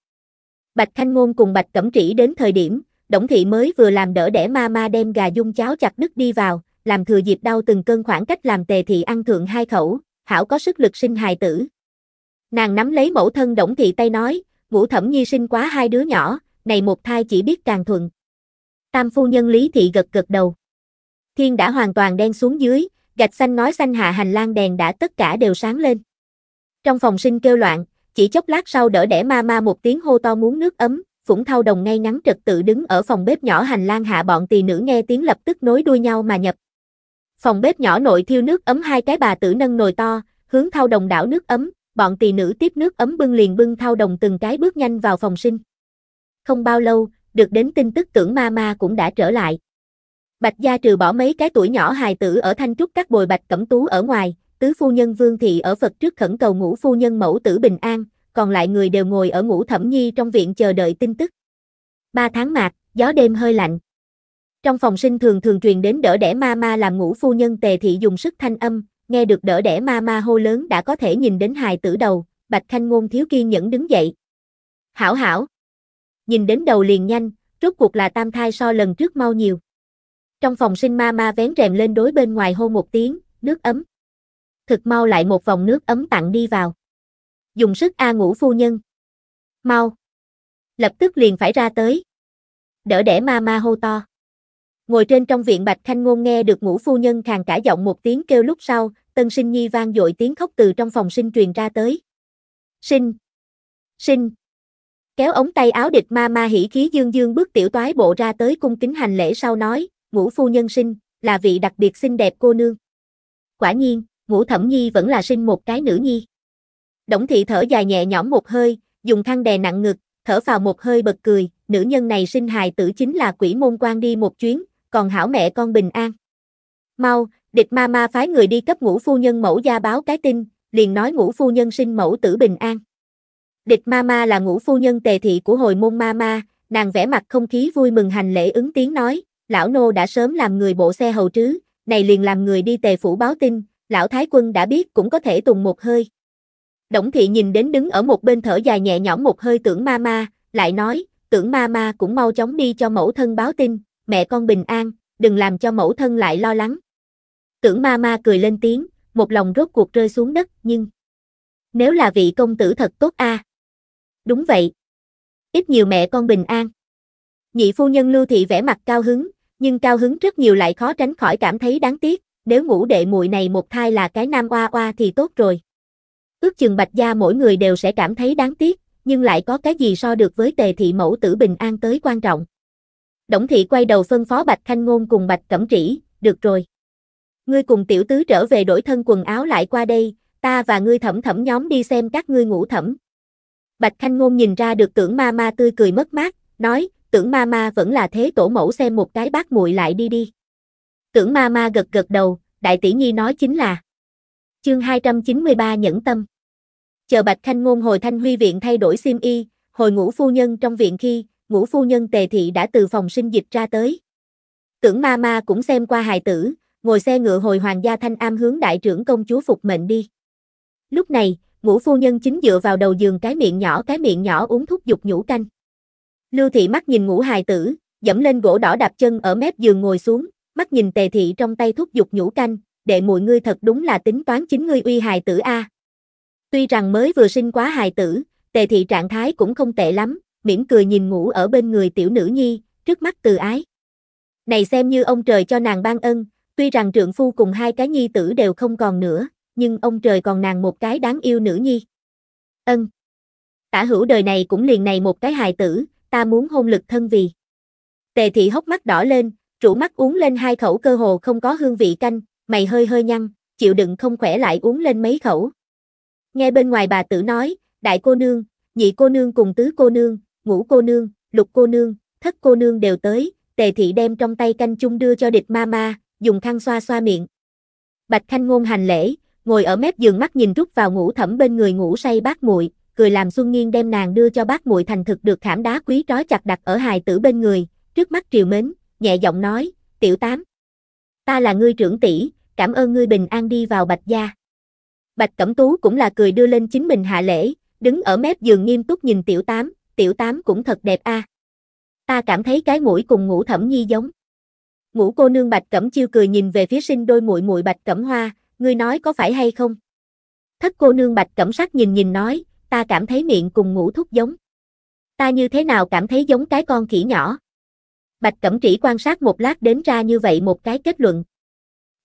Bạch Thanh Ngôn cùng Bạch Cẩm Trĩ đến thời điểm, Đổng Thị mới vừa làm đỡ đẻ Mama đem gà dung cháo chặt đứt đi vào, làm thừa dịp đau từng cơn khoảng cách làm tề thị ăn thượng hai khẩu, hảo có sức lực sinh hài tử. Nàng nắm lấy mẫu thân Đổng Thị tay nói, ngũ thẩm nhi sinh quá hai đứa nhỏ, này một thai chỉ biết càng thuận. Tam phu nhân Lý Thị gật gật đầu. Thiên đã hoàn toàn đen xuống dưới, gạch xanh nói xanh hạ hành lang đèn đã tất cả đều sáng lên. Trong phòng sinh kêu loạn, chỉ chốc lát sau đỡ đẻ ma ma một tiếng hô to muốn nước ấm, Phủng Thao Đồng ngay ngắn trật tự đứng ở phòng bếp nhỏ hành lang hạ bọn tỳ nữ nghe tiếng lập tức nối đuôi nhau mà nhập. Phòng bếp nhỏ nội thiêu nước ấm hai cái bà tử nâng nồi to, hướng Thao Đồng đảo nước ấm, bọn tỳ nữ tiếp nước ấm bưng liền bưng Thao Đồng từng cái bước nhanh vào phòng sinh. Không bao lâu, được đến tin tức tưởng ma ma cũng đã trở lại. Bạch gia trừ bỏ mấy cái tuổi nhỏ hài tử ở Thanh Trúc các bồi Bạch Cẩm Tú ở ngoài, tứ phu nhân Vương Thị ở Phật trước khẩn cầu ngũ phu nhân mẫu tử bình an, còn lại người đều ngồi ở ngũ thẩm nhi trong viện chờ đợi tin tức. Ba tháng mạc, gió đêm hơi lạnh. Trong phòng sinh thường thường truyền đến đỡ đẻ ma ma làm ngũ phu nhân tề thị dùng sức thanh âm, nghe được đỡ đẻ ma ma hô lớn đã có thể nhìn đến hài tử đầu, bạch khanh ngôn thiếu kiên nhẫn đứng dậy. Hảo hảo. Nhìn đến đầu liền nhanh, rốt cuộc là tam thai so lần trước mau nhiều. Trong phòng sinh ma ma vén rèm lên đối bên ngoài hô một tiếng, nước ấm thực mau lại một vòng nước ấm tặng đi vào. Dùng sức A ngũ phu nhân. Mau. Lập tức liền phải ra tới. Đỡ đẻ ma ma hô to. Ngồi trên trong viện Bạch Khanh Ngôn nghe được ngũ phu nhân khàn cả giọng một tiếng kêu lúc sau, tân sinh nhi vang dội tiếng khóc từ trong phòng sinh truyền ra tới. Sinh! Sinh! Kéo ống tay áo địch ma ma hỉ khí dương dương bước tiểu toái bộ ra tới cung kính hành lễ sau nói, ngũ phu nhân sinh, là vị đặc biệt xinh đẹp cô nương. Quả nhiên, ngũ thẩm nhi vẫn là sinh một cái nữ nhi. Đổng thị thở dài nhẹ nhõm một hơi, dùng khăn đè nặng ngực, thở vào một hơi bật cười, nữ nhân này sinh hài tử chính là quỷ môn quan đi một chuyến, còn hảo mẹ con bình an. Mau, địch ma ma phái người đi cấp ngũ phu nhân mẫu gia báo cái tin, liền nói ngũ phu nhân sinh mẫu tử bình an. Địch ma ma là ngũ phu nhân tề thị của hồi môn ma ma, nàng vẽ mặt không khí vui mừng hành lễ ứng tiếng nói, lão nô đã sớm làm người bộ xe hầu trứ, này liền làm người đi tề phủ báo tin, lão thái quân đã biết cũng có thể tùng một hơi. Đổng thị nhìn đến đứng ở một bên thở dài nhẹ nhõm một hơi tưởng ma ma, lại nói, tưởng ma ma cũng mau chóng đi cho mẫu thân báo tin, mẹ con bình an, đừng làm cho mẫu thân lại lo lắng. Tưởng ma ma cười lên tiếng, một lòng rốt cuộc rơi xuống đất, nhưng... Nếu là vị công tử thật tốt a à? Đúng vậy. Ít nhiều mẹ con bình an. Nhị phu nhân lưu thị vẻ mặt cao hứng, nhưng cao hứng rất nhiều lại khó tránh khỏi cảm thấy đáng tiếc nếu ngủ đệ muội này một thai là cái nam oa oa thì tốt rồi. Ước chừng bạch gia mỗi người đều sẽ cảm thấy đáng tiếc, nhưng lại có cái gì so được với tề thị mẫu tử bình an tới quan trọng. Đổng thị quay đầu phân phó bạch khanh ngôn cùng bạch cẩm trĩ, được rồi. Ngươi cùng tiểu tứ trở về đổi thân quần áo lại qua đây, ta và ngươi thẩm thẩm nhóm đi xem các ngươi ngủ thẩm. Bạch khanh ngôn nhìn ra được tưởng ma ma tươi cười mất mát, nói, tưởng ma ma vẫn là thế tổ mẫu xem một cái bác muội lại đi đi. Tưởng ma ma gật gật đầu, đại tỷ nhi nói chính là. Chương 293 Nhẫn Tâm Chờ Bạch Khanh Ngôn hồi Thanh Huy viện thay đổi sim y, hồi ngũ phu nhân trong viện khi, ngũ phu nhân tề thị đã từ phòng sinh dịch ra tới. Tưởng ma ma cũng xem qua hài tử, ngồi xe ngựa hồi hoàng gia Thanh Am hướng đại trưởng công chúa phục mệnh đi. Lúc này, ngũ phu nhân chính dựa vào đầu giường cái miệng nhỏ cái miệng nhỏ uống thuốc dục nhũ canh. Lưu thị mắt nhìn ngũ hài tử, dẫm lên gỗ đỏ đạp chân ở mép giường ngồi xuống, mắt nhìn tề thị trong tay thúc giục nhũ canh, đệ muội ngươi thật đúng là tính toán chính ngươi uy hài tử A. Tuy rằng mới vừa sinh quá hài tử, tề thị trạng thái cũng không tệ lắm, mỉm cười nhìn ngủ ở bên người tiểu nữ nhi, trước mắt từ ái. Này xem như ông trời cho nàng ban ân, tuy rằng trượng phu cùng hai cái nhi tử đều không còn nữa, nhưng ông trời còn nàng một cái đáng yêu nữ nhi. Ân. Tả hữu đời này cũng liền này một cái hài tử, ta muốn hôn lực thân vì. Tề thị hốc mắt đỏ lên, rủ mắt uống lên hai khẩu cơ hồ không có hương vị canh, mày hơi hơi nhăn, chịu đựng không khỏe lại uống lên mấy khẩu. Nghe bên ngoài bà tử nói, đại cô nương, nhị cô nương cùng tứ cô nương, ngũ cô nương, lục cô nương, thất cô nương đều tới, tề thị đem trong tay canh chung đưa cho địch ma ma, dùng khăn xoa xoa miệng. Bạch Khanh Ngôn hành lễ, ngồi ở mép giường mắt nhìn rút vào ngủ thẩm bên người ngủ say bác muội, cười làm Xuân nghiêng đem nàng đưa cho bác muội thành thực được khảm đá quý trói chặt đặt ở hài tử bên người, trước mắt triều mến nhẹ giọng nói, tiểu tám. Ta là ngươi trưởng tỷ, cảm ơn ngươi bình an đi vào bạch gia. Bạch Cẩm Tú cũng là cười đưa lên chính mình hạ lễ, đứng ở mép giường nghiêm túc nhìn tiểu tám, tiểu tám cũng thật đẹp a. À. Ta cảm thấy cái mũi cùng ngũ thẩm nhi giống. Ngũ cô nương Bạch Cẩm Chiêu cười nhìn về phía sinh đôi muội muội Bạch Cẩm Hoa, ngươi nói có phải hay không? Thất cô nương Bạch Cẩm Sắc nhìn nhìn nói, ta cảm thấy miệng cùng ngũ thúc giống. Ta như thế nào cảm thấy giống cái con khỉ nhỏ? Bạch Cẩm Trĩ quan sát một lát đến ra như vậy một cái kết luận.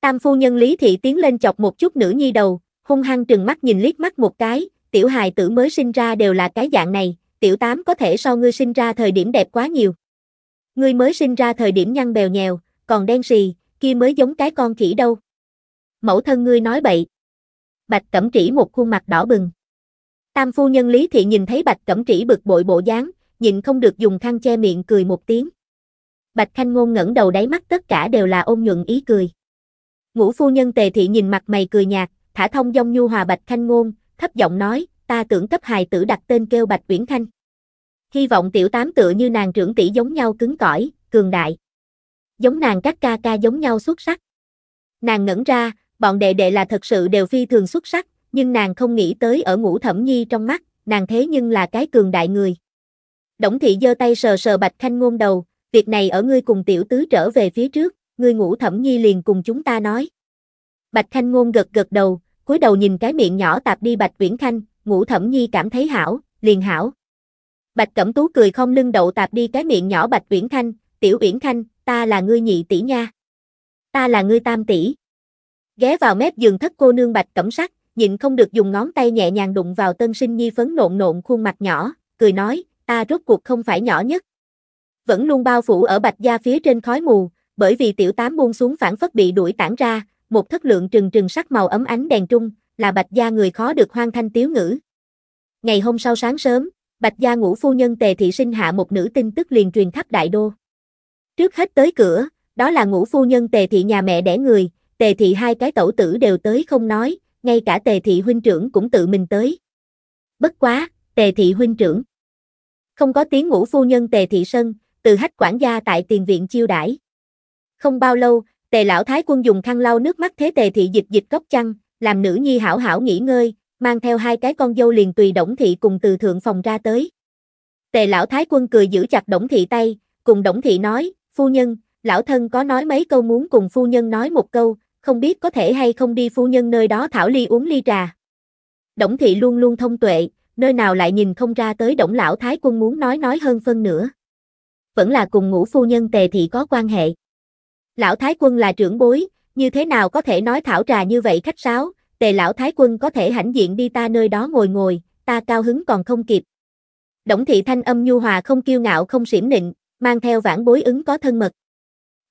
Tam phu nhân Lý Thị tiến lên chọc một chút nữ nhi đầu, hung hăng trừng mắt nhìn liếc mắt một cái, tiểu hài tử mới sinh ra đều là cái dạng này, tiểu tám có thể so ngươi sinh ra thời điểm đẹp quá nhiều. Ngươi mới sinh ra thời điểm nhăn bèo nhèo, còn đen xì, kia mới giống cái con khỉ đâu. Mẫu thân ngươi nói bậy. Bạch Cẩm Trĩ một khuôn mặt đỏ bừng. Tam phu nhân Lý Thị nhìn thấy Bạch Cẩm Trĩ bực bội bộ dáng, nhìn không được dùng khăn che miệng cười một tiếng. Bạch Khanh Ngôn ngẩng đầu đáy mắt tất cả đều là ôn nhuận ý cười. Ngũ phu nhân tề thị nhìn mặt mày cười nhạt, thả thông dong nhu hòa Bạch Khanh Ngôn, thấp giọng nói, ta tưởng cấp hài tử đặt tên kêu Bạch Uyển Khanh. Hy vọng tiểu tám tựa như nàng trưởng tỷ giống nhau cứng cỏi, cường đại. Giống nàng các ca ca giống nhau xuất sắc. Nàng ngẩn ra, bọn đệ đệ là thật sự đều phi thường xuất sắc, nhưng nàng không nghĩ tới ở ngũ thẩm nhi trong mắt, nàng thế nhưng là cái cường đại người. Đổng thị giơ tay sờ sờ Bạch Khanh Ngôn đầu, việc này ở ngươi cùng tiểu tứ trở về phía trước, ngươi ngủ thẩm nhi liền cùng chúng ta nói. Bạch Khanh Ngôn gật gật đầu, cúi đầu nhìn cái miệng nhỏ tạp đi Bạch Viễn Khanh, ngủ thẩm nhi cảm thấy hảo, liền hảo. Bạch Cẩm Tú cười không lưng đậu tạp đi cái miệng nhỏ Bạch Viễn Khanh, tiểu Viễn Khanh, ta là ngươi nhị tỷ nha. Ta là ngươi tam tỷ. Ghé vào mép giường thất cô nương Bạch Cẩm Sắc, nhịn không được dùng ngón tay nhẹ nhàng đụng vào tân sinh nhi phấn nộn nộn khuôn mặt nhỏ, cười nói, ta rốt cuộc không phải nhỏ nhất, vẫn luôn bao phủ ở bạch gia phía trên khói mù, bởi vì tiểu tám buông xuống phản phất bị đuổi tản ra, một thất lượng trừng trừng sắc màu ấm ánh đèn trung, là bạch gia người khó được hoang thanh tiếu ngữ. Ngày hôm sau sáng sớm, bạch gia ngũ phu nhân tề thị sinh hạ một nữ tin tức liền truyền khắp đại đô. Trước hết tới cửa, đó là ngũ phu nhân tề thị nhà mẹ đẻ người, tề thị hai cái tẩu tử đều tới không nói, ngay cả tề thị huynh trưởng cũng tự mình tới. Bất quá, tề thị huynh trưởng. Không có tiếng ngũ phu nhân tề thị sân, từ hách quản gia tại tiền viện chiêu đãi. Không bao lâu, tề lão thái quân dùng khăn lau nước mắt thế tề thị dịch dịch cốc chăn, làm nữ nhi hảo hảo nghỉ ngơi, mang theo hai cái con dâu liền tùy Đổng thị cùng từ thượng phòng ra tới. Tề lão thái quân cười giữ chặt Đổng thị tay, cùng Đổng thị nói, phu nhân, lão thân có nói mấy câu muốn cùng phu nhân nói một câu, không biết có thể hay không đi phu nhân nơi đó thảo ly uống ly trà. Đổng thị luôn luôn thông tuệ, nơi nào lại nhìn không ra tới Đổng lão thái quân muốn nói nói hơn phân nữa vẫn là cùng ngũ phu nhân tề thị có quan hệ. Lão Thái Quân là trưởng bối, như thế nào có thể nói thảo trà như vậy khách sáo, tề lão Thái Quân có thể hãnh diện đi ta nơi đó ngồi ngồi, ta cao hứng còn không kịp. Đổng thị thanh âm nhu hòa không kiêu ngạo không xỉm nịnh, mang theo vãn bối ứng có thân mật.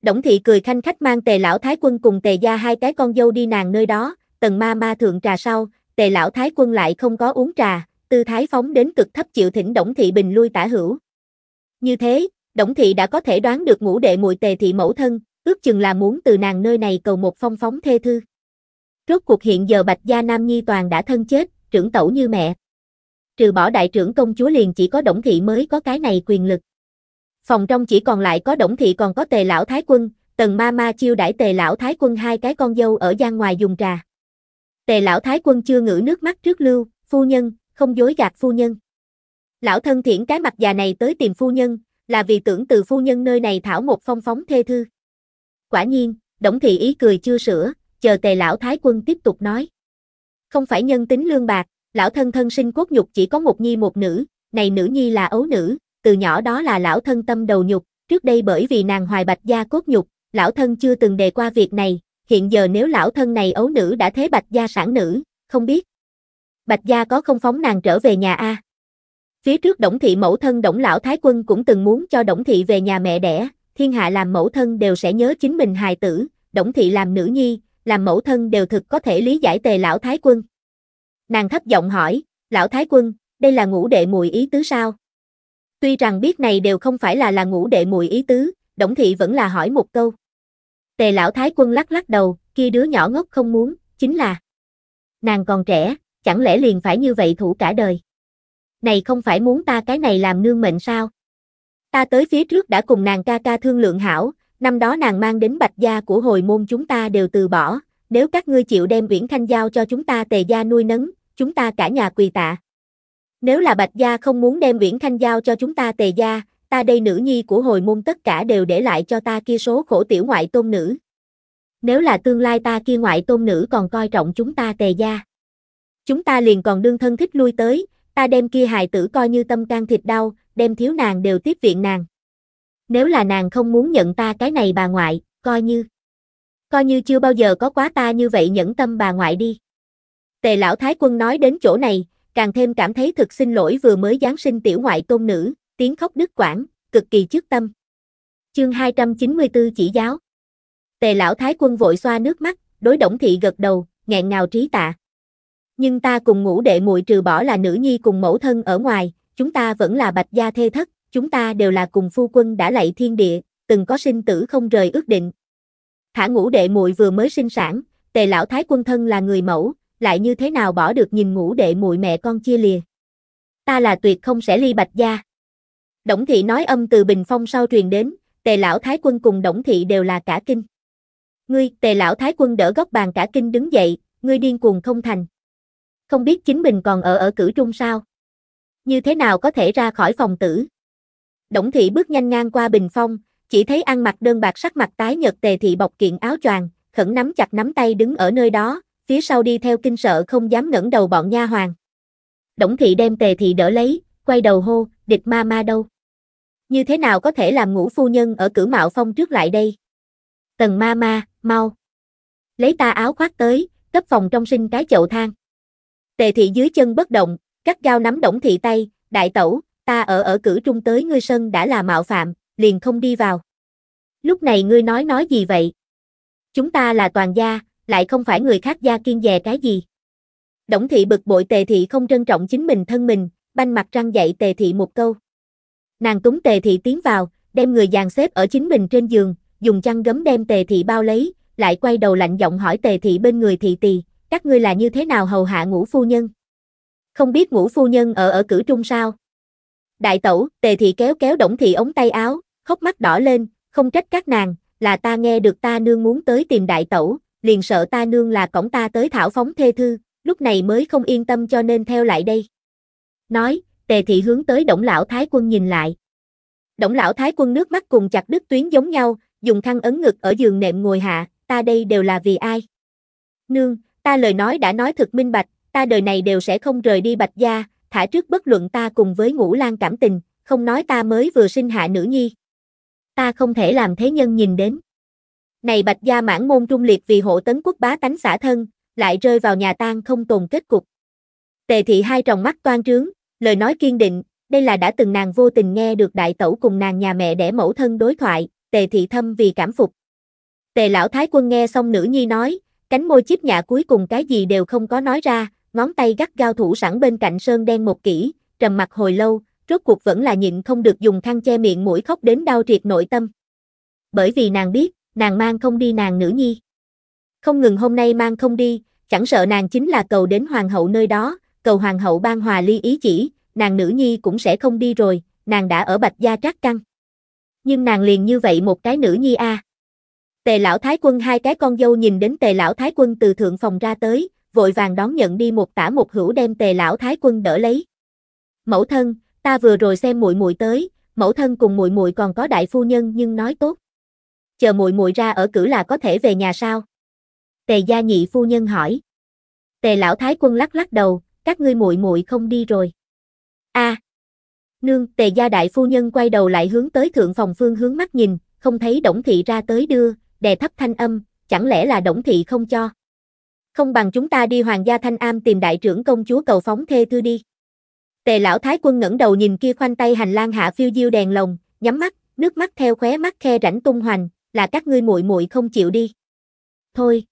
Đổng thị cười khanh khách mang tề lão Thái Quân cùng tề gia hai cái con dâu đi nàng nơi đó, tần ma ma thượng trà sau, tề lão Thái Quân lại không có uống trà, tư thái phóng đến cực thấp chịu thỉnh Đổng thị bình lui tả hữu. Như thế, Đổng thị đã có thể đoán được ngũ đệ muội tề thị mẫu thân, ước chừng là muốn từ nàng nơi này cầu một phong phóng thê thư. Rốt cuộc hiện giờ Bạch Gia Nam Nhi toàn đã thân chết, trưởng tẩu như mẹ. Trừ bỏ đại trưởng công chúa liền chỉ có Đổng thị mới có cái này quyền lực. Phòng trong chỉ còn lại có Đổng thị còn có Tề lão thái quân, Tần ma ma chiêu đãi Tề lão thái quân hai cái con dâu ở gian ngoài dùng trà. Tề lão thái quân chưa ngử nước mắt trước lưu, phu nhân, không dối gạt phu nhân. Lão thân thiện cái mặt già này tới tìm phu nhân, là vì tưởng từ phu nhân nơi này thảo một phong phóng thê thư. Quả nhiên, Đổng Thị Ý cười chưa sửa, chờ tề lão thái quân tiếp tục nói. Không phải nhân tính lương bạc, lão thân thân sinh quốc nhục chỉ có một nhi một nữ, này nữ nhi là ấu nữ, từ nhỏ đó là lão thân tâm đầu nhục, trước đây bởi vì nàng hoài bạch gia cốt nhục, lão thân chưa từng đề qua việc này, hiện giờ nếu lão thân này ấu nữ đã thế bạch gia sản nữ, không biết. Bạch gia có không phóng nàng trở về nhà a? À? Phía trước Đổng thị mẫu thân Đổng lão thái quân cũng từng muốn cho Đổng thị về nhà mẹ đẻ, thiên hạ làm mẫu thân đều sẽ nhớ chính mình hài tử, Đổng thị làm nữ nhi, làm mẫu thân đều thực có thể lý giải Tề lão thái quân. Nàng thấp giọng hỏi, "Lão thái quân, đây là ngũ đệ mùi ý tứ sao?" Tuy rằng biết này đều không phải là là ngũ đệ mùi ý tứ, Đổng thị vẫn là hỏi một câu. Tề lão thái quân lắc lắc đầu, kia đứa nhỏ ngốc không muốn, chính là nàng còn trẻ, chẳng lẽ liền phải như vậy thủ cả đời này không phải muốn ta cái này làm nương mệnh sao? Ta tới phía trước đã cùng nàng ca ca thương lượng hảo, năm đó nàng mang đến bạch gia của hồi môn chúng ta đều từ bỏ, nếu các ngươi chịu đem Uyển Thanh giao cho chúng ta tề gia nuôi nấng, chúng ta cả nhà quỳ tạ. Nếu là bạch gia không muốn đem Uyển Thanh giao cho chúng ta tề gia, ta đây nữ nhi của hồi môn tất cả đều để lại cho ta kia số khổ tiểu ngoại tôn nữ. Nếu là tương lai ta kia ngoại tôn nữ còn coi trọng chúng ta tề gia, chúng ta liền còn đương thân thích lui tới, ta đem kia hài tử coi như tâm can thịt đau, đem thiếu nàng đều tiếp viện nàng. Nếu là nàng không muốn nhận ta cái này bà ngoại, coi như coi như chưa bao giờ có quá ta như vậy nhẫn tâm bà ngoại đi. Tề lão thái quân nói đến chỗ này, càng thêm cảm thấy thực xin lỗi vừa mới giáng sinh tiểu ngoại tôn nữ, tiếng khóc đứt quãng, cực kỳ trước tâm. Chương 294 chỉ giáo. Tề lão thái quân vội xoa nước mắt, đối Đổng thị gật đầu, nghẹn ngào trí tạ nhưng ta cùng ngũ đệ muội trừ bỏ là nữ nhi cùng mẫu thân ở ngoài, chúng ta vẫn là bạch gia thê thất, chúng ta đều là cùng phu quân đã lạy thiên địa, từng có sinh tử không rời ước định. Thả ngũ đệ muội vừa mới sinh sản, tề lão thái quân thân là người mẫu, lại như thế nào bỏ được nhìn ngũ đệ muội mẹ con chia lìa. Ta là tuyệt không sẽ ly bạch gia. Đổng thị nói âm từ bình phong sau truyền đến, tề lão thái quân cùng đổng thị đều là cả kinh. Ngươi, tề lão thái quân đỡ góc bàn cả kinh đứng dậy, ngươi điên cuồng không thành không biết chính mình còn ở ở cử trung sao. Như thế nào có thể ra khỏi phòng tử? Đổng thị bước nhanh ngang qua bình phong, chỉ thấy ăn mặc đơn bạc sắc mặt tái nhợt tề thị bọc kiện áo choàng, khẩn nắm chặt nắm tay đứng ở nơi đó, phía sau đi theo kinh sợ không dám ngẩng đầu bọn nha hoàng. Đổng thị đem tề thị đỡ lấy, quay đầu hô, địch ma ma đâu? Như thế nào có thể làm ngũ phu nhân ở cử mạo phong trước lại đây? Tần ma ma, mau. Lấy ta áo khoác tới, cấp phòng trong sinh cái chậu thang. Tề thị dưới chân bất động, cắt gao nắm Đổng thị tay, đại tẩu, ta ở ở cử trung tới ngươi sân đã là mạo phạm, liền không đi vào. Lúc này ngươi nói nói gì vậy? Chúng ta là toàn gia, lại không phải người khác gia kiên dè cái gì. Đổng thị bực bội tề thị không trân trọng chính mình thân mình, banh mặt răng dạy tề thị một câu. Nàng túng tề thị tiến vào, đem người dàn xếp ở chính mình trên giường, dùng chăn gấm đem tề thị bao lấy, lại quay đầu lạnh giọng hỏi tề thị bên người thị tỳ, các ngươi là như thế nào hầu hạ ngũ phu nhân? Không biết ngũ phu nhân ở ở cử trung sao? Đại tẩu, tề thị kéo kéo động thị ống tay áo, khóc mắt đỏ lên, không trách các nàng, là ta nghe được ta nương muốn tới tìm đại tẩu, liền sợ ta nương là cổng ta tới thảo phóng thê thư, lúc này mới không yên tâm cho nên theo lại đây. Nói, tề thị hướng tới động lão thái quân nhìn lại. Động lão thái quân nước mắt cùng chặt đứt tuyến giống nhau, dùng khăn ấn ngực ở giường nệm ngồi hạ, ta đây đều là vì ai? Nương, ta lời nói đã nói thật minh bạch, ta đời này đều sẽ không rời đi bạch gia, thả trước bất luận ta cùng với ngũ lan cảm tình, không nói ta mới vừa sinh hạ nữ nhi. Ta không thể làm thế nhân nhìn đến. Này bạch gia mãn môn trung liệt vì hộ tấn quốc bá tánh xã thân, lại rơi vào nhà tan không tồn kết cục. Tề thị hai tròng mắt toan trướng, lời nói kiên định, đây là đã từng nàng vô tình nghe được đại tẩu cùng nàng nhà mẹ đẻ mẫu thân đối thoại, tề thị thâm vì cảm phục. Tề lão thái quân nghe xong nữ nhi nói, Cánh môi chiếc nhạ cuối cùng cái gì đều không có nói ra, ngón tay gắt gao thủ sẵn bên cạnh sơn đen một kỹ, trầm mặt hồi lâu, rốt cuộc vẫn là nhịn không được dùng khăn che miệng mũi khóc đến đau triệt nội tâm. Bởi vì nàng biết, nàng mang không đi nàng nữ nhi. Không ngừng hôm nay mang không đi, chẳng sợ nàng chính là cầu đến hoàng hậu nơi đó, cầu hoàng hậu ban hòa ly ý chỉ, nàng nữ nhi cũng sẽ không đi rồi, nàng đã ở bạch gia trác căng. Nhưng nàng liền như vậy một cái nữ nhi a. À. Tề lão thái quân hai cái con dâu nhìn đến tề lão thái quân từ thượng phòng ra tới, vội vàng đón nhận đi một tả một hữu đem tề lão thái quân đỡ lấy. Mẫu thân, ta vừa rồi xem muội muội tới, mẫu thân cùng muội muội còn có đại phu nhân nhưng nói tốt. Chờ muội muội ra ở cử là có thể về nhà sao? Tề gia nhị phu nhân hỏi. Tề lão thái quân lắc lắc đầu, các ngươi muội muội không đi rồi. A. À, nương, Tề gia đại phu nhân quay đầu lại hướng tới thượng phòng phương hướng mắt nhìn, không thấy Đổng thị ra tới đưa, đè thấp thanh âm, chẳng lẽ là Đổng thị không cho? Không bằng chúng ta đi Hoàng gia Thanh Am tìm đại trưởng công chúa cầu phóng thê thư đi. Tề lão thái quân ngẩng đầu nhìn kia khoanh tay hành lang hạ phiêu diêu đèn lồng, nhắm mắt, nước mắt theo khóe mắt khe rảnh tung hoành, là các ngươi muội muội không chịu đi. Thôi,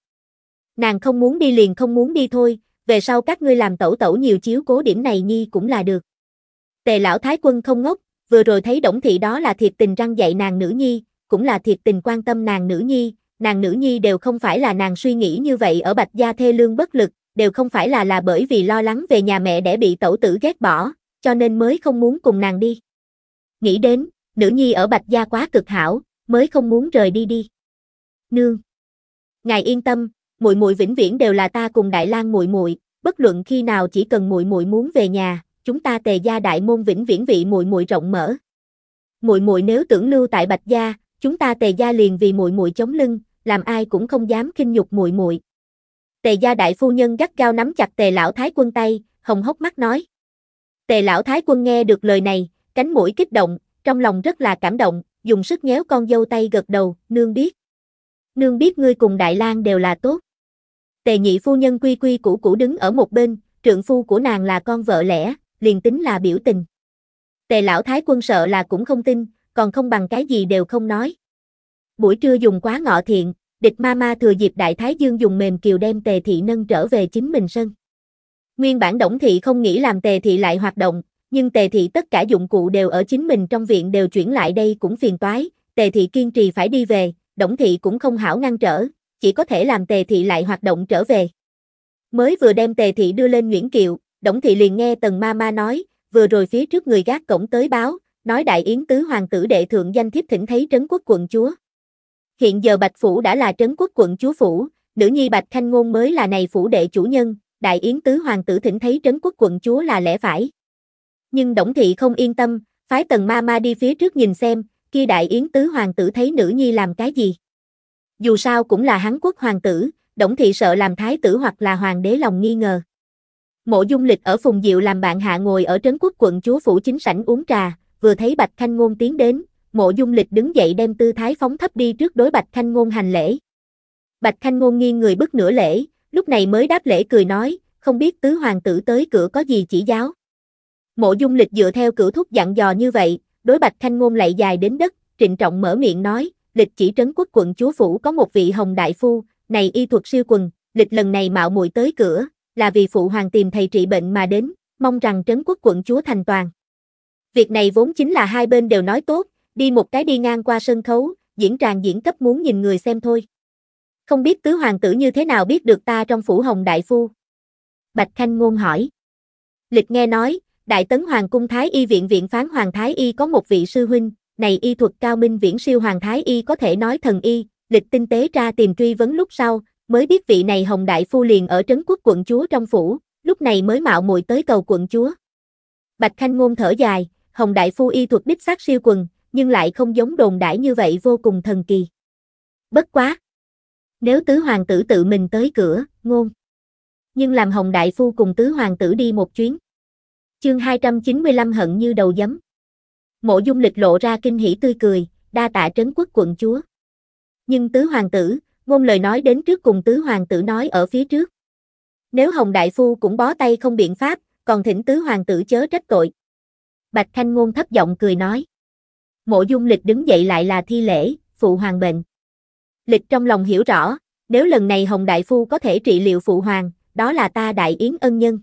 nàng không muốn đi liền không muốn đi thôi, về sau các ngươi làm tẩu tẩu nhiều chiếu cố điểm này nhi cũng là được. Tề lão thái quân không ngốc, vừa rồi thấy Đổng thị đó là thiệt tình răng dạy nàng nữ nhi, cũng là thiệt tình quan tâm nàng nữ nhi, nàng nữ nhi đều không phải là nàng suy nghĩ như vậy ở bạch gia thê lương bất lực, đều không phải là là bởi vì lo lắng về nhà mẹ để bị tẩu tử ghét bỏ, cho nên mới không muốn cùng nàng đi. Nghĩ đến, nữ nhi ở bạch gia quá cực hảo, mới không muốn rời đi đi. Nương. Ngài yên tâm, muội muội vĩnh viễn đều là ta cùng Đại Lang muội muội, bất luận khi nào chỉ cần muội muội muốn về nhà, chúng ta Tề gia đại môn vĩnh viễn vị muội muội rộng mở. Muội muội nếu tưởng lưu tại Bạch gia, chúng ta Tề gia liền vì muội muội chống lưng, làm ai cũng không dám khinh nhục muội muội. Tề gia đại phu nhân gắt gao nắm chặt Tề lão thái quân tay, hồng hốc mắt nói. Tề lão thái quân nghe được lời này, cánh mũi kích động, trong lòng rất là cảm động, dùng sức nhéo con dâu tay gật đầu, nương biết. Nương biết ngươi cùng Đại Lang đều là tốt. Tề nhị phu nhân quy quy củ củ đứng ở một bên, trượng phu của nàng là con vợ lẽ, liền tính là biểu tình. Tề lão thái quân sợ là cũng không tin, còn không bằng cái gì đều không nói. Buổi trưa dùng quá ngọ thiện, địch ma ma thừa dịp đại thái dương dùng mềm kiều đem tề thị nâng trở về chính mình sân. Nguyên bản Đổng Thị không nghĩ làm tề thị lại hoạt động, nhưng tề thị tất cả dụng cụ đều ở chính mình trong viện đều chuyển lại đây cũng phiền toái, tề thị kiên trì phải đi về, Đổng Thị cũng không hảo ngăn trở, chỉ có thể làm tề thị lại hoạt động trở về. Mới vừa đem tề thị đưa lên Nguyễn Kiệu, Đổng Thị liền nghe Tần Ma Ma nói, vừa rồi phía trước người gác cổng tới báo, nói đại yến tứ hoàng tử đệ thượng danh thiếp thỉnh thấy trấn quốc quận chúa. Hiện giờ Bạch Phủ đã là trấn quốc quận chúa Phủ, nữ nhi Bạch Khanh Ngôn mới là này Phủ đệ chủ nhân, đại yến tứ hoàng tử thỉnh thấy trấn quốc quận chúa là lẽ phải. Nhưng Đổng Thị không yên tâm, phái tần ma ma đi phía trước nhìn xem, kia đại yến tứ hoàng tử thấy nữ nhi làm cái gì. Dù sao cũng là hắn quốc hoàng tử, Đổng Thị sợ làm thái tử hoặc là hoàng đế lòng nghi ngờ. Mộ dung lịch ở Phùng Diệu làm bạn hạ ngồi ở trấn quốc quận chúa phủ chính sảnh uống trà, vừa thấy Bạch Khanh Ngôn tiến đến, mộ dung lịch đứng dậy đem tư thái phóng thấp đi trước đối Bạch Khanh Ngôn hành lễ. Bạch Khanh Ngôn nghiêng người bước nửa lễ, lúc này mới đáp lễ cười nói, không biết tứ hoàng tử tới cửa có gì chỉ giáo. Mộ dung lịch dựa theo cửu thúc dặn dò như vậy, đối Bạch Khanh Ngôn lại dài đến đất, trịnh trọng mở miệng nói, lịch chỉ trấn quốc quận chúa phủ có một vị hồng đại phu, này y thuật siêu quần, lịch lần này mạo muội tới cửa, là vì phụ hoàng tìm thầy trị bệnh mà đến, mong rằng trấn quốc quận chúa thành toàn. Việc này vốn chính là hai bên đều nói tốt, đi một cái đi ngang qua sân khấu, diễn tràng diễn cấp muốn nhìn người xem thôi. Không biết tứ hoàng tử như thế nào biết được ta trong phủ hồng đại phu? Bạch Khanh Ngôn hỏi. Lịch nghe nói, Đại Tấn Hoàng Cung Thái Y Viện Viện Phán Hoàng Thái Y có một vị sư huynh, này y thuật cao minh viễn siêu Hoàng Thái Y có thể nói thần y, lịch tinh tế ra tìm truy vấn lúc sau, mới biết vị này Hồng Đại Phu liền ở Trấn Quốc quận chúa trong phủ, lúc này mới mạo muội tới cầu quận chúa. Bạch Khanh Ngôn thở dài, Hồng Đại Phu y thuật bích xác siêu quần, nhưng lại không giống đồn đãi như vậy vô cùng thần kỳ. Bất quá. Nếu tứ hoàng tử tự mình tới cửa, ngôn. Nhưng làm Hồng Đại Phu cùng tứ hoàng tử đi một chuyến. Chương 295 hận như đầu giấm. Mộ dung lịch lộ ra kinh hỉ tươi cười, đa tạ trấn quốc quận chúa. Nhưng tứ hoàng tử, ngôn lời nói đến trước cùng tứ hoàng tử nói ở phía trước. Nếu Hồng Đại Phu cũng bó tay không biện pháp, còn thỉnh tứ hoàng tử chớ trách tội. Bạch Thanh Ngôn thấp giọng cười nói. Mộ dung lịch đứng dậy lại là thi lễ, phụ hoàng bệnh. Lịch trong lòng hiểu rõ, nếu lần này Hồng Đại Phu có thể trị liệu phụ hoàng, đó là ta đại yến ân nhân.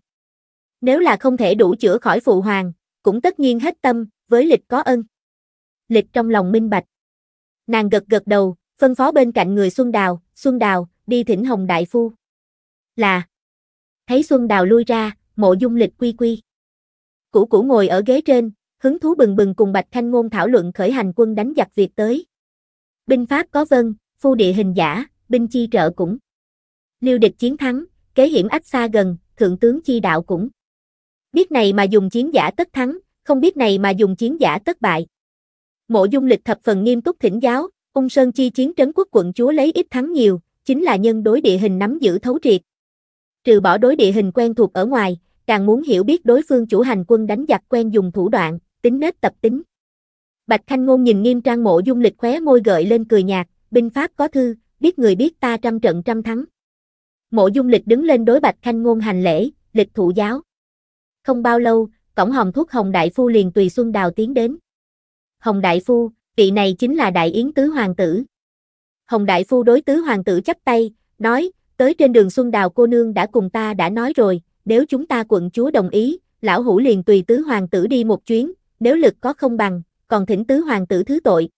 Nếu là không thể đủ chữa khỏi phụ hoàng, cũng tất nhiên hết tâm, với lịch có ân. Lịch trong lòng minh bạch. Nàng gật gật đầu, phân phó bên cạnh người Xuân Đào, Xuân Đào, đi thỉnh Hồng Đại Phu. Là. Thấy Xuân Đào lui ra, mộ dung lịch quy quy. Cũ cũ ngồi ở ghế trên, hứng thú bừng bừng cùng Bạch Thanh Ngôn thảo luận khởi hành quân đánh giặc Việt tới. Binh pháp có vân, phu địa hình giả, binh chi trợ cũng. Liêu địch chiến thắng, kế hiểm ách xa gần, thượng tướng chi đạo cũng. Biết này mà dùng chiến giả tất thắng, không biết này mà dùng chiến giả tất bại. Mộ Dung Lịch thập phần nghiêm túc thỉnh giáo, Ung Sơn chi chiến trấn quốc quận chúa lấy ít thắng nhiều, chính là nhân đối địa hình nắm giữ thấu triệt. Trừ bỏ đối địa hình quen thuộc ở ngoài, càng muốn hiểu biết đối phương chủ hành quân đánh giặc quen dùng thủ đoạn, tính nết tập tính. Bạch Khanh Ngôn nhìn nghiêm trang mộ dung lịch khóe môi gợi lên cười nhạt, binh pháp có thư, biết người biết ta trăm trận trăm thắng. Mộ dung lịch đứng lên đối Bạch Khanh Ngôn hành lễ, lịch thụ giáo. Không bao lâu, cổng hồng thuốc Hồng Đại Phu liền tùy Xuân Đào tiến đến. Hồng Đại Phu, vị này chính là Đại Yến Tứ Hoàng Tử. Hồng Đại Phu đối Tứ Hoàng Tử chắp tay, nói, tới trên đường Xuân Đào cô nương đã cùng ta đã nói rồi, nếu chúng ta quận chúa đồng ý, lão hủ liền tùy tứ hoàng tử đi một chuyến, nếu lực có không bằng, còn thỉnh tứ hoàng tử thứ tội.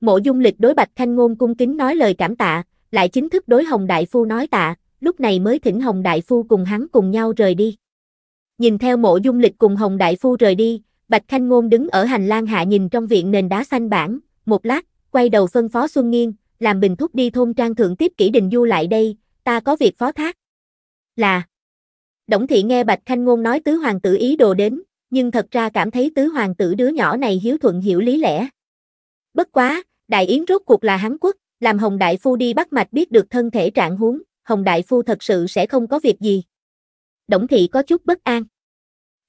Mộ dung lịch đối bạch khanh ngôn cung kính nói lời cảm tạ, lại chính thức đối Hồng Đại Phu nói tạ, lúc này mới thỉnh Hồng Đại Phu cùng hắn cùng nhau rời đi. Nhìn theo mộ dung lịch cùng Hồng Đại Phu rời đi, Bạch Khanh Ngôn đứng ở hành lang hạ nhìn trong viện nền đá xanh bản, một lát, quay đầu phân phó Xuân nghiêng làm bình thúc đi thôn trang thượng tiếp kỹ đình du lại đây, ta có việc phó thác. Là, Đổng thị nghe Bạch Khanh Ngôn nói tứ hoàng tử ý đồ đến, nhưng thật ra cảm thấy tứ hoàng tử đứa nhỏ này hiếu thuận hiểu lý lẽ. Bất quá, đại yến rốt cuộc là hắn quốc, làm Hồng Đại Phu đi bắt mạch biết được thân thể trạng huống, Hồng Đại Phu thật sự sẽ không có việc gì. Đổng thị có chút bất an.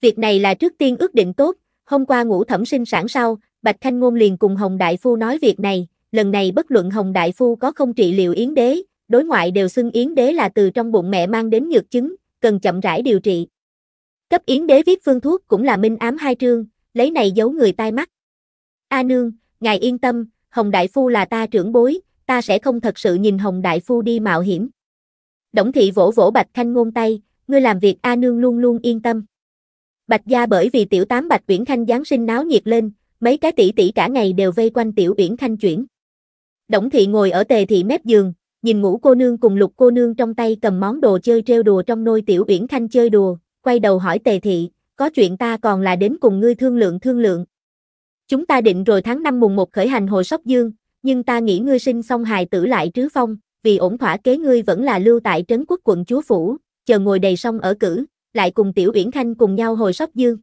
Việc này là trước tiên ước định tốt, hôm qua ngủ thẩm sinh sản sau, Bạch Khanh Ngôn liền cùng Hồng Đại Phu nói việc này, lần này bất luận Hồng Đại Phu có không trị liệu Yến Đế, đối ngoại đều xưng Yến Đế là từ trong bụng mẹ mang đến nhược chứng, cần chậm rãi điều trị. Cấp Yến Đế viết phương thuốc cũng là minh ám hai trương, lấy này giấu người tai mắt. A nương, ngài yên tâm, Hồng Đại Phu là ta trưởng bối, ta sẽ không thật sự nhìn Hồng Đại Phu đi mạo hiểm. Đổng thị vỗ vỗ Bạch Khanh ngôn tay, ngươi làm việc A nương luôn luôn yên tâm. Bạch gia bởi vì tiểu tám Bạch Uyển Khanh Giáng sinh náo nhiệt lên, mấy cái tỷ tỷ cả ngày đều vây quanh tiểu Uyển Khanh chuyển. Đổng thị ngồi ở tề thị mép giường, nhìn ngũ cô nương cùng lục cô nương trong tay cầm món đồ chơi treo đùa trong nôi tiểu uyển khanh chơi đùa, quay đầu hỏi tề thị, có chuyện ta còn là đến cùng ngươi thương lượng thương lượng. Chúng ta định rồi tháng năm mùng một khởi hành hồi sóc dương, nhưng ta nghĩ ngươi sinh xong hài tử lại trứ phong, vì ổn thỏa kế ngươi vẫn là lưu tại trấn quốc quận chúa phủ, chờ ngồi đầy xong ở cử, lại cùng tiểu uyển khanh cùng nhau hồi sóc dương.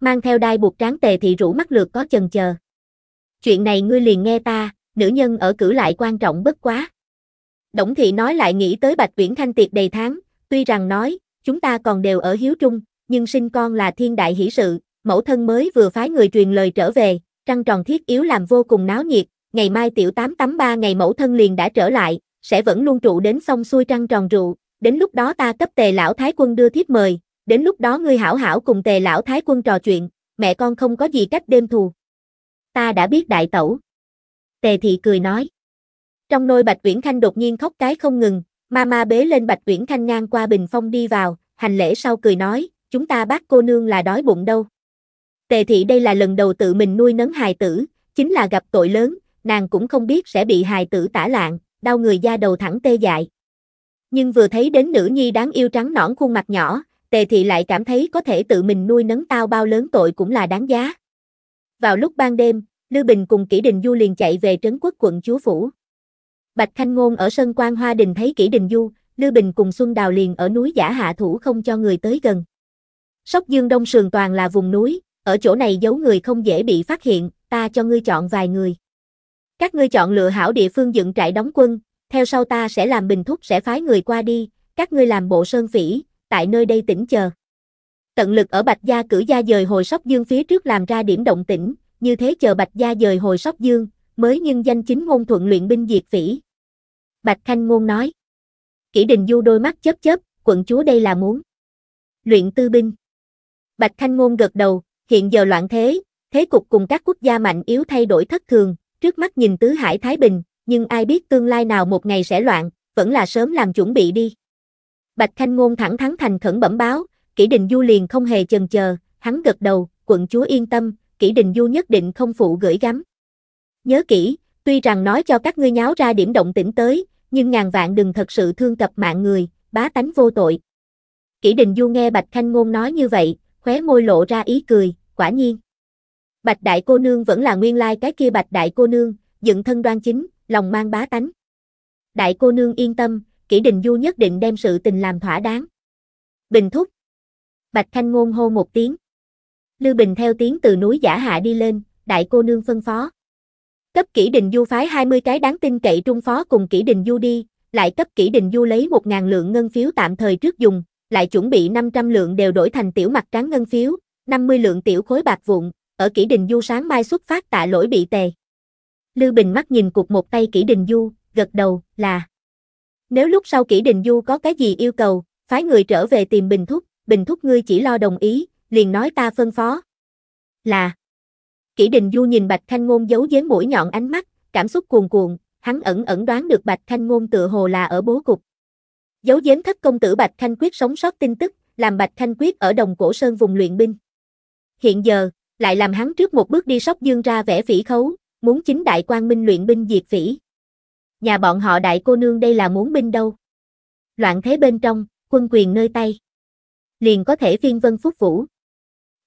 Mang theo đai buộc tráng tề thị rủ mắt lượt có chần chờ. Chuyện này ngươi liền nghe ta, nữ nhân ở cử lại quan trọng bất quá. Đổng Thị nói lại nghĩ tới Bạch Viễn Thanh tiệc đầy tháng, tuy rằng nói, chúng ta còn đều ở hiếu trung, nhưng sinh con là thiên đại hỷ sự, mẫu thân mới vừa phái người truyền lời trở về, trăng tròn thiết yếu làm vô cùng náo nhiệt, ngày mai tiểu tám tắm ba ngày mẫu thân liền đã trở lại, sẽ vẫn luôn trụ đến xong xuôi trăng tròn rượu, đến lúc đó ta cấp tề lão thái quân đưa thiếp mời, đến lúc đó ngươi hảo hảo cùng tề lão thái quân trò chuyện, mẹ con không có gì cách đêm thù. Ta đã biết đại tẩu. Tề thị cười nói. Trong nôi Bạch Uyển Thanh đột nhiên khóc cái không ngừng, Mama bế lên Bạch Uyển Thanh ngang qua bình phong đi vào, hành lễ sau cười nói, chúng ta bác cô nương là đói bụng đâu. Tề thị đây là lần đầu tự mình nuôi nấng hài tử, chính là gặp tội lớn, nàng cũng không biết sẽ bị hài tử tả lạng, đau người da đầu thẳng tê dại. Nhưng vừa thấy đến nữ nhi đáng yêu trắng nõn khuôn mặt nhỏ, tề thị lại cảm thấy có thể tự mình nuôi nấng tao bao lớn tội cũng là đáng giá. Vào lúc ban đêm, Lưu Bình cùng Kỷ Đình Du liền chạy về trấn quốc quận chúa phủ. Bạch Thanh Ngôn ở sân quan Hoa Đình thấy kỹ Đình Du, Lưu Bình cùng Xuân Đào liền ở núi giả hạ thủ không cho người tới gần. Sóc Dương Đông Sườn toàn là vùng núi, ở chỗ này giấu người không dễ bị phát hiện, ta cho ngươi chọn vài người. Các ngươi chọn lựa hảo địa phương dựng trại đóng quân, theo sau ta sẽ làm bình thúc sẽ phái người qua đi, các ngươi làm bộ sơn phỉ, tại nơi đây tỉnh chờ. Tận lực ở Bạch Gia cử gia dời hồi Sóc Dương phía trước làm ra điểm động tĩnh, như thế chờ Bạch Gia dời hồi Sóc Dương, mới nhân danh chính ngôn thuận luyện binh diệt phỉ. Bạch Thanh Ngôn nói. Kỷ Đình Du đôi mắt chớp chớp, quận chúa đây là muốn. Luyện tư binh. Bạch Thanh Ngôn gật đầu, hiện giờ loạn thế, thế cục cùng các quốc gia mạnh yếu thay đổi thất thường, trước mắt nhìn tứ hải Thái Bình, nhưng ai biết tương lai nào một ngày sẽ loạn, vẫn là sớm làm chuẩn bị đi. Bạch Thanh Ngôn thẳng thắn thành khẩn bẩm báo, Kỷ Đình Du liền không hề chần chờ, hắn gật đầu, quận chúa yên tâm, Kỷ Đình Du nhất định không phụ gửi gắm. Nhớ kỹ, tuy rằng nói cho các ngươi nháo ra điểm động tĩnh tới, nhưng ngàn vạn đừng thật sự thương tập mạng người, bá tánh vô tội. Kỷ Đình Du nghe Bạch Khanh Ngôn nói như vậy, khóe môi lộ ra ý cười, quả nhiên. Bạch Đại Cô Nương vẫn là nguyên lai cái kia Bạch Đại Cô Nương, dựng thân đoan chính, lòng mang bá tánh. Đại Cô Nương yên tâm, Kỷ Đình Du nhất định đem sự tình làm thỏa đáng. Bình thúc. Bạch Khanh Ngôn hô một tiếng. Lưu Bình theo tiếng từ núi giả hạ đi lên, Đại Cô Nương phân phó. Cấp kỷ đình du phái 20 cái đáng tin cậy trung phó cùng kỷ đình du đi, lại cấp kỷ đình du lấy 1.000 lượng ngân phiếu tạm thời trước dùng, lại chuẩn bị 500 lượng đều đổi thành tiểu mặt trắng ngân phiếu, 50 lượng tiểu khối bạc vụn, ở kỷ đình du sáng mai xuất phát tạ lỗi bị tề. Lưu Bình mắt nhìn cục một tay kỷ đình du, gật đầu, là. Nếu lúc sau kỷ đình du có cái gì yêu cầu, phái người trở về tìm Bình Thúc, Bình Thúc ngươi chỉ lo đồng ý, liền nói ta phân phó. Là. Kỷ Đình Du nhìn Bạch Thanh Ngôn giấu giếm mũi nhọn ánh mắt, cảm xúc cuồn cuộn, hắn ẩn ẩn đoán được Bạch Thanh Ngôn tựa hồ là ở bố cục. Giấu giếm thất công tử Bạch Thanh Quyết sống sót tin tức, làm Bạch Thanh Quyết ở đồng cổ sơn vùng luyện binh. Hiện giờ, lại làm hắn trước một bước đi sóc dương ra vẽ phỉ khấu, muốn chính đại quan minh luyện binh diệt phỉ. Nhà bọn họ đại cô nương đây là muốn binh đâu. Loạn thế bên trong, quân quyền nơi tay. Liền có thể phiên vân phúc vũ.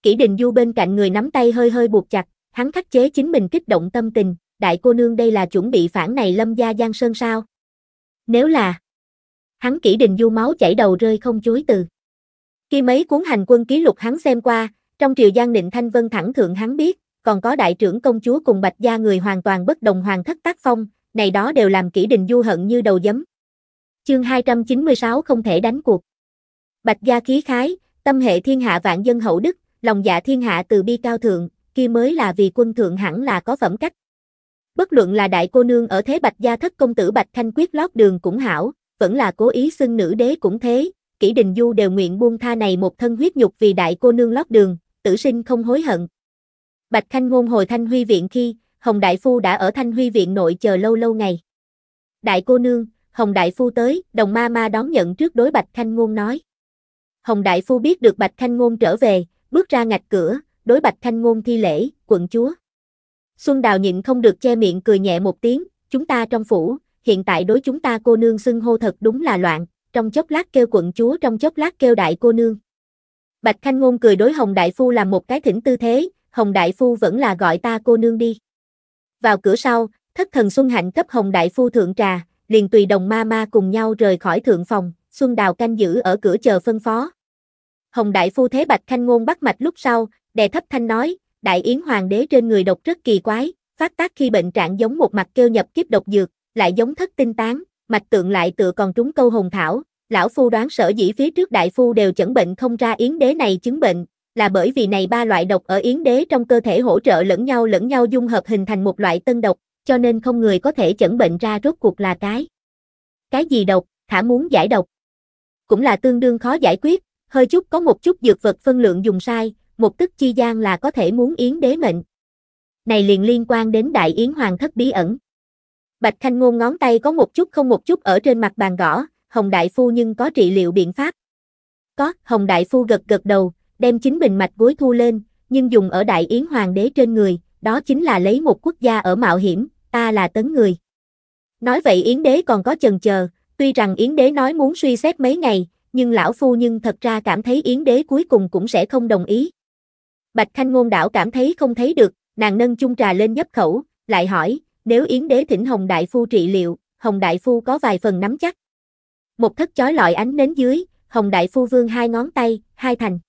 Kỷ đình du bên cạnh người nắm tay hơi hơi buộc chặt, Hắn khắc chế chính mình kích động tâm tình, đại cô nương đây là chuẩn bị phản này lâm gia giang sơn sao? Nếu là... Hắn kỹ đình du máu chảy đầu rơi không chối từ. Khi mấy cuốn hành quân ký lục hắn xem qua, trong triều Giang Định Thanh Vân thẳng thượng hắn biết, còn có đại trưởng công chúa cùng Bạch Gia người hoàn toàn bất đồng hoàng thất tác phong, này đó đều làm kỹ đình du hận như đầu giấm. Chương 296 không thể đánh cuộc. Bạch Gia khí khái, tâm hệ thiên hạ vạn dân hậu đức, lòng dạ thiên hạ từ bi cao thượng, kia mới là vì quân thượng hẳn là có phẩm cách. Bất luận là đại cô nương ở thế bạch gia thất công tử bạch thanh quyết lót đường cũng hảo, vẫn là cố ý xưng nữ đế cũng thế, kỷ đình du đều nguyện buông tha này một thân huyết nhục vì đại cô nương lót đường, tử sinh không hối hận. Bạch Khanh Ngôn hồi Thanh Huy Viện khi, Hồng Đại Phu đã ở Thanh Huy Viện nội chờ lâu lâu ngày. Đại cô nương, Hồng Đại Phu tới, đồng ma ma đón nhận trước đối Bạch Khanh Ngôn nói. Hồng Đại Phu biết được Bạch Khanh Ngôn trở về, bước ra ngạch cửa, đối Bạch Thanh Ngôn thi lễ, quận chúa. Xuân Đào nhịn không được che miệng cười nhẹ một tiếng, chúng ta trong phủ, hiện tại đối chúng ta cô nương xưng hô thật đúng là loạn, trong chốc lát kêu quận chúa trong chốc lát kêu đại cô nương. Bạch Thanh Ngôn cười đối Hồng Đại Phu làm một cái thỉnh tư thế, Hồng Đại Phu vẫn là gọi ta cô nương đi. Vào cửa sau, thất thần Xuân Hạnh cấp Hồng Đại Phu thượng trà, liền tùy đồng ma ma cùng nhau rời khỏi thượng phòng, Xuân Đào canh giữ ở cửa chờ phân phó. Hồng Đại Phu thế Bạch Thanh Ngôn bắt mạch lúc sau, đè thấp thanh nói, đại yến hoàng đế trên người độc rất kỳ quái, phát tác khi bệnh trạng giống một mặt kêu nhập kiếp độc dược, lại giống thất tinh tán, mạch tượng lại tựa còn trúng câu hồng thảo, lão phu đoán sở dĩ phía trước đại phu đều chẩn bệnh không ra yến đế này chứng bệnh, là bởi vì này ba loại độc ở yến đế trong cơ thể hỗ trợ lẫn nhau lẫn nhau dung hợp hình thành một loại tân độc, cho nên không người có thể chẩn bệnh ra rốt cuộc là cái. Cái gì độc, thả muốn giải độc. Cũng là tương đương khó giải quyết, hơi chút có một chút dược vật phân lượng dùng sai, một tức chi gian là có thể muốn yến đế mệnh. Này liền liên quan đến đại yến hoàng thất bí ẩn. Bạch Khanh Ngôn ngón tay có một chút không một chút ở trên mặt bàn gõ, Hồng Đại Phu nhưng có trị liệu biện pháp. Có, Hồng Đại Phu gật gật đầu, đem chính bình mạch gối thu lên, nhưng dùng ở Đại Yến Hoàng đế trên người, đó chính là lấy một quốc gia ở mạo hiểm, ta là tấn người. Nói vậy Yến đế còn có chần chờ, tuy rằng Yến đế nói muốn suy xét mấy ngày, nhưng lão phu nhưng thật ra cảm thấy Yến đế cuối cùng cũng sẽ không đồng ý. Bạch Khanh Ngôn đảo cảm thấy không thấy được, nàng nâng chung trà lên nhấp khẩu, lại hỏi, nếu Yến Đế thỉnh Hồng Đại Phu trị liệu, Hồng Đại Phu có vài phần nắm chắc. Một thất chói lọi ánh đến dưới, Hồng Đại Phu vương hai ngón tay, hai thành.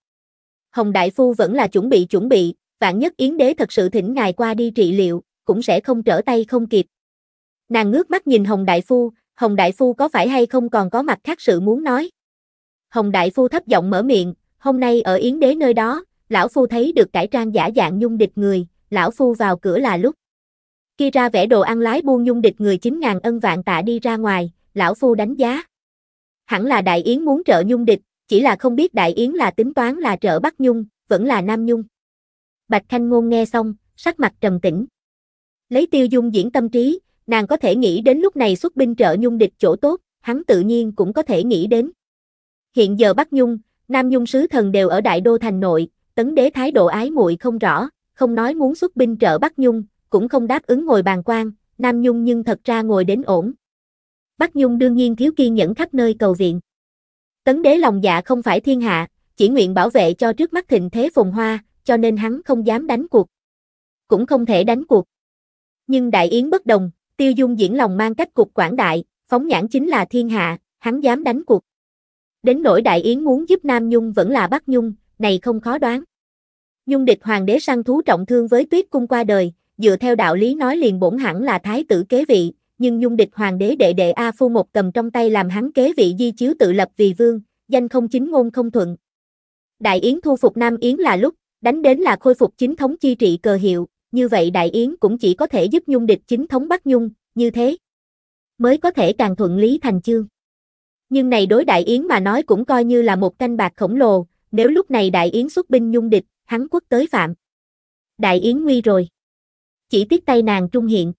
Hồng Đại Phu vẫn là chuẩn bị chuẩn bị, vạn nhất Yến Đế thật sự thỉnh ngài qua đi trị liệu, cũng sẽ không trở tay không kịp. Nàng ngước mắt nhìn Hồng Đại Phu, Hồng Đại Phu có phải hay không còn có mặt khác sự muốn nói. Hồng Đại Phu thấp giọng mở miệng, hôm nay ở Yến Đế nơi đó, lão phu thấy được cải trang giả dạng nhung địch người, lão phu vào cửa là lúc. Kia ra vẽ đồ ăn lái buôn nhung địch người 9.000 ân vạn tạ đi ra ngoài, lão phu đánh giá. Hẳn là đại yến muốn trợ nhung địch, chỉ là không biết đại yến là tính toán là trợ bắc nhung, vẫn là nam nhung. Bạch Khanh Ngôn nghe xong, sắc mặt trầm tĩnh. Lấy tiêu dung diễn tâm trí, nàng có thể nghĩ đến lúc này xuất binh trợ nhung địch chỗ tốt, hắn tự nhiên cũng có thể nghĩ đến. Hiện giờ Bắc Nhung, Nam Nhung sứ thần đều ở Đại Đô Thành nội, Tấn đế thái độ ái muội không rõ, không nói muốn xuất binh trợ Bắc Nhung, cũng không đáp ứng ngồi bàn quan, Nam Nhung nhưng thật ra ngồi đến ổn. Bắc Nhung đương nhiên thiếu kiên nhẫn khắp nơi cầu viện. Tấn đế lòng dạ không phải thiên hạ, chỉ nguyện bảo vệ cho trước mắt thịnh thế phồn hoa, cho nên hắn không dám đánh cuộc. Cũng không thể đánh cuộc. Nhưng Đại Yến bất đồng, Tiêu Dung diễn lòng mang cách cục quảng đại, phóng nhãn chính là thiên hạ, hắn dám đánh cuộc. Đến nỗi Đại Yến muốn giúp Nam Nhung vẫn là Bắc Nhung, này không khó đoán. Dung địch hoàng đế săn thú trọng thương với tuyết cung qua đời, dựa theo đạo lý nói liền bổn hẳn là thái tử kế vị, nhưng dung địch hoàng đế đệ đệ A Phu một cầm trong tay làm hắn kế vị di chiếu tự lập vì vương, danh không chính ngôn không thuận. Đại Yến thu phục Nam Yến là lúc, đánh đến là khôi phục chính thống chi trị cờ hiệu, như vậy Đại Yến cũng chỉ có thể giúp Dung địch chính thống bắt Nhung, như thế. Mới có thể càng thuận lý thành chương. Nhưng này đối Đại Yến mà nói cũng coi như là một canh bạc khổng lồ, nếu lúc này Đại Yến xuất binh Nhung địch, hắn quốc tới phạm. Đại Yến nguy rồi. Chỉ tiếc tay nàng trung hiện.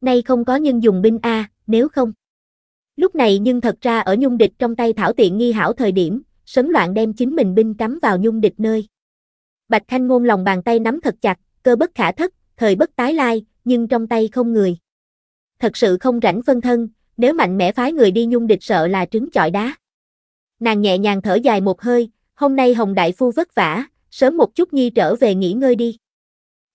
Nay không có nhân dùng binh A, nếu không. Lúc này nhưng thật ra ở nhung địch trong tay thảo tiện nghi hảo thời điểm, sấn loạn đem chính mình binh cắm vào nhung địch nơi. Bạch Khanh Ngôn lòng bàn tay nắm thật chặt, cơ bất khả thất, thời bất tái lai, nhưng trong tay không người. Thật sự không rảnh phân thân, nếu mạnh mẽ phái người đi nhung địch sợ là trứng chọi đá. Nàng nhẹ nhàng thở dài một hơi, hôm nay Hồng Đại Phu vất vả, sớm một chút nhi trở về nghỉ ngơi đi.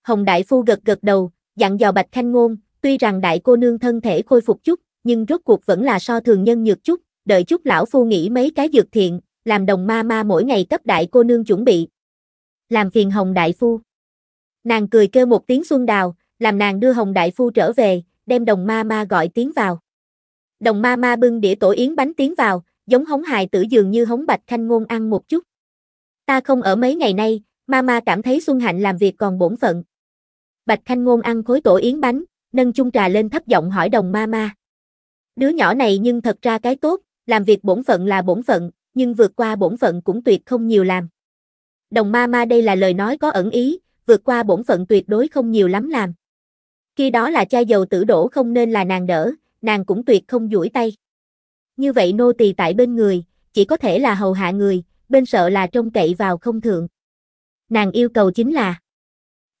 Hồng Đại Phu gật gật đầu, dặn dò Bạch Khanh Ngôn, tuy rằng đại cô nương thân thể khôi phục chút, nhưng rốt cuộc vẫn là so thường nhân nhược chút, đợi chút lão phu nghĩ mấy cái dược thiện, làm đồng ma ma mỗi ngày cấp đại cô nương chuẩn bị. Làm phiền Hồng Đại Phu. Nàng cười kêu một tiếng xuân đào, làm nàng đưa Hồng Đại Phu trở về, đem đồng ma ma gọi tiếng vào. Đồng ma ma bưng đĩa tổ yến bánh tiếng vào, giống hống hài tử dường như hống bạch khanh ngôn ăn một chút. Ta không ở mấy ngày nay, Mama cảm thấy Xuân Hạnh làm việc còn bổn phận. Bạch Khanh Ngôn ăn khối tổ yến bánh, nâng chung trà lên thấp giọng hỏi đồng Mama. Đứa nhỏ này nhưng thật ra cái tốt, làm việc bổn phận là bổn phận, nhưng vượt qua bổn phận cũng tuyệt không nhiều làm. Đồng Mama đây là lời nói có ẩn ý, vượt qua bổn phận tuyệt đối không nhiều lắm làm. Khi đó là cha dầu tử đổ không nên là nàng đỡ, nàng cũng tuyệt không duỗi tay. Như vậy nô tỳ tại bên người, chỉ có thể là hầu hạ người, bên sợ là trông cậy vào không thượng. Nàng yêu cầu chính là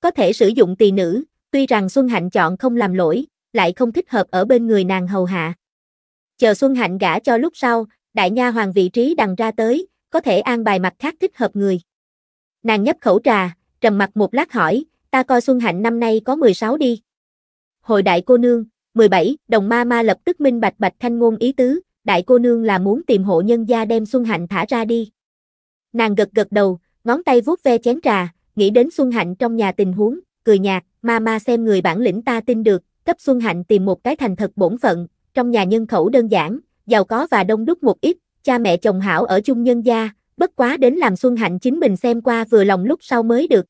có thể sử dụng tỳ nữ, tuy rằng Xuân Hạnh chọn không làm lỗi, lại không thích hợp ở bên người nàng hầu hạ. Chờ Xuân Hạnh gả cho lúc sau, đại nha hoàng vị trí đằng ra tới, có thể an bài mặt khác thích hợp người. Nàng nhấp khẩu trà, trầm mặt một lát hỏi, ta coi Xuân Hạnh năm nay có 16 đi. Hồi đại cô nương, 17, đồng ma ma lập tức minh bạch bạch thanh ngôn ý tứ, đại cô nương là muốn tìm hộ nhân gia đem Xuân Hạnh thả ra đi. Nàng gật gật đầu, ngón tay vuốt ve chén trà, nghĩ đến Xuân Hạnh trong nhà tình huống, cười nhạt, ma ma xem người bản lĩnh ta tin được, cấp Xuân Hạnh tìm một cái thành thật bổn phận, trong nhà nhân khẩu đơn giản, giàu có và đông đúc một ít, cha mẹ chồng hảo ở chung nhân gia, bất quá đến làm Xuân Hạnh chính mình xem qua vừa lòng lúc sau mới được.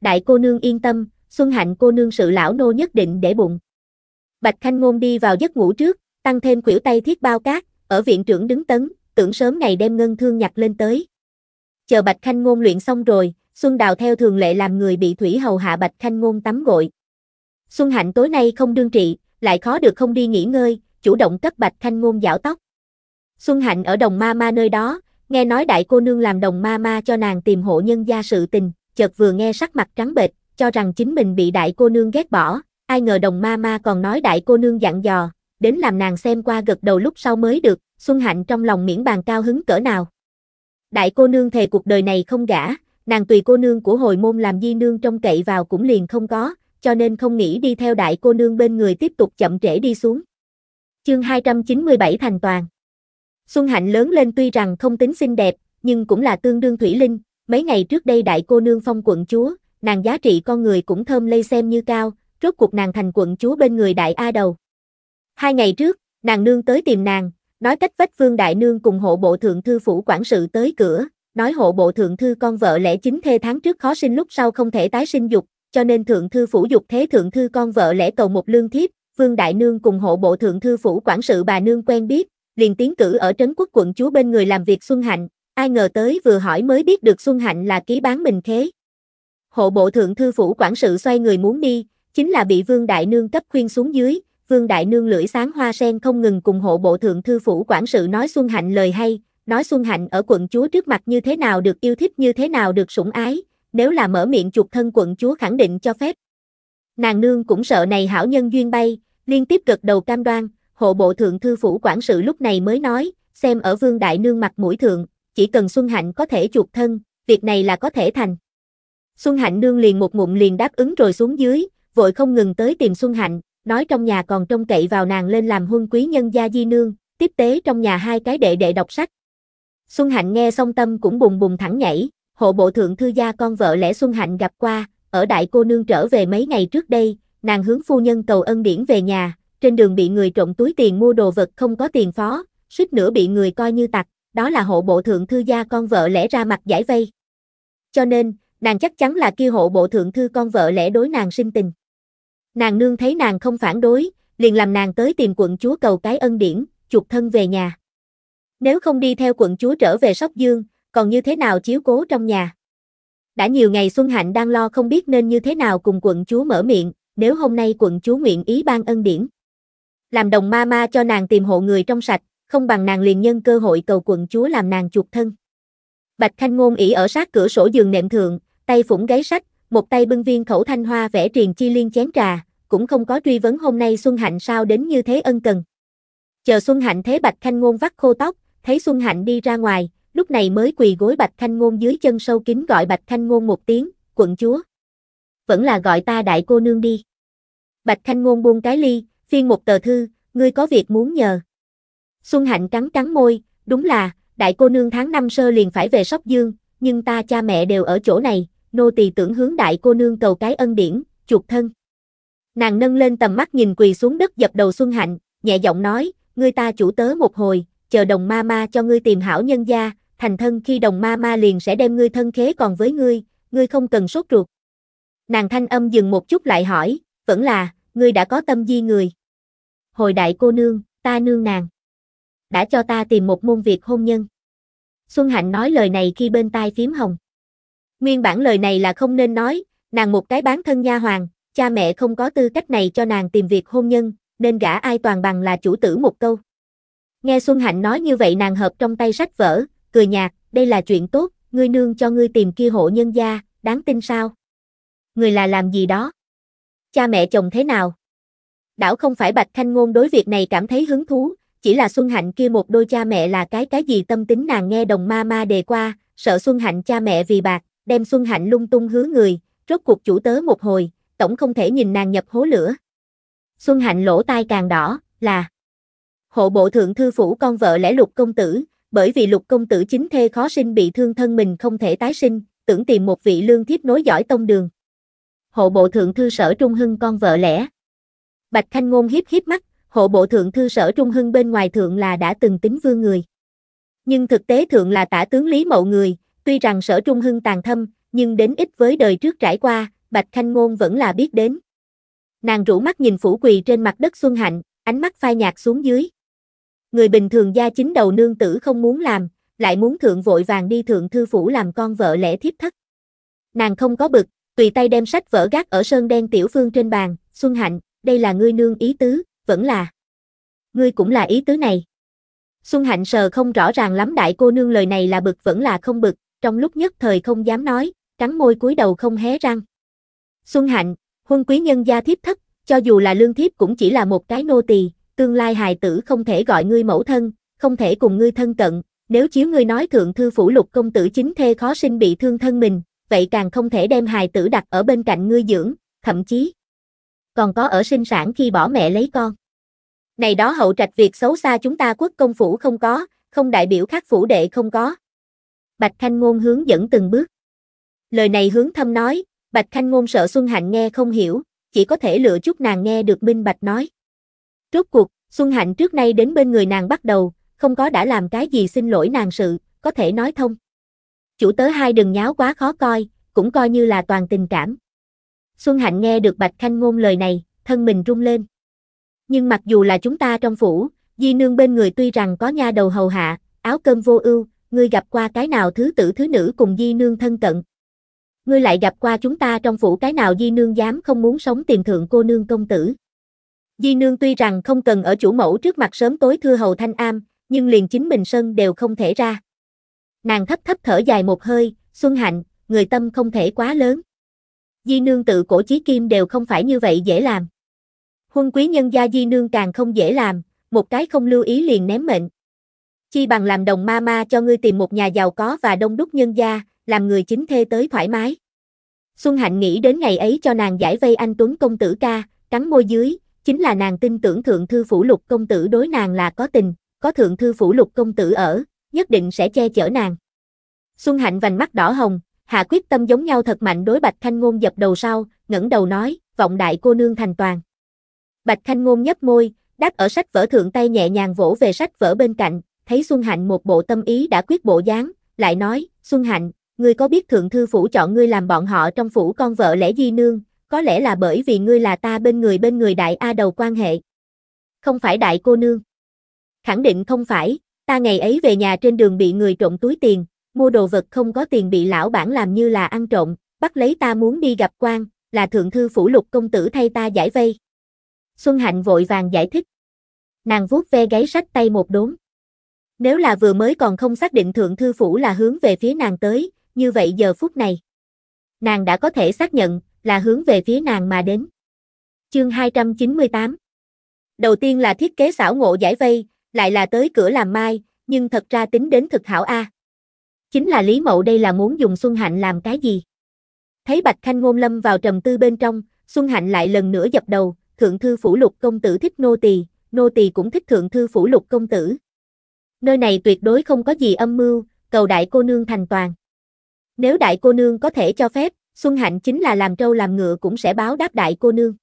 Đại cô nương yên tâm, Xuân Hạnh cô nương sự lão nô nhất định để bụng. Bạch Khanh Ngôn đi vào giấc ngủ trước, tăng thêm khuỷu tay thiết bao cát, ở viện trưởng đứng tấn, tưởng sớm ngày đem ngân thương nhặt lên tới chờ Bạch Khanh Ngôn luyện xong rồi, Xuân Đào theo thường lệ làm người bị Thủy Hầu hạ Bạch Khanh Ngôn tắm gội. Xuân Hạnh tối nay không đương trị, lại khó được không đi nghỉ ngơi, chủ động cấp Bạch Khanh Ngôn dạo tóc. Xuân Hạnh ở đồng ma ma nơi đó, nghe nói đại cô nương làm đồng ma ma cho nàng tìm hộ nhân gia sự tình, chợt vừa nghe sắc mặt trắng bệch, cho rằng chính mình bị đại cô nương ghét bỏ, ai ngờ đồng ma ma còn nói đại cô nương dặn dò, đến làm nàng xem qua gật đầu lúc sau mới được, Xuân Hạnh trong lòng miễn bàn cao hứng cỡ nào đại cô nương thề cuộc đời này không gả, nàng tùy cô nương của hồi môn làm di nương trông cậy vào cũng liền không có, cho nên không nghĩ đi theo đại cô nương bên người tiếp tục chậm trễ đi xuống. Chương 297 Thành Toàn Xuân Hạnh lớn lên tuy rằng không tính xinh đẹp, nhưng cũng là tương đương thủy linh, mấy ngày trước đây đại cô nương phong quận chúa, nàng giá trị con người cũng thơm lây xem như cao, rốt cuộc nàng thành quận chúa bên người đại A đầu. Hai ngày trước, nàng nương tới tìm nàng, Nói cách vách vương đại nương cùng hộ bộ thượng thư phủ quản sự tới cửa, nói hộ bộ thượng thư con vợ lẽ chính thê tháng trước khó sinh lúc sau không thể tái sinh dục, cho nên thượng thư phủ dục thế thượng thư con vợ lẽ cầu một lương thiếp, vương đại nương cùng hộ bộ thượng thư phủ quản sự bà nương quen biết, liền tiến cử ở trấn quốc quận chúa bên người làm việc Xuân Hạnh, ai ngờ tới vừa hỏi mới biết được Xuân Hạnh là ký bán mình thế Hộ bộ thượng thư phủ quản sự xoay người muốn đi, chính là bị vương đại nương cấp khuyên xuống dưới, Vương Đại Nương lưỡi sáng hoa sen không ngừng cùng hộ bộ thượng thư phủ quản sự nói Xuân Hạnh lời hay, nói Xuân Hạnh ở quận chúa trước mặt như thế nào được yêu thích như thế nào được sủng ái, nếu là mở miệng chuột thân quận chúa khẳng định cho phép. Nàng nương cũng sợ này hảo nhân duyên bay, liên tiếp gật đầu cam đoan, hộ bộ thượng thư phủ quản sự lúc này mới nói, xem ở vương đại nương mặt mũi thượng, chỉ cần Xuân Hạnh có thể chuột thân, việc này là có thể thành. Xuân Hạnh nương liền một ngụm liền đáp ứng rồi xuống dưới, vội không ngừng tới tìm Xuân Hạnh, nói trong nhà còn trông cậy vào nàng lên làm huân quý nhân gia di nương, tiếp tế trong nhà hai cái đệ đệ đọc sách. Xuân Hạnh nghe xong tâm cũng bùng bùng thẳng nhảy, hộ bộ thượng thư gia con vợ lẽ Xuân Hạnh gặp qua, ở đại cô nương trở về mấy ngày trước đây, nàng hướng phu nhân cầu ân điển về nhà, trên đường bị người trộm túi tiền mua đồ vật không có tiền phó, suýt nữa bị người coi như tặc, đó là hộ bộ thượng thư gia con vợ lẽ ra mặt giải vây. Cho nên, nàng chắc chắn là kia hộ bộ thượng thư con vợ lẽ đối nàng sinh tình. Nàng nương thấy nàng không phản đối, liền làm nàng tới tìm quận chúa cầu cái ân điển, chuộc thân về nhà. Nếu không đi theo quận chúa trở về Sóc Dương, còn như thế nào chiếu cố trong nhà? Đã nhiều ngày Xuân Hạnh đang lo không biết nên như thế nào cùng quận chúa mở miệng, nếu hôm nay quận chúa nguyện ý ban ân điển. Làm đồng ma ma cho nàng tìm hộ người trong sạch, không bằng nàng liền nhân cơ hội cầu quận chúa làm nàng chuộc thân. Bạch Khanh Ngôn ỉ ở sát cửa sổ giường nệm thượng, tay phủng gáy sách, một tay bưng viên khẩu thanh hoa vẽ triền chi liên chén trà, cũng không có truy vấn hôm nay Xuân Hạnh sao đến như thế ân cần. Chờ Xuân Hạnh thế Bạch Khanh Ngôn vắt khô tóc, thấy Xuân Hạnh đi ra ngoài, lúc này mới quỳ gối Bạch Khanh Ngôn dưới chân sâu kín gọi Bạch Khanh Ngôn một tiếng, quận chúa. Vẫn là gọi ta đại cô nương đi. Bạch Khanh Ngôn buông cái ly, phiên một tờ thư, ngươi có việc muốn nhờ. Xuân Hạnh cắn cắn môi, đúng là, đại cô nương tháng năm sơ liền phải về Sóc Dương, nhưng ta cha mẹ đều ở chỗ này, nô tỳ tưởng hướng đại cô nương cầu cái ân điển, chuột thân. Nàng nâng lên tầm mắt nhìn quỳ xuống đất dập đầu Xuân Hạnh, nhẹ giọng nói, ngươi ta chủ tớ một hồi, chờ đồng ma ma cho ngươi tìm hảo nhân gia, thành thân khi đồng ma ma liền sẽ đem ngươi thân khế còn với ngươi, ngươi không cần sốt ruột. Nàng thanh âm dừng một chút lại hỏi, vẫn là, ngươi đã có tâm di người. Hồi đại cô nương, ta nương nàng. Đã cho ta tìm một môn việc hôn nhân. Xuân Hạnh nói lời này khi bên tai phím hồng. Nguyên bản lời này là không nên nói, nàng một cái bán thân nha hoàng, cha mẹ không có tư cách này cho nàng tìm việc hôn nhân, nên gả ai toàn bằng là chủ tử một câu. Nghe Xuân Hạnh nói như vậy nàng hợp trong tay sách vở, cười nhạt, đây là chuyện tốt, ngươi nương cho ngươi tìm kia hộ nhân gia, đáng tin sao? Người là làm gì đó? Cha mẹ chồng thế nào? Đảo không phải Bạch Khanh Ngôn đối việc này cảm thấy hứng thú, chỉ là Xuân Hạnh kia một đôi cha mẹ là cái cái gì tâm tính nàng nghe đồng ma ma đề qua, sợ Xuân Hạnh cha mẹ vì bạc, đem Xuân Hạnh lung tung hứa người, rốt cuộc chủ tớ một hồi, tổng không thể nhìn nàng nhập hố lửa. Xuân Hạnh lỗ tai càng đỏ, là hộ bộ thượng thư phủ con vợ lẽ lục công tử, bởi vì lục công tử chính thê khó sinh bị thương thân mình không thể tái sinh, tưởng tìm một vị lương thiếp nối giỏi tông đường. Hộ bộ thượng thư sở trung hưng con vợ lẽ. Bạch Khanh Ngôn hiếp hiếp mắt, hộ bộ thượng thư sở trung hưng bên ngoài thượng là đã từng tính vương người. Nhưng thực tế thượng là tả tướng Lý Mậu người, Tuy rằng sở trung hưng tàn thâm, nhưng đến ít với đời trước trải qua, Bạch Khanh Ngôn vẫn là biết đến. Nàng rủ mắt nhìn phủ quỳ trên mặt đất Xuân Hạnh, ánh mắt phai nhạt xuống dưới. Người bình thường gia chính đầu nương tử không muốn làm, lại muốn thượng vội vàng đi thượng thư phủ làm con vợ lẽ thiếp thất. Nàng không có bực, tùy tay đem sách vở gác ở sơn đen tiểu phương trên bàn, Xuân Hạnh, đây là ngươi nương ý tứ, vẫn là. Ngươi cũng là ý tứ này. Xuân Hạnh sờ không rõ ràng lắm đại cô nương lời này là bực vẫn là không bực, trong lúc nhất thời không dám nói, cắn môi cúi đầu không hé răng. Xuân Hạnh, huân quý nhân gia thiếp thất, cho dù là lương thiếp cũng chỉ là một cái nô tỳ, tương lai hài tử không thể gọi ngươi mẫu thân, không thể cùng ngươi thân cận, nếu chiếu ngươi nói thượng thư phủ lục công tử chính thê khó sinh bị thương thân mình, vậy càng không thể đem hài tử đặt ở bên cạnh ngươi dưỡng, thậm chí còn có ở sinh sản khi bỏ mẹ lấy con. Này đó hậu trạch việc xấu xa chúng ta quốc công phủ không có, không đại biểu khác phủ đệ không có, Bạch Khanh Ngôn hướng dẫn từng bước. Lời này hướng thâm nói, Bạch Khanh Ngôn sợ Xuân Hạnh nghe không hiểu, chỉ có thể lựa chút nàng nghe được minh bạch nói. Rốt cuộc, Xuân Hạnh trước nay đến bên người nàng bắt đầu, không có đã làm cái gì xin lỗi nàng sự, có thể nói thông. Chủ tớ hai đừng nháo quá khó coi, cũng coi như là toàn tình cảm. Xuân Hạnh nghe được Bạch Khanh Ngôn lời này, thân mình rung lên. Nhưng mặc dù là chúng ta trong phủ, di nương bên người tuy rằng có nha đầu hầu hạ, áo cơm vô ưu, ngươi gặp qua cái nào thứ tử thứ nữ cùng di nương thân cận. Ngươi lại gặp qua chúng ta trong phủ cái nào di nương dám không muốn sống tiền thượng cô nương công tử. Di nương tuy rằng không cần ở chủ mẫu trước mặt sớm tối thưa hầu thanh am, nhưng liền chính mình sân đều không thể ra. Nàng thấp thấp thở dài một hơi, xuân hạnh, người tâm không thể quá lớn. Di nương tự cổ chí kim đều không phải như vậy dễ làm. Huân quý nhân gia di nương càng không dễ làm, một cái không lưu ý liền ném mệnh chi bằng làm đồng ma ma cho ngươi tìm một nhà giàu có và đông đúc nhân gia, làm người chính thê tới thoải mái. Xuân Hạnh nghĩ đến ngày ấy cho nàng giải vây anh Tuấn công tử ca, cắn môi dưới, chính là nàng tin tưởng thượng thư phủ lục công tử đối nàng là có tình, có thượng thư phủ lục công tử ở, nhất định sẽ che chở nàng. Xuân Hạnh vành mắt đỏ hồng, hạ quyết tâm giống nhau thật mạnh đối Bạch Thanh Ngôn dập đầu sau, ngẩng đầu nói, vọng đại cô nương thành toàn. Bạch Thanh Ngôn nhấp môi, đáp ở sách vở thượng tay nhẹ nhàng vỗ về sách vở bên cạnh, thấy Xuân Hạnh một bộ tâm ý đã quyết bộ dáng, lại nói, Xuân Hạnh, ngươi có biết thượng thư phủ chọn ngươi làm bọn họ trong phủ con vợ lẽ di nương, có lẽ là bởi vì ngươi là ta bên người bên người đại A đầu quan hệ. Không phải đại cô nương. Khẳng định không phải, ta ngày ấy về nhà trên đường bị người trộm túi tiền, mua đồ vật không có tiền bị lão bản làm như là ăn trộm, bắt lấy ta muốn đi gặp quan, là thượng thư phủ lục công tử thay ta giải vây. Xuân Hạnh vội vàng giải thích. Nàng vuốt ve gáy sách tay một đốn. Nếu là vừa mới còn không xác định thượng thư phủ là hướng về phía nàng tới, như vậy giờ phút này. Nàng đã có thể xác nhận là hướng về phía nàng mà đến. Chương 298 Đầu tiên là thiết kế xảo ngộ giải vây, lại là tới cửa làm mai, nhưng thật ra tính đến thực hảo A. Chính là Lý Mậu đây là muốn dùng Xuân Hạnh làm cái gì? Thấy Bạch Khanh Ngôn Lâm vào trầm tư bên trong, Xuân Hạnh lại lần nữa dập đầu, thượng thư phủ lục công tử thích nô tỳ, nô tỳ cũng thích thượng thư phủ lục công tử nơi này tuyệt đối không có gì âm mưu, cầu đại cô nương thành toàn. Nếu đại cô nương có thể cho phép, Xuân Hạnh chính là làm trâu làm ngựa cũng sẽ báo đáp đại cô nương.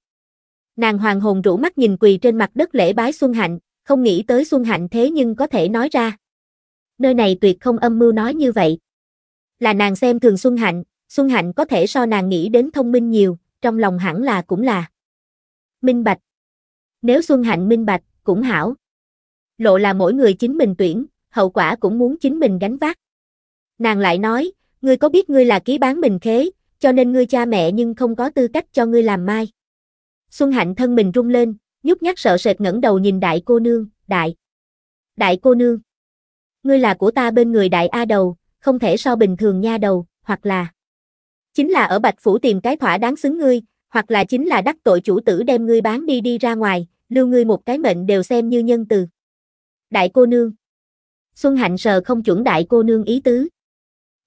Nàng hoàng hồn rũ mắt nhìn quỳ trên mặt đất lễ bái Xuân Hạnh, không nghĩ tới Xuân Hạnh thế nhưng có thể nói ra. Nơi này tuyệt không âm mưu nói như vậy. Là nàng xem thường Xuân Hạnh, Xuân Hạnh có thể so nàng nghĩ đến thông minh nhiều, trong lòng hẳn là cũng là. Minh Bạch. Nếu Xuân Hạnh minh bạch, cũng hảo lộ là mỗi người chính mình tuyển, hậu quả cũng muốn chính mình gánh vác. Nàng lại nói, ngươi có biết ngươi là ký bán mình khế, cho nên ngươi cha mẹ nhưng không có tư cách cho ngươi làm mai. Xuân Hạnh thân mình run lên, nhút nhát sợ sệt ngẩng đầu nhìn đại cô nương, đại. Đại cô nương. Ngươi là của ta bên người đại A đầu, không thể so bình thường nha đầu, hoặc là. Chính là ở Bạch Phủ tìm cái thỏa đáng xứng ngươi, hoặc là chính là đắc tội chủ tử đem ngươi bán đi đi ra ngoài, lưu ngươi một cái mệnh đều xem như nhân từ đại cô nương. Xuân Hạnh sờ không chuẩn đại cô nương ý tứ.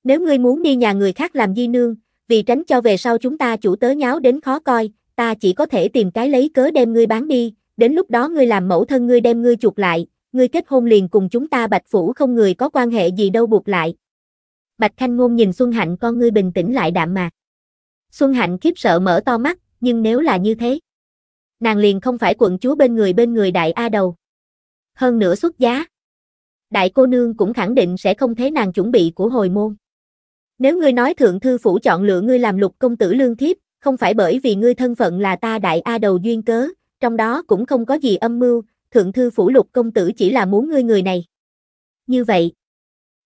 Nếu ngươi muốn đi nhà người khác làm di nương, vì tránh cho về sau chúng ta chủ tớ nháo đến khó coi, ta chỉ có thể tìm cái lấy cớ đem ngươi bán đi, đến lúc đó ngươi làm mẫu thân ngươi đem ngươi chuột lại, ngươi kết hôn liền cùng chúng ta Bạch Phủ không người có quan hệ gì đâu buộc lại. Bạch Khanh Ngôn nhìn Xuân Hạnh con ngươi bình tĩnh lại đạm mạc. Xuân Hạnh khiếp sợ mở to mắt, nhưng nếu là như thế, nàng liền không phải quận chúa bên người bên người đại A đầu hơn nữa xuất giá. Đại cô nương cũng khẳng định sẽ không thấy nàng chuẩn bị của hồi môn. Nếu ngươi nói thượng thư phủ chọn lựa ngươi làm lục công tử lương thiếp, không phải bởi vì ngươi thân phận là ta đại a đầu duyên cớ, trong đó cũng không có gì âm mưu, thượng thư phủ lục công tử chỉ là muốn ngươi người này. Như vậy,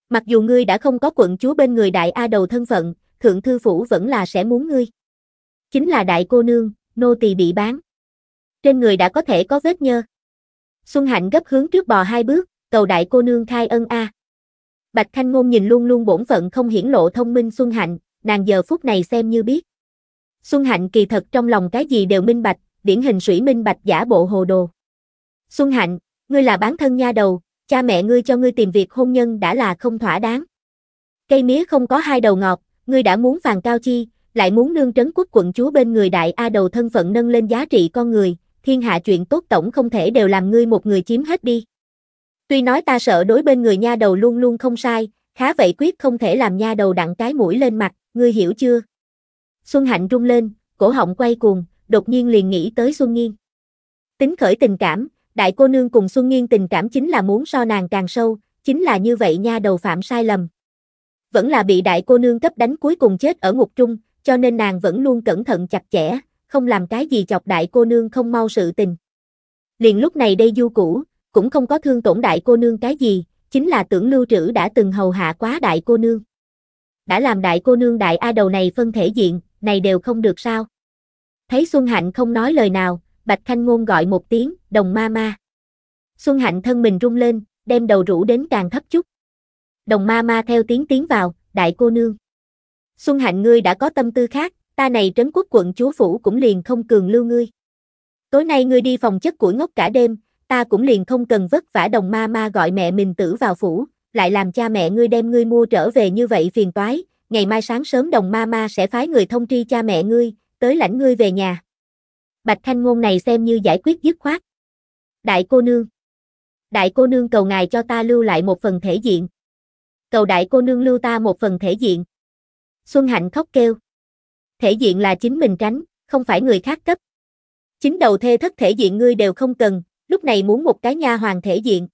mặc dù ngươi đã không có quận chúa bên người đại a đầu thân phận, thượng thư phủ vẫn là sẽ muốn ngươi. Chính là đại cô nương, nô tỳ bị bán. Trên người đã có thể có vết nhơ. Xuân Hạnh gấp hướng trước bò hai bước, cầu đại cô nương khai ân a. À. Bạch Thanh Ngôn nhìn luôn luôn bổn phận không hiển lộ thông minh Xuân Hạnh, nàng giờ phút này xem như biết. Xuân Hạnh kỳ thật trong lòng cái gì đều minh bạch, điển hình sủy minh bạch giả bộ hồ đồ. Xuân Hạnh, ngươi là bán thân nha đầu, cha mẹ ngươi cho ngươi tìm việc hôn nhân đã là không thỏa đáng. Cây mía không có hai đầu ngọt, ngươi đã muốn vàng cao chi, lại muốn nương trấn quốc quận chúa bên người đại A đầu thân phận nâng lên giá trị con người, thiên hạ chuyện tốt tổng không thể đều làm ngươi một người chiếm hết đi. Tuy nói ta sợ đối bên người nha đầu luôn luôn không sai, khá vậy quyết không thể làm nha đầu đặng cái mũi lên mặt, ngươi hiểu chưa? Xuân Hạnh rung lên, cổ họng quay cuồng, đột nhiên liền nghĩ tới Xuân Nghiên. Tính khởi tình cảm, đại cô nương cùng Xuân Nghiên tình cảm chính là muốn so nàng càng sâu, chính là như vậy nha đầu phạm sai lầm. Vẫn là bị đại cô nương cấp đánh cuối cùng chết ở ngục trung, cho nên nàng vẫn luôn cẩn thận chặt chẽ, không làm cái gì chọc đại cô nương không mau sự tình. Liền lúc này đây du cũ, cũng không có thương tổn đại cô nương cái gì, chính là tưởng lưu trữ đã từng hầu hạ quá đại cô nương. Đã làm đại cô nương đại A đầu này phân thể diện, này đều không được sao. Thấy Xuân Hạnh không nói lời nào, Bạch Khanh Ngôn gọi một tiếng, đồng ma ma. Xuân Hạnh thân mình rung lên, đem đầu rũ đến càng thấp chút. Đồng ma ma theo tiếng tiến vào, đại cô nương. Xuân Hạnh ngươi đã có tâm tư khác, ta này trấn quốc quận chúa phủ cũng liền không cường lưu ngươi. Tối nay ngươi đi phòng chất của ngốc cả đêm, ta cũng liền không cần vất vả đồng ma ma gọi mẹ mình tử vào phủ, lại làm cha mẹ ngươi đem ngươi mua trở về như vậy phiền toái, ngày mai sáng sớm đồng ma ma sẽ phái người thông tri cha mẹ ngươi, tới lãnh ngươi về nhà. Bạch Thanh Ngôn này xem như giải quyết dứt khoát. Đại cô nương. Đại cô nương cầu ngài cho ta lưu lại một phần thể diện. Cầu đại cô nương lưu ta một phần thể diện. Xuân Hạnh khóc kêu thể diện là chính mình tránh, không phải người khác cấp. Chính đầu thê thất thể diện ngươi đều không cần, lúc này muốn một cái nha hoàng thể diện.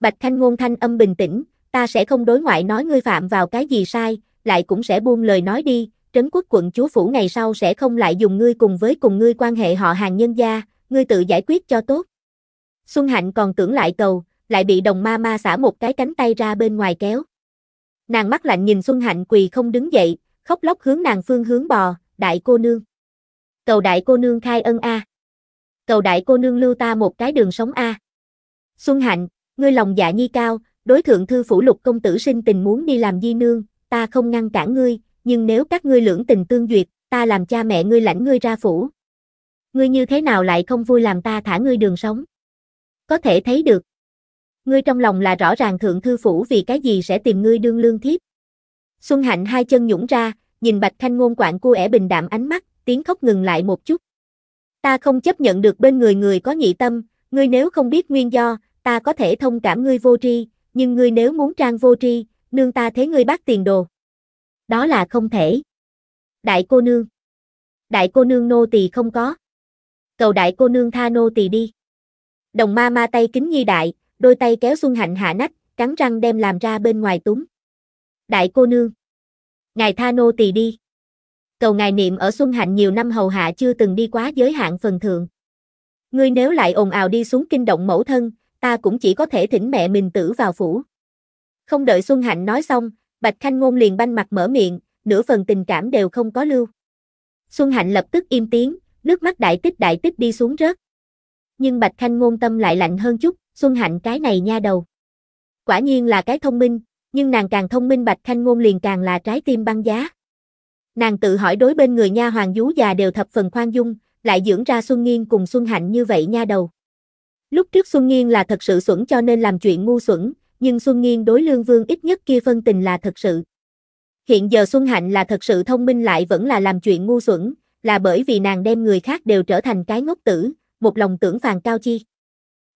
Bạch Khanh ngôn thanh âm bình tĩnh, ta sẽ không đối ngoại nói ngươi phạm vào cái gì sai, lại cũng sẽ buông lời nói đi, trấn quốc quận chúa phủ ngày sau sẽ không lại dùng ngươi cùng với cùng ngươi quan hệ họ hàng nhân gia, ngươi tự giải quyết cho tốt. Xuân Hạnh còn tưởng lại cầu, lại bị đồng ma ma xả một cái cánh tay ra bên ngoài kéo. Nàng mắt lạnh nhìn Xuân Hạnh quỳ không đứng dậy, khóc lóc hướng nàng phương hướng bò, đại cô nương. Cầu đại cô nương khai ân a. Cầu đại cô nương lưu ta một cái đường sống a. Xuân Hạnh, ngươi lòng dạ nhi cao, đối thượng thư phủ lục công tử sinh tình muốn đi làm di nương, ta không ngăn cản ngươi, nhưng nếu các ngươi lưỡng tình tương duyệt, ta làm cha mẹ ngươi lãnh ngươi ra phủ. Ngươi như thế nào lại không vui làm ta thả ngươi đường sống? Có thể thấy được. Ngươi trong lòng là rõ ràng thượng thư phủ vì cái gì sẽ tìm ngươi đương lương thiếp. Xuân Hạnh hai chân nhũng ra, nhìn Bạch Thanh Ngôn quạng cua ẻ bình đạm ánh mắt, tiếng khóc ngừng lại một chút. Ta không chấp nhận được bên người người có nhị tâm, ngươi nếu không biết nguyên do, ta có thể thông cảm ngươi vô tri, nhưng ngươi nếu muốn trang vô tri, nương ta thế ngươi bắt tiền đồ. Đó là không thể. Đại cô nương. Đại cô nương nô tỳ không có. Cầu đại cô nương tha nô tỳ đi. Đồng ma ma tay kính nhi đại, đôi tay kéo xuân hạnh hạ nách, cắn răng đem làm ra bên ngoài túng. Đại cô nương. Ngài tha nô tỳ đi. Cầu ngài niệm ở Xuân Hạnh nhiều năm hầu hạ chưa từng đi quá giới hạn phần thượng. Ngươi nếu lại ồn ào đi xuống kinh động mẫu thân, ta cũng chỉ có thể thỉnh mẹ mình tử vào phủ. Không đợi Xuân Hạnh nói xong, Bạch Khanh Ngôn liền banh mặt mở miệng, nửa phần tình cảm đều không có lưu. Xuân Hạnh lập tức im tiếng, nước mắt đại tích đại tích đi xuống rớt. Nhưng Bạch Khanh Ngôn tâm lại lạnh hơn chút, Xuân Hạnh cái này nha đầu. Quả nhiên là cái thông minh, nhưng nàng càng thông minh Bạch Khanh Ngôn liền càng là trái tim băng giá. Nàng tự hỏi đối bên người nha hoàng vú già đều thập phần khoan dung, lại dưỡng ra Xuân Nghiên cùng Xuân Hạnh như vậy nha đầu. Lúc trước Xuân Nghiên là thật sự xuẩn cho nên làm chuyện ngu xuẩn, nhưng Xuân Nghiên đối Lương Vương ít nhất kia phân tình là thật sự. Hiện giờ Xuân Hạnh là thật sự thông minh lại vẫn là làm chuyện ngu xuẩn, là bởi vì nàng đem người khác đều trở thành cái ngốc tử, một lòng tưởng phàn cao chi.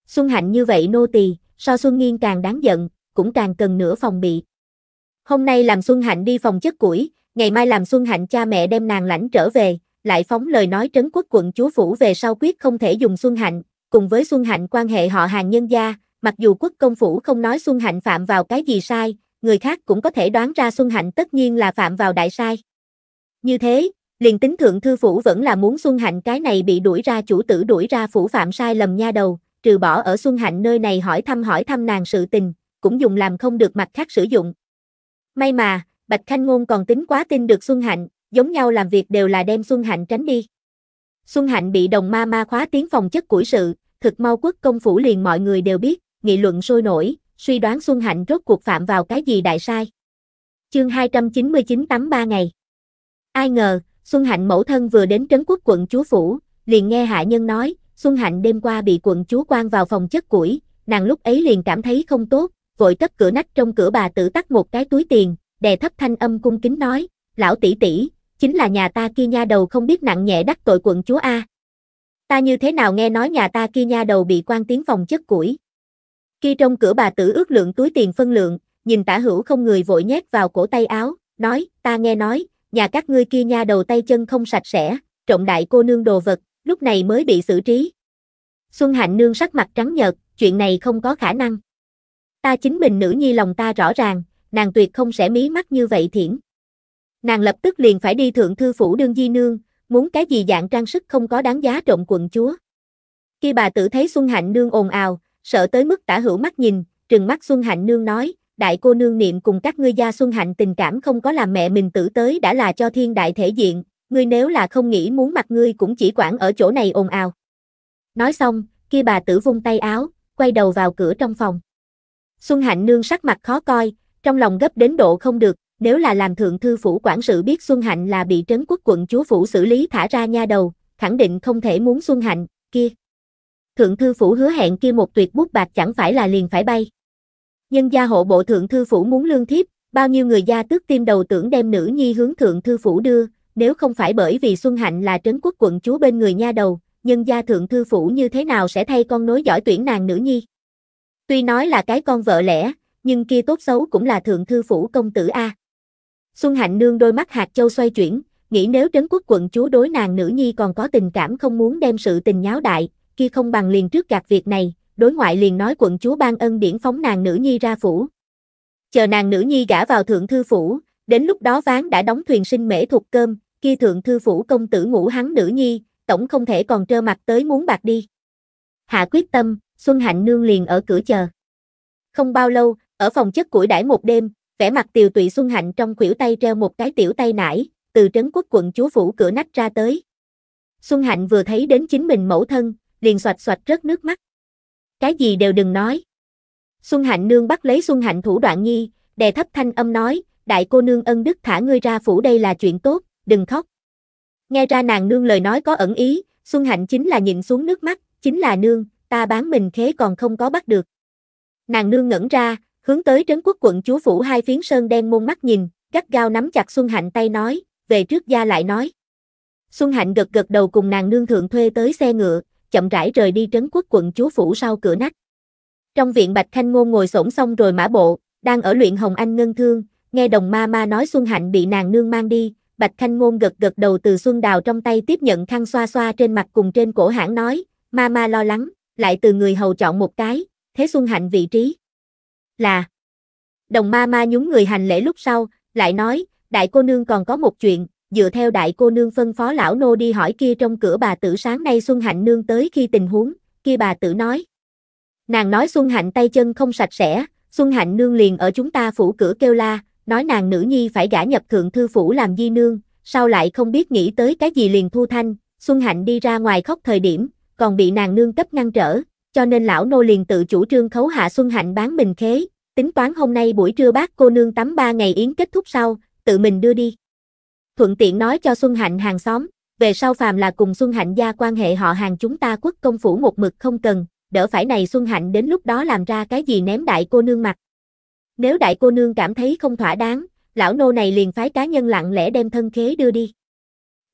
Xuân Hạnh như vậy nô tỳ, so Xuân Nghiên càng đáng giận, cũng càng cần nửa phòng bị. Hôm nay làm Xuân Hạnh đi phòng chất củi, ngày mai làm Xuân Hạnh cha mẹ đem nàng lãnh trở về, lại phóng lời nói trấn quốc quận chúa phủ về sau quyết không thể dùng Xuân Hạnh, cùng với Xuân Hạnh quan hệ họ hàng nhân gia, mặc dù quốc công phủ không nói Xuân Hạnh phạm vào cái gì sai, người khác cũng có thể đoán ra Xuân Hạnh tất nhiên là phạm vào đại sai. Như thế, liền tính thượng thư phủ vẫn là muốn Xuân Hạnh cái này bị đuổi ra chủ tử đuổi ra phủ phạm sai lầm nha đầu, trừ bỏ ở Xuân Hạnh nơi này hỏi thăm hỏi thăm nàng sự tình, cũng dùng làm không được mặt khác sử dụng. May mà, Bạch Khanh Ngôn còn tính quá tin được Xuân Hạnh, giống nhau làm việc đều là đem Xuân Hạnh tránh đi. Xuân Hạnh bị đồng ma ma khóa tiếng phòng chất củi sự, thực mau quốc công phủ liền mọi người đều biết, nghị luận sôi nổi, suy đoán Xuân Hạnh rốt cuộc phạm vào cái gì đại sai. Chương 299 tắm 3 ngày. Ai ngờ, Xuân Hạnh mẫu thân vừa đến trấn quốc quận chúa phủ, liền nghe hạ nhân nói, Xuân Hạnh đêm qua bị quận chúa quan vào phòng chất củi, nàng lúc ấy liền cảm thấy không tốt, vội cất cửa nách trong cửa bà tử tắt một cái túi tiền, đè thấp thanh âm cung kính nói, lão tỷ tỷ, chính là nhà ta kia nha đầu không biết nặng nhẹ đắc tội quận chúa A. Ta như thế nào nghe nói nhà ta kia nha đầu bị quan tiếng phòng chất củi. Khi trong cửa bà tử ước lượng túi tiền phân lượng, nhìn tả hữu không người vội nhét vào cổ tay áo, nói, ta nghe nói, nhà các ngươi kia nha đầu tay chân không sạch sẽ, trọng đại cô nương đồ vật, lúc này mới bị xử trí. Xuân Hạnh Nương sắc mặt trắng nhợt, chuyện này không có khả năng. Ta chính mình nữ nhi lòng ta rõ ràng, nàng tuyệt không sẽ mí mắt như vậy thiển. Nàng lập tức liền phải đi thượng thư phủ đương di nương, muốn cái gì dạng trang sức không có đáng giá trộm quần chúa. Khi bà tử thấy Xuân Hạnh nương ồn ào, sợ tới mức tả hữu mắt nhìn, trừng mắt Xuân Hạnh nương nói, đại cô nương niệm cùng các ngươi gia Xuân Hạnh tình cảm không có làm mẹ mình tử tới đã là cho thiên đại thể diện, ngươi nếu là không nghĩ muốn mặt ngươi cũng chỉ quản ở chỗ này ồn ào. Nói xong, khi bà tử vung tay áo, quay đầu vào cửa trong phòng. Xuân Hạnh Nương sắc mặt khó coi, trong lòng gấp đến độ không được, nếu là làm thượng thư phủ quản sự biết Xuân Hạnh là bị trấn quốc quận chúa phủ xử lý thả ra nha đầu, khẳng định không thể muốn Xuân Hạnh, kia. Thượng thư phủ hứa hẹn kia một tuyệt bút bạc chẳng phải là liền phải bay. Nhân gia hộ bộ thượng thư phủ muốn lương thiếp, bao nhiêu người gia tước tim đầu tưởng đem nữ nhi hướng thượng thư phủ đưa, nếu không phải bởi vì Xuân Hạnh là trấn quốc quận chúa bên người nha đầu, nhân gia thượng thư phủ như thế nào sẽ thay con nối giỏi tuyển nàng nữ nhi. Tuy nói là cái con vợ lẽ, nhưng kia tốt xấu cũng là thượng thư phủ công tử A. Xuân Hạnh Nương đôi mắt hạt châu xoay chuyển, nghĩ nếu trấn quốc quận chúa đối nàng nữ nhi còn có tình cảm không muốn đem sự tình nháo đại, kia không bằng liền trước gạt việc này, đối ngoại liền nói quận chúa ban ân điển phóng nàng nữ nhi ra phủ. Chờ nàng nữ nhi gả vào thượng thư phủ, đến lúc đó ván đã đóng thuyền sinh mễ thuộc cơm, kia thượng thư phủ công tử ngủ hắn nữ nhi, tổng không thể còn trơ mặt tới muốn bạc đi hạ quyết tâm, Xuân Hạnh Nương liền ở cửa chờ. Không bao lâu, ở phòng chất củi đãi một đêm, vẻ mặt tiều tụy Xuân Hạnh trong khuỷu tay treo một cái tiểu tay nải, từ trấn quốc quận chúa phủ cửa nách ra tới. Xuân Hạnh vừa thấy đến chính mình mẫu thân, liền xoạch xoạch rớt nước mắt. Cái gì đều đừng nói. Xuân Hạnh nương bắt lấy Xuân Hạnh thủ đoạn nhi, đè thấp thanh âm nói, đại cô nương ân đức thả ngươi ra phủ đây là chuyện tốt, đừng khóc. Nghe ra nàng nương lời nói có ẩn ý, Xuân Hạnh chính là nhìn xuống nước mắt, chính là nương, ta bán mình khế còn không có bắt được. Nàng nương ngẩn ra, hướng tới trấn quốc quận chúa phủ hai phiến sơn đen môn mắt nhìn, gắt gao nắm chặt Xuân Hạnh tay nói, về trước gia lại nói. Xuân Hạnh gật gật đầu cùng nàng nương thượng thuê tới xe ngựa, chậm rãi rời đi trấn quốc quận chúa phủ sau cửa nách. Trong viện Bạch Thanh Ngôn ngồi xổm xong rồi mã bộ, đang ở luyện Hồng Anh ngân thương, nghe đồng ma ma nói Xuân Hạnh bị nàng nương mang đi, Bạch Thanh Ngôn gật gật đầu từ Xuân Đào trong tay tiếp nhận khăn xoa xoa trên mặt cùng trên cổ hãng nói, Mama lo lắng, lại từ người hầu chọn một cái, thế Xuân Hạnh vị trí. Là. Đồng Mama nhúng người hành lễ lúc sau, lại nói, đại cô nương còn có một chuyện, dựa theo đại cô nương phân phó lão nô đi hỏi kia trong cửa bà tử sáng nay Xuân Hạnh nương tới khi tình huống, kia bà tử nói. Nàng nói Xuân Hạnh tay chân không sạch sẽ, Xuân Hạnh nương liền ở chúng ta phủ cửa kêu la, nói nàng nữ nhi phải gả nhập thượng thư phủ làm di nương, sao lại không biết nghĩ tới cái gì liền thu thanh, Xuân Hạnh đi ra ngoài khóc thời điểm, còn bị nàng nương cấp ngăn trở, cho nên lão nô liền tự chủ trương khấu hạ Xuân Hạnh bán mình khế, tính toán hôm nay buổi trưa bác cô nương tắm ba ngày yến kết thúc sau, tự mình đưa đi. Thuận tiện nói cho Xuân Hạnh hàng xóm, về sau phàm là cùng Xuân Hạnh gia quan hệ họ hàng chúng ta quốc công phủ một mực không cần, đỡ phải này Xuân Hạnh đến lúc đó làm ra cái gì ném đại cô nương mặt. Nếu đại cô nương cảm thấy không thỏa đáng, lão nô này liền phái cá nhân lặng lẽ đem thân khế đưa đi.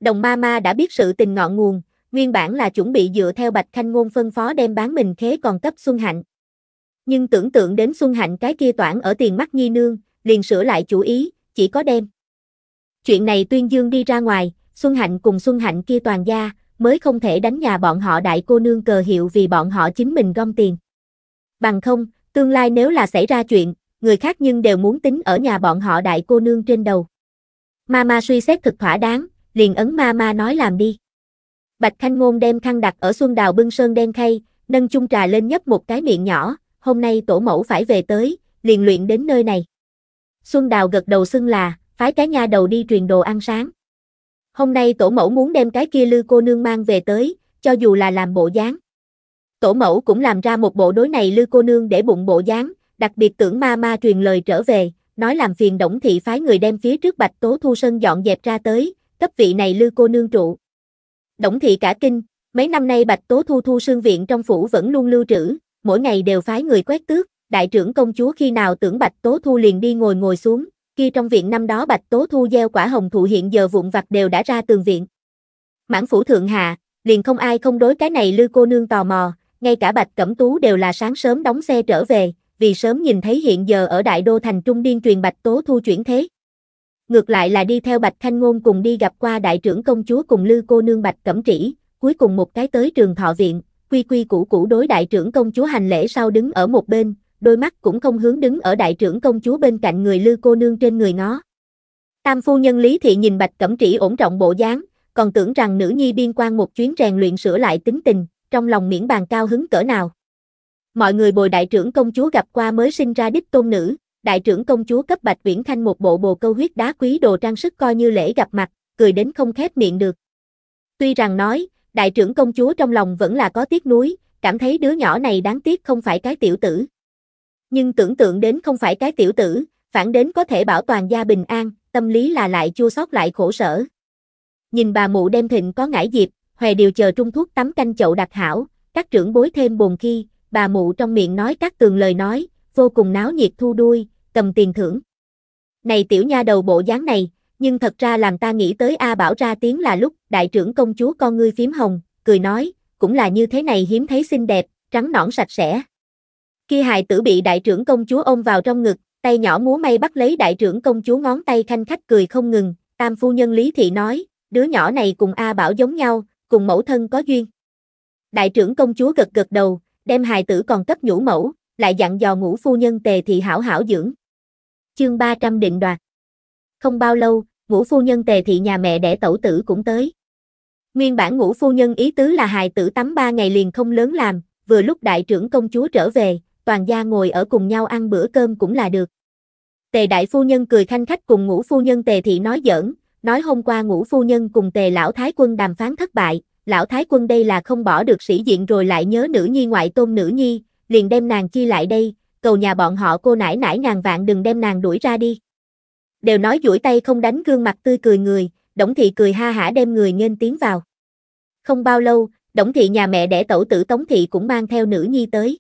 Đồng ma ma đã biết sự tình ngọn nguồn, nguyên bản là chuẩn bị dựa theo Bạch Khanh Ngôn phân phó đem bán mình khế còn cấp Xuân Hạnh. Nhưng tưởng tượng đến Xuân Hạnh cái kia toản ở tiền mắt Nhi Nương, liền sửa lại chủ ý, chỉ có đem. Chuyện này tuyên dương đi ra ngoài, Xuân Hạnh cùng Xuân Hạnh kia toàn gia, mới không thể đánh nhà bọn họ đại cô nương cờ hiệu vì bọn họ chính mình gom tiền. Bằng không, tương lai nếu là xảy ra chuyện, người khác nhưng đều muốn tính ở nhà bọn họ đại cô nương trên đầu. Mama suy xét thực thỏa đáng, liền ấn Mama nói làm đi. Bạch Khanh Ngôn đem khăn đặt ở xuân đào bưng sơn đen khay, nâng chung trà lên nhấp một cái miệng nhỏ, hôm nay tổ mẫu phải về tới, liền luyện đến nơi này. Xuân đào gật đầu xưng là, phái cái nha đầu đi truyền đồ ăn sáng. Hôm nay tổ mẫu muốn đem cái kia lư cô nương mang về tới, cho dù là làm bộ dáng. Tổ mẫu cũng làm ra một bộ đối này lư cô nương để bụng bộ dáng, đặc biệt tưởng ma ma truyền lời trở về, nói làm phiền Đổng thị phái người đem phía trước Bạch Tố Thu sân dọn dẹp ra tới, cấp vị này lư cô nương trụ. Đổng thị cả kinh, mấy năm nay Bạch Tố Thu Thu sương viện trong phủ vẫn luôn lưu trữ, mỗi ngày đều phái người quét tước, đại trưởng công chúa khi nào tưởng Bạch Tố Thu liền đi ngồi ngồi xuống, kia trong viện năm đó Bạch Tố Thu gieo quả hồng thụ hiện giờ vụn vặt đều đã ra tường viện. Mãn phủ thượng hạ, liền không ai không đối cái này lư cô nương tò mò, ngay cả Bạch Cẩm Tú đều là sáng sớm đóng xe trở về, vì sớm nhìn thấy hiện giờ ở đại đô thành trung điên truyền Bạch Tố Thu chuyển thế ngược lại là đi theo Bạch Khanh Ngôn cùng đi gặp qua đại trưởng công chúa cùng Lư cô nương Bạch Cẩm Trĩ, cuối cùng một cái tới trường thọ viện, quy quy củ củ đối đại trưởng công chúa hành lễ sau đứng ở một bên, đôi mắt cũng không hướng đứng ở đại trưởng công chúa bên cạnh người Lư cô nương trên người nó. Tam phu nhân Lý Thị nhìn Bạch Cẩm Trĩ ổn trọng bộ dáng, còn tưởng rằng nữ nhi biên quan một chuyến rèn luyện sửa lại tính tình, trong lòng miễn bàn cao hứng cỡ nào. Mọi người bồi đại trưởng công chúa gặp qua mới sinh ra đích tôn nữ, đại trưởng công chúa cấp Bạch Viễn Khanh một bộ bồ câu huyết đá quý đồ trang sức coi như lễ gặp mặt, cười đến không khép miệng được. Tuy rằng nói, đại trưởng công chúa trong lòng vẫn là có tiếc nuối, cảm thấy đứa nhỏ này đáng tiếc không phải cái tiểu tử. Nhưng tưởng tượng đến không phải cái tiểu tử, phản đến có thể bảo toàn gia bình an, tâm lý là lại chua xót lại khổ sở. Nhìn bà mụ đem thịnh có ngải dịp, hòe điều chờ trung thuốc tắm canh chậu đặt hảo, các trưởng bối thêm bồn khi, bà mụ trong miệng nói các tường lời nói, vô cùng náo nhiệt thu đuôi, cầm tiền thưởng. Này tiểu nha đầu bộ dáng này, nhưng thật ra làm ta nghĩ tới A Bảo ra tiếng là lúc đại trưởng công chúa con ngươi phím hồng, cười nói, cũng là như thế này hiếm thấy xinh đẹp, trắng nõn sạch sẽ. Khi hài tử bị đại trưởng công chúa ôm vào trong ngực, tay nhỏ múa may bắt lấy đại trưởng công chúa ngón tay khanh khách cười không ngừng, tam phu nhân Lý Thị nói, đứa nhỏ này cùng A Bảo giống nhau, cùng mẫu thân có duyên. Đại trưởng công chúa gật gật đầu, đem hài tử còn cấp nhũ mẫu, lại dặn dò ngũ phu nhân tề thị hảo hảo dưỡng. Chương 300 định đoạt. Không bao lâu, ngũ phu nhân tề thị nhà mẹ đẻ tẩu tử cũng tới. Nguyên bản ngũ phu nhân ý tứ là hài tử tắm ba ngày liền không lớn làm, vừa lúc đại trưởng công chúa trở về, toàn gia ngồi ở cùng nhau ăn bữa cơm cũng là được. Tề đại phu nhân cười khanh khách cùng ngũ phu nhân tề thị nói giỡn, nói hôm qua ngũ phu nhân cùng tề lão thái quân đàm phán thất bại, lão thái quân đây là không bỏ được sĩ diện rồi lại nhớ nữ nhi ngoại tôn nữ nhi, liền đem nàng chi lại đây, cầu nhà bọn họ cô nãi nãi ngàn vạn đừng đem nàng đuổi ra đi. Đều nói duỗi tay không đánh gương mặt tươi cười người, Đổng Thị cười ha hả đem người nghênh tiến vào. Không bao lâu, Đổng Thị nhà mẹ đẻ tẩu tử Tống Thị cũng mang theo nữ nhi tới.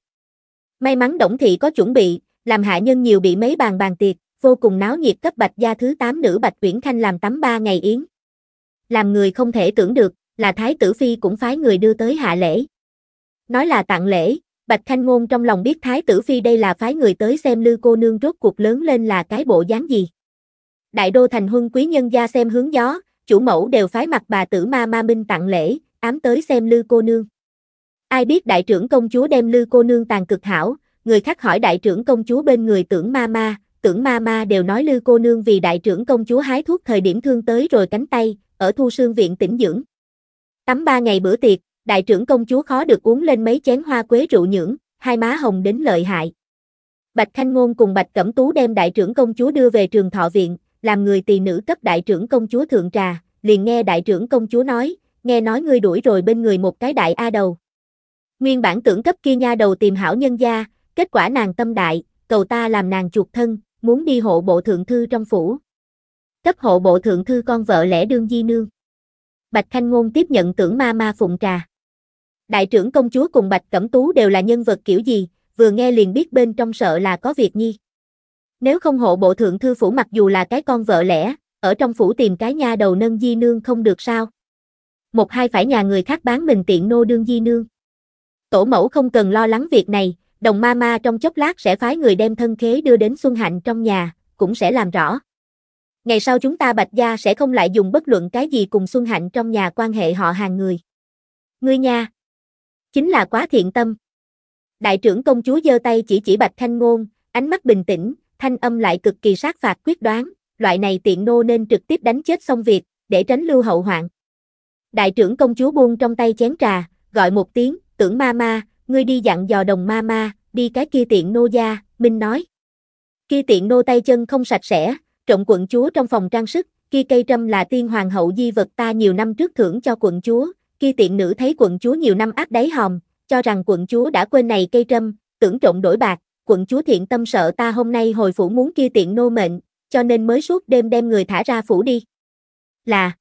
May mắn Đổng Thị có chuẩn bị, làm hạ nhân nhiều bị mấy bàn bàn tiệc, vô cùng náo nhiệt cấp bạch gia thứ 8 nữ bạch quyển khanh làm tắm ba ngày yến. Làm người không thể tưởng được, là Thái Tử Phi cũng phái người đưa tới hạ lễ. Nói là tặng lễ, Bạch Thanh Ngôn trong lòng biết Thái Tử Phi đây là phái người tới xem Lư cô nương rốt cuộc lớn lên là cái bộ dáng gì. Đại đô thành huân quý nhân gia xem hướng gió, chủ mẫu đều phái mặt bà tử ma ma minh tặng lễ, ám tới xem Lư cô nương. Ai biết đại trưởng công chúa đem Lư cô nương tàn cực hảo, người khác hỏi đại trưởng công chúa bên người tưởng ma ma, tưởng ma ma đều nói Lư cô nương vì đại trưởng công chúa hái thuốc thời điểm thương tới rồi cánh tay, ở thu sương viện tỉnh dưỡng. Tắm ba ngày bữa tiệc, đại trưởng công chúa khó được uống lên mấy chén hoa quế rượu nhưỡng, hai má hồng đến lợi hại. Bạch Thanh Ngôn cùng Bạch Cẩm Tú đem đại trưởng công chúa đưa về trường thọ viện, làm người tỳ nữ cấp đại trưởng công chúa thượng trà, liền nghe đại trưởng công chúa nói, nghe nói ngươi đuổi rồi bên người một cái đại A đầu. Nguyên bản tưởng cấp kia nha đầu tìm hảo nhân gia, kết quả nàng tâm đại, cầu ta làm nàng chuột thân, muốn đi hộ bộ thượng thư trong phủ. Cấp hộ bộ thượng thư con vợ lẽ đương di nương. Bạch Thanh Ngôn tiếp nhận tưởng ma ma phụng trà đại trưởng công chúa cùng Bạch Cẩm Tú đều là nhân vật kiểu gì, vừa nghe liền biết bên trong sợ là có việc nhi. Nếu không hộ bộ thượng thư phủ mặc dù là cái con vợ lẽ, ở trong phủ tìm cái nha đầu nâng di nương không được sao. Một hai phải nhà người khác bán mình tiện nô đương di nương. Tổ mẫu không cần lo lắng việc này, đồng ma ma trong chốc lát sẽ phái người đem thân khế đưa đến Xuân Hạnh trong nhà, cũng sẽ làm rõ. Ngày sau chúng ta Bạch Gia sẽ không lại dùng bất luận cái gì cùng Xuân Hạnh trong nhà quan hệ họ hàng người. Ngươi nha, Chính là quá thiện tâm. Đại trưởng công chúa giơ tay chỉ chỉ Bạch Thanh Ngôn, ánh mắt bình tĩnh, thanh âm lại cực kỳ sát phạt quyết đoán, loại này tiện nô nên trực tiếp đánh chết xong việc, để tránh lưu hậu hoạn. Đại trưởng công chúa buông trong tay chén trà, gọi một tiếng, tưởng ma ma, ngươi đi dặn dò đồng ma ma, đi cái kia tiện nô gia, Minh nói. Kia tiện nô tay chân không sạch sẽ, trộn quận chúa trong phòng trang sức, kia cây trâm là tiên hoàng hậu di vật ta nhiều năm trước thưởng cho quận chúa, khi tiện nữ thấy quận chúa nhiều năm ác đáy hòm, cho rằng quận chúa đã quên này cây trâm, tưởng trộn đổi bạc, quận chúa thiện tâm sợ ta hôm nay hồi phủ muốn kia tiện nô mệnh, cho nên mới suốt đêm đem người thả ra phủ đi. Là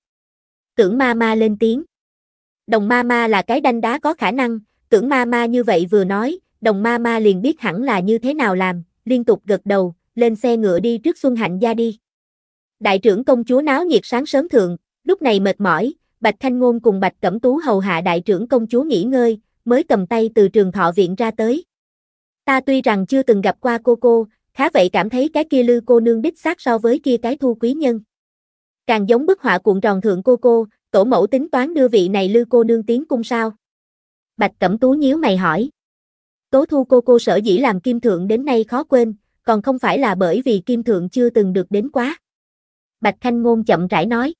Tưởng ma ma lên tiếng. Đồng ma ma là cái đanh đá có khả năng, tưởng ma ma như vậy vừa nói, đồng ma ma liền biết hẳn là như thế nào làm, liên tục gật đầu, lên xe ngựa đi trước Xuân Hạnh gia đi. Đại trưởng công chúa náo nhiệt sáng sớm thường, lúc này mệt mỏi, Bạch Thanh Ngôn cùng Bạch Cẩm Tú hầu hạ đại trưởng công chúa nghỉ ngơi, mới cầm tay từ trường thọ viện ra tới. Ta tuy rằng chưa từng gặp qua cô cô, khá vậy cảm thấy cái kia lư cô nương đích xác so với kia cái thu quý nhân. Càng giống bức họa cuộn tròn thượng cô cô, tổ mẫu tính toán đưa vị này lư cô nương tiến cung sao. Bạch Cẩm Tú nhíu mày hỏi. Tố thu cô cô sở dĩ làm kim thượng đến nay khó quên, còn không phải là bởi vì kim thượng chưa từng được đến quá. Bạch Thanh Ngôn chậm rãi nói.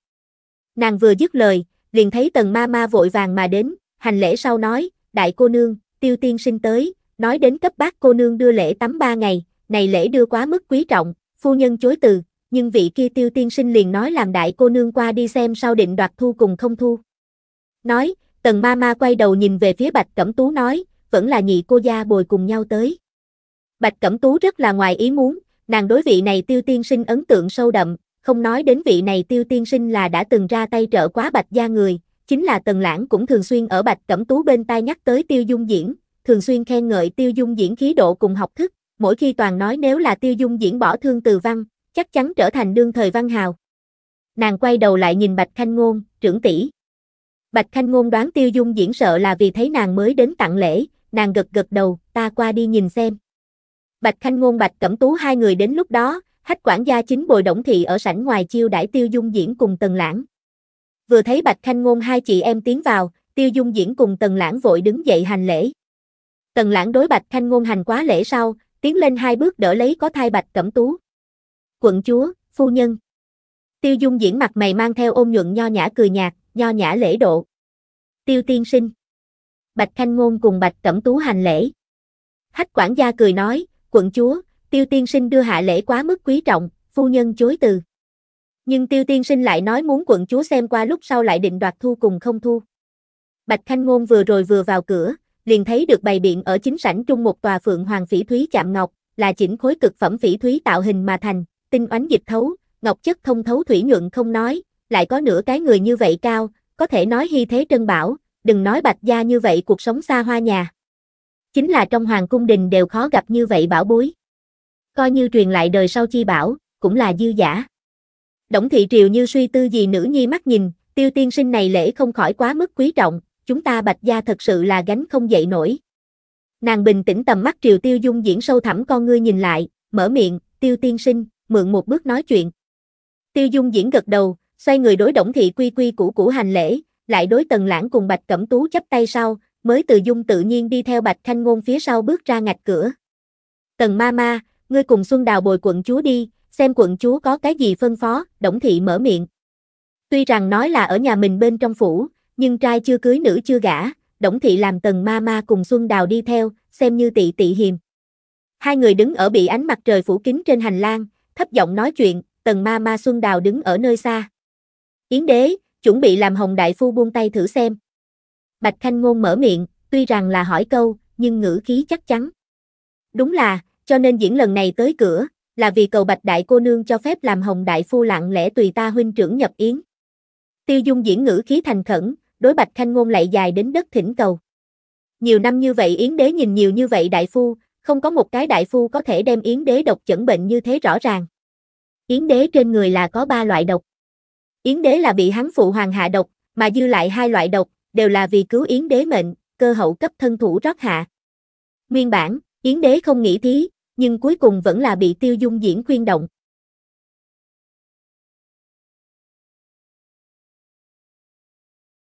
Nàng vừa dứt lời, liền thấy tần ma ma vội vàng mà đến, hành lễ sau nói, đại cô nương, tiêu tiên sinh tới, nói đến cấp bác cô nương đưa lễ tắm ba ngày, này lễ đưa quá mức quý trọng, phu nhân chối từ, nhưng vị kia tiêu tiên sinh liền nói làm đại cô nương qua đi xem sao định đoạt thu cùng không thu. Nói, tần ma ma quay đầu nhìn về phía bạch cẩm tú nói, vẫn là nhị cô gia bồi cùng nhau tới. Bạch cẩm tú rất là ngoài ý muốn, nàng đối vị này tiêu tiên sinh ấn tượng sâu đậm, không nói đến vị này tiêu tiên sinh là đã từng ra tay trợ quá bạch gia người, chính là Tần Lãng cũng thường xuyên ở bạch cẩm tú bên tai nhắc tới tiêu dung diễn, thường xuyên khen ngợi tiêu dung diễn khí độ cùng học thức, mỗi khi toàn nói nếu là tiêu dung diễn bỏ thương từ văn, chắc chắn trở thành đương thời văn hào. Nàng quay đầu lại nhìn bạch khanh ngôn, trưởng tỷ. Bạch khanh ngôn đoán tiêu dung diễn sợ là vì thấy nàng mới đến tặng lễ, nàng gật gật đầu, ta qua đi nhìn xem. Bạch Khanh Ngôn Bạch Cẩm Tú hai người đến lúc đó, hách quản gia chính bồi động thị ở sảnh ngoài chiêu đãi tiêu dung diễn cùng tần lãng. Vừa thấy Bạch Khanh Ngôn hai chị em tiến vào, tiêu dung diễn cùng tần lãng vội đứng dậy hành lễ. Tần lãng đối Bạch Khanh Ngôn hành quá lễ sau, tiến lên hai bước đỡ lấy có thai Bạch Cẩm Tú. Quận chúa, phu nhân. Tiêu dung diễn mặt mày mang theo ôn nhuận nho nhã cười nhạt, nho nhã lễ độ. Tiêu tiên sinh. Bạch Khanh Ngôn cùng Bạch Cẩm Tú hành lễ. Hách quản gia cười nói, quận chúa, tiêu tiên sinh đưa hạ lễ quá mức quý trọng, phu nhân chối từ. Nhưng tiêu tiên sinh lại nói muốn quận chúa xem qua lúc sau lại định đoạt thu cùng không thu. Bạch Khanh Ngôn vừa rồi vừa vào cửa, liền thấy được bày biện ở chính sảnh trung một tòa phượng hoàng phỉ thúy chạm ngọc, là chỉnh khối cực phẩm phỉ thúy tạo hình mà thành, tinh oánh dịch thấu, ngọc chất thông thấu thủy nhuận không nói, lại có nửa cái người như vậy cao, có thể nói hy thế trân bảo, đừng nói bạch gia như vậy cuộc sống xa hoa nhà. Chính là trong hoàng cung đình đều khó gặp như vậy bảo bối coi như truyền lại đời sau chi bảo, cũng là dư giả. Đổng thị triều như suy tư gì nữ nhi mắt nhìn, tiêu tiên sinh này lễ không khỏi quá mức quý trọng, chúng ta bạch gia thật sự là gánh không dậy nổi. Nàng bình tĩnh tầm mắt triều tiêu dung diễn sâu thẳm con ngươi nhìn lại, mở miệng, tiêu tiên sinh, mượn một bước nói chuyện. Tiêu dung diễn gật đầu, xoay người đối đổng thị quy quy củ củ hành lễ, lại đối tần lãng cùng bạch cẩm tú chấp tay sau, mới từ dung tự nhiên đi theo bạch thanh ngôn phía sau bước ra ngạch cửa. Tần ma ma, ngươi cùng Xuân Đào bồi quận chúa đi, xem quận chúa có cái gì phân phó, Đổng Thị mở miệng. Tuy rằng nói là ở nhà mình bên trong phủ, nhưng trai chưa cưới nữ chưa gả, Đổng Thị làm tần ma ma cùng Xuân Đào đi theo, xem như tị tị hiềm. Hai người đứng ở bị ánh mặt trời phủ kín trên hành lang, thấp giọng nói chuyện, tần ma ma Xuân Đào đứng ở nơi xa. Yến đế, chuẩn bị làm hồng đại phu buông tay thử xem. Bạch Khanh Ngôn mở miệng, tuy rằng là hỏi câu, nhưng ngữ khí chắc chắn. Đúng là, cho nên diễn lần này tới cửa, là vì cầu bạch đại cô nương cho phép làm hồng đại phu lặng lẽ tùy ta huynh trưởng nhập yến. Tiêu dung diễn ngữ khí thành khẩn, đối bạch khanh ngôn lại dài đến đất thỉnh cầu. Nhiều năm như vậy yến đế nhìn nhiều như vậy đại phu, không có một cái đại phu có thể đem yến đế độc chẩn bệnh như thế rõ ràng. Yến đế trên người là có ba loại độc. Yến đế là bị hắn phụ hoàng hạ độc, mà dư lại hai loại độc, đều là vì cứu yến đế mệnh, cơ hậu cấp thân thủ rót hạ. Nguyên bản, yến đế không nghĩ thí, nhưng cuối cùng vẫn là bị Tiêu Dung Diễn khuyên động,